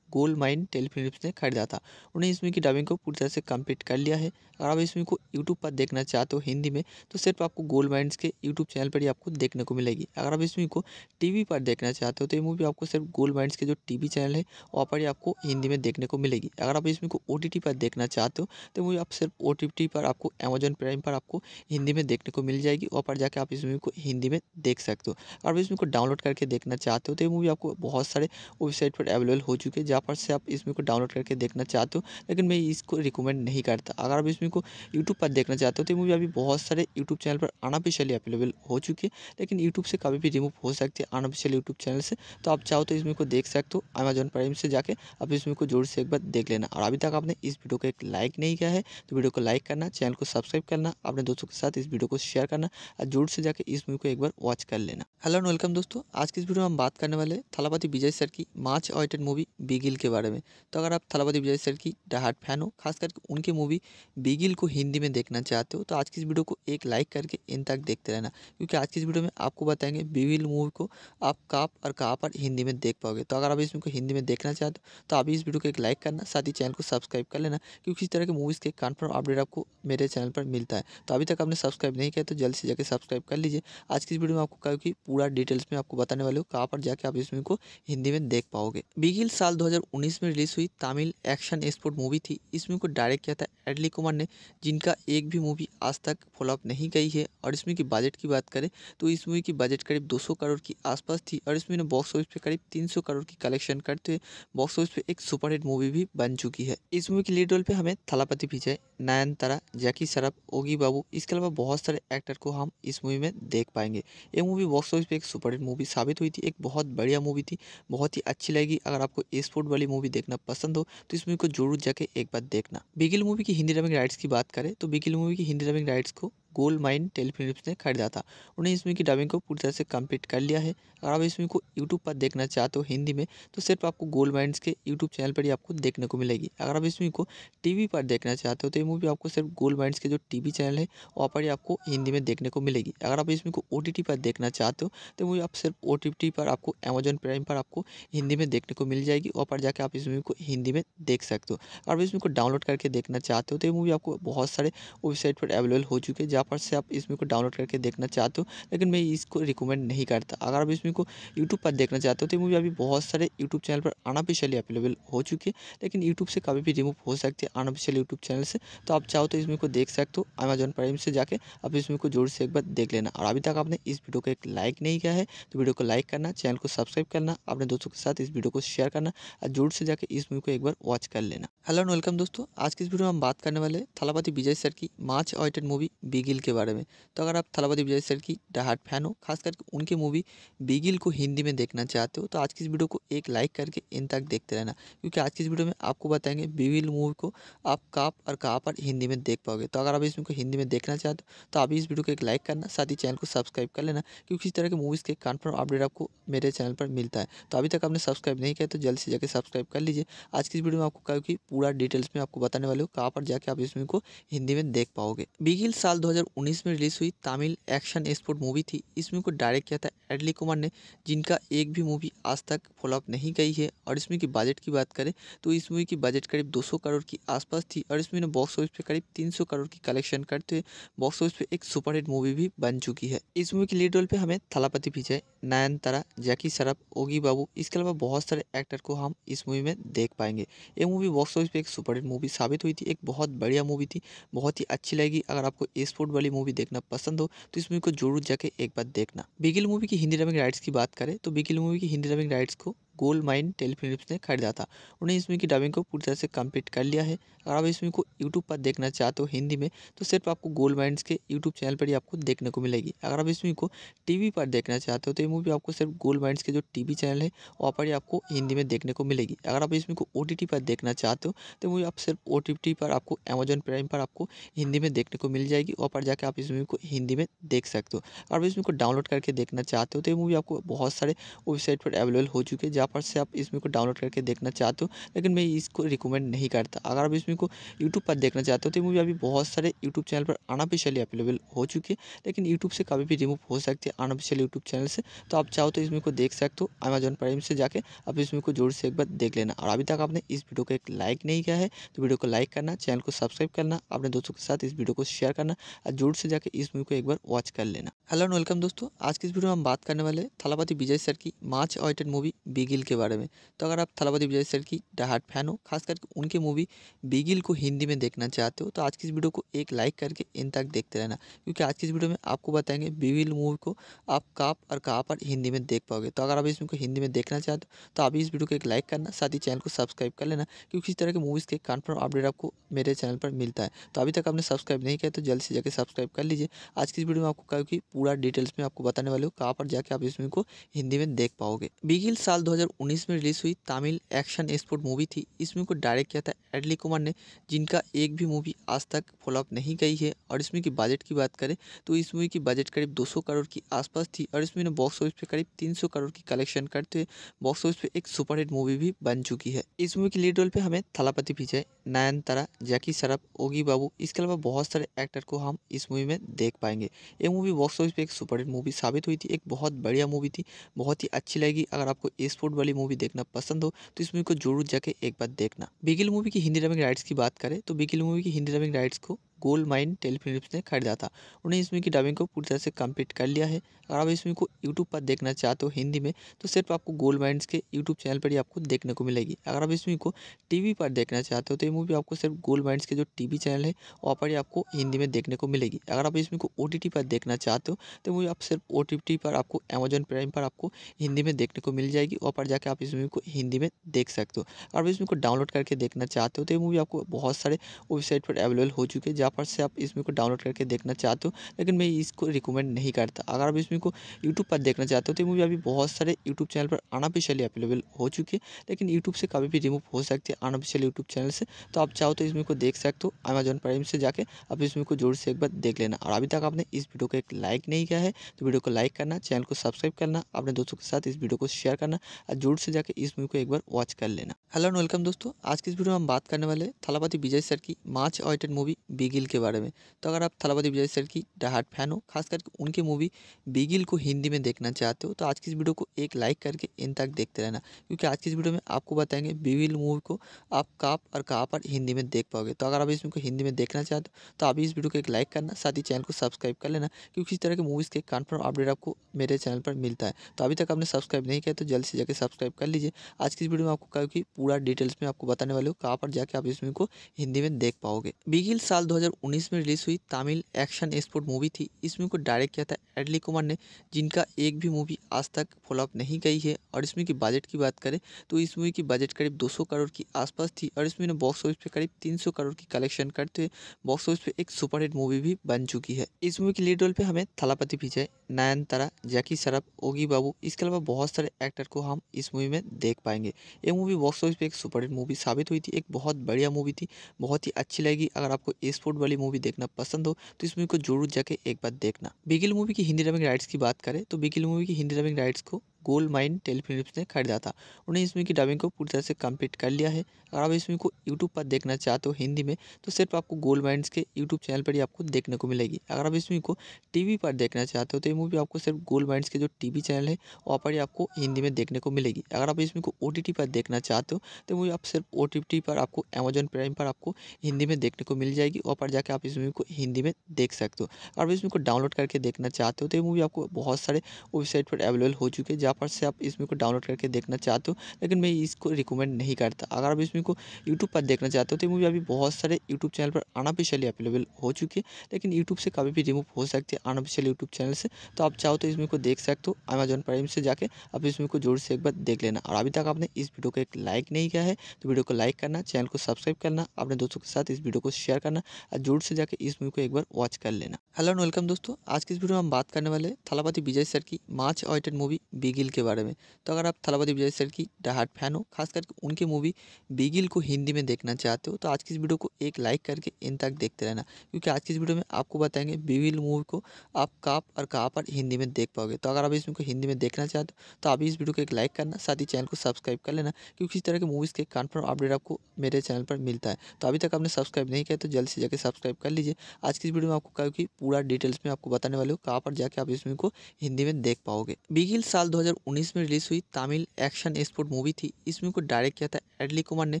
Speaker 2: गोल्ड माइन टेलीफिल्म ने खरीदा था उन्हें इसमें की डबिंग को पूरी तरह से कंप्लीट कर लिया है अगर आप इसमें को यूट्यूब पर देखना चाहते हो हिंदी में तो सिर्फ आपको गोल्ड माइंड के यूट्यूब चैनल पर ही आपको देखने को मिलेगी अगर आप इसमें को टी पर देखना चाहते हो तो ये मूवी आपको सिर्फ गोल्ड माइंड के जो टी चैनल है वहाँ पर ही आपको हिंदी में देखने को मिलेगी अगर आप इसमें को ओ पर देखना चाहते हो तो मूवी तो आप सिर्फ ओ पर आपको अमेजन प्राइम पर आपको हिंदी में देखने को मिल जाएगी वहाँ पर जाकर आप इस मूवी को हिंदी में देख सकते हो अगर आप इसमें को डाउनलोड करके देखना चाहते हो तो ये मूवी आपको बहुत सारे वेबसाइट पर अवेलेबल हो चुके हैं फटाफट से आप इसमें को डाउनलोड करके देखना चाहते हो लेकिन मैं इसको रिकमेंड नहीं करता अगर आप इसमें को यूट्यूब पर देखना चाहते हो तो मूवी अभी बहुत सारे यूट्यूब चैनल पर अनऑफिशियली अवेलेबल हो चुकी है लेकिन यूट्यूब से कभी भी रिमूव हो सकती है अनऑफिशियल यूट्यूब चैनल से तो आप चाहो तो इसमें को देख सकते हो अमेजोन प्राइम से जाकर आप इसमें को जोर से एक बार देख लेना और अभी तक आपने इस वीडियो को एक लाइक नहीं किया है तो वीडियो को लाइक करना चैनल को सब्सक्राइब करना अपने दोस्तों के साथ इस वीडियो को शेयर करना और जोर से जाकर इस मूवी को एक बार वॉच कर लेना हेलो एंड वेलकम दोस्तों आज की इस वीडियो में हम बात करने वाले थलापति विजय सर की much awaited movie Bigil Bigil के बारे में तो अगर आप थलापति विजय सर की डाहाट फैन हो खास करके उनकी मूवी बिगिल को हिंदी में देखना चाहते हो तो आज की इस वीडियो को एक लाइक करके इन तक देखते रहना क्योंकि आज की इस वीडियो में आपको बताएंगे बिगिल मूवी को आप कहाँ और कहाँ पर हिंदी में देख पाओगे तो अगर आप इसमें हिंदी में देखना चाहते हो तो अभी इस वीडियो को एक लाइक करना साथ ही चैनल को सब्सक्राइब कर लेना क्योंकि इस तरह की मूवीज़ के कन्फर्म अपडेट आपको मेरे चैनल पर मिलता है तो अभी तक आपने सब्सक्राइब नहीं किया तो जल्द से जाकर सब्सक्राइब कर लीजिए आज की इस वीडियो में आपको क्योंकि पूरा डिटेल्स में आपको बताने वाले हो कहाँ पर जाके आप इस मूवी को हिंदी में देख पाओगे बिगिल साल दो 2019 में रिलीज़ हुई तमिल एक्शन एक्सपोर्ट मूवी थी इस मूवी को डायरेक्ट किया था एडली कुमार ने जिनका एक भी मूवी आज तक फॉलोअप नहीं गई है और इसमें की बजट की बात करें तो इस मूवी की बजट करीब 200 करोड़ की आसपास थी और इसमें बॉक्स ऑफिस पे करीब 300 करोड़ की कलेक्शन करते हुए बॉक्स ऑफिस पे एक सुपरहिट मूवी भी बन चुकी है इस मूवी की लीड रोल पर हमें थलापति विजय नयनतारा जैकी सरफ ओगी बाबू इसके अलावा बहुत सारे एक्टर को हम इस मूवी में देख पाएंगे ये मूवी बॉक्स ऑफिस पर एक सुपरहिट मूवी साबित हुई थी एक बहुत बढ़िया मूवी थी बहुत ही अच्छी लगी अगर आपको स्पोर्ट वाली मूवी देखना पसंद हो तो इस मूवी को जरूर जाके एक बार देखना बिगिल मूवी की हिंदी डबिंग राइट्स की बात करें तो बिगिल मूवी की हिंदी डबिंग राइट्स को गोल्ड माइन टेलीफिल्म ने खरीदा था उन्हें इसमें की डबिंग को पूरी तरह से कंप्लीट कर लिया है अगर आप इसमें को यूट्यूब पर देखना चाहते हो हिंदी में तो सिर्फ आपको गोल्ड माइंस के यूट्यूब चैनल पर ही आपको देखने को मिलेगी अगर आप इसमें को टीवी पर देखना चाहते हो तो ये मूवी आपको सिर्फ गोल्ड माइंस के जो टीवी चैनल है वहाँ पर ही आपको हिंदी में देखने को मिलेगी अगर आप इसमें को ओ पर देखना चाहते हो तो मूवी आप सिर्फ ओ पर आपको अमेजोन प्राइम पर आपको हिंदी में देखने को मिल जाएगी वहाँ पर जाकर आप इस मूवी को हिंदी में देख सकते हो अगर आप इसमें को डाउनलोड करके देखना चाहते हो तो ये मूवी आपको बहुत सारे वेबसाइट पर अवेलेबल हो चुके हैं पर से आप इसमें को डाउनलोड करके देखना चाहते हो लेकिन मैं इसको रिकमेंड नहीं करता अगर आप इसमें को यूट्यूब पर देखना चाहते हो तो मूवी अभी बहुत सारे यूट्यूब चैनल पर अनऑफिशियली अवेलेबल हो चुकी है लेकिन यूट्यूब से कभी भी रिमूव हो सकती है अनऑफिशियल यूट्यूब चैनल से तो आप चाहो तो इसमें को देख सकते हो अमेजन प्राइम से जाकर आप इसमें को जोर से एक बार देख लेना और अभी तक आपने इस वीडियो को एक लाइक नहीं किया है तो वीडियो को लाइक करना चैनल को सब्सक्राइब करना अपने दोस्तों के साथ इस वीडियो को शेयर करना और जोर से जाकर इस मूवी को एक बार वॉच कर लेना हेलो एंड वेलकम दोस्तों आज के इस वीडियो में हम बात करने वाले थलापति विजय सर की मार्च ऑइटेड मूवी बिगे बिगिल के बारे में तो अगर आप थलावादी विजय सर की डाहाट फैन हो खास करके उनकी मूवी बिगिल को हिंदी में देखना चाहते हो तो आज की इस वीडियो को एक लाइक करके इन तक देखते रहना क्योंकि आज की इस वीडियो में आपको बताएंगे बिगिल मूवी को आप कहाँ और कहाँ पर हिंदी में देख पाओगे तो अगर आप इसमें को हिंदी में देखना चाहते हो तो आप इस वीडियो को एक लाइक करना साथ ही चैनल को सब्सक्राइब कर लेना क्योंकि इस तरह के मूवीज़ के कन्फर्म अपडेट आपको मेरे चैनल पर मिलता है तो अभी तक आपने सब्सक्राइब नहीं किया तो जल्द से जाकर सब्सक्राइब कर लीजिए आज की इस वीडियो में आपको क्योंकि पूरा डिटेल्स में आपको बताने वाले हो कहाँ पर जाके आप इस मूवी को हिंदी में देख पाओगे बिगिल साल दो 2019 में रिलीज़ हुई तमिल एक्शन स्पोर्ट मूवी थी इस मूवी को डायरेक्ट किया था एडली कुमार ने जिनका एक भी मूवी आज तक फॉलोअप नहीं गई है और इस मूवी की बजट की बात करें तो इस मूवी की बजट करीब 200 करोड़ की आसपास थी और इस मूवी ने बॉक्स ऑफिस पे करीब 300 करोड़ की कलेक्शन करते हुए बॉक्स ऑफिस पे एक सुपरहिट मूवी भी बन चुकी है इस मूवी के लीड रोल पर हमें थलापति विजय नयनतारा जैकी सरफ ओगी बाबू इसके अलावा बहुत सारे एक्टर को हम इस मूवी में देख पाएंगे ये मूवी बॉक्स ऑफिस पर एक सुपरहिट मूवी साबित हुई थी एक बहुत बढ़िया मूवी थी बहुत ही अच्छी लगी अगर आपको स्पोर्ट बॉलीवुड वाली मूवी देखना पसंद हो तो इस मूवी को जरूर जाके एक बार देखना बिगिल मूवी की हिंदी डबिंग राइट्स की बात करें तो बिगिल मूवी की हिंदी डबिंग राइट्स को गोल्ड माइन टेलीफिल्म ने खरीदा था उन्हें इसमें की डबिंग को पूरी तरह से कंप्लीट कर लिया है अगर आप इसमें को यूट्यूब पर देखना चाहते हो हिंदी में तो सिर्फ आपको गोल्ड माइंस के यूट्यूब चैनल पर ही आपको देखने को मिलेगी अगर आप इसमें को टी पर देखना चाहते हो तो ये मूवी आपको सिर्फ गोल्ड माइंस के जो टी चैनल है वहाँ पर ही आपको हिंदी में देखने को मिलेगी अगर आप इसमें को ओ पर देखना चाहते हो तो मूवी आप सिर्फ ओ पर आपको अमेजन प्राइम पर आपको हिंदी में देखने को मिल जाएगी वहाँ पर जाकर आप इस मूवी को हिंदी में देख सकते हो अगर आप इसमें को डाउनलोड करके देखना चाहते हो तो ये मूवी आपको बहुत सारे वेबसाइट पर अवेलेबल हो चुके हैं जहाँ फटाफट से आप इसमें को डाउनलोड करके देखना चाहते हो लेकिन मैं इसको रिकमेंड नहीं करता अगर आप इसमें को यूट्यूब पर देखना चाहते हो तो मूवी अभी बहुत सारे यूट्यूब चैनल पर अनऑफिशियली अवेलेबल हो चुकी है लेकिन यूट्यूब से कभी भी रिमूव हो सकती है अनऑफिशियल यूट्यूब चैनल से तो आप चाहो तो इसमें को देख सकते हो अमेजोन प्राइम से जाकर आप इसमें को जोर से एक बार देख लेना और अभी तक आपने इस वीडियो को एक लाइक नहीं किया है तो वीडियो को लाइक करना चैनल को सब्सक्राइब करना अपने दोस्तों के साथ इस वीडियो को शेयर करना और जोर से जाकर इस मूवी को एक बार वॉच कर लेना हेलो एंड वेलकम दोस्तों आज की इस वीडियो में हम बात करने वाले थलापति विजय सर की much awaited movie big Bigil के बारे में तो अगर आप थलापति विजय सर की डहाट फैन हो खास करके उनकी मूवी बिगिल को हिंदी में देखना चाहते हो तो आज की इस वीडियो को एक लाइक करके इन तक देखते रहना क्योंकि आज की इस वीडियो में आपको बताएंगे बिगिल मूवी को आप कहाँ और कहाँ पर हिंदी में देख पाओगे तो अगर आप इसमें को हिंदी में देखना चाहते हो तो आप इस वीडियो को एक लाइक करना साथ ही चैनल को सब्सक्राइब कर लेना क्योंकि इस तरह के मूवीज़ के कन्फर्म अपडेट आपको मेरे चैनल पर मिलता है तो अभी तक आपने सब्सक्राइब नहीं किया तो जल्द से जाकर सब्सक्राइब कर लीजिए आज की इस वीडियो में आपको क्योंकि पूरा डिटेल्स में आपको बताने वाले हो कहाँ पर जाके आप इस मूवी को हिंदी में देख पाओगे बिगिल साल दो 2019 में रिलीज़ हुई तमिल एक्शन स्पोर्ट मूवी थी इस मूवी को डायरेक्ट किया था एडली कुमार ने जिनका एक भी मूवी आज तक फॉलोअप नहीं गई है और इसमें की बजट की बात करें तो इस मूवी की बजट करीब 200 करोड़ की आसपास थी और इसमें ने बॉक्स ऑफिस पे करीब 300 करोड़ की कलेक्शन करते हुए बॉक्स ऑफिस पे एक सुपरहिट मूवी भी बन चुकी है इस मूवी के लीड रोल पे हमें थलापति विजय नयनतारा जैकी सरफ ओगी बाबू इसके अलावा बहुत सारे एक्टर को हम इस मूवी में देख पाएंगे ये मूवी बॉक्स ऑफिस पे एक सुपरहिट मूवी साबित हुई थी एक बहुत बढ़िया मूवी थी बहुत ही अच्छी लगी अगर आपको स्पोर्ट बॉलीवुड वाली मूवी देखना पसंद हो तो इस मूवी को जरूर जाके एक बार देखना बिगिल मूवी की हिंदी डबिंग राइट्स की बात करें तो बिगिल मूवी की हिंदी डबिंग राइट्स को गोल्ड माइन टेलीफिलिप्स ने खरीदा था उन्हें इसमें की डबिंग को पूरी तरह से कंप्लीट कर लिया है अगर आप इसमें को यूट्यूब पर देखना चाहते हो तो हिंदी में तो सिर्फ आपको गोल्ड माइंड के यूट्यूब चैनल पर ही आपको देखने को मिलेगी अगर आप इसमें को टीवी पर देखना चाहते हो तो ये मूवी आपको सिर्फ गोल्ड माइंड के जो टीवी चैनल है वहाँ पर ही आपको हिंदी में देखने को मिलेगी अगर आप इसमें को ओ पर देखना चाहते हो तो मूवी आप सिर्फ ओ पर आपको अमेजोन प्राइम पर आपको हिंदी में देखने को मिल जाएगी वहाँ पर जाकर आप इस मूवी को हिंदी में देख सकते हो अगर आप इसमें को डाउनलोड करके देखना चाहते हो तो ये मूवी आपको बहुत सारे वेबसाइट पर अवेलेबल हो चुके हैं फटाफट से आप इसमें को डाउनलोड करके देखना चाहते हो लेकिन मैं इसको रिकमेंड नहीं करता अगर आप इसमें को यूट्यूब पर देखना चाहते हो तो मूवी अभी बहुत सारे यूट्यूब चैनल पर अनऑफिशियली अवेलेबल हो चुकी है लेकिन यूट्यूब से कभी भी रिमूव हो सकती है अनऑफिशियल यूट्यूब चैनल से तो आप चाहो तो इसमें को देख सकते हो अमेजोन प्राइम से जाकर आप इसमें को जोर से एक बार देख लेना और अभी तक आपने इस वीडियो को एक लाइक नहीं किया है तो वीडियो को लाइक करना चैनल को सब्सक्राइब करना अपने दोस्तों के साथ इस वीडियो को शेयर करना और जोर से जाकर इस मूवी को एक बार वॉच कर लेना हेलो एंड वेलकम दोस्तों आज की इस वीडियो में हम बात करने वाले थलापति विजय सर की much awaited movie Bigil Bigil के बारे में तो अगर आप थलापति विजय सर की डाहाट फैन हो खास करके उनकी मूवी बिगिल को हिंदी में देखना चाहते हो तो आज की इस वीडियो को एक लाइक करके इन तक देखते रहना क्योंकि आज की इस वीडियो में आपको बताएंगे बिगिल मूवी को आप कहाँ और कहाँ पर हिंदी में देख पाओगे तो अगर आप इसमें हिंदी में देखना चाहते हो तो अभी इस वीडियो को एक लाइक करना साथ ही चैनल को सब्सक्राइब कर लेना क्योंकि इस तरह की मूवीज़ के कन्फर्म अपडेट आपको मेरे चैनल पर मिलता है तो अभी तक आपने सब्सक्राइब नहीं किया तो जल्द से जाकर सब्सक्राइब कर लीजिए आज की इस वीडियो में आपको क्योंकि पूरा डिटेल्स में आपको बताने वाले हो कहाँ पर जाके आप इस मूवी को हिंदी में देख पाओगे बिगिल साल दो 2019 में रिलीज़ हुई तमिल एक्शन एक्सपोर्ट मूवी थी इस मूवी को डायरेक्ट किया था एडली कुमार ने जिनका एक भी मूवी आज तक फॉलोअप नहीं गई है और इसमें की बजट की बात करें तो इस मूवी की बजट करीब 200 करोड़ की आसपास थी और इसमें बॉक्स ऑफिस पे करीब 300 करोड़ की कलेक्शन करते हुए बॉक्स ऑफिस पे एक सुपरहिट मूवी भी बन चुकी है इस मूवी की लीड रोल पर हमें थलापति विजय नयनतारा जैकी सरफ ओगी बाबू इसके अलावा बहुत सारे एक्टर को हम इस मूवी में देख पाएंगे ये मूवी बॉक्स ऑफिस पर एक सुपरहिट मूवी साबित हुई थी एक बहुत बढ़िया मूवी थी बहुत ही अच्छी लगी अगर आपको इस सपोर्ट वाली मूवी देखना पसंद हो तो इस मूवी को जरूर जाके एक बार देखना बिगिल मूवी की हिंदी डबिंग राइट्स की बात करें तो बिगिल मूवी की हिंदी डबिंग राइट्स को गोल्ड माइन टेलीफिल्म्स ने खरीदा था उन्हें इसमें की डबिंग को पूरी तरह से कंप्लीट कर लिया है अगर आप इसमें को यूट्यूब पर देखना चाहते हो हिंदी में तो सिर्फ आपको गोल्ड माइंस के यूट्यूब चैनल पर ही आपको देखने को मिलेगी अगर आप इसमें को टीवी पर देखना चाहते हो तो ये मूवी आपको सिर्फ गोल्ड माइंस के जो टीवी चैनल है वहाँ पर ही आपको हिंदी में देखने को मिलेगी अगर आप इसमें को ओ पर देखना चाहते हो तो मूवी आप सिर्फ ओ पर आपको अमेजोन प्राइम पर आपको हिंदी में देखने को मिल जाएगी वहाँ पर जाकर आप इस मूवी को हिंदी में देख सकते हो अगर आप इसमें को डाउनलोड करके देखना चाहते हो तो ये मूवी आपको बहुत सारे वेबसाइट पर अवेलेबल हो चुके हैं पर से आप इसमें को डाउनलोड करके देखना चाहते हो लेकिन मैं इसको रिकमेंड नहीं करता अगर आप इसमें को यूट्यूब पर देखना चाहते हो तो मूवी अभी बहुत सारे यूट्यूब चैनल पर अनऑफिशियली अवेलेबल हो चुकी है लेकिन यूट्यूब से कभी भी रिमूव हो सकती है अनऑफिशियल यूट्यूब चैनल से तो आप चाहो तो इसमें को देख सकते हो अमेजन प्राइम से जाकर आप इसमें को जोर से एक बार देख लेना और अभी तक आपने इस वीडियो को एक लाइक नहीं किया है तो वीडियो को लाइक करना चैनल को सब्सक्राइब करना अपने दोस्तों के साथ इस वीडियो को शेयर करना और जोर से जाकर इस मूवी को एक बार वॉच कर लेना हेलो एंड वेलकम दोस्तों आज के इस वीडियो में हम बात करने वाले थलापति विजय सर की मार्च ऑइटेड मूवी बिगे बिगिल के बारे में तो अगर आप थलापति विजय सर की डाहाट फैन हो खास करके उनकी मूवी बिगिल को हिंदी में देखना चाहते हो तो आज की इस वीडियो को एक लाइक करके इन तक देखते रहना क्योंकि आज की इस वीडियो में आपको बताएंगे बिगिल मूवी को आप कहाँ और कहाँ पर हिंदी में देख पाओगे तो अगर आप इसमें को हिंदी में देखना चाहते हो तो आप इस वीडियो को एक लाइक करना साथ ही चैनल को सब्सक्राइब कर लेना क्योंकि इस तरह के मूवीज़ के कन्फर्म अपडेट आपको मेरे चैनल पर मिलता है तो अभी तक आपने सब्सक्राइब नहीं किया तो जल्द से जाकर सब्सक्राइब कर लीजिए आज की इस वीडियो में आपको क्योंकि पूरा डिटेल्स में आपको बताने वाले हो कहाँ पर जाके आप इस मूवी को हिंदी में देख पाओगे बिगिल साल दो 2019 में रिलीज़ हुई तमिल एक्शन एक्सपोर्ट मूवी थी इस मूवी को डायरेक्ट किया था एडली कुमार ने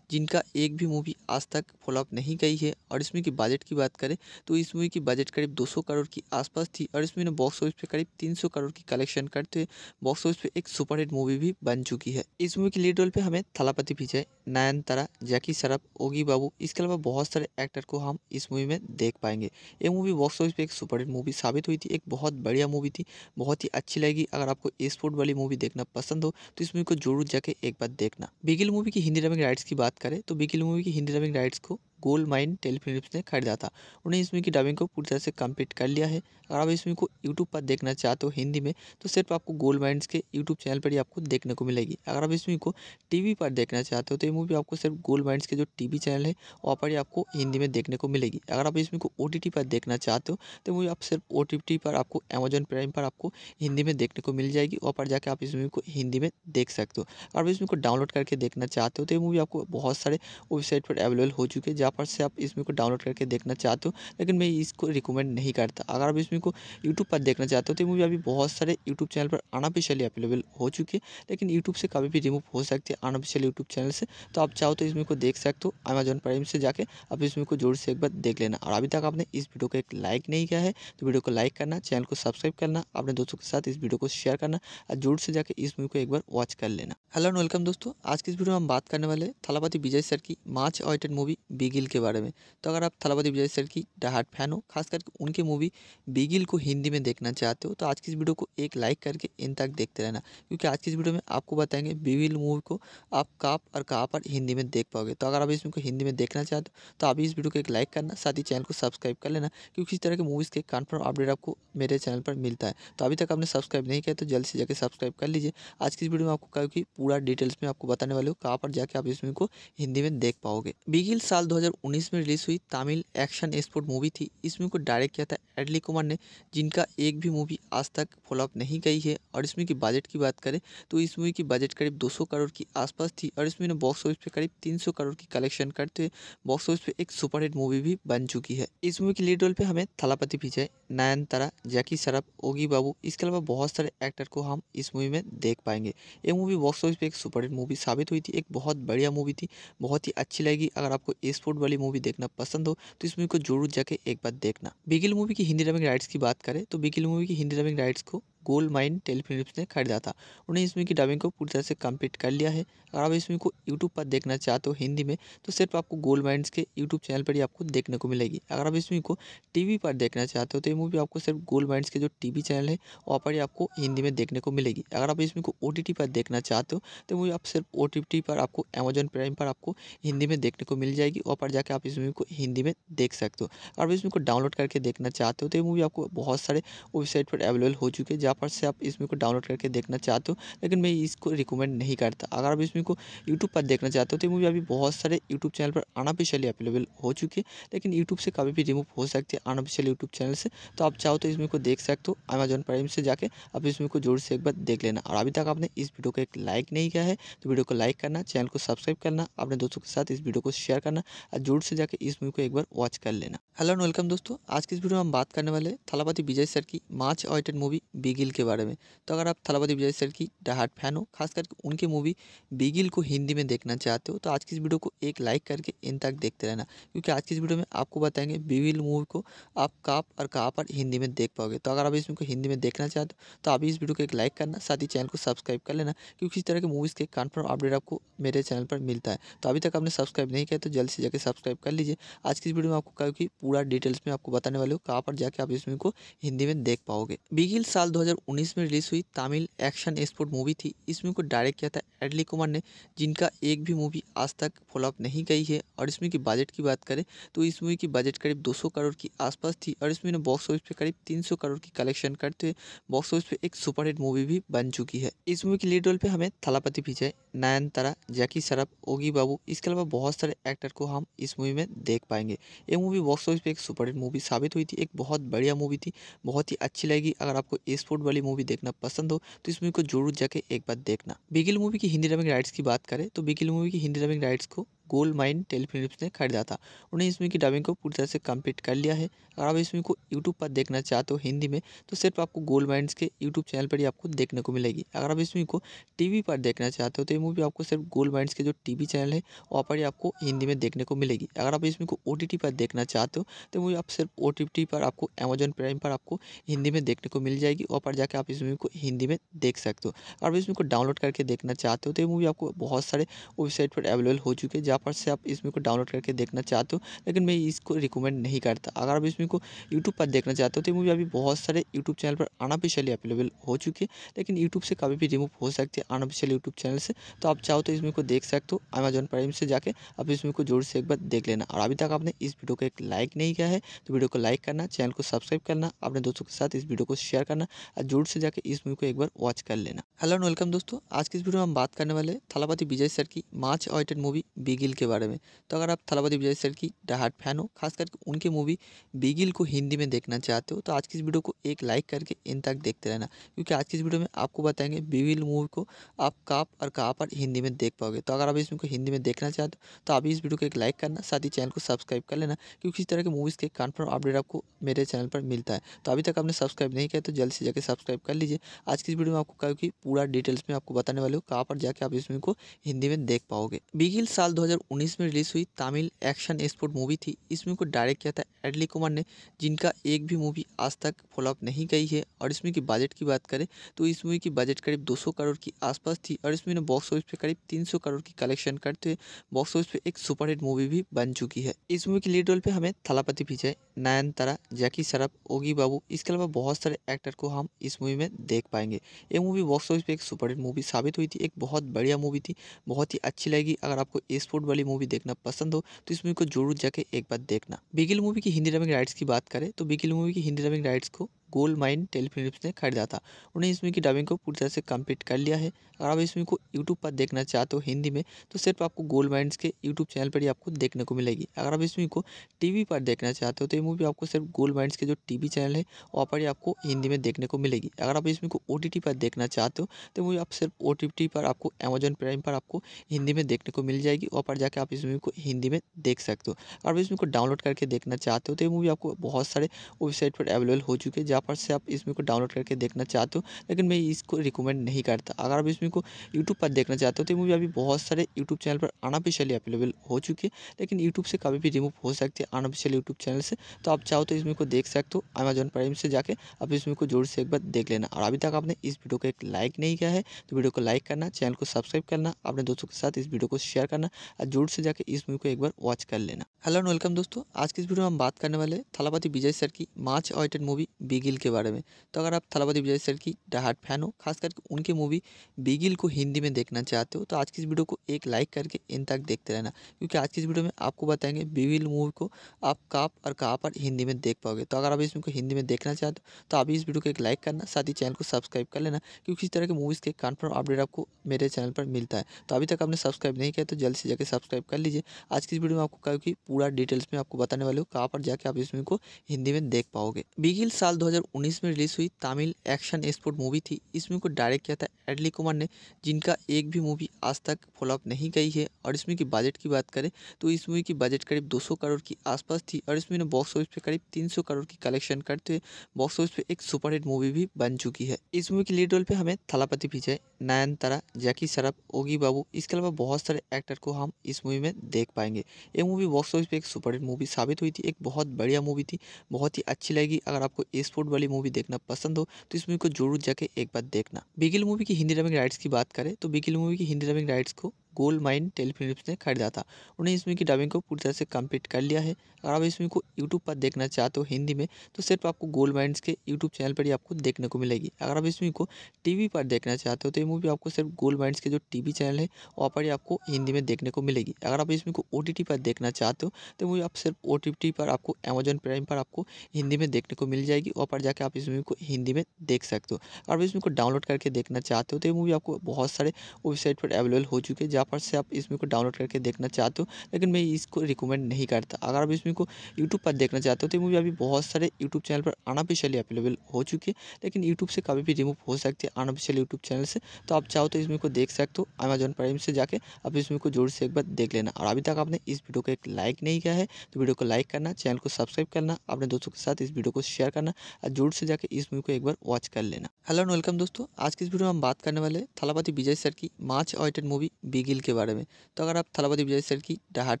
Speaker 2: जिनका एक भी मूवी आज तक फॉलोअप नहीं गई है और इस मूवी की बजट की बात करें तो इस मूवी की बजट करीब 200 करोड़ की आसपास थी और इस मूवी ने बॉक्स ऑफिस पे करीब 300 करोड़ की कलेक्शन करते हुए बॉक्स ऑफिस पे एक सुपरहिट मूवी भी बन चुकी है इस मूवी की लीड रोल पर हमें थलापति विजय नयनतारा जैकी सरफ ओगी बाबू इसके अलावा बहुत सारे एक्टर को हम इस मूवी में देख पाएंगे ये मूवी बॉक्स ऑफिस पर एक सुपरहिट मूवी साबित हुई थी एक बहुत बढ़िया मूवी थी बहुत ही अच्छी लगी अगर आपको स्पोर्ट बॉलीवुड वाली मूवी देखना पसंद हो तो इस मूवी को जरूर जाके एक बार देखना बिगिल मूवी की हिंदी डबिंग राइट्स की बात करें तो बिगिल मूवी की हिंदी डबिंग राइट्स को गोल्ड माइन टेलीफिल्म ने खरीदा था उन्हें इसमें की डबिंग को पूरी तरह से कंप्लीट कर लिया है अगर आप इसमें को यूट्यूब पर देखना चाहते हो हिंदी में तो सिर्फ आपको गोल्ड माइंस के यूट्यूब चैनल पर ही आपको देखने को मिलेगी अगर आप इसमें को टी पर देखना चाहते हो तो ये मूवी आपको सिर्फ गोल्ड माइंस के जो टी चैनल है वहाँ पर ही आपको हिंदी में देखने को मिलेगी अगर आप इसमें को ओ पर देखना चाहते हो तो मूवी आप सिर्फ ओ पर आपको अमेजन प्राइम पर आपको हिंदी में देखने को मिल जाएगी वहाँ पर जाकर आप इस मूवी को हिंदी में देख सकते हो अगर आप इसमें को डाउनलोड करके देखना चाहते हो तो ये मूवी आपको बहुत सारे वेबसाइट पर अवेलेबल हो चुके हैं जहाँ फटाफट से आप इसमें को डाउनलोड करके देखना चाहते हो लेकिन मैं इसको रिकमेंड नहीं करता अगर आप इसमें को यूट्यूब पर देखना चाहते हो तो मूवी अभी बहुत सारे यूट्यूब चैनल पर अनऑफिशियली अवेलेबल हो चुकी है लेकिन यूट्यूब से कभी भी रिमूव हो सकती है अनऑफिशियल यूट्यूब चैनल से तो आप चाहो तो इसमें को देख सकते हो अमेजोन प्राइम से जाकर आप इसमें को जोर से एक बार देख लेना और अभी तक आपने इस वीडियो को एक लाइक नहीं किया है तो वीडियो को लाइक करना चैनल को सब्सक्राइब करना अपने दोस्तों के साथ इस वीडियो को शेयर करना और जोर से जाकर इस मूवी को एक बार वॉच कर लेना हेलो एंड वेलकम दोस्तों आज की इस वीडियो में हम बात करने वाले थलापति विजय सर की much awaited movie Bigil Bigil के बारे में तो अगर आप थलापति विजय सर की डाहाट फैन हो खास करके उनकी मूवी बिगिल को हिंदी में देखना चाहते हो तो आज की इस वीडियो को एक लाइक करके इन तक देखते रहना क्योंकि आज की इस वीडियो में आपको बताएंगे बिगिल मूवी को आप कहाँ और कहाँ पर हिंदी में देख पाओगे तो अगर आप इसमें को हिंदी में देखना चाहते हो तो आप इस वीडियो को एक लाइक करना साथ ही चैनल को सब्सक्राइब कर लेना क्योंकि इस तरह के मूवीज़ के कन्फर्म अपडेट आपको मेरे चैनल पर मिलता है तो अभी तक आपने सब्सक्राइब नहीं किया तो जल्द से जाकर सब्सक्राइब कर लीजिए आज की इस वीडियो में आपको क्योंकि पूरा डिटेल्स में आपको बताने वाले हो कहाँ पर जाके आप इसमें को हिंदी में देख पाओगे बिगिल साल 2019 में रिलीज़ हुई तमिल एक्शन एक्सपोर्ट मूवी थी इस मूवी को डायरेक्ट किया था एडली कुमार ने जिनका एक भी मूवी आज तक फॉलोअप नहीं गई है और इसमें की बजट की बात करें तो इस मूवी की बजट करीब 200 करोड़ की आसपास थी और इसमें ने बॉक्स ऑफिस पे करीब 300 करोड़ की कलेक्शन करते हुए बॉक्स ऑफिस पे एक सुपरहिट मूवी भी बन चुकी है इस मूवी की लीड रोल पर हमें थलापति विजय नयनतारा जैकी सरफ ओगी बाबू इसके अलावा बहुत सारे एक्टर को हम इस मूवी में देख पाएंगे ये मूवी बॉक्स ऑफिस पर एक सुपरहिट मूवी साबित हुई थी एक बहुत बढ़िया मूवी थी बहुत ही अच्छी लगी अगर आपको स्पोर्ट बॉलीवुड वाली मूवी देखना पसंद हो तो इस मूवी को जरूर जाके एक बार देखना
Speaker 1: बिगिल मूवी की हिंदी
Speaker 2: डबिंग राइट्स की बात करें तो बिगिल मूवी की हिंदी डबिंग राइट्स को गोल्ड माइन टेलीफिलिप्स ने खरीदा था उन्हें इसमें की डबिंग को पूरी तरह से कंप्लीट कर लिया है अगर आप इसमें को यूट्यूब पर देखना चाहते हो तो हिंदी में तो सिर्फ आपको गोल्ड माइंड के यूट्यूब चैनल पर ही आपको देखने को मिलेगी अगर आप इसमें को टीवी पर देखना चाहते हो तो ये मूवी आपको सिर्फ गोल्ड माइंड के जो टीवी चैनल है वहाँ पर ही आपको हिंदी में देखने को मिलेगी अगर आप इसमें को ओ पर देखना चाहते हो तो मूवी आप सिर्फ ओ पर आपको अमेजन प्राइम पर आपको हिंदी में देखने को मिल जाएगी वहाँ पर जाकर आप इस मूवी को हिंदी में देख सकते हो अगर आप इसमें को डाउनलोड करके देखना चाहते हो तो ये मूवी आपको बहुत सारे वेबसाइट पर अवेलेबल हो चुके हैं पर से आप इसमें को डाउनलोड करके देखना चाहते हो लेकिन मैं इसको रिकमेंड नहीं करता अगर आप इसमें को यूट्यूब पर देखना चाहते हो तो मूवी अभी बहुत सारे यूट्यूब चैनल पर अनऑफिशियली अवेलेबल हो चुकी है लेकिन यूट्यूब से कभी भी रिमूव हो सकती है अनऑफिशियल यूट्यूब चैनल से तो आप चाहो तो इसमें को देख सकते हो अमेजोन प्राइम से जाकर आप इसमें को जोर से एक बार देख लेना और अभी तक आपने इस वीडियो को एक लाइक नहीं किया है तो वीडियो को लाइक करना चैनल को सब्सक्राइब करना अपने दोस्तों के साथ इस वीडियो को शेयर करना और जोर से जाकर इस मूवी को एक बार वॉच कर लेना हेलो एंड वेलकम दोस्तों आज की इस वीडियो में हम बात करने वाले थलापति विजय सर की मार्च ऑइटेड मूवी बिगे बिगिल के बारे में तो अगर आप थलापति विजय सर की डाहाट फैन हो खास करके उनकी मूवी बिगिल को हिंदी में देखना चाहते हो तो आज की इस वीडियो को एक लाइक करके इन तक देखते रहना क्योंकि आज की इस वीडियो में आपको बताएंगे बिगिल मूवी को आप काप और कहाँ पर हिंदी में देख पाओगे तो अगर आप इसमें हिंदी में देखना चाहते हो तो आप इस वीडियो को एक लाइक करना साथ ही चैनल को सब्सक्राइब कर लेना क्योंकि इस तरह की मूवीज़ के कन्फर्म अपडेट आपको मेरे चैनल पर मिलता है तो अभी तक आपने सब्सक्राइब नहीं किया तो जल्द से जाकर सब्सक्राइब कर लीजिए आज की इस वीडियो में आपको क्योंकि पूरा डिटेल्स में आपको बताने वाले हो कहाँ पर जाके आप इस मूवी को हिंदी में देख पाओगे बिगिल साल दो 2019 में रिलीज़ हुई तमिल एक्शन एक्सपोर्ट मूवी थी इसमें को डायरेक्ट किया था एडली कुमार ने जिनका एक भी मूवी आज तक फॉलोअप नहीं गई है और इसमें की बजट की बात करें तो इस मूवी की बजट करीब 200 करोड़ की आसपास थी और इसमें बॉक्स ऑफिस पे करीब 300 करोड़ की कलेक्शन करते हुए बॉक्स ऑफिस पे एक सुपरहिट मूवी भी बन चुकी है इस मूवी की लीड रोल पर हमें थलापति विजय नयनतारा जैकी सरफ ओगी बाबू इसके अलावा बहुत सारे एक्टर को हम इस मूवी में देख पाएंगे ये मूवी बॉक्स ऑफिस पर एक सुपरहिट मूवी साबित हुई थी एक बहुत बढ़िया मूवी थी बहुत ही अच्छी लगी अगर आपको स्पोर्ट बॉलीवुड वाली मूवी देखना पसंद हो तो इस मूवी को जरूर जाके एक बार देखना बिगिल मूवी की हिंदी डबिंग राइट्स की बात करें तो बिगिल मूवी की हिंदी डबिंग राइट्स को गोल्ड माइन टेलीफिलिप्स ने खरीदा था उन्हें इसमें की डबिंग को पूरी तरह से कंप्लीट कर लिया है अगर आप इसमें को यूट्यूब पर देखना चाहते हो हिंदी में तो सिर्फ आपको गोल्ड माइंड के यूट्यूब चैनल पर ही आपको देखने को मिलेगी अगर आप इसमें को टीवी पर देखना चाहते हो तो ये मूवी आपको सिर्फ गोल्ड माइंस के जो टीवी चैनल है वहाँ पर ही आपको हिंदी में देखने को मिलेगी अगर आप इसमें को ओ पर देखना चाहते हो तो मूवी आप सिर्फ ओ पर आपको अमेजोन प्राइम पर आपको हिंदी में देखने को मिल जाएगी वहाँ पर जाकर आप इस मूवी को हिंदी में देख सकते हो अगर आप इसमें को डाउनलोड करके देखना चाहते हो तो ये मूवी आपको बहुत सारे वेबसाइट पर अवेलेबल हो चुके हैं पर से आप इसमें को डाउनलोड करके देखना चाहते हो लेकिन मैं इसको रिकमेंड नहीं करता अगर आप इसमें को यूट्यूब पर देखना चाहते हो तो मूवी अभी बहुत सारे यूट्यूब चैनल पर अनऑफिशियली अवेलेबल हो चुकी है लेकिन यूट्यूब से कभी भी रिमूव हो सकती है अनऑफिशियल यूट्यूब चैनल से तो आप चाहो तो इसमें को देख सकते हो अमेजन प्राइम से जाकर आप इसमें को जोर से एक बार देख लेना और अभी तक आपने इस वीडियो को एक लाइक नहीं किया है तो वीडियो को लाइक करना चैनल को सब्सक्राइब करना अपने दोस्तों के साथ इस वीडियो को शेयर करना और जोर से जाकर इस मूवी को एक बार वॉच कर लेना हेलो एंड वेलकम दोस्तों आज के इस वीडियो में हम बात करने वाले थलापति विजय सर की मार्च ऑइटेड मूवी बिगे बिगिल के बारे में तो अगर आप थलावती विजय सर की डाहाट फैन हो खास करके उनकी मूवी बिगिल को हिंदी में देखना चाहते हो तो आज की इस वीडियो को एक लाइक करके इन तक देखते रहना क्योंकि आज की इस वीडियो में आपको बताएंगे बिगिल मूवी को आप काप और कहाँ पर हिंदी में देख पाओगे तो अगर आप इसमें को हिंदी में देखना चाहते हो तो आप इस वीडियो को एक लाइक करना साथ ही चैनल को सब्सक्राइब कर लेना क्योंकि इस तरह के मूवीज़ के कन्फर्म अपडेट आपको मेरे चैनल पर मिलता है तो अभी तक आपने सब्सक्राइब नहीं किया तो जल्द से जाकर सब्सक्राइब कर लीजिए आज की इस वीडियो में आपको क्योंकि पूरा डिटेल्स में आपको बताने वाले हो कहाँ पर जाके आप इस मूवी को हिंदी में देख पाओगे बिगिल साल दो 2019 में रिलीज़ हुई तमिल एक्शन एक्सपोर्ट मूवी थी इस मूवी को डायरेक्ट किया था एडली कुमार ने जिनका एक भी मूवी आज तक फॉलोअप नहीं गई है और इस मूवी की बजट की बात करें तो इस मूवी की बजट करीब 200 करोड़ की आसपास थी और इस मूवी ने बॉक्स ऑफिस पे करीब 300 करोड़ की कलेक्शन करते हुए बॉक्स ऑफिस पे एक सुपरहिट मूवी भी बन चुकी है इस मूवी की लीड रोल पर हमें थलापति नायन नयनतारा जैकी सरफ ओगी बाबू इसके अलावा बहुत सारे एक्टर को हम इस मूवी में देख पाएंगे ये मूवी बॉक्स ऑफिस पर एक सुपरहिट मूवी साबित हुई थी एक बहुत बढ़िया मूवी थी बहुत ही अच्छी लगी अगर आपको स्पोर्ट बॉलीवुड वाली मूवी देखना पसंद हो तो इस मूवी को जरूर जाके एक बार देखना बिगिल मूवी की हिंदी डबिंग राइट्स की बात करें तो बिगिल मूवी की हिंदी डबिंग राइट्स को गोल्ड माइन टेलीफिल्म ने खरीदा था उन्हें इसमें की डबिंग को पूरी तरह से कंप्लीट कर लिया है अगर आप इसमें को यूट्यूब पर देखना चाहते हो हिंदी में तो सिर्फ आपको गोल्ड माइंस के यूट्यूब चैनल पर ही आपको देखने को मिलेगी अगर आप इसमें को टी पर देखना चाहते हो तो ये मूवी आपको सिर्फ गोल्ड माइंस के जो टी चैनल है वहाँ पर ही आपको हिंदी में देखने को मिलेगी अगर आप इसमें को ओ पर देखना चाहते हो तो मूवी आप सिर्फ ओ पर आपको अमेजन प्राइम पर आपको हिंदी में देखने को मिल जाएगी वहाँ पर जाकर आप इस मूवी को हिंदी में देख सकते हो अगर आप इसमें को डाउनलोड करके देखना चाहते हो तो ये मूवी आपको बहुत सारे वेबसाइट पर अवेलेबल हो चुके हैं जहाँ फटाफट से आप इसमें को डाउनलोड करके देखना चाहते हो लेकिन मैं इसको रिकमेंड नहीं करता अगर आप इसमें को यूट्यूब पर देखना चाहते हो तो मूवी अभी बहुत सारे यूट्यूब चैनल पर अनऑफिशियली अवेलेबल हो चुकी है लेकिन यूट्यूब से कभी भी रिमूव हो सकती है अनऑफिशियल यूट्यूब चैनल से तो आप चाहो तो इसमें को देख सकते हो अमेजोन प्राइम से जाकर आप इसमें को जोर से एक बार देख लेना और अभी तक आपने इस वीडियो को एक लाइक नहीं किया है तो वीडियो को लाइक करना चैनल को सब्सक्राइब करना अपने दोस्तों के साथ इस वीडियो को शेयर करना और जोर से जाकर इस मूवी को एक बार वॉच कर लेना हेलो एंड वेलकम दोस्तों आज की इस वीडियो में हम बात करने वाले थलापति विजय सर की much awaited movie Bigil Bigil के बारे में तो अगर आप थलापति विजय सर की डाहट फैन हो खास करके उनकी मूवी बिगिल को हिंदी में देखना चाहते हो तो आज की इस वीडियो को एक लाइक करके इन तक देखते रहना क्योंकि आज की इस वीडियो में आपको बताएंगे बिगिल मूवी को आप कहाँ और कहाँ पर हिंदी में देख पाओगे तो अगर आप इसमें को हिंदी में देखना चाहते हो तो आप इस वीडियो को एक लाइक करना साथ ही चैनल को सब्सक्राइब कर लेना क्योंकि इस तरह की मूवीज़ के कन्फर्म अपडेट आपको मेरे चैनल पर मिलता है तो अभी तक आपने सब्सक्राइब नहीं किया तो जल्द से जाकर सब्सक्राइब कर लीजिए आज की इस वीडियो में आपको क्योंकि पूरा डिटेल्स में आपको बताने वाले हो कहाँ पर जाके आप इसमें को हिंदी में देख पाओगे बिगिल साल 2019 में रिलीज़ हुई तमिल एक्शन एक्सपोर्ट मूवी थी इस मूवी को डायरेक्ट किया था एडली कुमार ने जिनका एक भी मूवी आज तक फॉलोअप नहीं गई है और इसमें की बजट की बात करें तो इस मूवी की बजट करीब 200 करोड़ की आसपास थी और इसमें ने बॉक्स ऑफिस पे करीब 300 करोड़ की कलेक्शन करते हुए बॉक्स ऑफिस पे एक सुपरहिट मूवी भी बन चुकी है इस मूवी की लीड रोल पर हमें थलापति विजय नयनतारा जैकी सरफ ओगी बाबू इसके अलावा बहुत सारे एक्टर को हम इस मूवी में देख पाएंगे ये मूवी बॉक्स ऑफिस पर एक सुपरहिट मूवी साबित हुई थी एक बहुत बढ़िया मूवी थी बहुत ही अच्छी लगी अगर आपको स्पोर्ट बॉलीवुड वाली मूवी देखना पसंद हो तो इस मूवी को जरूर जाके एक बार देखना
Speaker 1: बिगिल मूवी की हिंदी डबिंग राइट्स की
Speaker 2: बात करें तो बिगिल मूवी की हिंदी डबिंग राइट्स को गोल्ड माइन टेलीफिल्म ने खरीदा था उन्हें इसमें की डबिंग को पूरी तरह से कंप्लीट कर लिया है अगर आप इसमें को यूट्यूब पर देखना चाहते हो हिंदी में तो सिर्फ आपको गोल्ड माइंड के यूट्यूब चैनल पर ही आपको देखने को मिलेगी अगर आप इसमें को टी पर देखना चाहते हो तो ये मूवी आपको सिर्फ गोल्ड माइंड के जो टी चैनल है वहाँ पर ही आपको हिंदी में देखने को मिलेगी अगर आप इसमें को ओ पर देखना चाहते हो तो मूवी आप सिर्फ ओ पर आपको अमेजन प्राइम पर आपको हिंदी में देखने को मिल जाएगी वहाँ पर जाकर आप इस मूवी को हिंदी में देख सकते हो अगर आप इसमें को डाउनलोड करके देखना चाहते हो तो ये मूवी आपको बहुत सारे वेबसाइट पर अवेलेबल हो चुके हैं फटाफट से आप इसमें को डाउनलोड करके देखना चाहते हो लेकिन मैं इसको रिकमेंड नहीं करता अगर आप इसमें को यूट्यूब पर देखना चाहते हो तो मूवी अभी बहुत सारे यूट्यूब चैनल पर अनऑफिशियली अवेलेबल हो चुकी है लेकिन यूट्यूब से कभी भी रिमूव हो सकती है अनऑफिशियल यूट्यूब चैनल से तो आप चाहो तो इसमें को देख सकते हो अमेजॉन प्राइम से जाकर आप इसमें को जोर से एक बार देख लेना और अभी तक आपने इस वीडियो को एक लाइक नहीं किया है तो वीडियो को लाइक करना चैनल को सब्सक्राइब करना अपने दोस्तों के साथ इस वीडियो को शेयर करना और जोर से जाकर इस मूवी को एक बार वॉच कर लेना हेलो एंड वेलकम दोस्तों आज की इस वीडियो में हम बात करने वाले थलापति विजय सर की much awaited movie Bigil Bigil के बारे में तो अगर आप थलापति विजय सर की डाहाट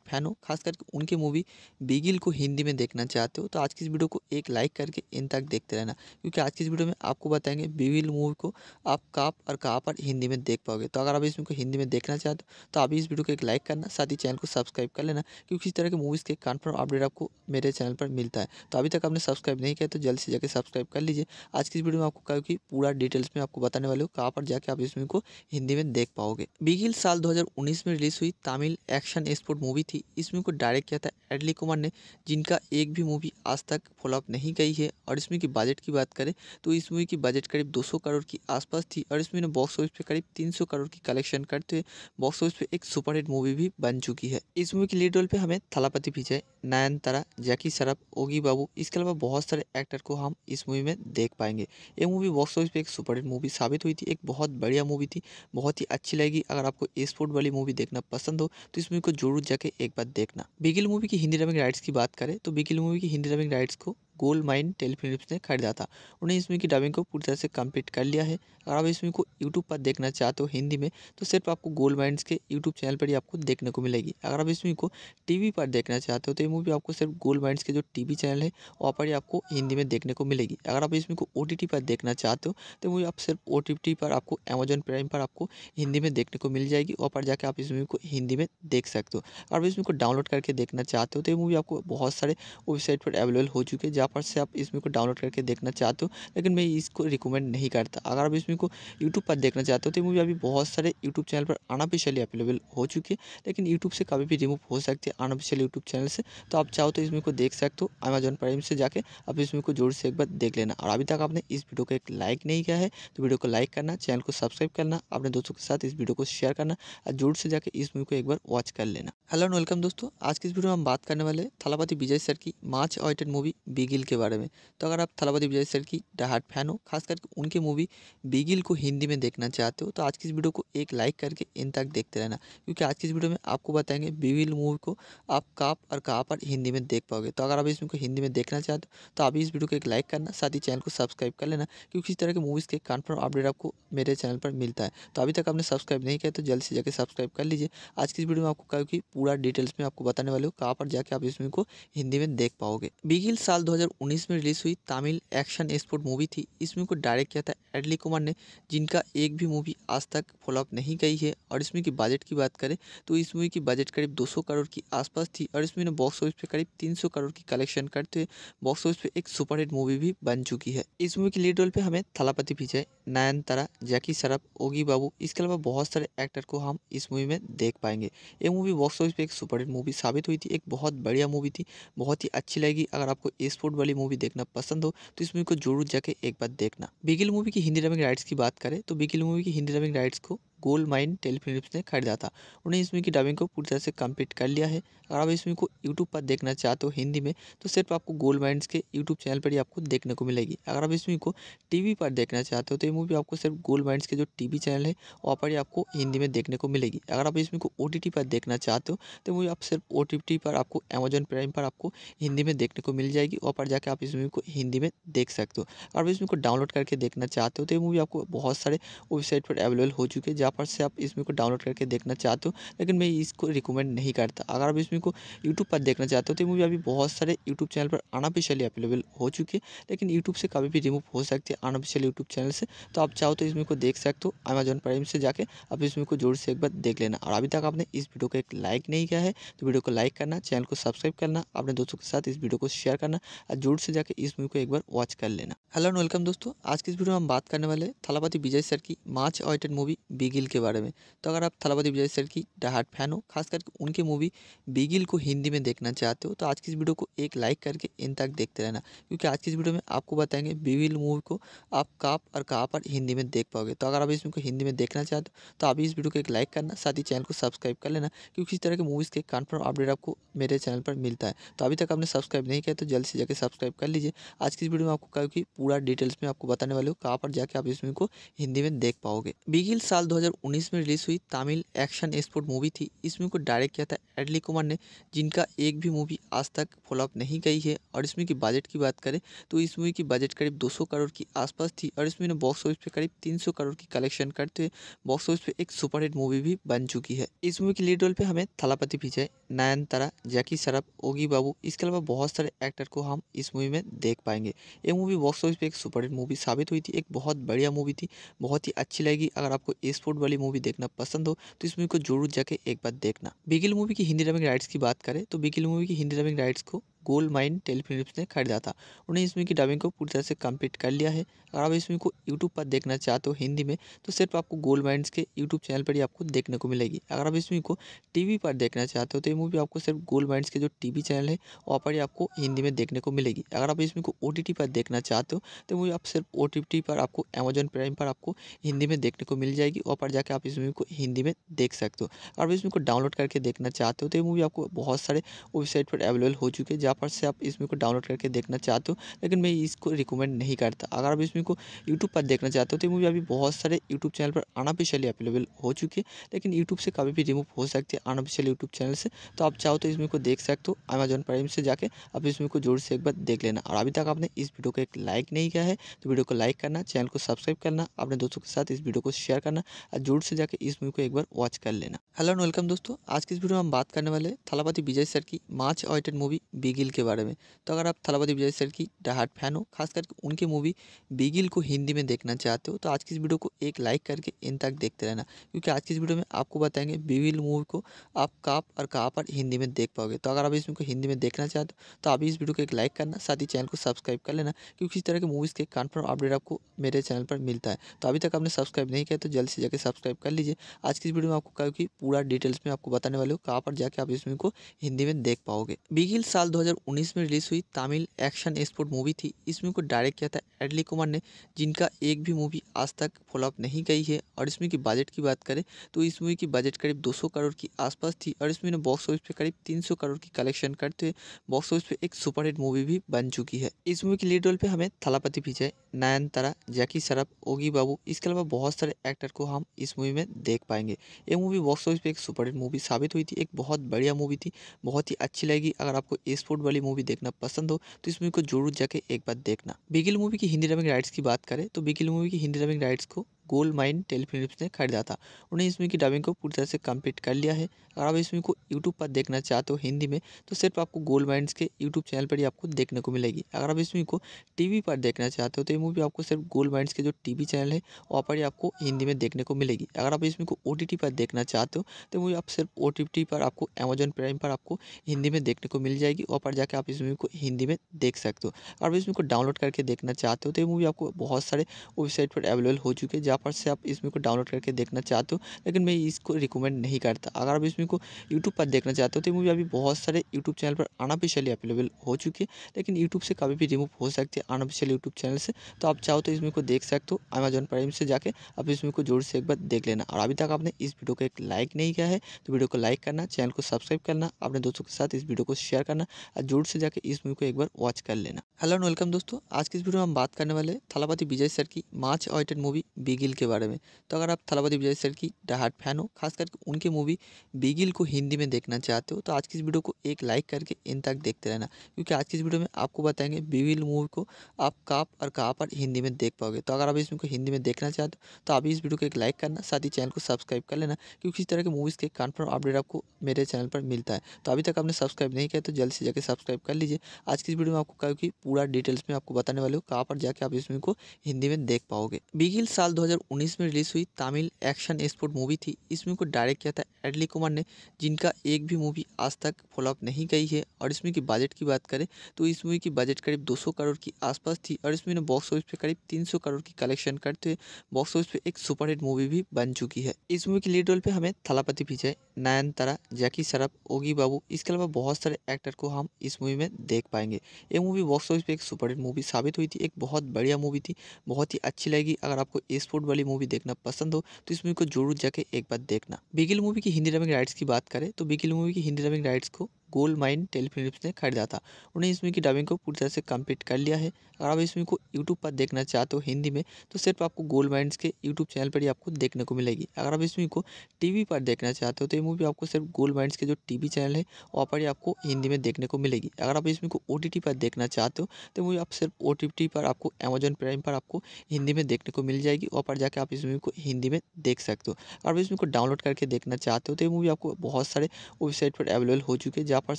Speaker 2: फैन हो खास करके उनकी मूवी बिगिल को हिंदी में देखना चाहते हो तो आज की इस वीडियो को एक लाइक करके इन तक देखते रहना क्योंकि आज की इस वीडियो में आपको बताएंगे बिगिल मूवी को आप कहाँ और कहाँ पर हिंदी में देख पाओगे तो अगर आप इसमें हिंदी में देखना चाहते हो तो आप इस वीडियो को एक लाइक करना साथ ही चैनल को सब्सक्राइब कर लेना क्योंकि इस तरह की मूवीज़ के कन्फर्म अपडेट आपको मेरे चैनल पर मिलता है तो अभी तक आपने सब्सक्राइब नहीं किया तो जल्द से जाकर सब्सक्राइब कर लीजिए आज की इस वीडियो में आपको क्योंकि पूरा डिटेल्स में आपको बताने वाले हो कहाँ पर जाके आप इस मूवी को हिंदी में देख पाओगे बिगिल साल दो 2019 में रिलीज़ हुई तमिल एक्शन एक्सपोर्ट मूवी थी इस मूवी को डायरेक्ट किया था एडली कुमार ने जिनका एक भी मूवी आज तक फॉलोअप नहीं गई है और इसमें की बजट की बात करें तो इस मूवी की बजट करीब 200 करोड़ की आसपास थी और इसमें बॉक्स ऑफिस पे करीब 300 करोड़ की कलेक्शन करते हुए बॉक्स ऑफिस पे एक सुपरहिट मूवी भी बन चुकी है इस मूवी की लीड रोल पर हमें थलापति विजय नयनतारा जैकी सरफ ओगी बाबू इसके अलावा बहुत सारे एक्टर को हम इस मूवी में देख पाएंगे ये मूवी बॉक्स ऑफिस पर एक सुपरहिट मूवी साबित हुई थी एक बहुत बढ़िया मूवी थी बहुत ही अच्छी लगी अगर आपको स्पोर्ट वाली मूवी देखना पसंद हो तो इस मूवी को जरूर जाके एक बार देखना बिगिल मूवी की हिंदी डबिंग राइट्स की बात करें तो बिगिल मूवी की हिंदी डबिंग राइट्स को गोल्ड माइन टेलीफिल्म ने खरीदा था उन्हें इसमें की डबिंग को पूरी तरह से कंप्लीट कर लिया है अगर आप इसमें को यूट्यूब पर देखना चाहते हो हिंदी में तो सिर्फ आपको गोल्ड माइंस के यूट्यूब चैनल पर ही आपको देखने को मिलेगी अगर आप इसमें को टीवी पर देखना चाहते हो तो ये मूवी आपको सिर्फ गोल्ड माइंस के जो टीवी चैनल है वहाँ पर ही आपको हिंदी में देखने को मिलेगी अगर आप इसमें को ओ पर देखना चाहते हो तो मूवी आप सिर्फ ओ पर आपको अमेजोन प्राइम पर आपको हिंदी में देखने को मिल जाएगी वहाँ पर जाकर आप इस मूवी को हिंदी में देख सकते हो अगर आप इसमें को डाउनलोड करके देखना चाहते हो तो ये मूवी आपको बहुत सारे वेबसाइट पर अवेलेबल हो चुके हैं पर से आप इसमें को डाउनलोड करके देखना चाहते हो लेकिन मैं इसको रिकमेंड नहीं करता अगर आप इसमें को यूट्यूब पर देखना चाहते हो तो मूवी अभी बहुत सारे यूट्यूब चैनल पर अनऑफिशियली अवेलेबल हो चुकी है लेकिन यूट्यूब से कभी भी रिमूव हो सकती है अनऑफिशियल यूट्यूब चैनल से तो आप चाहो तो इसमें को देख सकते हो अमेजन प्राइम से जाकर आप इसमें को जोर से एक बार देख लेना और अभी तक आपने इस वीडियो को एक लाइक नहीं किया है तो वीडियो को लाइक करना चैनल को सब्सक्राइब करना अपने दोस्तों के साथ इस वीडियो को शेयर करना और जोर से जाकर इस मूवी को एक बार वॉच कर लेना हेलो एंड वेलकम दोस्तों आज के इस वीडियो में हम बात करने वाले थलापति विजय सर की मार्च ऑइटेड मूवी बिगे बिगिल के बारे में तो अगर आप थलावती विजय सर की डाहाट फैन हो खास करके उनकी मूवी बिगिल को हिंदी में देखना चाहते हो तो आज की इस वीडियो को एक लाइक करके इन तक देखते रहना क्योंकि आज की इस वीडियो में आपको बताएंगे बिगिल मूवी को आप कहाँ और कहाँ पर हिंदी में देख पाओगे तो अगर आप इसमें को हिंदी में देखना चाहते हो तो आप इस वीडियो को एक लाइक करना साथ ही चैनल को सब्सक्राइब कर लेना क्योंकि इस तरह के मूवीज़ के कन्फर्म अपडेट आपको मेरे चैनल पर मिलता है तो अभी तक आपने सब्सक्राइब नहीं किया तो जल्द से जाकर सब्सक्राइब कर लीजिए आज की इस वीडियो में आपको क्योंकि पूरा डिटेल्स में आपको बताने वाले हो कहाँ पर जाके आप इस मूवी को हिंदी में देख पाओगे बिगिल साल दो 2019 में रिलीज़ हुई तमिल एक्शन एक्सपोर्ट मूवी थी इस मूवी को डायरेक्ट किया था एडली कुमार ने जिनका एक भी मूवी आज तक फॉलोअप नहीं गई है और इस मूवी की बजट की बात करें तो इस मूवी की बजट करीब 200 करोड़ की आसपास थी और इस मूवी ने बॉक्स ऑफिस पे करीब 300 करोड़ की कलेक्शन करते हुए बॉक्स ऑफिस पे एक सुपरहिट मूवी भी बन चुकी है इस मूवी की लीड रोल पर हमें थलापति विजय नयनतारा जैकी सरफ ओगी बाबू इसके अलावा बहुत सारे एक्टर को हम इस मूवी में देख पाएंगे ये मूवी बॉक्स ऑफिस पर एक सुपरहिट मूवी साबित हुई थी एक बहुत बढ़िया मूवी थी बहुत ही अच्छी लगी अगर आपको स्पोर्ट बॉलीवुड वाली मूवी देखना पसंद हो तो इस मूवी को जरूर जाके एक बार देखना बिगिल मूवी की हिंदी डबिंग राइट्स की बात करें तो बिगिल मूवी की हिंदी डबिंग राइट्स को गोल्ड माइन टेलीफिलिप्स ने खरीदा था उन्हें इसमें की डबिंग को पूरी तरह से कंप्लीट कर लिया है अगर आप इसमें को यूट्यूब पर देखना चाहते हो हिंदी में तो सिर्फ आपको गोल्ड माइंस के यूट्यूब चैनल पर ही आपको देखने को मिलेगी अगर आप इसमें को टीवी पर देखना चाहते हो तो ये मूवी आपको सिर्फ गोल्ड माइंस के जो टीवी चैनल है वहाँ पर ही आपको हिंदी में देखने को मिलेगी अगर आप इसमें को ओ पर देखना चाहते हो तो मूवी आप सिर्फ ओ पर आपको अमेजोन प्राइम पर आपको हिंदी में देखने को मिल जाएगी वहाँ पर जाकर आप इस मूवी को हिंदी में देख सकते हो अगर आप इसमें को डाउनलोड करके देखना चाहते हो तो ये मूवी आपको बहुत सारे वेबसाइट पर अवेलेबल हो चुके हैं जहाँ फटाफट से आप इसमें को डाउनलोड करके देखना चाहते हो लेकिन मैं इसको रिकमेंड नहीं करता अगर आप इसमें को यूट्यूब पर देखना चाहते हो तो मूवी अभी बहुत सारे यूट्यूब चैनल पर अनऑफिशियली अवेलेबल हो चुकी है लेकिन यूट्यूब से कभी भी रिमूव हो सकती है अनऑफिशियल यूट्यूब चैनल से तो आप चाहो तो इसमें को देख सकते हो अमेजोन प्राइम से जाकर आप इसमें को जोर से एक बार देख लेना और अभी तक आपने इस वीडियो को एक लाइक नहीं किया है तो वीडियो को लाइक करना चैनल को सब्सक्राइब करना अपने दोस्तों के साथ इस वीडियो को शेयर करना और जोर से जाकर इस मूवी को एक बार वॉच कर लेना हेलो एंड वेलकम दोस्तों आज की इस वीडियो में हम बात करने वाले थलापति विजय सर की much awaited movie Bigil Bigil के बारे में तो अगर आप थलापति विजय सर की डाहाट फैन हो खास करके उनकी मूवी बिगिल को हिंदी में देखना चाहते हो तो आज की इस वीडियो को एक लाइक करके इन तक देखते रहना क्योंकि आज की इस वीडियो में आपको बताएंगे बिगिल मूवी को आप कहाँ और कहाँ पर हिंदी में देख पाओगे तो अगर आप इसमें को हिंदी में देखना चाहते हो तो आप इस वीडियो को एक लाइक करना साथ ही चैनल को सब्सक्राइब कर लेना क्योंकि इस तरह के मूवीज़ के कन्फर्म अपडेट आपको मेरे चैनल पर मिलता है तो अभी तक आपने सब्सक्राइब नहीं किया तो जल्द से जाकर सब्सक्राइब कर लीजिए आज की इस वीडियो में आपको कहा कि पूरा डिटेल्स में आपको बताने वाले हो कहाँ पर जाके आप इसमें को हिंदी में देख पाओगे बिगिल साल दो 2019 में रिलीज़ हुई तमिल एक्शन स्पोर्ट मूवी थी इस मूवी को डायरेक्ट किया था एडली कुमार ने जिनका एक भी मूवी आज तक फॉलोअप नहीं गई है और इसमें की बजट की बात करें तो इस मूवी की बजट करीब 200 करोड़ की आसपास थी और इसमें ने बॉक्स ऑफिस पे करीब 300 करोड़ की कलेक्शन करते हुए बॉक्स ऑफिस पे एक सुपरहिट मूवी भी बन चुकी है इस मूवी के लीड रोल पे हमें थलापति विजय नयनतारा जैकी सरफ ओगी बाबू इसके अलावा बहुत सारे एक्टर को हम इस मूवी में देख पाएंगे ये मूवी बॉक्स ऑफिस पे एक सुपरहिट मूवी साबित हुई थी एक बहुत बढ़िया मूवी थी बहुत ही अच्छी लगी अगर आपको स्पोर्ट रोड वाली मूवी देखना पसंद हो तो इस मूवी को जरूर जाके एक बार देखना बिगिल मूवी की हिंदी डबिंग राइट्स की बात करें तो बिगिल मूवी की हिंदी डबिंग राइट्स को गोल्ड माइन टेलीफिलिप्स ने खरीदा था उन्हें इसमें की डबिंग को पूरी तरह से कंप्लीट कर लिया है अगर आप इसमें को यूट्यूब पर देखना चाहते हो तो हिंदी में तो सिर्फ आपको गोल्ड माइंड के यूट्यूब चैनल पर ही आपको देखने को मिलेगी अगर आप इसमें को टीवी पर देखना चाहते हो तो ये मूवी आपको सिर्फ गोल्ड माइंड के जो टीवी चैनल है वहाँ पर ही आपको हिंदी में देखने को मिलेगी अगर आप इसमें को ओ पर देखना चाहते हो तो मूवी आप सिर्फ ओ पर आपको अमेजन प्राइम पर आपको हिंदी में देखने को मिल जाएगी वहाँ पर जाकर आप इस मूवी को हिंदी में देख सकते हो अगर आप इसमें को डाउनलोड करके देखना चाहते हो तो ये मूवी आपको बहुत सारे वेबसाइट पर अवेलेबल हो चुके हैं पर से आप इसमें को डाउनलोड करके देखना चाहते हो लेकिन मैं इसको रिकमेंड नहीं करता अगर आप इसमें को यूट्यूब पर देखना चाहते हो तो मूवी अभी बहुत सारे यूट्यूब चैनल पर अनऑफिशियली अवेलेबल हो चुकी है लेकिन यूट्यूब से कभी भी रिमूव हो सकती है अनऑफिशियल यूट्यूब चैनल से तो आप चाहो तो इसमें को देख सकते हो अमेजोन प्राइम से जाकर आप इसमें को जोर से एक बार देख लेना और अभी तक आपने इस वीडियो को एक लाइक नहीं किया है तो वीडियो को लाइक करना चैनल को सब्सक्राइब करना अपने दोस्तों के साथ इस वीडियो को शेयर करना और जोर से जाकर इस मूवी को एक बार वॉच कर लेना हेलो एंड वेलकम दोस्तों आज की इस वीडियो में हम बात करने वाले थलापति विजय सर की much awaited movie Bigil Bigil के बारे में तो अगर आप थलापति विजय सर की डाहाट फैन हो खास करके उनकी मूवी बिगिल को हिंदी में देखना चाहते हो तो आज की इस वीडियो को एक लाइक करके इन तक देखते रहना क्योंकि आज की इस वीडियो में आपको बताएंगे बिगिल मूवी को आप कहाँ और कहाँ पर हिंदी में देख पाओगे तो अगर आप इसमें हिंदी में देखना चाहते हो तो आप इस वीडियो को एक लाइक करना साथ ही चैनल को सब्सक्राइब कर लेना क्योंकि इस तरह की मूवीज़ के कन्फर्म अपडेट आपको मेरे चैनल पर मिलता है तो अभी तक आपने सब्सक्राइब नहीं किया तो जल्द से जाकर सब्सक्राइब कर लीजिए आज की इस वीडियो में आपको क्योंकि पूरा डिटेल्स में आपको बताने वाले हो कहाँ पर जाके आप इस मूवी को हिंदी में देख पाओगे बिगिल साल दो 2019 में रिलीज़ हुई तमिल एक्शन एक्सपोर्ट मूवी थी इस मूवी को डायरेक्ट किया था एडली कुमार ने जिनका एक भी मूवी आज तक फॉलोअप नहीं गई है और इसमें की बजट की बात करें तो इस मूवी की बजट करीब 200 करोड़ की आसपास थी और इसमें बॉक्स ऑफिस पे करीब 300 करोड़ की कलेक्शन करते हुए बॉक्स ऑफिस पे एक सुपरहिट मूवी भी बन चुकी है इस मूवी की लीड रोल पर हमें थलापति विजय नयनतारा जैकी सरफ ओगी बाबू इसके अलावा बहुत सारे एक्टर को हम इस मूवी में देख पाएंगे ये मूवी बॉक्स ऑफिस पर एक सुपरहिट मूवी साबित हुई थी एक बहुत बढ़िया मूवी थी बहुत ही अच्छी लगी अगर आपको स्पोर्ट वाली मूवी देखना पसंद हो तो इस मूवी को जरूर जाके एक बार देखना बिगिल मूवी की हिंदी डबिंग राइट्स की बात करें तो बिगिल मूवी की हिंदी डबिंग राइट्स को गोल्ड माइन टेलीफिल्म ने खरीदा था उन्हें इसमें की डबिंग को पूरी तरह से कंप्लीट कर लिया है अगर आप इसमें को यूट्यूब पर देखना चाहते हो हिंदी में तो सिर्फ आपको गोल्ड माइंस के यूट्यूब चैनल पर ही आपको देखने को मिलेगी अगर आप इसमें को टीवी पर देखना चाहते हो तो ये मूवी आपको सिर्फ गोल्ड माइंस के जो टीवी चैनल है वहाँ पर ही आपको हिंदी में देखने को मिलेगी अगर आप इसमें को ओ पर देखना चाहते हो तो मूवी आप सिर्फ ओ पर आपको अमेजोन प्राइम पर आपको हिंदी में देखने को मिल जाएगी वहाँ पर जाकर आप इस मूवी को हिंदी में देख सकते हो अगर आप इसमें को डाउनलोड करके देखना चाहते हो तो ये मूवी आपको बहुत सारे वेबसाइट पर अवेलेबल हो चुके हैं पर से आप इसमें को डाउनलोड करके देखना चाहते हो लेकिन मैं इसको रिकमेंड नहीं करता अगर आप इसमें को यूट्यूब पर देखना चाहते हो तो मूवी अभी बहुत सारे यूट्यूब चैनल पर अनऑफिशियली अवेलेबल हो चुकी है लेकिन यूट्यूब से कभी भी रिमूव हो सकती है अनऑफिशियल यूट्यूब चैनल से तो आप चाहो तो इसमें को देख सकते हो अमेजन प्राइम से जाकर आप इसमें को जोर से एक बार देख लेना और अभी तक आपने इस वीडियो को एक लाइक नहीं किया है तो वीडियो को लाइक करना चैनल को सब्सक्राइब करना अपने दोस्तों के साथ इस वीडियो को शेयर करना और जोर से जाकर इस मूवी को एक बार वॉच कर लेना हेलो एंड वेलकम दोस्तों आज के इस वीडियो में हम बात करने वाले थलापति विजय सर की मार्च ऑइटेड मूवी बिगे बिगिल के बारे में तो अगर आप थलावती विजय सर की डाहाट फैन हो खास करके उनकी मूवी बिगिल को हिंदी में देखना चाहते हो तो आज की इस वीडियो को एक लाइक करके इन तक देखते रहना क्योंकि आज की इस वीडियो में आपको बताएंगे बिगिल मूवी को आप कहाँ और कहाँ पर हिंदी में देख पाओगे तो अगर आप इसमें को हिंदी में देखना चाहते हो तो आप इस वीडियो को एक लाइक करना साथ ही चैनल को सब्सक्राइब कर लेना क्योंकि इस तरह के मूवीज़ के कन्फर्म अपडेट आपको मेरे चैनल पर मिलता है तो अभी तक आपने सब्सक्राइब नहीं किया तो जल्द से जाकर सब्सक्राइब कर लीजिए आज की इस वीडियो में आपको क्योंकि पूरा डिटेल्स में आपको बताने वाले हो कहाँ पर जाके आप इस मूवी को हिंदी में देख पाओगे बिगिल साल दो 2019 में रिलीज़ हुई तमिल एक्शन स्पोर्ट मूवी थी इस मूवी को डायरेक्ट किया था एडली कुमार ने जिनका एक भी मूवी आज तक फॉलोअप नहीं गई है और इस मूवी की बजट की बात करें तो इस मूवी की बजट करीब 200 करोड़ की आसपास थी और इस मूवी ने बॉक्स ऑफिस पे करीब 300 करोड़ की कलेक्शन करते हुए बॉक्स ऑफिस पे एक सुपरहिट मूवी भी बन चुकी है इस मूवी की लीड रोल पर हमें थलापति विजय नयनतारा जैकी सरफ ओगी बाबू इसके अलावा बहुत सारे एक्टर को हम इस मूवी में देख पाएंगे ये मूवी बॉक्स ऑफिस पर एक सुपरहिट मूवी साबित हुई थी एक बहुत बढ़िया मूवी थी बहुत ही अच्छी लगी अगर आपको स्पोर्ट बॉलीवुड वाली मूवी देखना पसंद हो तो इस मूवी को जरूर जाके एक बार देखना बिगिल मूवी की हिंदी डबिंग राइट्स की बात करें तो बिगिल मूवी की हिंदी डबिंग राइट्स को गोल्ड माइन टेलीफिल्म ने खरीदा था उन्हें इसमें की डबिंग को पूरी तरह से कम्प्लीट कर लिया है अगर आप इसमें को यूट्यूब पर देखना चाहते हो हिंदी में तो सिर्फ आपको गोल्ड माइंस के यूट्यूब चैनल पर ही आपको देखने को मिलेगी अगर आप इसमें को टी पर देखना चाहते हो तो ये मूवी आपको सिर्फ गोल्ड माइंस के जो टी चैनल है वहाँ पर ही आपको हिंदी में देखने को मिलेगी अगर आप इसमें को ओ पर देखना चाहते हो तो मूवी आप सिर्फ ओ पर आपको अमेजन प्राइम पर आपको हिंदी में देखने को मिल जाएगी वहाँ पर जाकर आप इस मूवी को हिंदी में देख सकते हो अगर आप इसमें को डाउनलोड करके देखना चाहते हो तो ये मूवी आपको बहुत सारे वेबसाइट पर अवेलेबल हो चुके हैं जहाँ फटाफट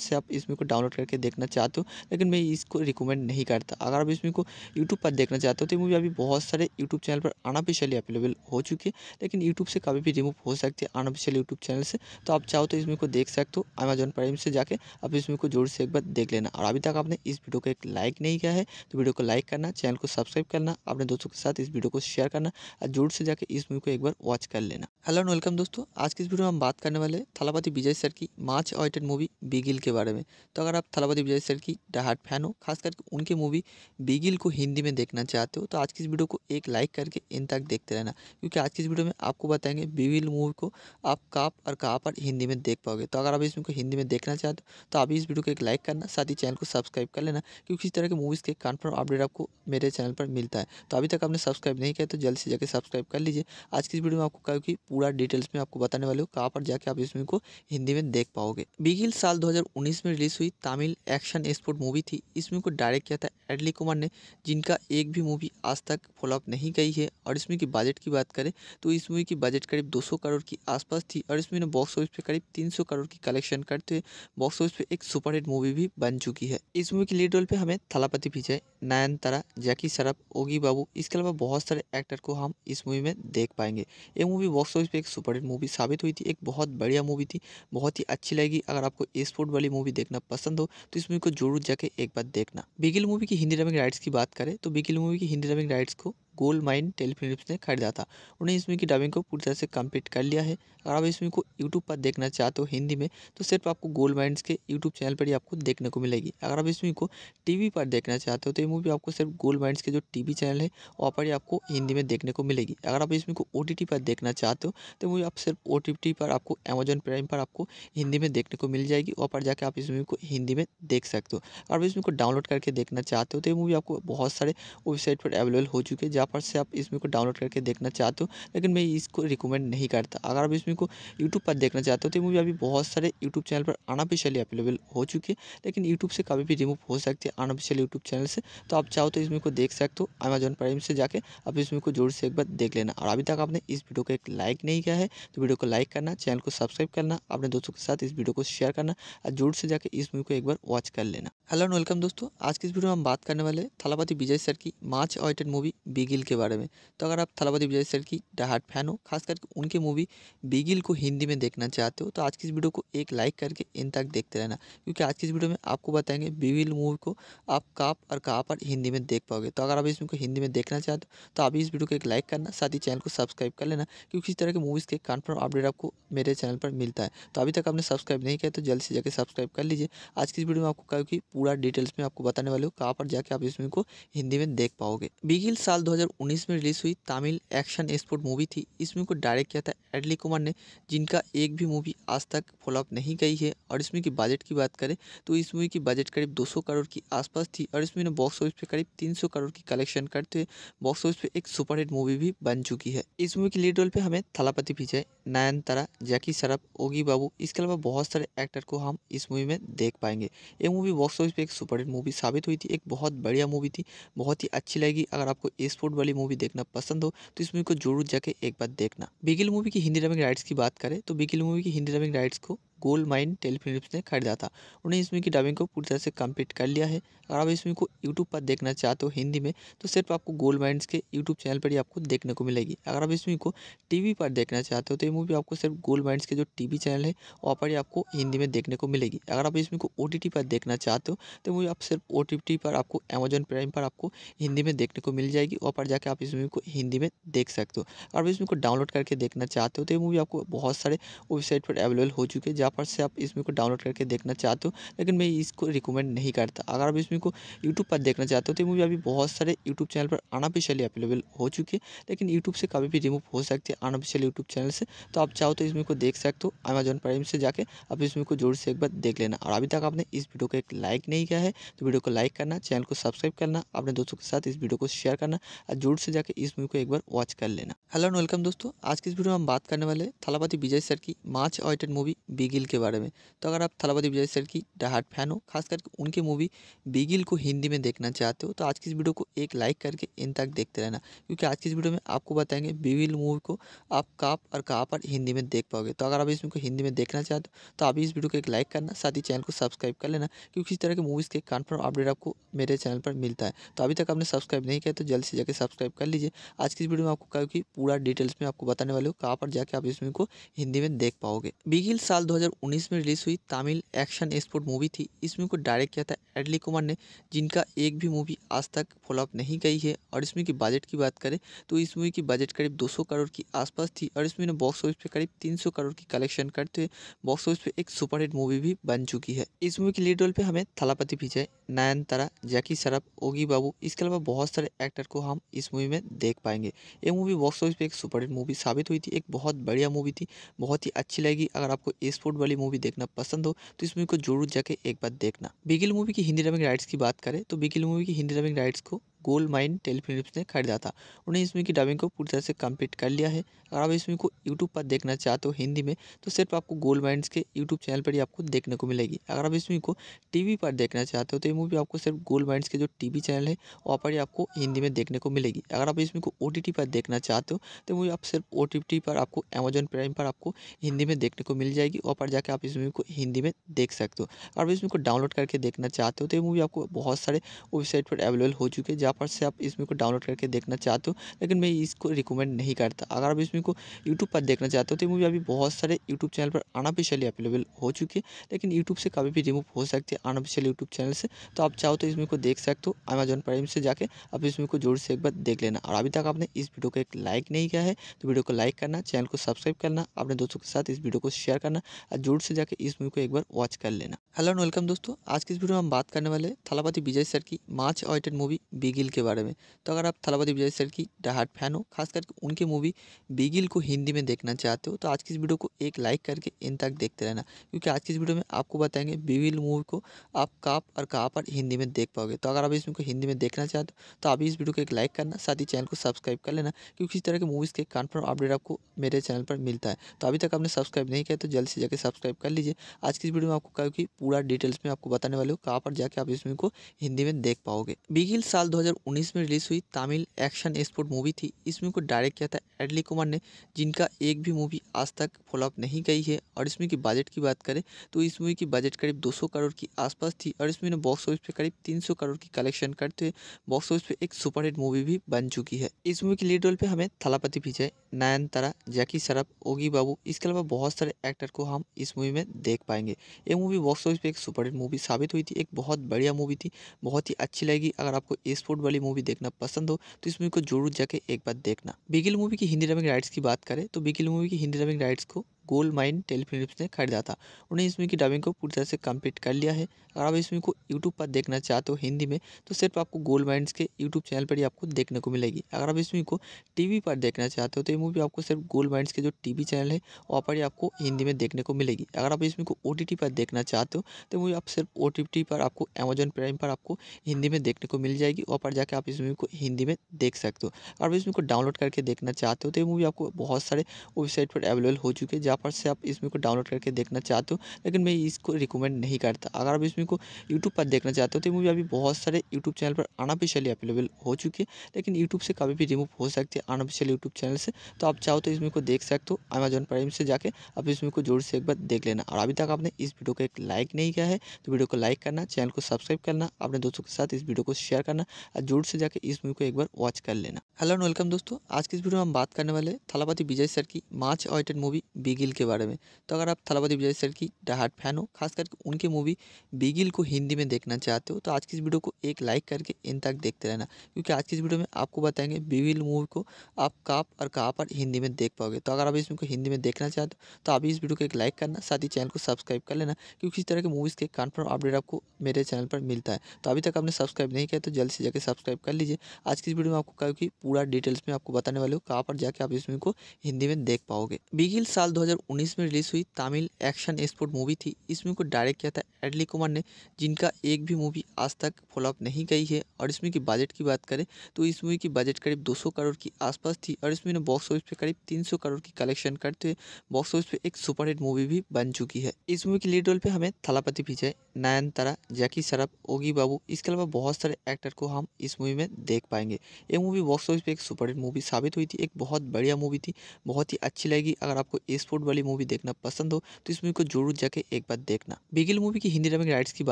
Speaker 2: से आप इसमें को डाउनलोड करके देखना चाहते हो लेकिन मैं इसको रिकमेंड नहीं करता अगर आप इसमें को यूट्यूब पर देखना चाहते हो तो मूवी अभी बहुत सारे यूट्यूब चैनल पर अनऑफिशियली अवेलेबल हो चुकी है लेकिन यूट्यूब से कभी भी रिमूव हो सकती है अनऑफिशियल यूट्यूब चैनल से तो आप चाहो तो इसमें को देख सकते हो अमेजोन प्राइम से जाकर आप इसमें को जोर से एक बार देख लेना और अभी तक आपने इस वीडियो को एक लाइक नहीं किया है तो वीडियो को लाइक करना चैनल को सब्सक्राइब करना अपने दोस्तों के साथ इस वीडियो को शेयर करना और जोर से जाकर इस मूवी को एक बार वॉच कर लेना हेलो एंड वेलकम दोस्तों आज की इस वीडियो में हम बात करने वाले थलापति विजय सर की much awaited movie Bigil Bigil के बारे में तो अगर आप थलापति विजय सर की डाहाट फैन हो खास करके उनकी मूवी बिगिल को हिंदी में देखना चाहते हो तो आज की इस वीडियो को एक लाइक करके इन तक देखते रहना क्योंकि आज की इस वीडियो में आपको बताएंगे बिगिल मूवी को आप कहाँ और कहाँ पर हिंदी में देख पाओगे तो अगर आप इसमें को हिंदी में देखना चाहते हो तो आप इस वीडियो को एक लाइक करना साथ ही चैनल को सब्सक्राइब कर लेना क्योंकि इस तरह के मूवीज़ के कन्फर्म अपडेट आपको मेरे चैनल पर मिलता है तो अभी तक आपने सब्सक्राइब नहीं किया तो जल्द से जाकर सब्सक्राइब कर लीजिए आज की इस वीडियो में आपको क्योंकि पूरा डिटेल्स में आपको बताने वाले हो कहाँ पर जाके आप इसमें को हिंदी में देख पाओगे बिगिल साल दो 2019 में रिलीज़ हुई तमिल एक्शन एक्सपोर्ट मूवी थी इस मूवी को डायरेक्ट किया था एडली कुमार ने जिनका एक भी मूवी आज तक फॉलोअप नहीं गई है और इसमें की बजट की बात करें तो इस मूवी की बजट करीब 200 करोड़ की आसपास थी और इसमें ने बॉक्स ऑफिस पे करीब 300 करोड़ की कलेक्शन करते हुए बॉक्स ऑफिस पे एक सुपरहिट मूवी भी बन चुकी है इस मूवी की लीड रोल पे हमें थलापति विजय नयनतारा जैकी सरफ ओगी बाबू इसके अलावा बहुत सारे एक्टर को हम इस मूवी में देख पाएंगे ये मूवी बॉक्स ऑफिस पे एक सुपरहिट मूवी साबित हुई थी एक बहुत बढ़िया मूवी थी बहुत ही अच्छी लगी अगर आपको स्पोर्ट बॉलीवुड वाली मूवी देखना पसंद हो तो इस मूवी को जरूर जाके एक बार देखना बिगिल मूवी की हिंदी डबिंग राइट्स की बात करें तो बिगिल मूवी की हिंदी डबिंग राइट्स को गोल्ड माइन टेलीफिलिप्स ने खरीदा था उन्हें इसमें की डबिंग को पूरी तरह से कंप्लीट कर लिया है अगर आप इसमें को यूट्यूब पर देखना चाहते हो तो हिंदी में तो सिर्फ आपको गोल्ड माइंड के यूट्यूब चैनल पर ही आपको देखने को मिलेगी अगर आप इसमें को टीवी पर देखना चाहते हो तो ये मूवी आपको सिर्फ गोल्ड माइंड के जो टीवी चैनल है वहाँ पर ही आपको हिंदी में देखने को मिलेगी अगर आप इसमें को ओ पर देखना चाहते हो तो मूवी आप सिर्फ ओ पर आपको अमेजोन प्राइम पर आपको हिंदी में देखने को मिल जाएगी वहाँ पर जाकर आप इस मूवी को हिंदी में देख सकते हो अगर आप इसमें को डाउनलोड करके देखना चाहते हो तो ये मूवी आपको बहुत सारे वेबसाइट पर अवेलेबल हो चुके हैं पर से आप इसमें को डाउनलोड करके देखना चाहते हो लेकिन मैं इसको रिकमेंड नहीं करता अगर आप इसमें को यूट्यूब पर देखना चाहते हो तो मूवी अभी बहुत सारे यूट्यूब चैनल पर अनऑफिशियली अवेलेबल हो चुकी है लेकिन यूट्यूब से कभी भी रिमूव हो सकती है अनऑफिशियल यूट्यूब चैनल से तो आप चाहो तो इसमें को देख सकते हो अमेजोन प्राइम से जाकर आप इसमें को जोर से एक बार देख लेना और अभी तक आपने इस वीडियो को एक लाइक नहीं किया है तो वीडियो को लाइक करना चैनल को सब्सक्राइब करना अपने दोस्तों के साथ इस वीडियो को शेयर करना और जोर से जाकर इस मूवी को एक बार वॉच कर लेना हेलो एंड वेलकम दोस्तों आज के इस वीडियो में हम बात करने वाले थलापति विजय सर की मार्च ऑइटेड मूवी बिगे बिगिल के बारे में तो अगर आप थलापति विजय सर की डाहाट फैन हो खास करके उनकी मूवी बिगिल को हिंदी में देखना चाहते हो तो आज की इस वीडियो को एक लाइक करके इन तक देखते रहना क्योंकि आज की इस वीडियो में आपको बताएंगे बिगिल मूवी को आप काप और कहाँ पर हिंदी में देख पाओगे तो अगर आप इसमें को हिंदी में देखना चाहते हो तो आप इस वीडियो को एक लाइक करना साथ ही चैनल को सब्सक्राइब कर लेना क्योंकि इस तरह के मूवीज़ के कन्फर्म अपडेट आपको मेरे चैनल पर मिलता है तो अभी तक आपने सब्सक्राइब नहीं किया तो जल्द से जाकर सब्सक्राइब कर लीजिए आज की इस वीडियो में आपको क्योंकि पूरा डिटेल्स में आपको बताने वाले हो कहाँ पर जाके आप इस मूवी को हिंदी में देख पाओगे बिगिल साल दो 2019 में रिलीज़ हुई तमिल एक्शन एक्सपोर्ट मूवी थी इसमें को डायरेक्ट किया था एडली कुमार ने जिनका एक भी मूवी आज तक फॉलोअप नहीं गई है और इसमें की बजट की बात करें तो इस मूवी की बजट करीब 200 करोड़ की आसपास थी और इसमें बॉक्स ऑफिस पे करीब 300 करोड़ की कलेक्शन करते हुए बॉक्स ऑफिस पे एक सुपरहिट मूवी भी बन चुकी है इस मूवी की लीड रोल पर हमें थलापति विजय नयनतारा जैकी सरफ ओगी बाबू इसके अलावा बहुत सारे एक्टर को हम इस मूवी में देख पाएंगे ये मूवी बॉक्स ऑफिस पर एक सुपरहिट मूवी साबित हुई थी एक बहुत बढ़िया मूवी थी बहुत ही अच्छी लगी अगर आपको स्पोर्ट वाली मूवी देखना पसंद हो तो इस मूवी को जरूर जाके एक बार देखना
Speaker 1: बिगिल मूवी की हिंदी डबिंग राइट्स की
Speaker 2: बात करें तो बिगिल मूवी की हिंदी डबिंग राइट्स को गोल्ड माइन टेलीफिलिप्स ने खरीदा था उन्हें इस मूवी की डबिंग को पूरी तरह से कंप्लीट कर लिया है अगर आप इस मूवी को यूट्यूब पर देखना चाहते हो हिंदी में तो सिर्फ आपको गोल्ड माइंड के यूट्यूब चैनल पर ही आपको देखने को मिलेगी अगर आप इस मूवी को टीवी पर देखना चाहते हो तो ये मूवी आपको सिर्फ गोल्ड माइंस के जो टीवी चैनल है वहाँ पर ही आपको हिंदी में देखने को मिलेगी अगर आप इस मूवी को ओ पर देखना चाहते हो तो मूवी आप सिर्फ ओ पर आपको अमेजोन प्राइम पर आपको हिंदी में देखने को मिल जाएगी वहाँ पर जाकर आप इस मूवी को हिंदी में देख सकते हो अगर आप इस मूवी को डाउनलोड करके देखना चाहते हो तो ये मूवी आपको बहुत सारे वेबसाइट पर अवेलेबल हो चुके हैं पर से आप इसमें को डाउनलोड करके देखना चाहते हो लेकिन मैं इसको रिकमेंड नहीं करता अगर आप इसमें को यूट्यूब पर देखना चाहते हो तो मूवी अभी बहुत सारे यूट्यूब चैनल पर अनऑफिशियली अवेलेबल हो चुकी है लेकिन यूट्यूब से कभी भी रिमूव हो सकती है अनऑफिशियल यूट्यूब चैनल से तो आप चाहो तो इसमें को देख सकते हो अमेजन प्राइम से जाकर आप इसमें को जोर से एक बार देख लेना और अभी तक आपने इस वीडियो को एक लाइक नहीं किया है तो वीडियो को लाइक करना चैनल को सब्सक्राइब करना अपने दोस्तों के साथ इस वीडियो को शेयर करना और जोर से जाकर इस मूवी को एक बार वॉच कर लेना हेलो एंड वेलकम दोस्तों आज के इस वीडियो में हम बात करने वाले थलापति विजय सर की मार्च ऑयटेड मूवी बिगे बिगिल के बारे में तो अगर आप थलावादी विजय सर की डहाट फैन हो खास करके उनकी मूवी बिगिल को हिंदी में देखना चाहते हो तो आज की इस वीडियो को एक लाइक करके इन तक देखते रहना क्योंकि आज की इस वीडियो में आपको बताएंगे बिगिल मूवी को आप कहाँ और कहाँ पर हिंदी में देख पाओगे तो अगर आप इसमें को हिंदी में देखना चाहते हो तो आप इस वीडियो को एक लाइक करना साथ ही चैनल को सब्सक्राइब कर लेना क्योंकि इस तरह के मूवीज़ के कन्फर्म अपडेट आपको मेरे चैनल पर मिलता है तो अभी तक आपने सब्सक्राइब नहीं किया तो जल्द से जाकर सब्सक्राइब कर लीजिए आज की इस वीडियो में आपको क्योंकि पूरा डिटेल्स में आपको बताने वाले हो कहाँ पर जाके आप इस मूवी को हिंदी में देख पाओगे बिगिल साल दो 2019 में रिलीज़ हुई तमिल एक्शन स्पोर्ट मूवी थी इस मूवी को डायरेक्ट किया था एडली कुमार ने जिनका एक भी मूवी आज तक फॉलोअप नहीं गई है और इस मूवी की बजट की बात करें तो इस मूवी की बजट करीब 200 करोड़ की आसपास थी और इस मूवी ने बॉक्स ऑफिस पे करीब 300 करोड़ की कलेक्शन करते हुए बॉक्स ऑफिस पे एक सुपरहिट मूवी भी बन चुकी है इस मूवी की लीड रोल पर हमें थलापति विजय नयनतारा जैकी सरफ ओगी बाबू इसके अलावा बहुत सारे एक्टर को हम इस मूवी में देख पाएंगे ये मूवी बॉक्स ऑफिस पर एक सुपरहिट मूवी साबित हुई थी एक बहुत बढ़िया मूवी थी बहुत ही अच्छी लगी अगर आपको स्पोर्ट बॉलीवुड वाली मूवी देखना पसंद हो तो इस मूवी को जरूर जाके एक बार देखना बिगिल मूवी की हिंदी डबिंग राइट्स की बात करें तो बिगिल मूवी की हिंदी डबिंग राइट्स को गोल्ड माइन टेलीफिलिप्स ने खरीदा था उन्हें इसमें की डबिंग को पूरी तरह से कंप्लीट कर लिया है अगर आप इसमें को यूट्यूब पर देखना चाहते हो हिंदी में तो सिर्फ आपको गोल्ड माइंस के यूट्यूब चैनल पर ही आपको देखने को मिलेगी अगर आप इसमें को टी पर देखना चाहते हो तो ये मूवी आपको सिर्फ गोल्ड माइंस के जो टी चैनल है वहाँ पर ही आपको हिंदी में देखने को मिलेगी अगर आप इसमें को ओ पर देखना चाहते हो तो मूवी आप सिर्फ ओ पर आपको अमेजन प्राइम पर आपको हिंदी में देखने को मिल जाएगी वहाँ पर जाकर आप इस मूवी को हिंदी में देख सकते हो अगर आप इसमें को डाउनलोड करके देखना चाहते हो तो ये मूवी आपको बहुत सारे वेबसाइट पर अवेलेबल हो चुके हैं जहाँ फटाफट से आप इसमें को डाउनलोड करके देखना चाहते हो लेकिन मैं इसको रिकमेंड नहीं करता अगर आप इसमें को यूट्यूब पर देखना चाहते हो तो मूवी अभी बहुत सारे यूट्यूब चैनल पर अनऑफिशियली अवेलेबल हो चुकी है लेकिन यूट्यूब से कभी भी रिमूव हो सकती है अनऑफिशियल यूट्यूब चैनल से तो आप चाहो तो इसमें को देख सकते हो अमेजोन प्राइम से जाकर आप इसमें को जोर से एक बार देख लेना और अभी तक आपने इस वीडियो को एक लाइक नहीं किया है तो वीडियो को लाइक करना चैनल को सब्सक्राइब करना अपने दोस्तों के साथ इस वीडियो को शेयर करना और जोर से जाकर इस मूवी को एक बार वॉच कर लेना हेलो एंड वेलकम दोस्तों आज की इस वीडियो में हम बात करने वाले थलापति विजय सर की much awaited movie Bigil Bigil के बारे में तो अगर आप थलापति विजय सर की डहाट फैन हो खास करके उनकी मूवी बिगिल को हिंदी में देखना चाहते हो तो आज की इस वीडियो को एक लाइक करके इन तक देखते रहना क्योंकि आज की इस वीडियो में आपको बताएंगे बिगिल मूवी को आप कहाँ और कहाँ पर हिंदी में देख पाओगे तो अगर आप इसमें को हिंदी में देखना चाहते हो तो आप इस वीडियो को एक लाइक करना साथ ही चैनल को सब्सक्राइब कर लेना क्योंकि इस तरह के मूवीज़ के कन्फर्म अपडेट आपको मेरे चैनल पर मिलता है तो अभी तक आपने सब्सक्राइब नहीं किया तो जल्द से जाकर सब्सक्राइब कर लीजिए आज की इस वीडियो में आपको क्योंकि पूरा डिटेल्स में आपको बताने वाले हो कहाँ पर जाकर आप इसमें को हिंदी में देख पाओगे बिगिल साल दो 2019 में रिलीज़ हुई तमिल एक्शन एक्सपोर्ट मूवी थी इस मूवी को डायरेक्ट किया था एडली कुमार ने जिनका एक भी मूवी आज तक फॉलोअप नहीं गई है और इसमें की बजट की बात करें तो इस मूवी की बजट करीब 200 करोड़ की आसपास थी और इसमें ने बॉक्स ऑफिस पे करीब 300 करोड़ की कलेक्शन करते हुए बॉक्स ऑफिस पे एक सुपरहिट मूवी भी बन चुकी है इस मूवी के लीड रोल पर हमें थलापति विजय नयनतारा जैकी सरफ ओगी बाबू इसके अलावा बहुत सारे एक्टर को हम इस मूवी में देख पाएंगे ये मूवी बॉक्स ऑफिस पर एक सुपरहिट मूवी साबित हुई थी एक बहुत बढ़िया मूवी थी बहुत ही अच्छी लगी अगर आपको स्पोर्ट बॉलीवुड वाली मूवी देखना पसंद हो तो इस मूवी को जरूर जाके एक बार देखना बिगिल मूवी की हिंदी डबिंग राइट्स की बात करें तो बिगिल मूवी की हिंदी डबिंग राइट्स को गोल्ड माइन टेलीफिल्म ने खरीदा था उन्हें इसमें की डबिंग को पूरी तरह से कंप्लीट कर लिया है अगर आप इसमें को यूट्यूब पर देखना चाहते हो हिंदी में तो सिर्फ आपको गोल्ड माइंड के यूट्यूब चैनल पर ही आपको देखने को मिलेगी अगर आप इसमें को टी पर देखना चाहते हो तो ये मूवी आपको सिर्फ गोल्ड माइंड के जो टी चैनल है वहाँ पर ही आपको हिंदी में देखने को मिलेगी अगर आप इसमें को ओ पर देखना चाहते हो तो मूवी तो आप सिर्फ ओ पर आपको अमेजन प्राइम पर आपको हिंदी में देखने को मिल जाएगी वहाँ पर जाकर आप इस मूवी को हिंदी में देख सकते हो अगर आप इसमें को डाउनलोड करके देखना चाहते हो तो ये मूवी आपको बहुत सारे वेबसाइट पर अवेलेबल हो चुके हैं फटाफट से आप इसमें को डाउनलोड करके देखना चाहते हो लेकिन मैं इसको रिकमेंड नहीं करता अगर आप इसमें को यूट्यूब पर देखना चाहते हो तो मूवी अभी बहुत सारे यूट्यूब चैनल पर अनऑफिशियली अवेलेबल हो चुकी है लेकिन यूट्यूब से कभी भी रिमूव हो सकती है अनऑफिशियल यूट्यूब चैनल से तो आप चाहो तो इसमें को देख सकते हो अमेजोन प्राइम से जाकर आप इसमें को जोर से एक बार देख लेना और अभी तक आपने इस वीडियो को एक लाइक नहीं किया है तो वीडियो को लाइक करना चैनल को सब्सक्राइब करना अपने दोस्तों के साथ इस वीडियो को शेयर करना और जोर से जाकर इस मूवी को एक बार वॉच कर लेना हेलो एंड वेलकम दोस्तों आज की इस वीडियो में हम बात करने वाले थलापति विजय सर की much awaited movie Bigil Bigil के बारे में तो अगर आप थलापति विजय सर की डाहाट फैन हो खास करके उनकी मूवी बिगिल को हिंदी में देखना चाहते हो तो आज की इस वीडियो को एक लाइक करके इन तक देखते रहना क्योंकि आज की इस वीडियो में आपको बताएंगे बिगिल मूवी को आप कहाँ और कहाँ पर हिंदी में देख पाओगे तो अगर आप इसमें हिंदी में देखना चाहते हो तो आप इस वीडियो को एक लाइक करना साथ ही चैनल को सब्सक्राइब कर लेना क्योंकि इस तरह के मूवीज़ के कन्फर्म अपडेट आपको मेरे चैनल पर मिलता है तो अभी तक आपने सब्सक्राइब नहीं किया तो जल्द से जाकर सब्सक्राइब कर लीजिए आज की इस वीडियो में आपको क्योंकि पूरा डिटेल्स में आपको बताने वाले हो कहाँ पर जाके आप इस मूवी को हिंदी में देख पाओगे बिगिल साल दो 2019 में रिलीज़ हुई तमिल एक्शन एक्सपोर्ट मूवी थी इस मूवी को डायरेक्ट किया था एडली कुमार ने जिनका एक भी मूवी आज तक फॉलोअप नहीं गई है और इसमें की बजट की बात करें तो इस मूवी की बजट करीब 200 करोड़ की आसपास थी और इसमें बॉक्स ऑफिस पे करीब 300 करोड़ की कलेक्शन करते हुए बॉक्स ऑफिस पे एक सुपरहिट मूवी भी बन चुकी है इस मूवी की लीड रोल पर हमें थलापति विजय नयनतारा जैकी सरफ ओगी बाबू इसके अलावा बहुत सारे एक्टर को हम इस मूवी में देख पाएंगे ये मूवी बॉक्स ऑफिस पर एक सुपरहिट मूवी साबित हुई थी एक बहुत बढ़िया मूवी थी बहुत ही अच्छी लगी अगर आपको स्पोर्ट वाली मूवी देखना पसंद हो तो इस मूवी को जरूर जाके एक बार देखना बिगिल मूवी की हिंदी डबिंग राइट्स की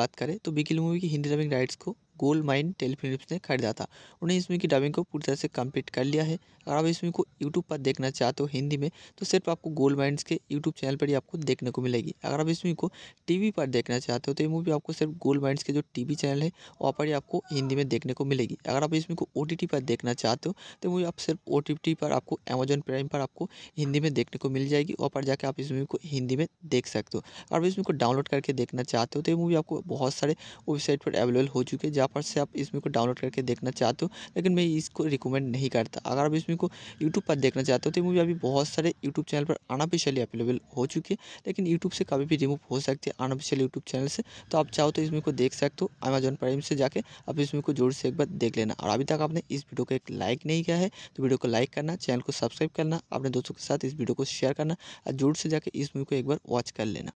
Speaker 2: बात करें तो बिगिल मूवी की हिंदी डबिंग राइट्स को गोल्ड माइन टेलीफिल्म ने खरीदा था उन्हें इसमें की डबिंग को पूरी तरह से कंप्लीट कर लिया है अगर आप इसमें को यूट्यूब पर देखना चाहते हो हिंदी में तो सिर्फ आपको गोल्ड माइंस के यूट्यूब चैनल पर ही आपको देखने को मिलेगी अगर आप इसमें को टीवी पर देखना चाहते हो तो ये मूवी आपको सिर्फ गोल्ड माइंस के जो टीवी चैनल है वहाँ पर ही आपको हिंदी में देखने को मिलेगी अगर आप इसमें को ओ पर देखना चाहते हो तो मूवी आप सिर्फ ओ पर आपको अमेजोन प्राइम पर आपको हिंदी में देखने को मिल जाएगी वहाँ पर जाकर आप इस मूवी को हिंदी में देख सकते हो अगर आप इसमें को डाउनलोड करके देखना चाहते हो तो ये मूवी आपको बहुत सारे वेबसाइट पर अवेलेबल हो चुके हैं पर से आप इसमें को डाउनलोड करके देखना चाहते हो लेकिन मैं इसको रिकमेंड नहीं करता अगर आप इसमें को यूट्यूब पर देखना चाहते हो तो मूवी अभी बहुत सारे यूट्यूब चैनल पर अनऑफिशियली अवेलेबल हो चुकी है लेकिन यूट्यूब से कभी भी रिमूव हो सकती है अनऑफिशियल यूट्यूब चैनल से तो आप चाहो तो इसमें को देख सकते हो अमेजोन प्राइम से जाकर आप इसमें को जोर से एक बार देख लेना और अभी तक आपने इस वीडियो को एक लाइक नहीं किया है तो वीडियो को लाइक करना चैनल को सब्सक्राइब करना अपने दोस्तों के साथ इस वीडियो को शेयर करना और जोर से जाकर इस मूवी को एक बार वॉच कर लेना